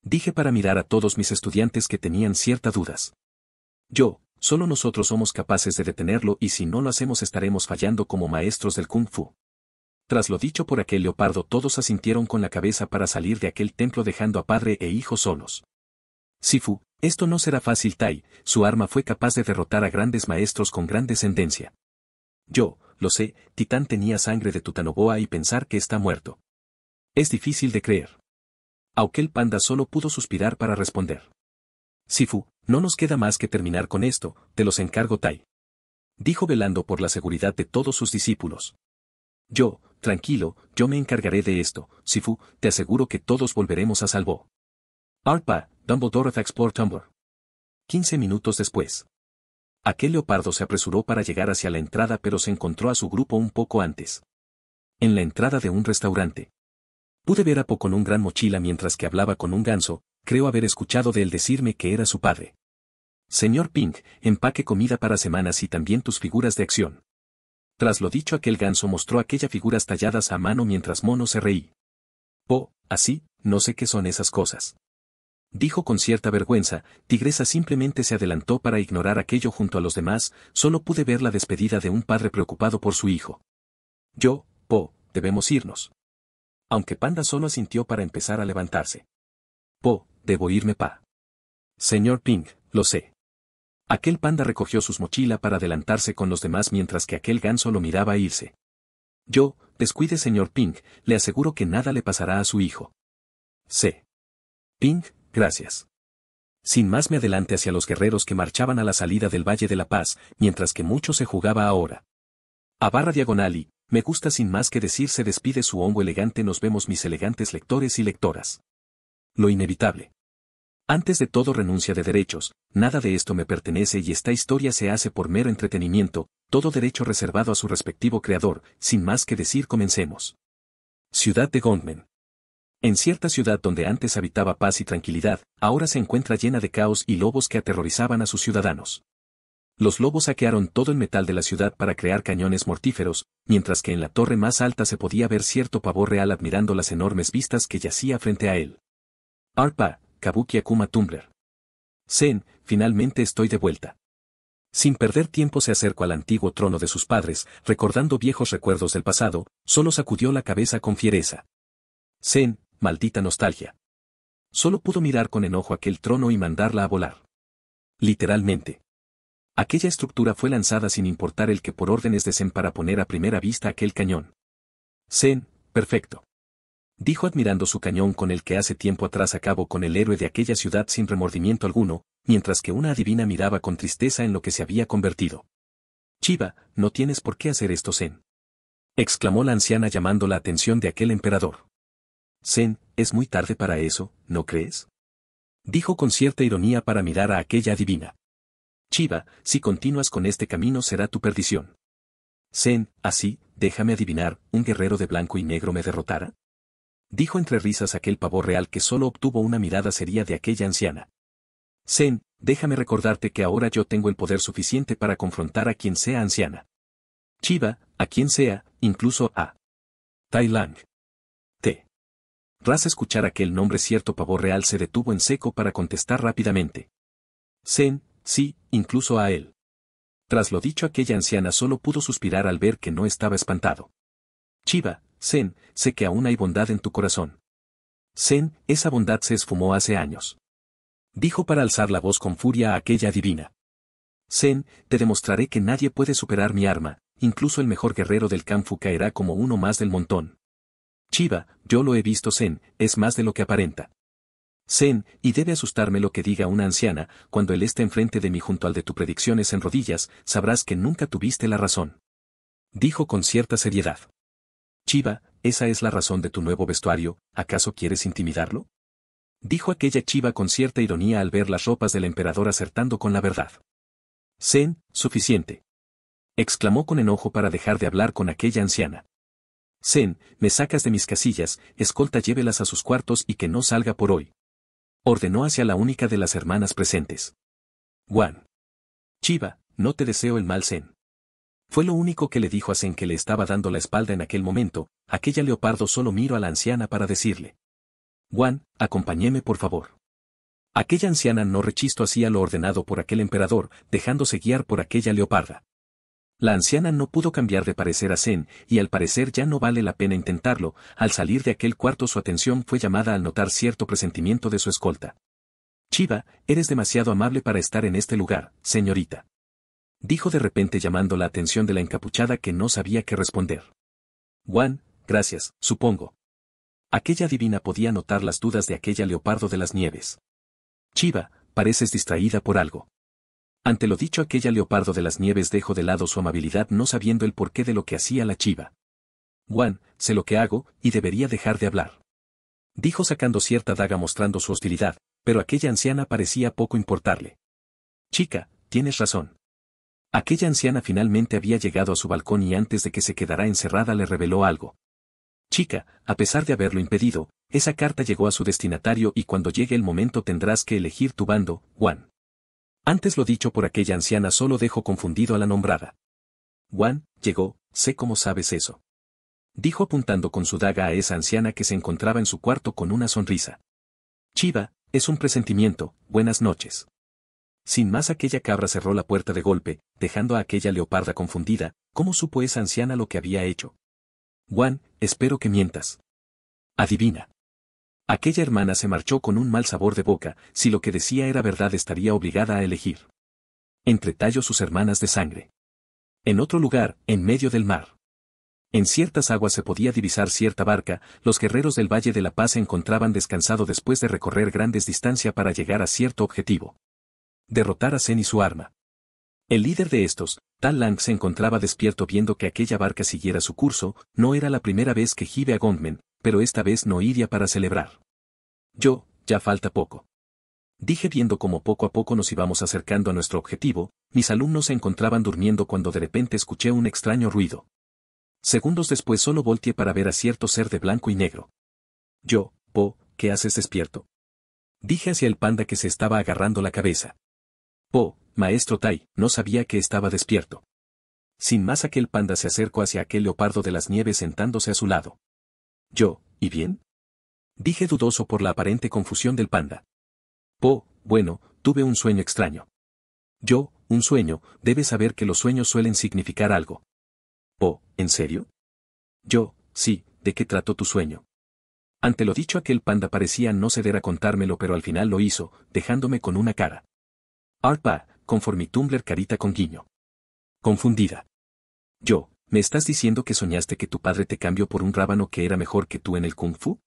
Dije para mirar a todos mis estudiantes que tenían ciertas dudas. Yo, solo nosotros somos capaces de detenerlo y si no lo hacemos estaremos fallando como maestros del kung fu. Tras lo dicho por aquel leopardo todos asintieron con la cabeza para salir de aquel templo dejando a padre e hijo solos. Fu, esto no será fácil Tai, su arma fue capaz de derrotar a grandes maestros con gran descendencia. Yo, lo sé, Titán tenía sangre de Tutanoboa y pensar que está muerto. Es difícil de creer. Aunque panda solo pudo suspirar para responder. Sifu, no nos queda más que terminar con esto, te los encargo Tai. Dijo velando por la seguridad de todos sus discípulos. Yo, tranquilo, yo me encargaré de esto, Sifu, te aseguro que todos volveremos a salvo. Arpa, Dumbledore Export Tumblr. Quince minutos después. Aquel leopardo se apresuró para llegar hacia la entrada pero se encontró a su grupo un poco antes. En la entrada de un restaurante. Pude ver a Po con un gran mochila mientras que hablaba con un ganso, creo haber escuchado de él decirme que era su padre. Señor Pink, empaque comida para semanas y también tus figuras de acción. Tras lo dicho aquel ganso mostró aquellas figuras talladas a mano mientras Mono se reí. Po, así, no sé qué son esas cosas. Dijo con cierta vergüenza, Tigresa simplemente se adelantó para ignorar aquello junto a los demás, solo pude ver la despedida de un padre preocupado por su hijo. Yo, Po, debemos irnos aunque Panda solo asintió para empezar a levantarse. Po, debo irme pa. Señor Ping, lo sé. Aquel panda recogió sus mochila para adelantarse con los demás mientras que aquel ganso lo miraba irse. Yo, descuide señor Ping, le aseguro que nada le pasará a su hijo. C. Ping, gracias. Sin más me adelante hacia los guerreros que marchaban a la salida del Valle de la Paz, mientras que mucho se jugaba ahora. A barra diagonal y, me gusta sin más que decir se despide su hongo elegante nos vemos mis elegantes lectores y lectoras. Lo inevitable. Antes de todo renuncia de derechos, nada de esto me pertenece y esta historia se hace por mero entretenimiento, todo derecho reservado a su respectivo creador, sin más que decir comencemos. Ciudad de Gondmen. En cierta ciudad donde antes habitaba paz y tranquilidad, ahora se encuentra llena de caos y lobos que aterrorizaban a sus ciudadanos los lobos saquearon todo el metal de la ciudad para crear cañones mortíferos, mientras que en la torre más alta se podía ver cierto pavor real admirando las enormes vistas que yacía frente a él. Arpa, Kabuki Akuma Tumbler. Zen, finalmente estoy de vuelta. Sin perder tiempo se acercó al antiguo trono de sus padres, recordando viejos recuerdos del pasado, solo sacudió la cabeza con fiereza. Zen, maldita nostalgia. Solo pudo mirar con enojo aquel trono y mandarla a volar. Literalmente. Aquella estructura fue lanzada sin importar el que por órdenes de Zen para poner a primera vista aquel cañón. Zen, perfecto. Dijo admirando su cañón con el que hace tiempo atrás acabó con el héroe de aquella ciudad sin remordimiento alguno, mientras que una adivina miraba con tristeza en lo que se había convertido. Chiva, no tienes por qué hacer esto Zen. Exclamó la anciana llamando la atención de aquel emperador. Zen, es muy tarde para eso, ¿no crees? Dijo con cierta ironía para mirar a aquella adivina. Chiva, si continúas con este camino será tu perdición. Zen, así, déjame adivinar, ¿un guerrero de blanco y negro me derrotará. Dijo entre risas aquel pavor real que solo obtuvo una mirada seria de aquella anciana. Zen, déjame recordarte que ahora yo tengo el poder suficiente para confrontar a quien sea anciana. Chiva, a quien sea, incluso a Tai Lang. T. Ras escuchar aquel nombre cierto pavor real se detuvo en seco para contestar rápidamente. Zen, sí, incluso a él. Tras lo dicho aquella anciana solo pudo suspirar al ver que no estaba espantado. Chiva, Zen, sé que aún hay bondad en tu corazón. Zen, esa bondad se esfumó hace años. Dijo para alzar la voz con furia a aquella divina. Zen, te demostraré que nadie puede superar mi arma, incluso el mejor guerrero del Kanfu caerá como uno más del montón. Chiva, yo lo he visto Zen, es más de lo que aparenta. Zen, y debe asustarme lo que diga una anciana, cuando él esté enfrente de mí junto al de tu predicciones en rodillas, sabrás que nunca tuviste la razón. Dijo con cierta seriedad. Chiva, esa es la razón de tu nuevo vestuario, ¿acaso quieres intimidarlo? Dijo aquella chiva con cierta ironía al ver las ropas del emperador acertando con la verdad. Zen, suficiente. Exclamó con enojo para dejar de hablar con aquella anciana. Zen, me sacas de mis casillas, escolta llévelas a sus cuartos y que no salga por hoy, Ordenó hacia la única de las hermanas presentes. Juan. Chiva, no te deseo el mal Zen. Fue lo único que le dijo a Zen que le estaba dando la espalda en aquel momento, aquella leopardo solo miró a la anciana para decirle. Juan, acompáñeme por favor. Aquella anciana no rechisto hacía lo ordenado por aquel emperador, dejándose guiar por aquella leoparda. La anciana no pudo cambiar de parecer a Zen, y al parecer ya no vale la pena intentarlo, al salir de aquel cuarto su atención fue llamada al notar cierto presentimiento de su escolta. Chiva, eres demasiado amable para estar en este lugar, señorita. Dijo de repente llamando la atención de la encapuchada que no sabía qué responder. Juan, gracias, supongo. Aquella divina podía notar las dudas de aquella leopardo de las nieves. Chiva, pareces distraída por algo. Ante lo dicho aquella leopardo de las nieves dejó de lado su amabilidad no sabiendo el porqué de lo que hacía la chiva. Juan, sé lo que hago, y debería dejar de hablar. Dijo sacando cierta daga mostrando su hostilidad, pero aquella anciana parecía poco importarle. Chica, tienes razón. Aquella anciana finalmente había llegado a su balcón y antes de que se quedara encerrada le reveló algo. Chica, a pesar de haberlo impedido, esa carta llegó a su destinatario y cuando llegue el momento tendrás que elegir tu bando, Juan. Antes lo dicho por aquella anciana solo dejó confundido a la nombrada. Juan, llegó, sé cómo sabes eso. Dijo apuntando con su daga a esa anciana que se encontraba en su cuarto con una sonrisa. Chiva, es un presentimiento, buenas noches. Sin más aquella cabra cerró la puerta de golpe, dejando a aquella leoparda confundida, ¿cómo supo esa anciana lo que había hecho? Juan, espero que mientas. Adivina. Aquella hermana se marchó con un mal sabor de boca, si lo que decía era verdad estaría obligada a elegir. Entre tallos sus hermanas de sangre. En otro lugar, en medio del mar. En ciertas aguas se podía divisar cierta barca, los guerreros del Valle de la Paz se encontraban descansado después de recorrer grandes distancias para llegar a cierto objetivo. Derrotar a Zen y su arma. El líder de estos, Tal Lang se encontraba despierto viendo que aquella barca siguiera su curso, no era la primera vez que give a pero esta vez no iría para celebrar. Yo, ya falta poco. Dije viendo cómo poco a poco nos íbamos acercando a nuestro objetivo, mis alumnos se encontraban durmiendo cuando de repente escuché un extraño ruido. Segundos después solo volteé para ver a cierto ser de blanco y negro. Yo, Po, ¿qué haces despierto? Dije hacia el panda que se estaba agarrando la cabeza. Po, maestro Tai, no sabía que estaba despierto. Sin más aquel panda se acercó hacia aquel leopardo de las nieves sentándose a su lado. Yo, ¿y bien? Dije dudoso por la aparente confusión del panda. Po, bueno, tuve un sueño extraño. Yo, un sueño, debes saber que los sueños suelen significar algo. Po, ¿en serio? Yo, sí, ¿de qué trató tu sueño? Ante lo dicho aquel panda parecía no ceder a contármelo pero al final lo hizo, dejándome con una cara. Arpa, conforme carita con guiño. Confundida. Yo, ¿Me estás diciendo que soñaste que tu padre te cambió por un rábano que era mejor que tú en el kung fu?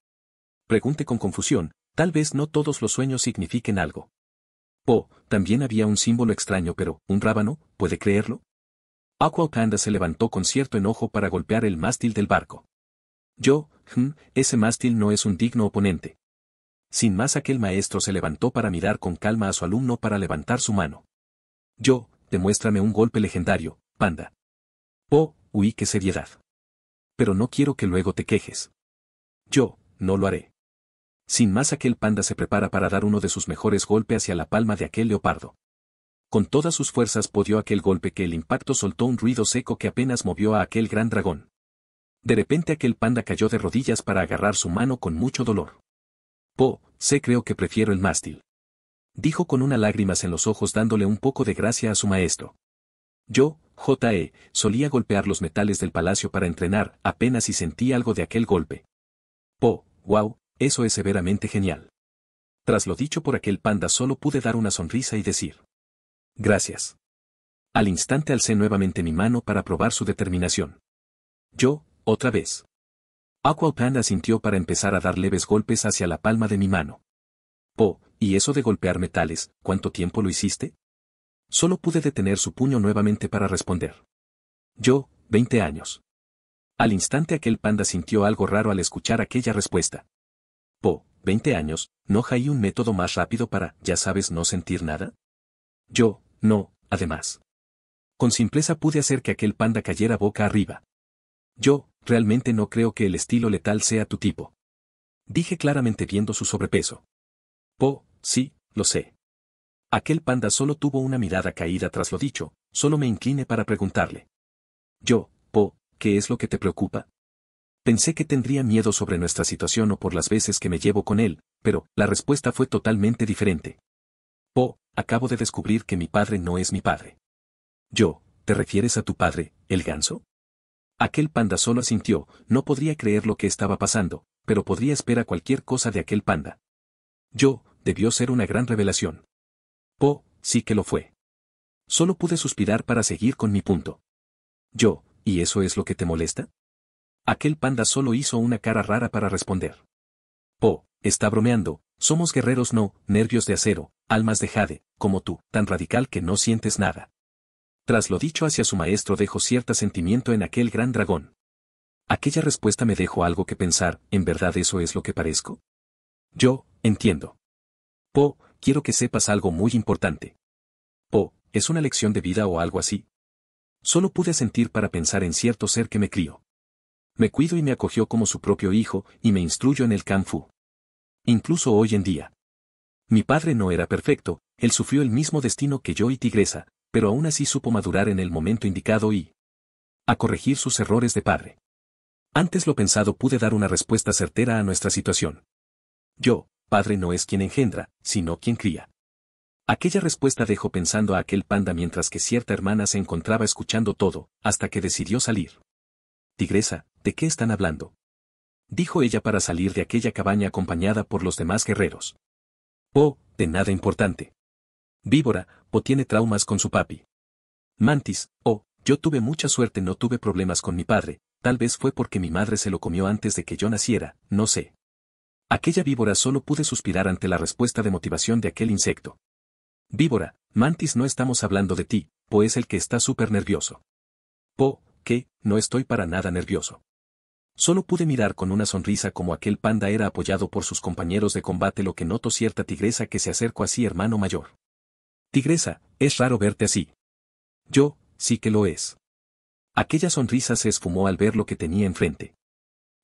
Pregunté con confusión, tal vez no todos los sueños signifiquen algo. Po, oh, también había un símbolo extraño pero, ¿un rábano? ¿Puede creerlo? Aqua Panda se levantó con cierto enojo para golpear el mástil del barco. Yo, hm, ese mástil no es un digno oponente. Sin más aquel maestro se levantó para mirar con calma a su alumno para levantar su mano. Yo, demuéstrame un golpe legendario, panda. Po. Oh, uy, qué seriedad. Pero no quiero que luego te quejes. Yo, no lo haré. Sin más aquel panda se prepara para dar uno de sus mejores golpes hacia la palma de aquel leopardo. Con todas sus fuerzas podió aquel golpe que el impacto soltó un ruido seco que apenas movió a aquel gran dragón. De repente aquel panda cayó de rodillas para agarrar su mano con mucho dolor. Po, sé creo que prefiero el mástil. Dijo con una lágrimas en los ojos dándole un poco de gracia a su maestro. Yo, J.E., solía golpear los metales del palacio para entrenar, apenas y sentí algo de aquel golpe. Po, wow, eso es severamente genial. Tras lo dicho por aquel panda solo pude dar una sonrisa y decir. Gracias. Al instante alcé nuevamente mi mano para probar su determinación. Yo, otra vez. Aqua Panda sintió para empezar a dar leves golpes hacia la palma de mi mano. Po, ¿y eso de golpear metales, cuánto tiempo lo hiciste? Solo pude detener su puño nuevamente para responder. Yo, 20 años. Al instante aquel panda sintió algo raro al escuchar aquella respuesta. Po, 20 años, ¿no hay un método más rápido para, ya sabes, no sentir nada? Yo, no, además. Con simpleza pude hacer que aquel panda cayera boca arriba. Yo, realmente no creo que el estilo letal sea tu tipo. Dije claramente viendo su sobrepeso. Po, sí, lo sé. Aquel panda solo tuvo una mirada caída tras lo dicho, solo me incliné para preguntarle. Yo, Po, ¿qué es lo que te preocupa? Pensé que tendría miedo sobre nuestra situación o por las veces que me llevo con él, pero la respuesta fue totalmente diferente. Po, acabo de descubrir que mi padre no es mi padre. Yo, ¿te refieres a tu padre, el ganso? Aquel panda solo asintió, no podría creer lo que estaba pasando, pero podría esperar cualquier cosa de aquel panda. Yo, debió ser una gran revelación. Po, sí que lo fue. Solo pude suspirar para seguir con mi punto. Yo, ¿y eso es lo que te molesta? Aquel panda solo hizo una cara rara para responder. Po, está bromeando, somos guerreros no, nervios de acero, almas de jade, como tú, tan radical que no sientes nada. Tras lo dicho hacia su maestro dejó cierto sentimiento en aquel gran dragón. Aquella respuesta me dejó algo que pensar, ¿en verdad eso es lo que parezco? Yo, entiendo. Po, quiero que sepas algo muy importante. Oh, es una lección de vida o algo así. Solo pude sentir para pensar en cierto ser que me crío, Me cuido y me acogió como su propio hijo y me instruyo en el kanfu. Incluso hoy en día. Mi padre no era perfecto, él sufrió el mismo destino que yo y Tigresa, pero aún así supo madurar en el momento indicado y a corregir sus errores de padre. Antes lo pensado pude dar una respuesta certera a nuestra situación. Yo, Padre no es quien engendra, sino quien cría. Aquella respuesta dejó pensando a aquel panda mientras que cierta hermana se encontraba escuchando todo, hasta que decidió salir. Tigresa, ¿de qué están hablando? Dijo ella para salir de aquella cabaña acompañada por los demás guerreros. Oh, de nada importante. Víbora, o oh, tiene traumas con su papi. Mantis, oh, yo tuve mucha suerte, no tuve problemas con mi padre, tal vez fue porque mi madre se lo comió antes de que yo naciera, no sé. Aquella víbora solo pude suspirar ante la respuesta de motivación de aquel insecto. Víbora, Mantis no estamos hablando de ti, Po es el que está súper nervioso. Po, qué, no estoy para nada nervioso. Solo pude mirar con una sonrisa como aquel panda era apoyado por sus compañeros de combate lo que noto cierta tigresa que se acercó así hermano mayor. Tigresa, es raro verte así. Yo, sí que lo es. Aquella sonrisa se esfumó al ver lo que tenía enfrente.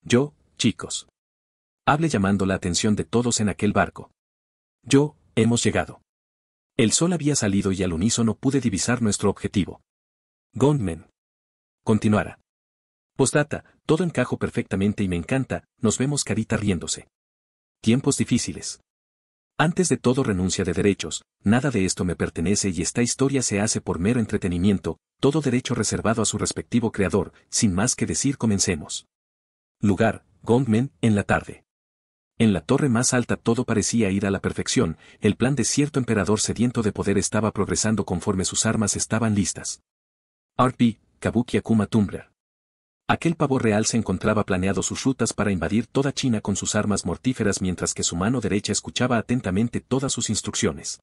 Yo, chicos hable llamando la atención de todos en aquel barco. Yo, hemos llegado. El sol había salido y al unísono pude divisar nuestro objetivo. Gondman, Continuará. Postdata, todo encajo perfectamente y me encanta, nos vemos carita riéndose. Tiempos difíciles. Antes de todo renuncia de derechos, nada de esto me pertenece y esta historia se hace por mero entretenimiento, todo derecho reservado a su respectivo creador, sin más que decir comencemos. Lugar, Gondman, en la tarde. En la torre más alta todo parecía ir a la perfección, el plan de cierto emperador sediento de poder estaba progresando conforme sus armas estaban listas. Arpi, Kabuki Akuma Tumbler. Aquel pavo real se encontraba planeado sus rutas para invadir toda China con sus armas mortíferas mientras que su mano derecha escuchaba atentamente todas sus instrucciones.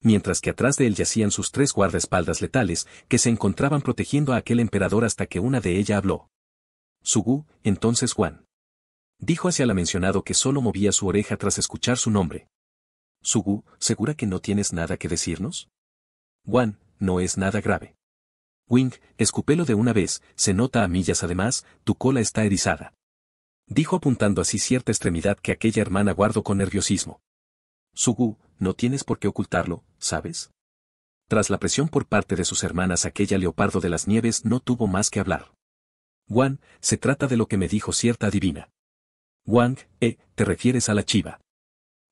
Mientras que atrás de él yacían sus tres guardaespaldas letales, que se encontraban protegiendo a aquel emperador hasta que una de ellas habló. Sugu, entonces Juan. Dijo hacia la mencionado que solo movía su oreja tras escuchar su nombre. Sugu, ¿segura que no tienes nada que decirnos? —Juan, no es nada grave. Wing, escupelo de una vez, se nota a millas además, tu cola está erizada. Dijo apuntando así cierta extremidad que aquella hermana guardó con nerviosismo. Sugu, no tienes por qué ocultarlo, ¿sabes? Tras la presión por parte de sus hermanas aquella leopardo de las nieves no tuvo más que hablar. Juan, se trata de lo que me dijo cierta divina. Wang, eh, te refieres a la chiva.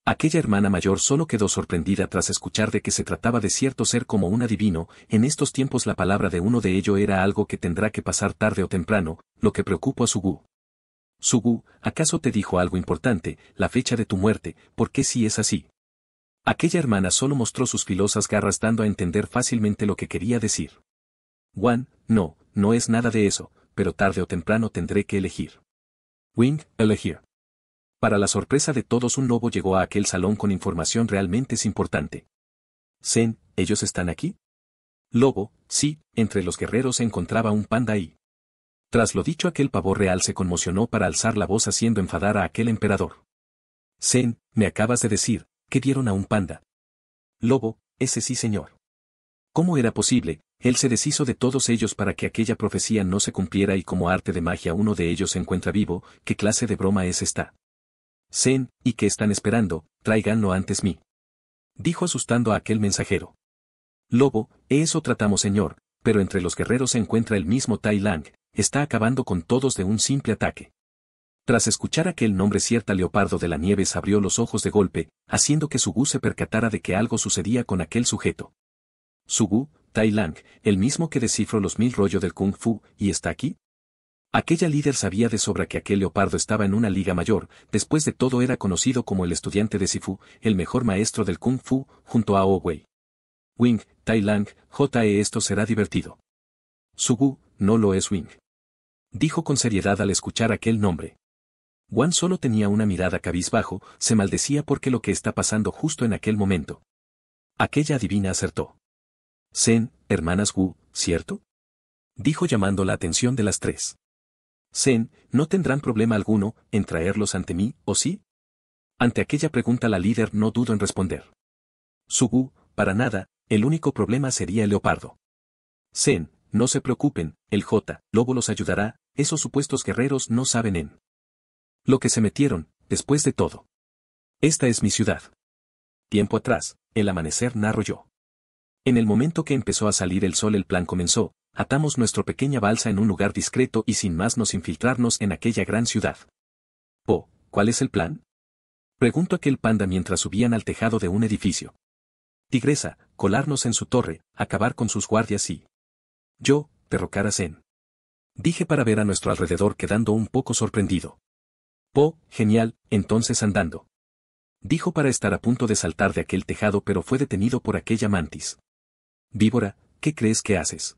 Aquella hermana mayor solo quedó sorprendida tras escuchar de que se trataba de cierto ser como un adivino, en estos tiempos la palabra de uno de ello era algo que tendrá que pasar tarde o temprano, lo que preocupó a Sugu. Sugu, ¿acaso te dijo algo importante, la fecha de tu muerte, por qué si es así? Aquella hermana solo mostró sus filosas garras dando a entender fácilmente lo que quería decir. Juan, no, no es nada de eso, pero tarde o temprano tendré que elegir. Wing, elegir. Para la sorpresa de todos un lobo llegó a aquel salón con información realmente es importante. Zen, ¿ellos están aquí? Lobo, sí, entre los guerreros se encontraba un panda y... Tras lo dicho aquel pavor real se conmocionó para alzar la voz haciendo enfadar a aquel emperador. Zen, me acabas de decir, que dieron a un panda. Lobo, ese sí señor. ¿Cómo era posible? Él se deshizo de todos ellos para que aquella profecía no se cumpliera y como arte de magia uno de ellos se encuentra vivo, ¿qué clase de broma es esta? —Sen, ¿y qué están esperando? Tráiganlo antes mí. Dijo asustando a aquel mensajero. Lobo, ¿e eso tratamos señor, pero entre los guerreros se encuentra el mismo Tai Lang, está acabando con todos de un simple ataque. Tras escuchar aquel nombre cierta leopardo de la nieve abrió los ojos de golpe, haciendo que su gu se percatara de que algo sucedía con aquel sujeto. Sugu, Tai Lang, el mismo que descifró los mil rollos del Kung Fu, y está aquí. Aquella líder sabía de sobra que aquel leopardo estaba en una liga mayor, después de todo era conocido como el estudiante de Sifu, el mejor maestro del Kung Fu, junto a oh Wei. Wing, Tai Lang, JE esto será divertido. Sugu, no lo es Wing. Dijo con seriedad al escuchar aquel nombre. Wan solo tenía una mirada cabizbajo, se maldecía porque lo que está pasando justo en aquel momento. Aquella adivina acertó. Zen, hermanas Wu, ¿cierto? Dijo llamando la atención de las tres. Zen, no tendrán problema alguno en traerlos ante mí, ¿o sí? Ante aquella pregunta la líder no dudó en responder. Wu, para nada, el único problema sería el leopardo. Zen, no se preocupen, el J, Lobo los ayudará, esos supuestos guerreros no saben en lo que se metieron, después de todo. Esta es mi ciudad. Tiempo atrás, el amanecer narro yo. En el momento que empezó a salir el sol el plan comenzó, atamos nuestra pequeña balsa en un lugar discreto y sin más nos infiltrarnos en aquella gran ciudad. Po, oh, ¿cuál es el plan? Preguntó aquel panda mientras subían al tejado de un edificio. Tigresa, colarnos en su torre, acabar con sus guardias y... Yo, derrocar a Zen. Dije para ver a nuestro alrededor quedando un poco sorprendido. Po, genial, entonces andando. Dijo para estar a punto de saltar de aquel tejado pero fue detenido por aquella mantis víbora, ¿qué crees que haces?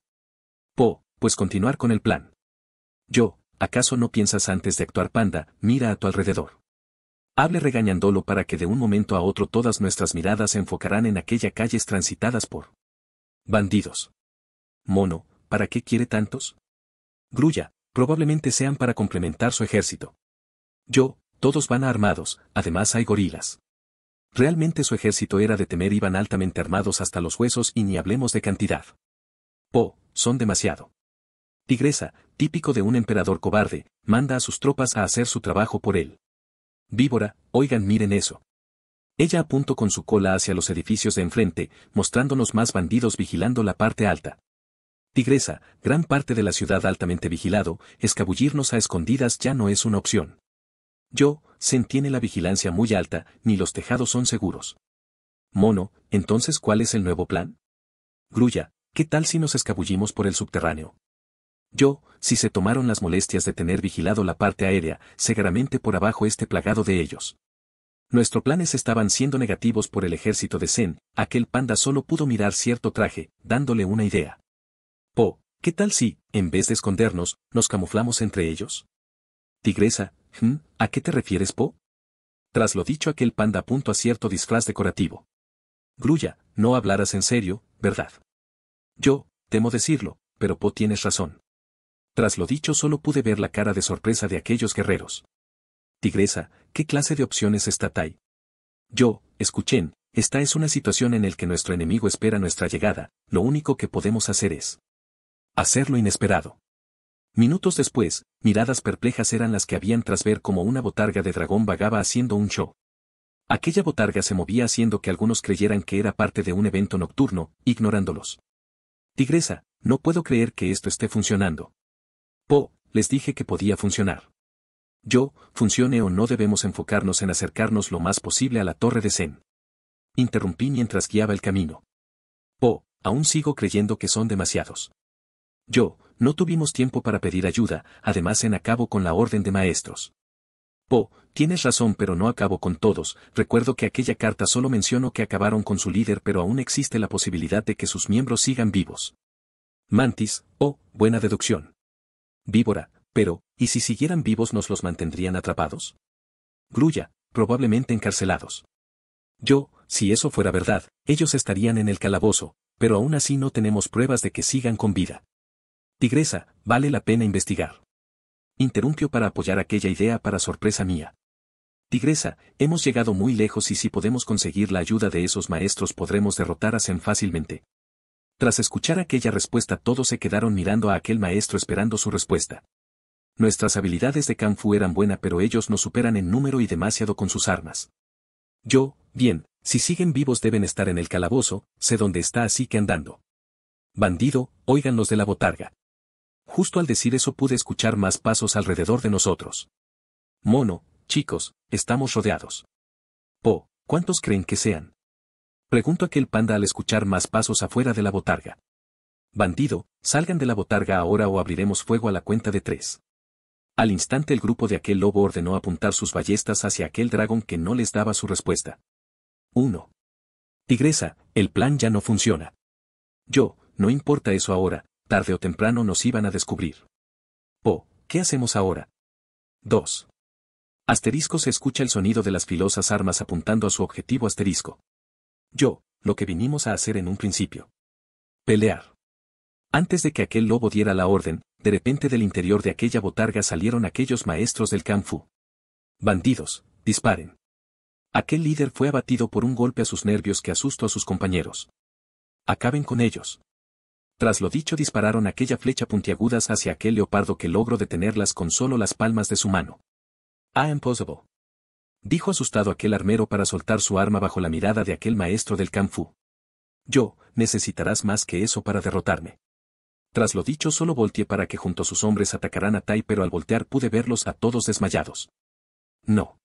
Po, pues continuar con el plan. Yo, ¿acaso no piensas antes de actuar panda, mira a tu alrededor? Hable regañándolo para que de un momento a otro todas nuestras miradas se enfocarán en aquella calles transitadas por bandidos. Mono, ¿para qué quiere tantos? Grulla, probablemente sean para complementar su ejército. Yo, todos van armados, además hay gorilas. Realmente su ejército era de temer iban altamente armados hasta los huesos y ni hablemos de cantidad. Po, son demasiado. Tigresa, típico de un emperador cobarde, manda a sus tropas a hacer su trabajo por él. Víbora, oigan miren eso. Ella apuntó con su cola hacia los edificios de enfrente, mostrándonos más bandidos vigilando la parte alta. Tigresa, gran parte de la ciudad altamente vigilado, escabullirnos a escondidas ya no es una opción. Yo, Zen tiene la vigilancia muy alta, ni los tejados son seguros. Mono, entonces ¿cuál es el nuevo plan? Grulla, ¿qué tal si nos escabullimos por el subterráneo? Yo, si se tomaron las molestias de tener vigilado la parte aérea, seguramente por abajo este plagado de ellos. Nuestros planes estaban siendo negativos por el ejército de Zen, aquel panda solo pudo mirar cierto traje, dándole una idea. Po, ¿qué tal si, en vez de escondernos, nos camuflamos entre ellos? Tigresa, Hmm, ¿A qué te refieres, Po? Tras lo dicho, aquel panda apuntó a cierto disfraz decorativo. Grulla, no hablarás en serio, ¿verdad? Yo, temo decirlo, pero Po tienes razón. Tras lo dicho, solo pude ver la cara de sorpresa de aquellos guerreros. Tigresa, ¿qué clase de opciones está Tai? Yo, escuchen, esta es una situación en la que nuestro enemigo espera nuestra llegada, lo único que podemos hacer es hacerlo inesperado. Minutos después, miradas perplejas eran las que habían tras ver como una botarga de dragón vagaba haciendo un show. Aquella botarga se movía haciendo que algunos creyeran que era parte de un evento nocturno, ignorándolos. Tigresa, no puedo creer que esto esté funcionando. Po, les dije que podía funcionar. Yo, funcione o no debemos enfocarnos en acercarnos lo más posible a la torre de Zen. Interrumpí mientras guiaba el camino. Po, aún sigo creyendo que son demasiados. Yo, no tuvimos tiempo para pedir ayuda, además en acabo con la orden de maestros. Po, tienes razón pero no acabo con todos, recuerdo que aquella carta solo mencionó que acabaron con su líder pero aún existe la posibilidad de que sus miembros sigan vivos. Mantis, oh, buena deducción. Víbora, pero, ¿y si siguieran vivos nos los mantendrían atrapados? Grulla, probablemente encarcelados. Yo, si eso fuera verdad, ellos estarían en el calabozo, pero aún así no tenemos pruebas de que sigan con vida. Tigresa, vale la pena investigar. Interrumpió para apoyar aquella idea para sorpresa mía. Tigresa, hemos llegado muy lejos y si podemos conseguir la ayuda de esos maestros podremos derrotar a Zen fácilmente. Tras escuchar aquella respuesta todos se quedaron mirando a aquel maestro esperando su respuesta. Nuestras habilidades de Kung eran buenas pero ellos nos superan en número y demasiado con sus armas. Yo, bien, si siguen vivos deben estar en el calabozo, sé dónde está así que andando. Bandido, oigan los de la botarga. Justo al decir eso pude escuchar más pasos alrededor de nosotros. Mono, chicos, estamos rodeados. Po, ¿cuántos creen que sean? Pregunto aquel panda al escuchar más pasos afuera de la botarga. Bandido, salgan de la botarga ahora o abriremos fuego a la cuenta de tres. Al instante el grupo de aquel lobo ordenó apuntar sus ballestas hacia aquel dragón que no les daba su respuesta. 1. Tigresa, el plan ya no funciona. Yo, no importa eso ahora, tarde o temprano nos iban a descubrir. Oh, ¿qué hacemos ahora? 2. Asterisco se escucha el sonido de las filosas armas apuntando a su objetivo asterisco. Yo, lo que vinimos a hacer en un principio. Pelear. Antes de que aquel lobo diera la orden, de repente del interior de aquella botarga salieron aquellos maestros del Kung Fu. Bandidos, disparen. Aquel líder fue abatido por un golpe a sus nervios que asustó a sus compañeros. Acaben con ellos. Tras lo dicho dispararon aquella flecha puntiagudas hacia aquel leopardo que logró detenerlas con solo las palmas de su mano. Ah, impossible. Dijo asustado aquel armero para soltar su arma bajo la mirada de aquel maestro del Kung Yo, necesitarás más que eso para derrotarme. Tras lo dicho solo volteé para que junto a sus hombres atacaran a Tai pero al voltear pude verlos a todos desmayados. No.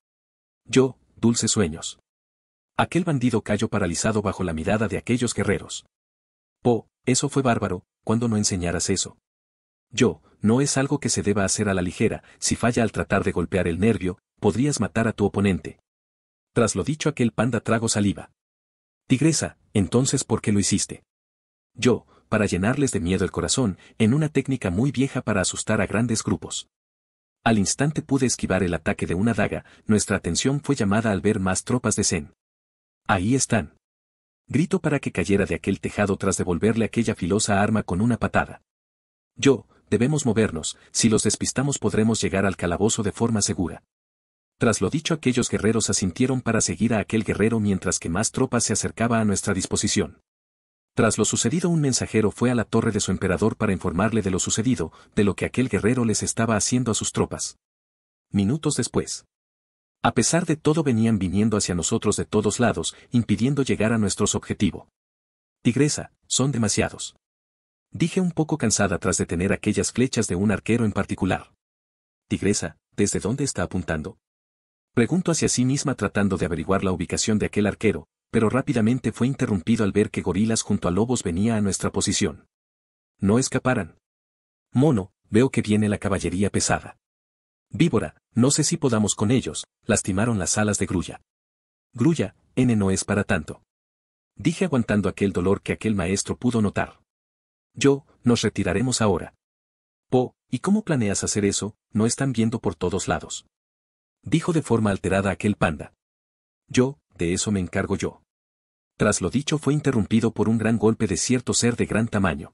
Yo, dulces sueños. Aquel bandido cayó paralizado bajo la mirada de aquellos guerreros. —Oh, eso fue bárbaro, cuando no enseñaras eso. Yo, no es algo que se deba hacer a la ligera, si falla al tratar de golpear el nervio, podrías matar a tu oponente. Tras lo dicho aquel panda trago saliva. Tigresa, entonces ¿por qué lo hiciste? Yo, para llenarles de miedo el corazón, en una técnica muy vieja para asustar a grandes grupos. Al instante pude esquivar el ataque de una daga, nuestra atención fue llamada al ver más tropas de Zen. Ahí están grito para que cayera de aquel tejado tras devolverle aquella filosa arma con una patada. Yo, debemos movernos, si los despistamos podremos llegar al calabozo de forma segura. Tras lo dicho aquellos guerreros asintieron para seguir a aquel guerrero mientras que más tropas se acercaba a nuestra disposición. Tras lo sucedido un mensajero fue a la torre de su emperador para informarle de lo sucedido, de lo que aquel guerrero les estaba haciendo a sus tropas. Minutos después. A pesar de todo venían viniendo hacia nosotros de todos lados, impidiendo llegar a nuestros objetivo. Tigresa, son demasiados. Dije un poco cansada tras detener aquellas flechas de un arquero en particular. Tigresa, ¿desde dónde está apuntando? Pregunto hacia sí misma tratando de averiguar la ubicación de aquel arquero, pero rápidamente fue interrumpido al ver que gorilas junto a lobos venía a nuestra posición. No escaparan. Mono, veo que viene la caballería pesada. Víbora, no sé si podamos con ellos, lastimaron las alas de Grulla. Grulla, N no es para tanto. Dije aguantando aquel dolor que aquel maestro pudo notar. Yo, nos retiraremos ahora. Po, ¿y cómo planeas hacer eso? No están viendo por todos lados. Dijo de forma alterada aquel panda. Yo, de eso me encargo yo. Tras lo dicho fue interrumpido por un gran golpe de cierto ser de gran tamaño.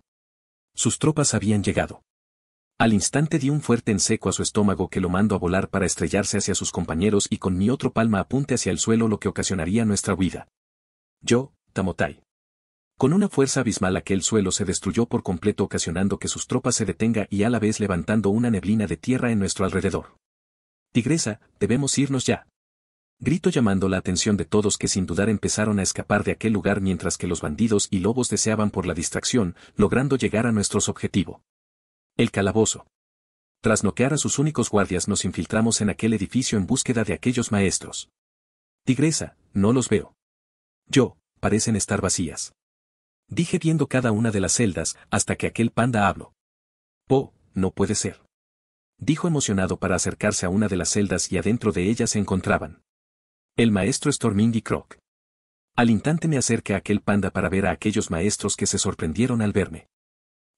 Sus tropas habían llegado. Al instante di un fuerte en seco a su estómago que lo mando a volar para estrellarse hacia sus compañeros y con mi otro palma apunte hacia el suelo lo que ocasionaría nuestra huida. Yo, Tamotai. Con una fuerza abismal aquel suelo se destruyó por completo ocasionando que sus tropas se detenga y a la vez levantando una neblina de tierra en nuestro alrededor. Tigresa, debemos irnos ya. Grito llamando la atención de todos que sin dudar empezaron a escapar de aquel lugar mientras que los bandidos y lobos deseaban por la distracción, logrando llegar a nuestros objetivos. El calabozo. Tras noquear a sus únicos guardias nos infiltramos en aquel edificio en búsqueda de aquellos maestros. Tigresa, no los veo. Yo, parecen estar vacías. Dije viendo cada una de las celdas hasta que aquel panda habló. Oh, no puede ser. Dijo emocionado para acercarse a una de las celdas y adentro de ella se encontraban. El maestro Stormingy Croc. Al instante me acerqué a aquel panda para ver a aquellos maestros que se sorprendieron al verme.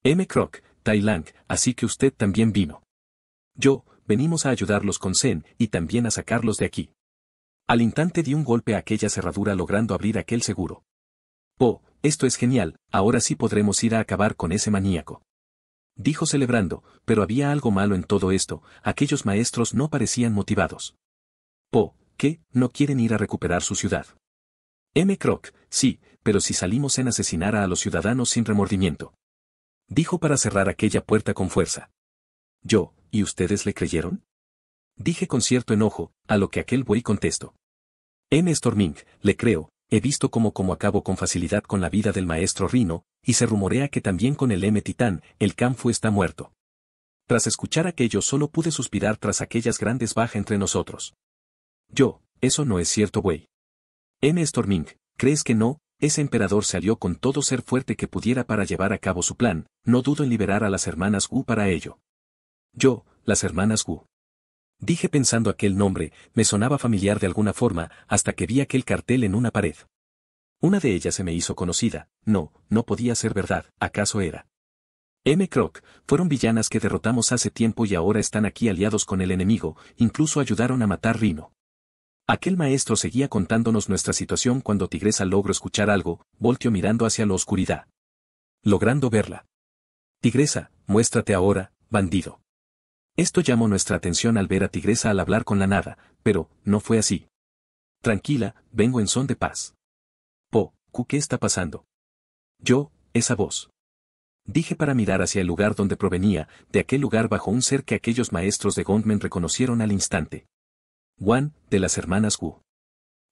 M. Croc, Tai así que usted también vino. Yo, venimos a ayudarlos con Zen y también a sacarlos de aquí. Al instante di un golpe a aquella cerradura logrando abrir aquel seguro. Oh, esto es genial, ahora sí podremos ir a acabar con ese maníaco. Dijo celebrando, pero había algo malo en todo esto, aquellos maestros no parecían motivados. Po, oh, ¿qué? No quieren ir a recuperar su ciudad. M. Croc, sí, pero si salimos en asesinar a los ciudadanos sin remordimiento dijo para cerrar aquella puerta con fuerza. Yo, ¿y ustedes le creyeron? Dije con cierto enojo, a lo que aquel buey contestó. M. Storming, le creo, he visto cómo como acabo con facilidad con la vida del maestro Rino, y se rumorea que también con el M. Titán, el Canfu está muerto. Tras escuchar aquello solo pude suspirar tras aquellas grandes bajas entre nosotros. Yo, eso no es cierto, buey». M. Storming, ¿crees que no? Ese emperador salió con todo ser fuerte que pudiera para llevar a cabo su plan, no dudo en liberar a las hermanas Wu para ello. Yo, las hermanas Wu. Dije pensando aquel nombre, me sonaba familiar de alguna forma, hasta que vi aquel cartel en una pared. Una de ellas se me hizo conocida, no, no podía ser verdad, acaso era. M. Croc, fueron villanas que derrotamos hace tiempo y ahora están aquí aliados con el enemigo, incluso ayudaron a matar Rino. Aquel maestro seguía contándonos nuestra situación cuando Tigresa logró escuchar algo, volteó mirando hacia la oscuridad. Logrando verla. Tigresa, muéstrate ahora, bandido. Esto llamó nuestra atención al ver a Tigresa al hablar con la nada, pero, no fue así. Tranquila, vengo en son de paz. Po, ¿qué está pasando? Yo, esa voz. Dije para mirar hacia el lugar donde provenía, de aquel lugar bajo un ser que aquellos maestros de Gondmen reconocieron al instante. Juan, de las hermanas Wu.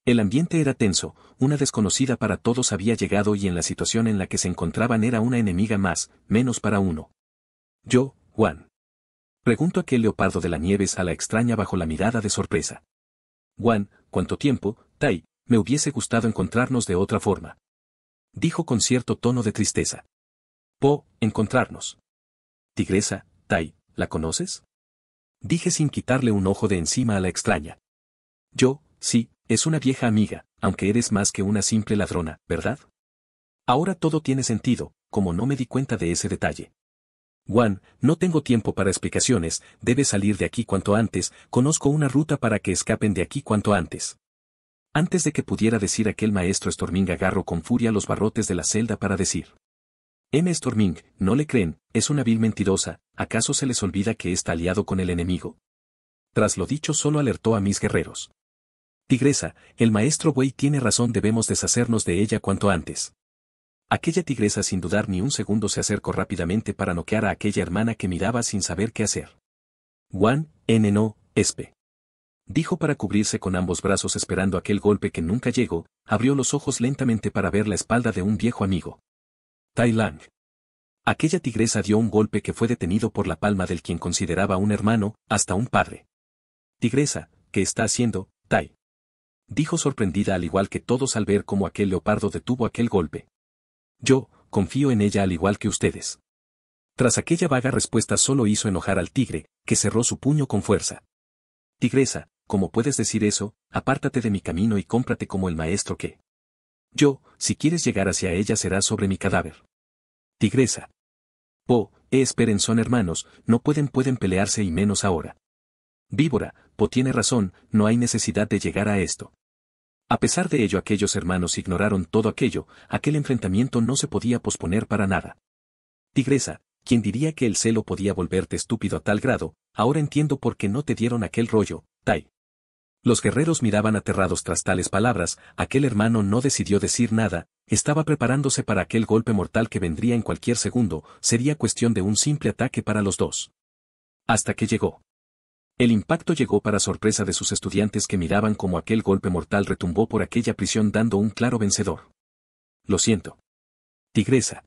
El ambiente era tenso, una desconocida para todos había llegado y en la situación en la que se encontraban era una enemiga más, menos para uno. Yo, Juan. Pregunto aquel leopardo de la nieves a la extraña bajo la mirada de sorpresa. Juan, ¿cuánto tiempo, Tai? Me hubiese gustado encontrarnos de otra forma. Dijo con cierto tono de tristeza. Po, encontrarnos. Tigresa, Tai, ¿la conoces? dije sin quitarle un ojo de encima a la extraña. Yo, sí, es una vieja amiga, aunque eres más que una simple ladrona, ¿verdad? Ahora todo tiene sentido, como no me di cuenta de ese detalle. Juan, no tengo tiempo para explicaciones, debes salir de aquí cuanto antes, conozco una ruta para que escapen de aquí cuanto antes. Antes de que pudiera decir aquel maestro Storming agarro con furia los barrotes de la celda para decir. M. Storming, no le creen, es una vil mentirosa, ¿acaso se les olvida que está aliado con el enemigo? Tras lo dicho solo alertó a mis guerreros. Tigresa, el maestro Wei tiene razón debemos deshacernos de ella cuanto antes. Aquella tigresa sin dudar ni un segundo se acercó rápidamente para noquear a aquella hermana que miraba sin saber qué hacer. Juan, N. No, Espe. Dijo para cubrirse con ambos brazos esperando aquel golpe que nunca llegó, abrió los ojos lentamente para ver la espalda de un viejo amigo. Tai Lang. Aquella tigresa dio un golpe que fue detenido por la palma del quien consideraba un hermano, hasta un padre. Tigresa, ¿qué está haciendo, Tai? Dijo sorprendida al igual que todos al ver cómo aquel leopardo detuvo aquel golpe. Yo, confío en ella al igual que ustedes. Tras aquella vaga respuesta solo hizo enojar al tigre, que cerró su puño con fuerza. Tigresa, ¿cómo puedes decir eso? Apártate de mi camino y cómprate como el maestro que yo, si quieres llegar hacia ella será sobre mi cadáver. Tigresa. Po, eh, esperen son hermanos, no pueden pueden pelearse y menos ahora. Víbora, Po tiene razón, no hay necesidad de llegar a esto. A pesar de ello aquellos hermanos ignoraron todo aquello, aquel enfrentamiento no se podía posponer para nada. Tigresa, quien diría que el celo podía volverte estúpido a tal grado, ahora entiendo por qué no te dieron aquel rollo, Tai. Los guerreros miraban aterrados tras tales palabras, aquel hermano no decidió decir nada, estaba preparándose para aquel golpe mortal que vendría en cualquier segundo, sería cuestión de un simple ataque para los dos. Hasta que llegó. El impacto llegó para sorpresa de sus estudiantes que miraban como aquel golpe mortal retumbó por aquella prisión dando un claro vencedor. Lo siento. Tigresa.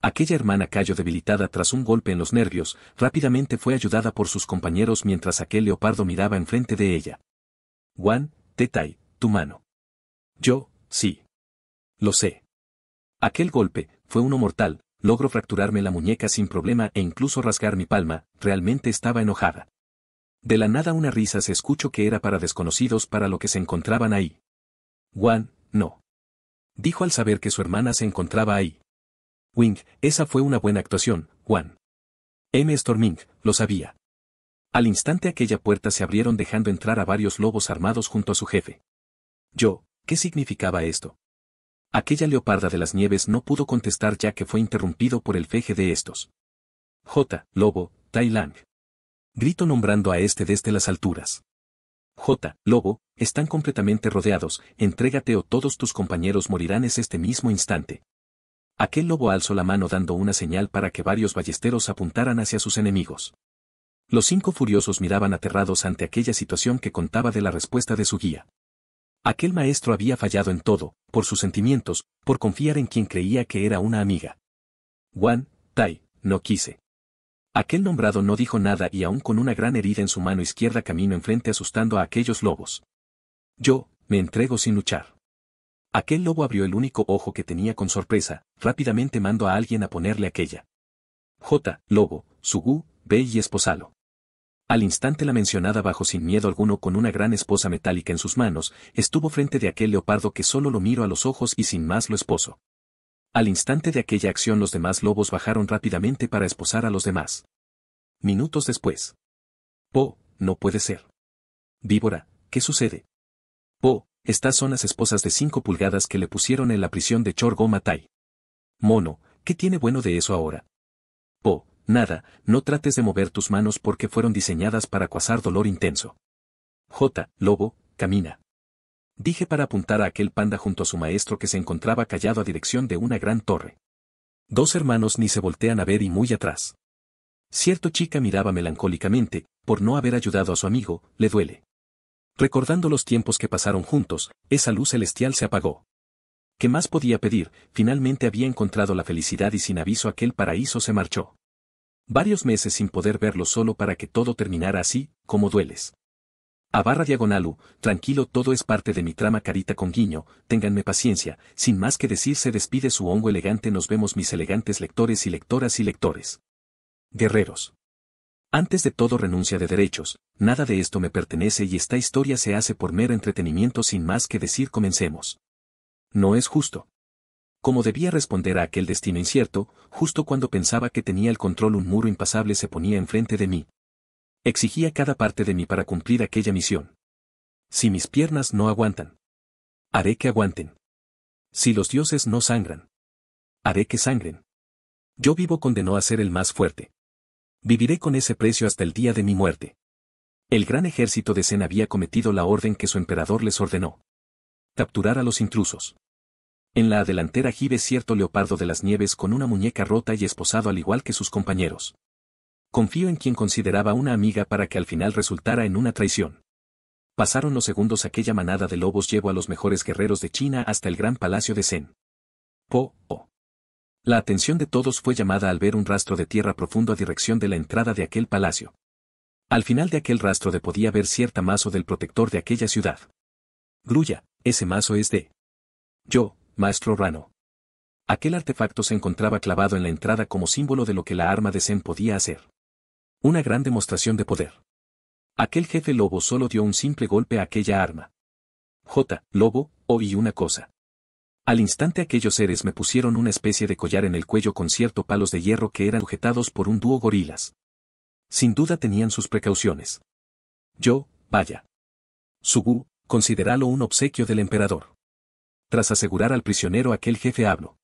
Aquella hermana cayó debilitada tras un golpe en los nervios, rápidamente fue ayudada por sus compañeros mientras aquel leopardo miraba enfrente de ella. Juan, Tetai, tu mano. Yo, sí. Lo sé. Aquel golpe, fue uno mortal, logro fracturarme la muñeca sin problema e incluso rasgar mi palma, realmente estaba enojada. De la nada una risa se escuchó que era para desconocidos para lo que se encontraban ahí. Juan, no. Dijo al saber que su hermana se encontraba ahí. Wing, esa fue una buena actuación, Juan. M. Storming, lo sabía. Al instante aquella puerta se abrieron dejando entrar a varios lobos armados junto a su jefe. Yo, ¿qué significaba esto? Aquella leoparda de las nieves no pudo contestar ya que fue interrumpido por el feje de estos. J. Lobo, Tai Lang. Grito nombrando a este desde las alturas. J. Lobo, están completamente rodeados, entrégate o todos tus compañeros morirán es este mismo instante. Aquel lobo alzó la mano dando una señal para que varios ballesteros apuntaran hacia sus enemigos. Los cinco furiosos miraban aterrados ante aquella situación que contaba de la respuesta de su guía. Aquel maestro había fallado en todo, por sus sentimientos, por confiar en quien creía que era una amiga. Wan, Tai, no quise. Aquel nombrado no dijo nada y aún con una gran herida en su mano izquierda camino enfrente asustando a aquellos lobos. Yo, me entrego sin luchar. Aquel lobo abrió el único ojo que tenía con sorpresa, rápidamente mando a alguien a ponerle aquella. J. Lobo, Sugu, ve y esposalo. Al instante la mencionada bajo sin miedo alguno con una gran esposa metálica en sus manos, estuvo frente de aquel leopardo que solo lo miró a los ojos y sin más lo esposo. Al instante de aquella acción los demás lobos bajaron rápidamente para esposar a los demás. Minutos después. Po, no puede ser. Víbora, ¿qué sucede? Po, estas son las esposas de cinco pulgadas que le pusieron en la prisión de Chorgo Matai. Mono, ¿qué tiene bueno de eso ahora? Po, Nada, no trates de mover tus manos porque fueron diseñadas para cuasar dolor intenso. J. Lobo, camina. Dije para apuntar a aquel panda junto a su maestro que se encontraba callado a dirección de una gran torre. Dos hermanos ni se voltean a ver y muy atrás. Cierto chica miraba melancólicamente, por no haber ayudado a su amigo, le duele. Recordando los tiempos que pasaron juntos, esa luz celestial se apagó. ¿Qué más podía pedir? Finalmente había encontrado la felicidad y sin aviso aquel paraíso se marchó. Varios meses sin poder verlo solo para que todo terminara así, como dueles. A barra diagonalu, tranquilo todo es parte de mi trama carita con guiño, ténganme paciencia, sin más que decir se despide su hongo elegante nos vemos mis elegantes lectores y lectoras y lectores. Guerreros. Antes de todo renuncia de derechos, nada de esto me pertenece y esta historia se hace por mero entretenimiento sin más que decir comencemos. No es justo. Como debía responder a aquel destino incierto, justo cuando pensaba que tenía el control un muro impasable se ponía enfrente de mí. Exigía cada parte de mí para cumplir aquella misión. Si mis piernas no aguantan. Haré que aguanten. Si los dioses no sangran. Haré que sangren. Yo vivo condenó a ser el más fuerte. Viviré con ese precio hasta el día de mi muerte. El gran ejército de Zen había cometido la orden que su emperador les ordenó. Capturar a los intrusos. En la delantera gibe cierto leopardo de las nieves con una muñeca rota y esposado al igual que sus compañeros. Confío en quien consideraba una amiga para que al final resultara en una traición. Pasaron los segundos aquella manada de lobos llevó a los mejores guerreros de China hasta el gran palacio de Zen. Po, po. La atención de todos fue llamada al ver un rastro de tierra profundo a dirección de la entrada de aquel palacio. Al final de aquel rastro de podía ver cierta mazo del protector de aquella ciudad. Grulla, ese mazo es de. Yo, maestro Rano. Aquel artefacto se encontraba clavado en la entrada como símbolo de lo que la arma de Zen podía hacer. Una gran demostración de poder. Aquel jefe lobo solo dio un simple golpe a aquella arma. J. Lobo, oí una cosa. Al instante aquellos seres me pusieron una especie de collar en el cuello con cierto palos de hierro que eran sujetados por un dúo gorilas. Sin duda tenían sus precauciones. Yo, vaya. Subu, consideralo un obsequio del emperador tras asegurar al prisionero aquel jefe hablo.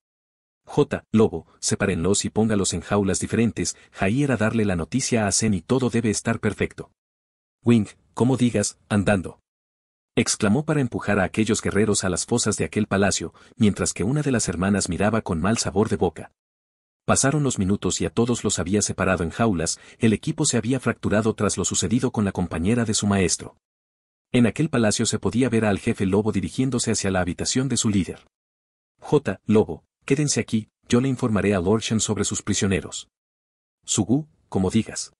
J. Lobo, sepárenlos y póngalos en jaulas diferentes, Jai era darle la noticia a Zen y todo debe estar perfecto. Wing, como digas, andando. Exclamó para empujar a aquellos guerreros a las fosas de aquel palacio, mientras que una de las hermanas miraba con mal sabor de boca. Pasaron los minutos y a todos los había separado en jaulas, el equipo se había fracturado tras lo sucedido con la compañera de su maestro. En aquel palacio se podía ver al jefe lobo dirigiéndose hacia la habitación de su líder. J. Lobo, quédense aquí, yo le informaré a Shen sobre sus prisioneros. Sugu, como digas.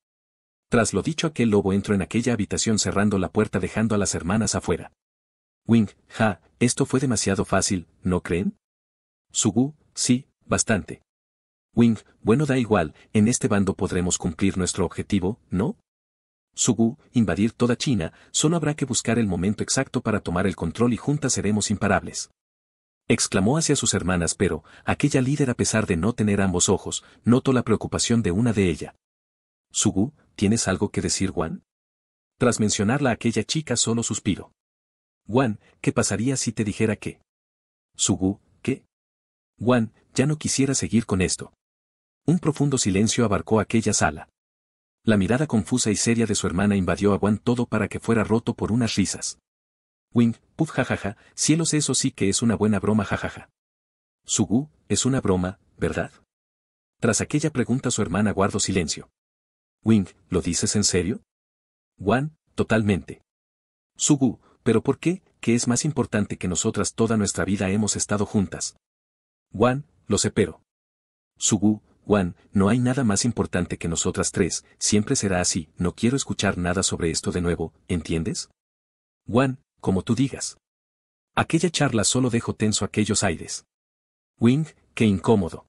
Tras lo dicho aquel lobo entró en aquella habitación cerrando la puerta dejando a las hermanas afuera. Wing, ja, esto fue demasiado fácil, ¿no creen? Sugu, sí, bastante. Wing, bueno da igual, en este bando podremos cumplir nuestro objetivo, ¿no? Sugu, invadir toda China, solo habrá que buscar el momento exacto para tomar el control y juntas seremos imparables. Exclamó hacia sus hermanas pero, aquella líder a pesar de no tener ambos ojos, notó la preocupación de una de ella. Sugu, ¿tienes algo que decir, Juan? Tras mencionarla aquella chica solo suspiró. Juan, ¿qué pasaría si te dijera que? Sugu, ¿qué? Juan, ya no quisiera seguir con esto. Un profundo silencio abarcó aquella sala. La mirada confusa y seria de su hermana invadió a Juan todo para que fuera roto por unas risas. Wing, puf jajaja, cielos eso sí que es una buena broma jajaja. Sugu, es una broma, ¿verdad? Tras aquella pregunta su hermana guardó silencio. Wing, ¿lo dices en serio? Juan, totalmente. Sugu, ¿pero por qué, qué es más importante que nosotras toda nuestra vida hemos estado juntas? Juan, lo sé pero. Sugu, Juan, no hay nada más importante que nosotras tres, siempre será así, no quiero escuchar nada sobre esto de nuevo, ¿entiendes? Juan, como tú digas. Aquella charla solo dejó tenso aquellos aires. Wing, qué incómodo.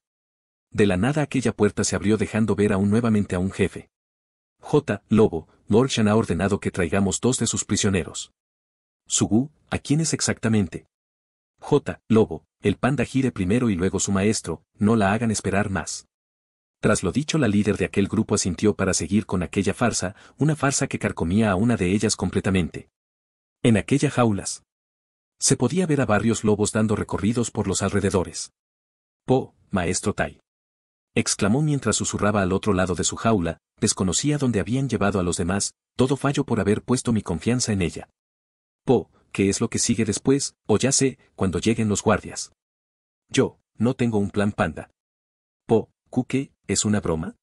De la nada aquella puerta se abrió dejando ver aún nuevamente a un jefe. J. Lobo, Morshan ha ordenado que traigamos dos de sus prisioneros. Sugu, ¿a quién es exactamente? J. Lobo, el panda gire primero y luego su maestro, no la hagan esperar más. Tras lo dicho la líder de aquel grupo asintió para seguir con aquella farsa, una farsa que carcomía a una de ellas completamente. En aquella jaulas. Se podía ver a varios lobos dando recorridos por los alrededores. Po, maestro Tai. Exclamó mientras susurraba al otro lado de su jaula, desconocía dónde habían llevado a los demás, todo fallo por haber puesto mi confianza en ella. Po, ¿qué es lo que sigue después? O ya sé, cuando lleguen los guardias. Yo, no tengo un plan panda. Po, ¿Cuque, es una broma?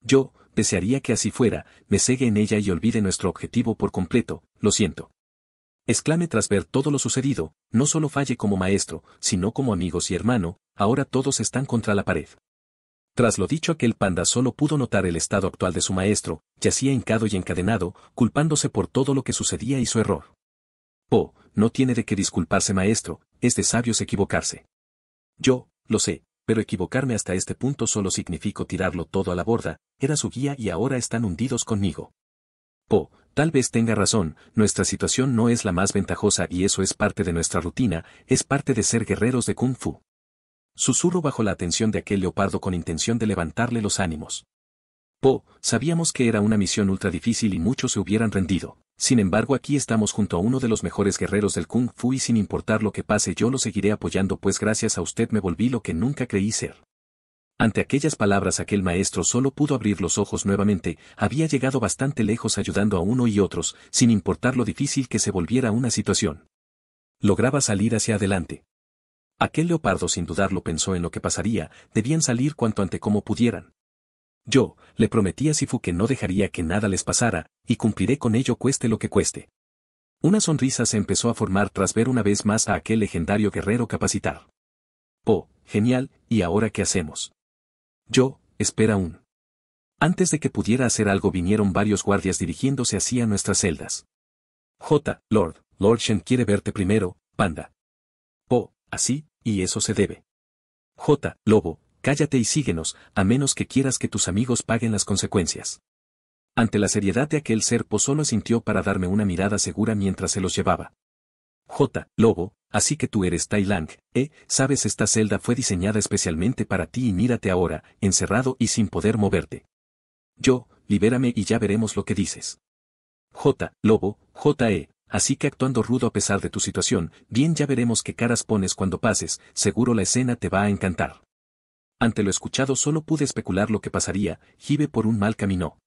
Yo, desearía que así fuera, me cegue en ella y olvide nuestro objetivo por completo, lo siento. Exclame tras ver todo lo sucedido, no solo falle como maestro, sino como amigos y hermano, ahora todos están contra la pared. Tras lo dicho aquel panda solo pudo notar el estado actual de su maestro, yacía hincado y encadenado, culpándose por todo lo que sucedía y su error. Po, no tiene de qué disculparse maestro, es de sabios equivocarse. Yo, lo sé, pero equivocarme hasta este punto solo significó tirarlo todo a la borda, era su guía y ahora están hundidos conmigo. Po, tal vez tenga razón, nuestra situación no es la más ventajosa y eso es parte de nuestra rutina, es parte de ser guerreros de kung fu. Susurro bajo la atención de aquel leopardo con intención de levantarle los ánimos. Po, sabíamos que era una misión ultra difícil y muchos se hubieran rendido. Sin embargo aquí estamos junto a uno de los mejores guerreros del Kung Fu y sin importar lo que pase yo lo seguiré apoyando pues gracias a usted me volví lo que nunca creí ser. Ante aquellas palabras aquel maestro solo pudo abrir los ojos nuevamente, había llegado bastante lejos ayudando a uno y otros, sin importar lo difícil que se volviera una situación. Lograba salir hacia adelante. Aquel leopardo sin dudarlo pensó en lo que pasaría, debían salir cuanto ante como pudieran. Yo, le prometí a Sifu que no dejaría que nada les pasara, y cumpliré con ello cueste lo que cueste. Una sonrisa se empezó a formar tras ver una vez más a aquel legendario guerrero capacitar. Oh, genial, ¿y ahora qué hacemos? Yo, espera un. Antes de que pudiera hacer algo vinieron varios guardias dirigiéndose hacia nuestras celdas. J. Lord, Lord Shen quiere verte primero, panda. Oh, así, y eso se debe. J. Lobo, cállate y síguenos, a menos que quieras que tus amigos paguen las consecuencias. Ante la seriedad de aquel serpo solo sintió para darme una mirada segura mientras se los llevaba. J. Lobo, así que tú eres Tai eh, sabes esta celda fue diseñada especialmente para ti y mírate ahora, encerrado y sin poder moverte. Yo, libérame y ya veremos lo que dices. J. Lobo, E. así que actuando rudo a pesar de tu situación, bien ya veremos qué caras pones cuando pases, seguro la escena te va a encantar. Ante lo escuchado solo pude especular lo que pasaría, Jive por un mal camino.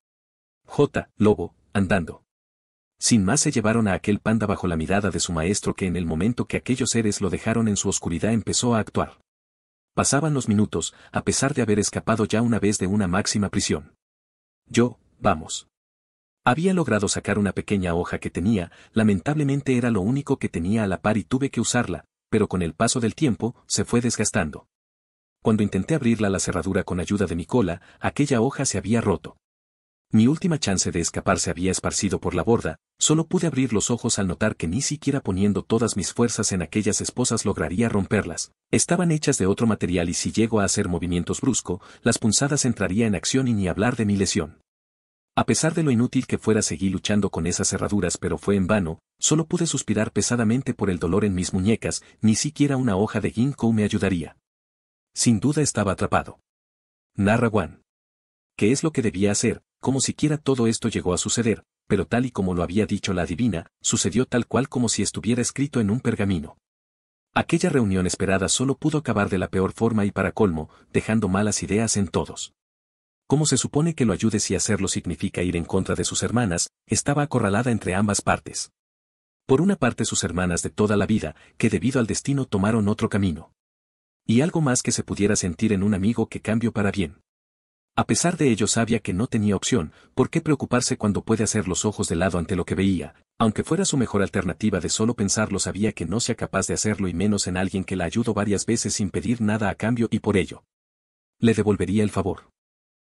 J. Lobo, andando. Sin más se llevaron a aquel panda bajo la mirada de su maestro que en el momento que aquellos seres lo dejaron en su oscuridad empezó a actuar. Pasaban los minutos, a pesar de haber escapado ya una vez de una máxima prisión. Yo, vamos. Había logrado sacar una pequeña hoja que tenía, lamentablemente era lo único que tenía a la par y tuve que usarla, pero con el paso del tiempo, se fue desgastando. Cuando intenté abrirla la cerradura con ayuda de mi cola, aquella hoja se había roto. Mi última chance de escapar se había esparcido por la borda, solo pude abrir los ojos al notar que ni siquiera poniendo todas mis fuerzas en aquellas esposas lograría romperlas. Estaban hechas de otro material y si llego a hacer movimientos brusco, las punzadas entraría en acción y ni hablar de mi lesión. A pesar de lo inútil que fuera seguí luchando con esas cerraduras pero fue en vano, solo pude suspirar pesadamente por el dolor en mis muñecas, ni siquiera una hoja de ginkgo me ayudaría. Sin duda estaba atrapado. Narra Juan. ¿Qué es lo que debía hacer? Como siquiera todo esto llegó a suceder, pero tal y como lo había dicho la divina, sucedió tal cual como si estuviera escrito en un pergamino. Aquella reunión esperada solo pudo acabar de la peor forma y para colmo, dejando malas ideas en todos. Como se supone que lo ayude si hacerlo significa ir en contra de sus hermanas, estaba acorralada entre ambas partes. Por una parte sus hermanas de toda la vida, que debido al destino tomaron otro camino y algo más que se pudiera sentir en un amigo que cambio para bien. A pesar de ello sabía que no tenía opción, ¿por qué preocuparse cuando puede hacer los ojos de lado ante lo que veía? Aunque fuera su mejor alternativa de solo pensarlo sabía que no sea capaz de hacerlo y menos en alguien que la ayudó varias veces sin pedir nada a cambio y por ello. Le devolvería el favor.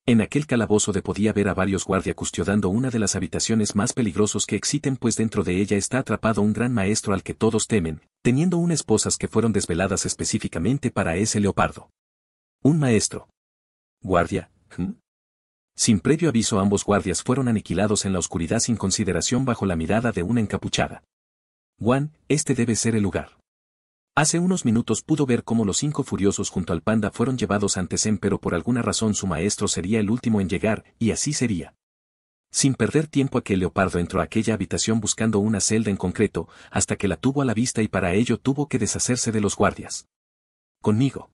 En aquel calabozo de podía ver a varios guardias custodiando una de las habitaciones más peligrosos que existen pues dentro de ella está atrapado un gran maestro al que todos temen, teniendo unas esposas que fueron desveladas específicamente para ese leopardo. Un maestro. Guardia. ¿Mm? Sin previo aviso ambos guardias fueron aniquilados en la oscuridad sin consideración bajo la mirada de una encapuchada. Juan, este debe ser el lugar. Hace unos minutos pudo ver cómo los cinco furiosos junto al panda fueron llevados ante Zen pero por alguna razón su maestro sería el último en llegar, y así sería. Sin perder tiempo aquel leopardo entró a aquella habitación buscando una celda en concreto, hasta que la tuvo a la vista y para ello tuvo que deshacerse de los guardias. Conmigo.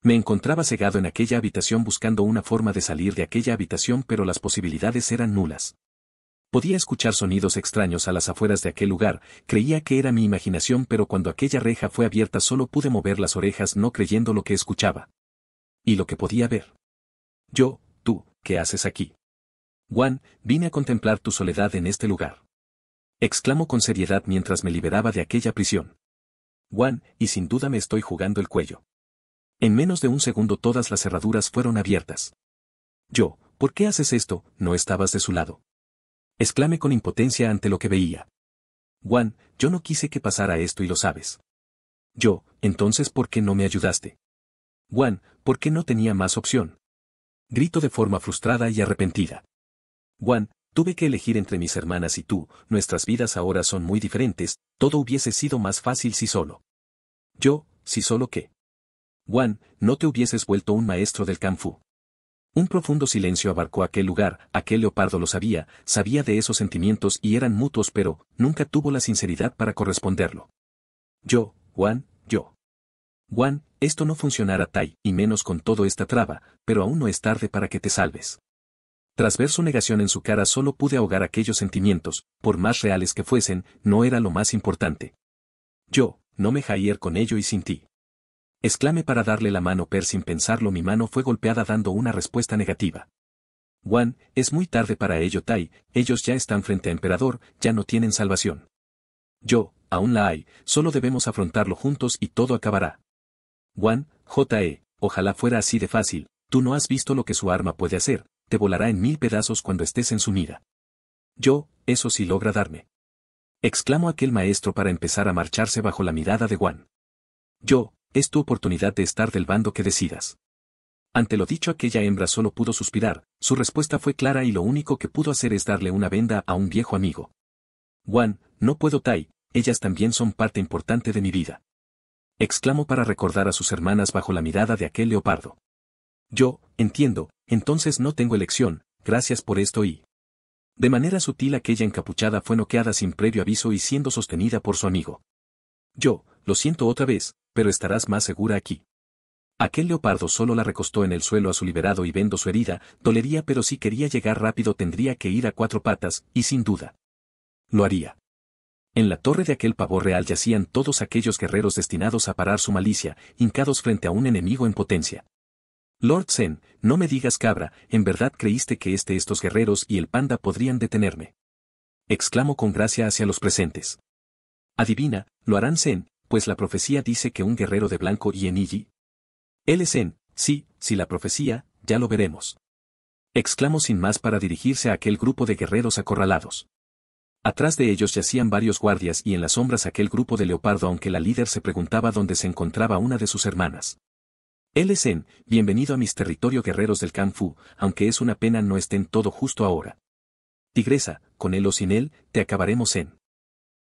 Me encontraba cegado en aquella habitación buscando una forma de salir de aquella habitación pero las posibilidades eran nulas. Podía escuchar sonidos extraños a las afueras de aquel lugar, creía que era mi imaginación pero cuando aquella reja fue abierta solo pude mover las orejas no creyendo lo que escuchaba. Y lo que podía ver. Yo, tú, ¿qué haces aquí? Juan, vine a contemplar tu soledad en este lugar. Exclamó con seriedad mientras me liberaba de aquella prisión. Juan, y sin duda me estoy jugando el cuello. En menos de un segundo todas las cerraduras fueron abiertas. Yo, ¿por qué haces esto? No estabas de su lado. Exclamé con impotencia ante lo que veía. Juan, yo no quise que pasara esto y lo sabes. Yo, entonces ¿por qué no me ayudaste? Juan, ¿por qué no tenía más opción? Grito de forma frustrada y arrepentida. Juan, tuve que elegir entre mis hermanas y tú, nuestras vidas ahora son muy diferentes, todo hubiese sido más fácil si solo. Yo, si solo qué. Juan, no te hubieses vuelto un maestro del Kung un profundo silencio abarcó aquel lugar, aquel leopardo lo sabía, sabía de esos sentimientos y eran mutuos pero, nunca tuvo la sinceridad para corresponderlo. Yo, Juan, yo. Juan, esto no funcionará Tai, y menos con todo esta traba, pero aún no es tarde para que te salves. Tras ver su negación en su cara solo pude ahogar aquellos sentimientos, por más reales que fuesen, no era lo más importante. Yo, no me jayer con ello y sin ti. Exclame para darle la mano pero sin pensarlo mi mano fue golpeada dando una respuesta negativa. Juan, es muy tarde para ello Tai, ellos ya están frente a Emperador, ya no tienen salvación. Yo, aún la hay, solo debemos afrontarlo juntos y todo acabará. Juan, J.E., ojalá fuera así de fácil, tú no has visto lo que su arma puede hacer, te volará en mil pedazos cuando estés en su mira. Yo, eso sí logra darme. Exclamó aquel maestro para empezar a marcharse bajo la mirada de Juan. Yo, es tu oportunidad de estar del bando que decidas. Ante lo dicho aquella hembra solo pudo suspirar, su respuesta fue clara y lo único que pudo hacer es darle una venda a un viejo amigo. Juan, no puedo Tai, ellas también son parte importante de mi vida. Exclamó para recordar a sus hermanas bajo la mirada de aquel leopardo. Yo, entiendo, entonces no tengo elección, gracias por esto y... De manera sutil aquella encapuchada fue noqueada sin previo aviso y siendo sostenida por su amigo. Yo, lo siento otra vez, pero estarás más segura aquí. Aquel leopardo solo la recostó en el suelo a su liberado y vendo su herida, dolería pero si quería llegar rápido tendría que ir a cuatro patas, y sin duda. Lo haría. En la torre de aquel pavor real yacían todos aquellos guerreros destinados a parar su malicia, hincados frente a un enemigo en potencia. Lord Zen, no me digas cabra, en verdad creíste que este estos guerreros y el panda podrían detenerme. Exclamó con gracia hacia los presentes. Adivina, lo harán Zen, pues la profecía dice que un guerrero de blanco y enigi. Él es en, sí, si la profecía, ya lo veremos. Exclamó sin más para dirigirse a aquel grupo de guerreros acorralados. Atrás de ellos yacían varios guardias y en las sombras aquel grupo de leopardo aunque la líder se preguntaba dónde se encontraba una de sus hermanas. Él es en, bienvenido a mis territorios guerreros del fu, aunque es una pena no estén todo justo ahora. Tigresa, con él o sin él, te acabaremos en.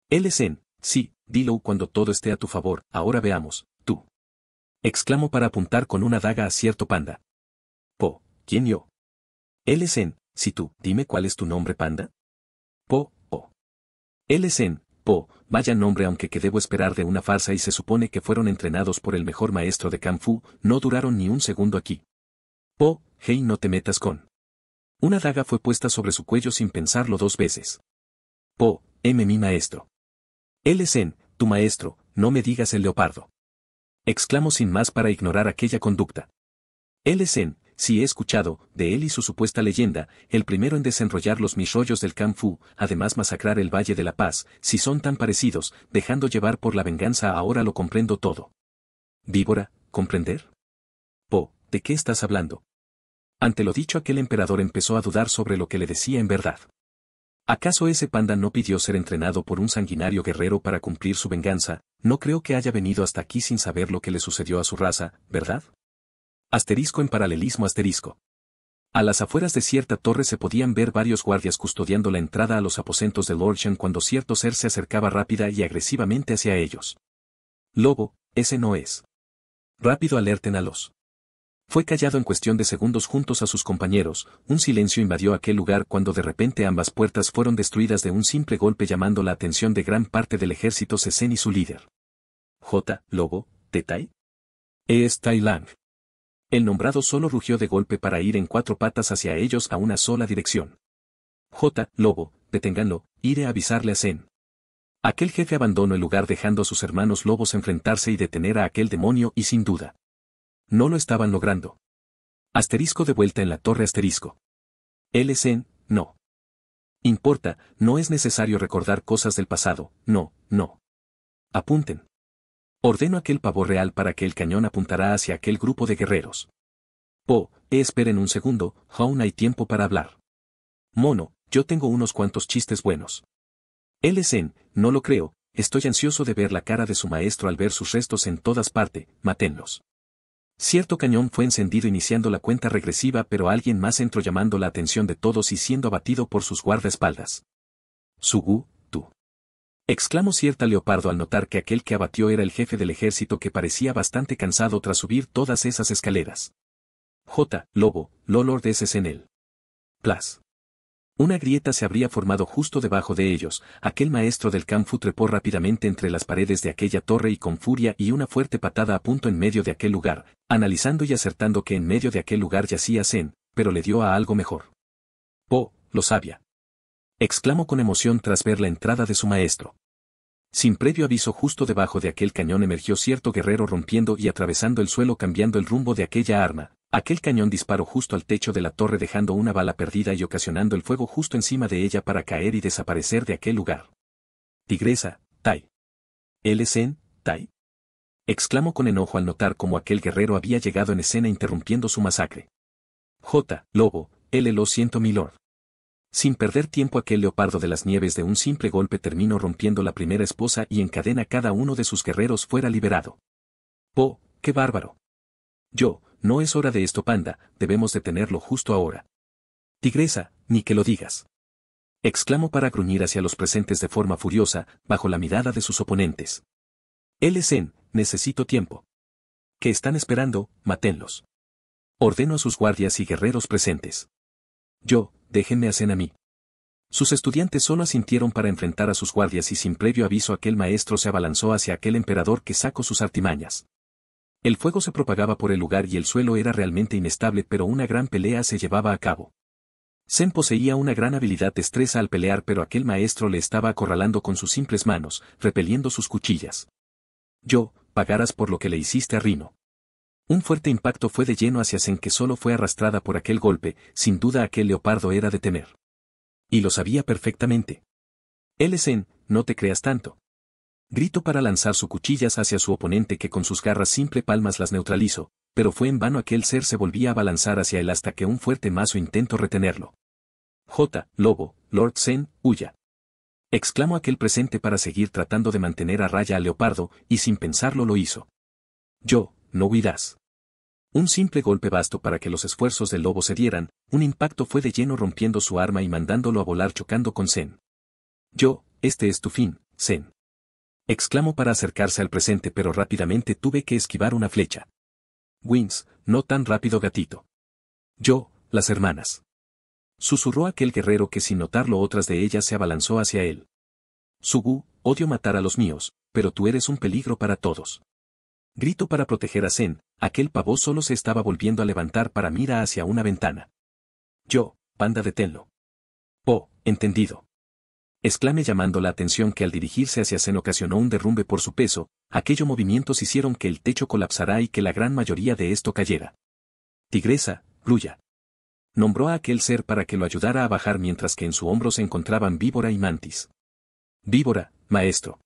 Él es en, Sí, dilo cuando todo esté a tu favor, ahora veamos, tú. Exclamo para apuntar con una daga a cierto panda. Po, ¿quién yo? Él es en, si tú, dime cuál es tu nombre panda. Po, oh. Él es en, po, vaya nombre aunque que debo esperar de una farsa y se supone que fueron entrenados por el mejor maestro de Kung Fu, no duraron ni un segundo aquí. Po, hey no te metas con. Una daga fue puesta sobre su cuello sin pensarlo dos veces. Po, M mi maestro. Él es en, tu maestro, no me digas el leopardo. Exclamo sin más para ignorar aquella conducta. Él es en, si he escuchado, de él y su supuesta leyenda, el primero en desenrollar los misollos del Kung además masacrar el Valle de la Paz, si son tan parecidos, dejando llevar por la venganza ahora lo comprendo todo. Víbora, ¿comprender? Po, ¿de qué estás hablando? Ante lo dicho aquel emperador empezó a dudar sobre lo que le decía en verdad. ¿Acaso ese panda no pidió ser entrenado por un sanguinario guerrero para cumplir su venganza? No creo que haya venido hasta aquí sin saber lo que le sucedió a su raza, ¿verdad? Asterisco en paralelismo asterisco. A las afueras de cierta torre se podían ver varios guardias custodiando la entrada a los aposentos de Lorchan cuando cierto ser se acercaba rápida y agresivamente hacia ellos. Lobo, ese no es. Rápido alerten a los fue callado en cuestión de segundos juntos a sus compañeros, un silencio invadió aquel lugar cuando de repente ambas puertas fueron destruidas de un simple golpe llamando la atención de gran parte del ejército Sesen y su líder. J. Lobo, Tetai. Es Tai Lang. El nombrado solo rugió de golpe para ir en cuatro patas hacia ellos a una sola dirección. J. Lobo, deténganlo, iré a avisarle a Zen. Aquel jefe abandonó el lugar dejando a sus hermanos lobos enfrentarse y detener a aquel demonio y sin duda, no lo estaban logrando. Asterisco de vuelta en la torre asterisco. LSN, no. Importa, no es necesario recordar cosas del pasado, no, no. Apunten. Ordeno aquel pavo real para que el cañón apuntará hacia aquel grupo de guerreros. Po, esperen un segundo, aún hay tiempo para hablar. Mono, yo tengo unos cuantos chistes buenos. LSN, no lo creo, estoy ansioso de ver la cara de su maestro al ver sus restos en todas partes, matenlos. Cierto cañón fue encendido iniciando la cuenta regresiva pero alguien más entró llamando la atención de todos y siendo abatido por sus guardaespaldas. Sugu, tú. Exclamó cierta leopardo al notar que aquel que abatió era el jefe del ejército que parecía bastante cansado tras subir todas esas escaleras. J. Lobo, Lolord S. en él. Plas. Una grieta se habría formado justo debajo de ellos, aquel maestro del Canfu trepó rápidamente entre las paredes de aquella torre y con furia y una fuerte patada a punto en medio de aquel lugar, analizando y acertando que en medio de aquel lugar yacía Zen, pero le dio a algo mejor. Po, oh, lo sabía!» Exclamó con emoción tras ver la entrada de su maestro. Sin previo aviso justo debajo de aquel cañón emergió cierto guerrero rompiendo y atravesando el suelo cambiando el rumbo de aquella arma, Aquel cañón disparó justo al techo de la torre dejando una bala perdida y ocasionando el fuego justo encima de ella para caer y desaparecer de aquel lugar. Tigresa, Tai. L. Tai. Exclamó con enojo al notar cómo aquel guerrero había llegado en escena interrumpiendo su masacre. J. Lobo, L. Lo siento Lord. Sin perder tiempo aquel leopardo de las nieves de un simple golpe terminó rompiendo la primera esposa y en cadena cada uno de sus guerreros fuera liberado. Po, qué bárbaro. Yo, no es hora de esto, panda, debemos detenerlo justo ahora. Tigresa, ni que lo digas. Exclamó para gruñir hacia los presentes de forma furiosa, bajo la mirada de sus oponentes. Él es en, necesito tiempo. ¿Qué están esperando? Matenlos. Ordeno a sus guardias y guerreros presentes. Yo, déjenme hacer a mí. Sus estudiantes solo asintieron para enfrentar a sus guardias y sin previo aviso aquel maestro se abalanzó hacia aquel emperador que sacó sus artimañas. El fuego se propagaba por el lugar y el suelo era realmente inestable pero una gran pelea se llevaba a cabo. Zen poseía una gran habilidad destreza al pelear pero aquel maestro le estaba acorralando con sus simples manos, repeliendo sus cuchillas. Yo, pagarás por lo que le hiciste a Rino. Un fuerte impacto fue de lleno hacia Zen que solo fue arrastrada por aquel golpe, sin duda aquel leopardo era de temer. Y lo sabía perfectamente. Él es Zen, no te creas tanto. Grito para lanzar sus cuchillas hacia su oponente que con sus garras simple palmas las neutralizó, pero fue en vano aquel ser se volvía a balanzar hacia él hasta que un fuerte mazo intentó retenerlo. J. Lobo, Lord Zen, huya. Exclamó aquel presente para seguir tratando de mantener a raya al leopardo, y sin pensarlo lo hizo. Yo, no huirás. Un simple golpe basto para que los esfuerzos del lobo se dieran, un impacto fue de lleno rompiendo su arma y mandándolo a volar chocando con Zen. Yo, este es tu fin, Zen. Exclamó para acercarse al presente pero rápidamente tuve que esquivar una flecha. Wings, no tan rápido gatito. Yo, las hermanas. Susurró aquel guerrero que sin notarlo otras de ellas se abalanzó hacia él. Sugú, odio matar a los míos, pero tú eres un peligro para todos. Grito para proteger a Zen, aquel pavo solo se estaba volviendo a levantar para mira hacia una ventana. Yo, panda deténlo. Oh, entendido exclame llamando la atención que al dirigirse hacia Zen ocasionó un derrumbe por su peso, aquellos movimientos hicieron que el techo colapsara y que la gran mayoría de esto cayera. Tigresa, grulla. Nombró a aquel ser para que lo ayudara a bajar mientras que en su hombro se encontraban víbora y mantis. Víbora, maestro.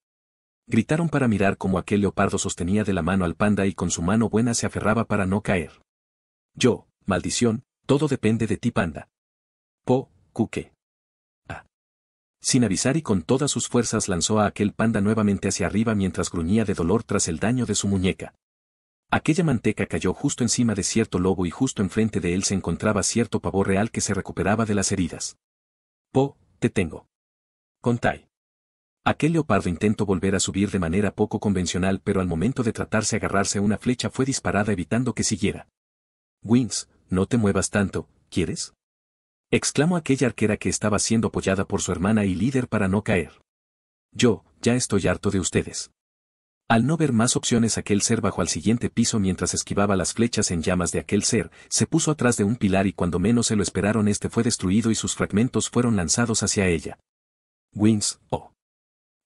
Gritaron para mirar cómo aquel leopardo sostenía de la mano al panda y con su mano buena se aferraba para no caer. Yo, maldición, todo depende de ti panda. Po, cuque. Sin avisar y con todas sus fuerzas lanzó a aquel panda nuevamente hacia arriba mientras gruñía de dolor tras el daño de su muñeca. Aquella manteca cayó justo encima de cierto lobo y justo enfrente de él se encontraba cierto pavor real que se recuperaba de las heridas. Po, te tengo. Contai. Aquel leopardo intentó volver a subir de manera poco convencional pero al momento de tratarse de agarrarse a una flecha fue disparada evitando que siguiera. Wings, no te muevas tanto, ¿quieres? Exclamó aquella arquera que estaba siendo apoyada por su hermana y líder para no caer. Yo, ya estoy harto de ustedes. Al no ver más opciones aquel ser bajó al siguiente piso mientras esquivaba las flechas en llamas de aquel ser, se puso atrás de un pilar y cuando menos se lo esperaron este fue destruido y sus fragmentos fueron lanzados hacia ella. wings oh.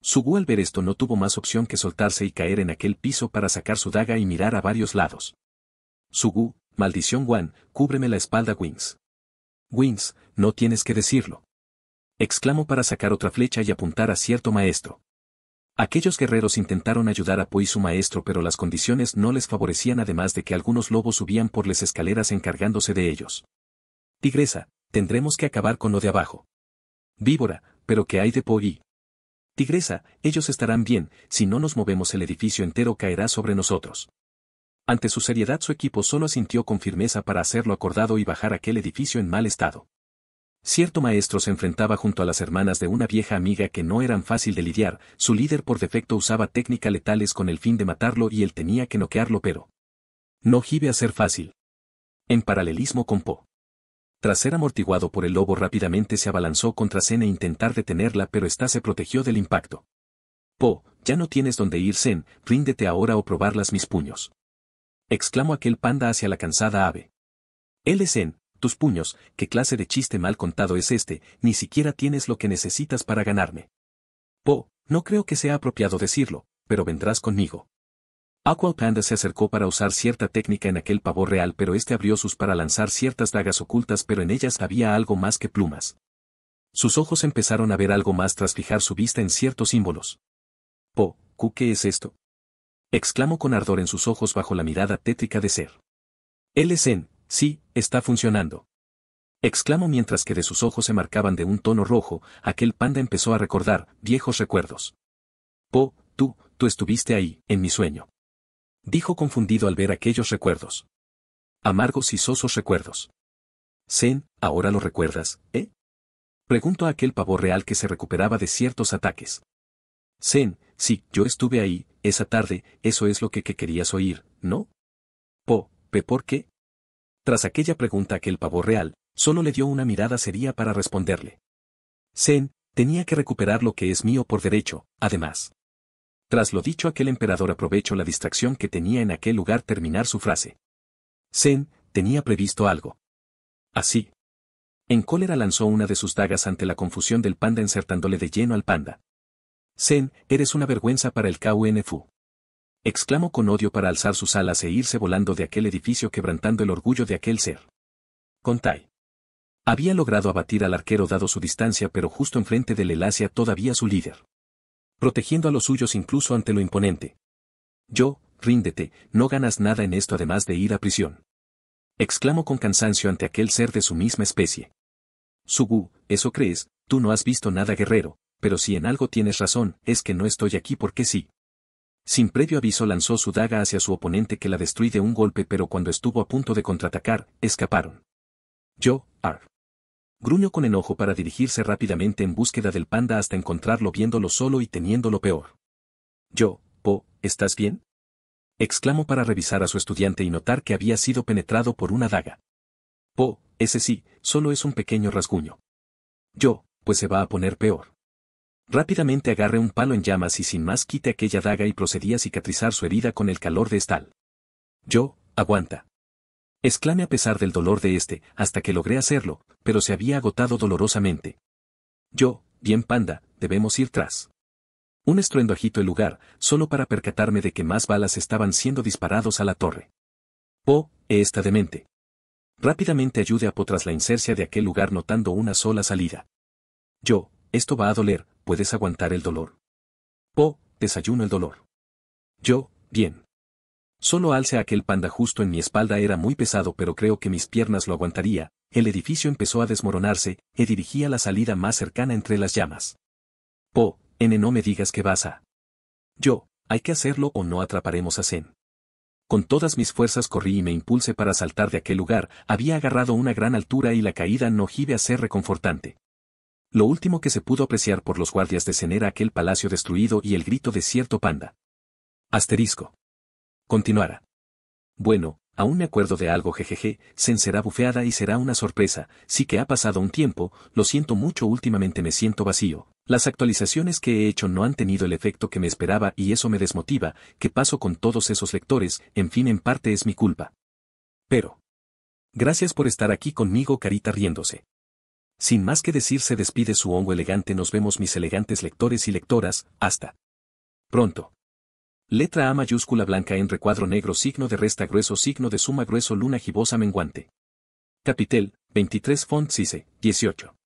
Sugu al ver esto no tuvo más opción que soltarse y caer en aquel piso para sacar su daga y mirar a varios lados. Sugu, maldición Wan, cúbreme la espalda Wings. Wings, no tienes que decirlo. Exclamo para sacar otra flecha y apuntar a cierto maestro. Aquellos guerreros intentaron ayudar a Poe su maestro pero las condiciones no les favorecían además de que algunos lobos subían por las escaleras encargándose de ellos. Tigresa, tendremos que acabar con lo de abajo. Víbora, pero ¿qué hay de Poe? Tigresa, ellos estarán bien, si no nos movemos el edificio entero caerá sobre nosotros. Ante su seriedad su equipo solo asintió con firmeza para hacerlo acordado y bajar aquel edificio en mal estado. Cierto maestro se enfrentaba junto a las hermanas de una vieja amiga que no eran fácil de lidiar, su líder por defecto usaba técnicas letales con el fin de matarlo y él tenía que noquearlo pero... No gibe a ser fácil. En paralelismo con Po. Tras ser amortiguado por el lobo rápidamente se abalanzó contra Zen e intentar detenerla pero esta se protegió del impacto. Po, ya no tienes donde ir Zen, ríndete ahora o probarlas mis puños exclamó aquel panda hacia la cansada ave. Él es en, tus puños, qué clase de chiste mal contado es este, ni siquiera tienes lo que necesitas para ganarme. Po, no creo que sea apropiado decirlo, pero vendrás conmigo. Aqua Panda se acercó para usar cierta técnica en aquel pavor real, pero este abrió sus para lanzar ciertas dagas ocultas, pero en ellas había algo más que plumas. Sus ojos empezaron a ver algo más tras fijar su vista en ciertos símbolos. Po, ¿qué es esto? exclamó con ardor en sus ojos bajo la mirada tétrica de Ser. Él es Zen, sí, está funcionando. Exclamó mientras que de sus ojos se marcaban de un tono rojo, aquel panda empezó a recordar viejos recuerdos. Po, tú, tú estuviste ahí, en mi sueño. Dijo confundido al ver aquellos recuerdos. Amargos y sosos recuerdos. Zen, ahora lo recuerdas, ¿eh? Preguntó aquel pavor real que se recuperaba de ciertos ataques. Zen, Sí, yo estuve ahí, esa tarde, eso es lo que, querías oír, ¿no? Po, pe, ¿por qué? Tras aquella pregunta que el pavo real, solo le dio una mirada seria para responderle. Zen, tenía que recuperar lo que es mío por derecho, además. Tras lo dicho aquel emperador aprovechó la distracción que tenía en aquel lugar terminar su frase. Zen, tenía previsto algo. Así. En cólera lanzó una de sus dagas ante la confusión del panda insertándole de lleno al panda. Zen, eres una vergüenza para el KUNFU. Exclamó con odio para alzar sus alas e irse volando de aquel edificio quebrantando el orgullo de aquel ser. Contai. Había logrado abatir al arquero dado su distancia pero justo enfrente del Elasia todavía su líder. Protegiendo a los suyos incluso ante lo imponente. Yo, ríndete, no ganas nada en esto además de ir a prisión. Exclamó con cansancio ante aquel ser de su misma especie. —Sugu, ¿eso crees? Tú no has visto nada guerrero, pero si en algo tienes razón, es que no estoy aquí porque sí. Sin previo aviso lanzó su daga hacia su oponente que la destruye de un golpe pero cuando estuvo a punto de contraatacar, escaparon. Yo, Ar, Gruñó con enojo para dirigirse rápidamente en búsqueda del panda hasta encontrarlo viéndolo solo y teniéndolo peor. Yo, Po, ¿estás bien? Exclamó para revisar a su estudiante y notar que había sido penetrado por una daga. Po, ese sí, solo es un pequeño rasguño. Yo, pues se va a poner peor. Rápidamente agarré un palo en llamas y sin más quite aquella daga y procedí a cicatrizar su herida con el calor de estal. Yo, aguanta. Exclamé a pesar del dolor de este, hasta que logré hacerlo, pero se había agotado dolorosamente. Yo, bien panda, debemos ir tras. Un estruendo agito el lugar, solo para percatarme de que más balas estaban siendo disparados a la torre. Po, he esta demente. Rápidamente ayude a Po tras la insercia de aquel lugar notando una sola salida. Yo, esto va a doler, puedes aguantar el dolor. Po, desayuno el dolor. Yo, bien. Solo alce aquel panda justo en mi espalda era muy pesado pero creo que mis piernas lo aguantaría, el edificio empezó a desmoronarse, y dirigía la salida más cercana entre las llamas. Po, N no me digas que vas a. Yo, hay que hacerlo o no atraparemos a Zen. Con todas mis fuerzas corrí y me impulse para saltar de aquel lugar, había agarrado una gran altura y la caída no gibe a ser reconfortante. Lo último que se pudo apreciar por los guardias de Zen era aquel palacio destruido y el grito de cierto panda. Asterisco. Continuará. Bueno, aún me acuerdo de algo jejeje, Zen será bufeada y será una sorpresa, sí que ha pasado un tiempo, lo siento mucho últimamente me siento vacío, las actualizaciones que he hecho no han tenido el efecto que me esperaba y eso me desmotiva, que paso con todos esos lectores, en fin en parte es mi culpa. Pero. Gracias por estar aquí conmigo carita riéndose. Sin más que decir se despide su hongo elegante nos vemos mis elegantes lectores y lectoras, hasta. Pronto. Letra A mayúscula blanca en recuadro negro signo de resta grueso signo de suma grueso luna gibosa menguante. Capitel, 23 font 18.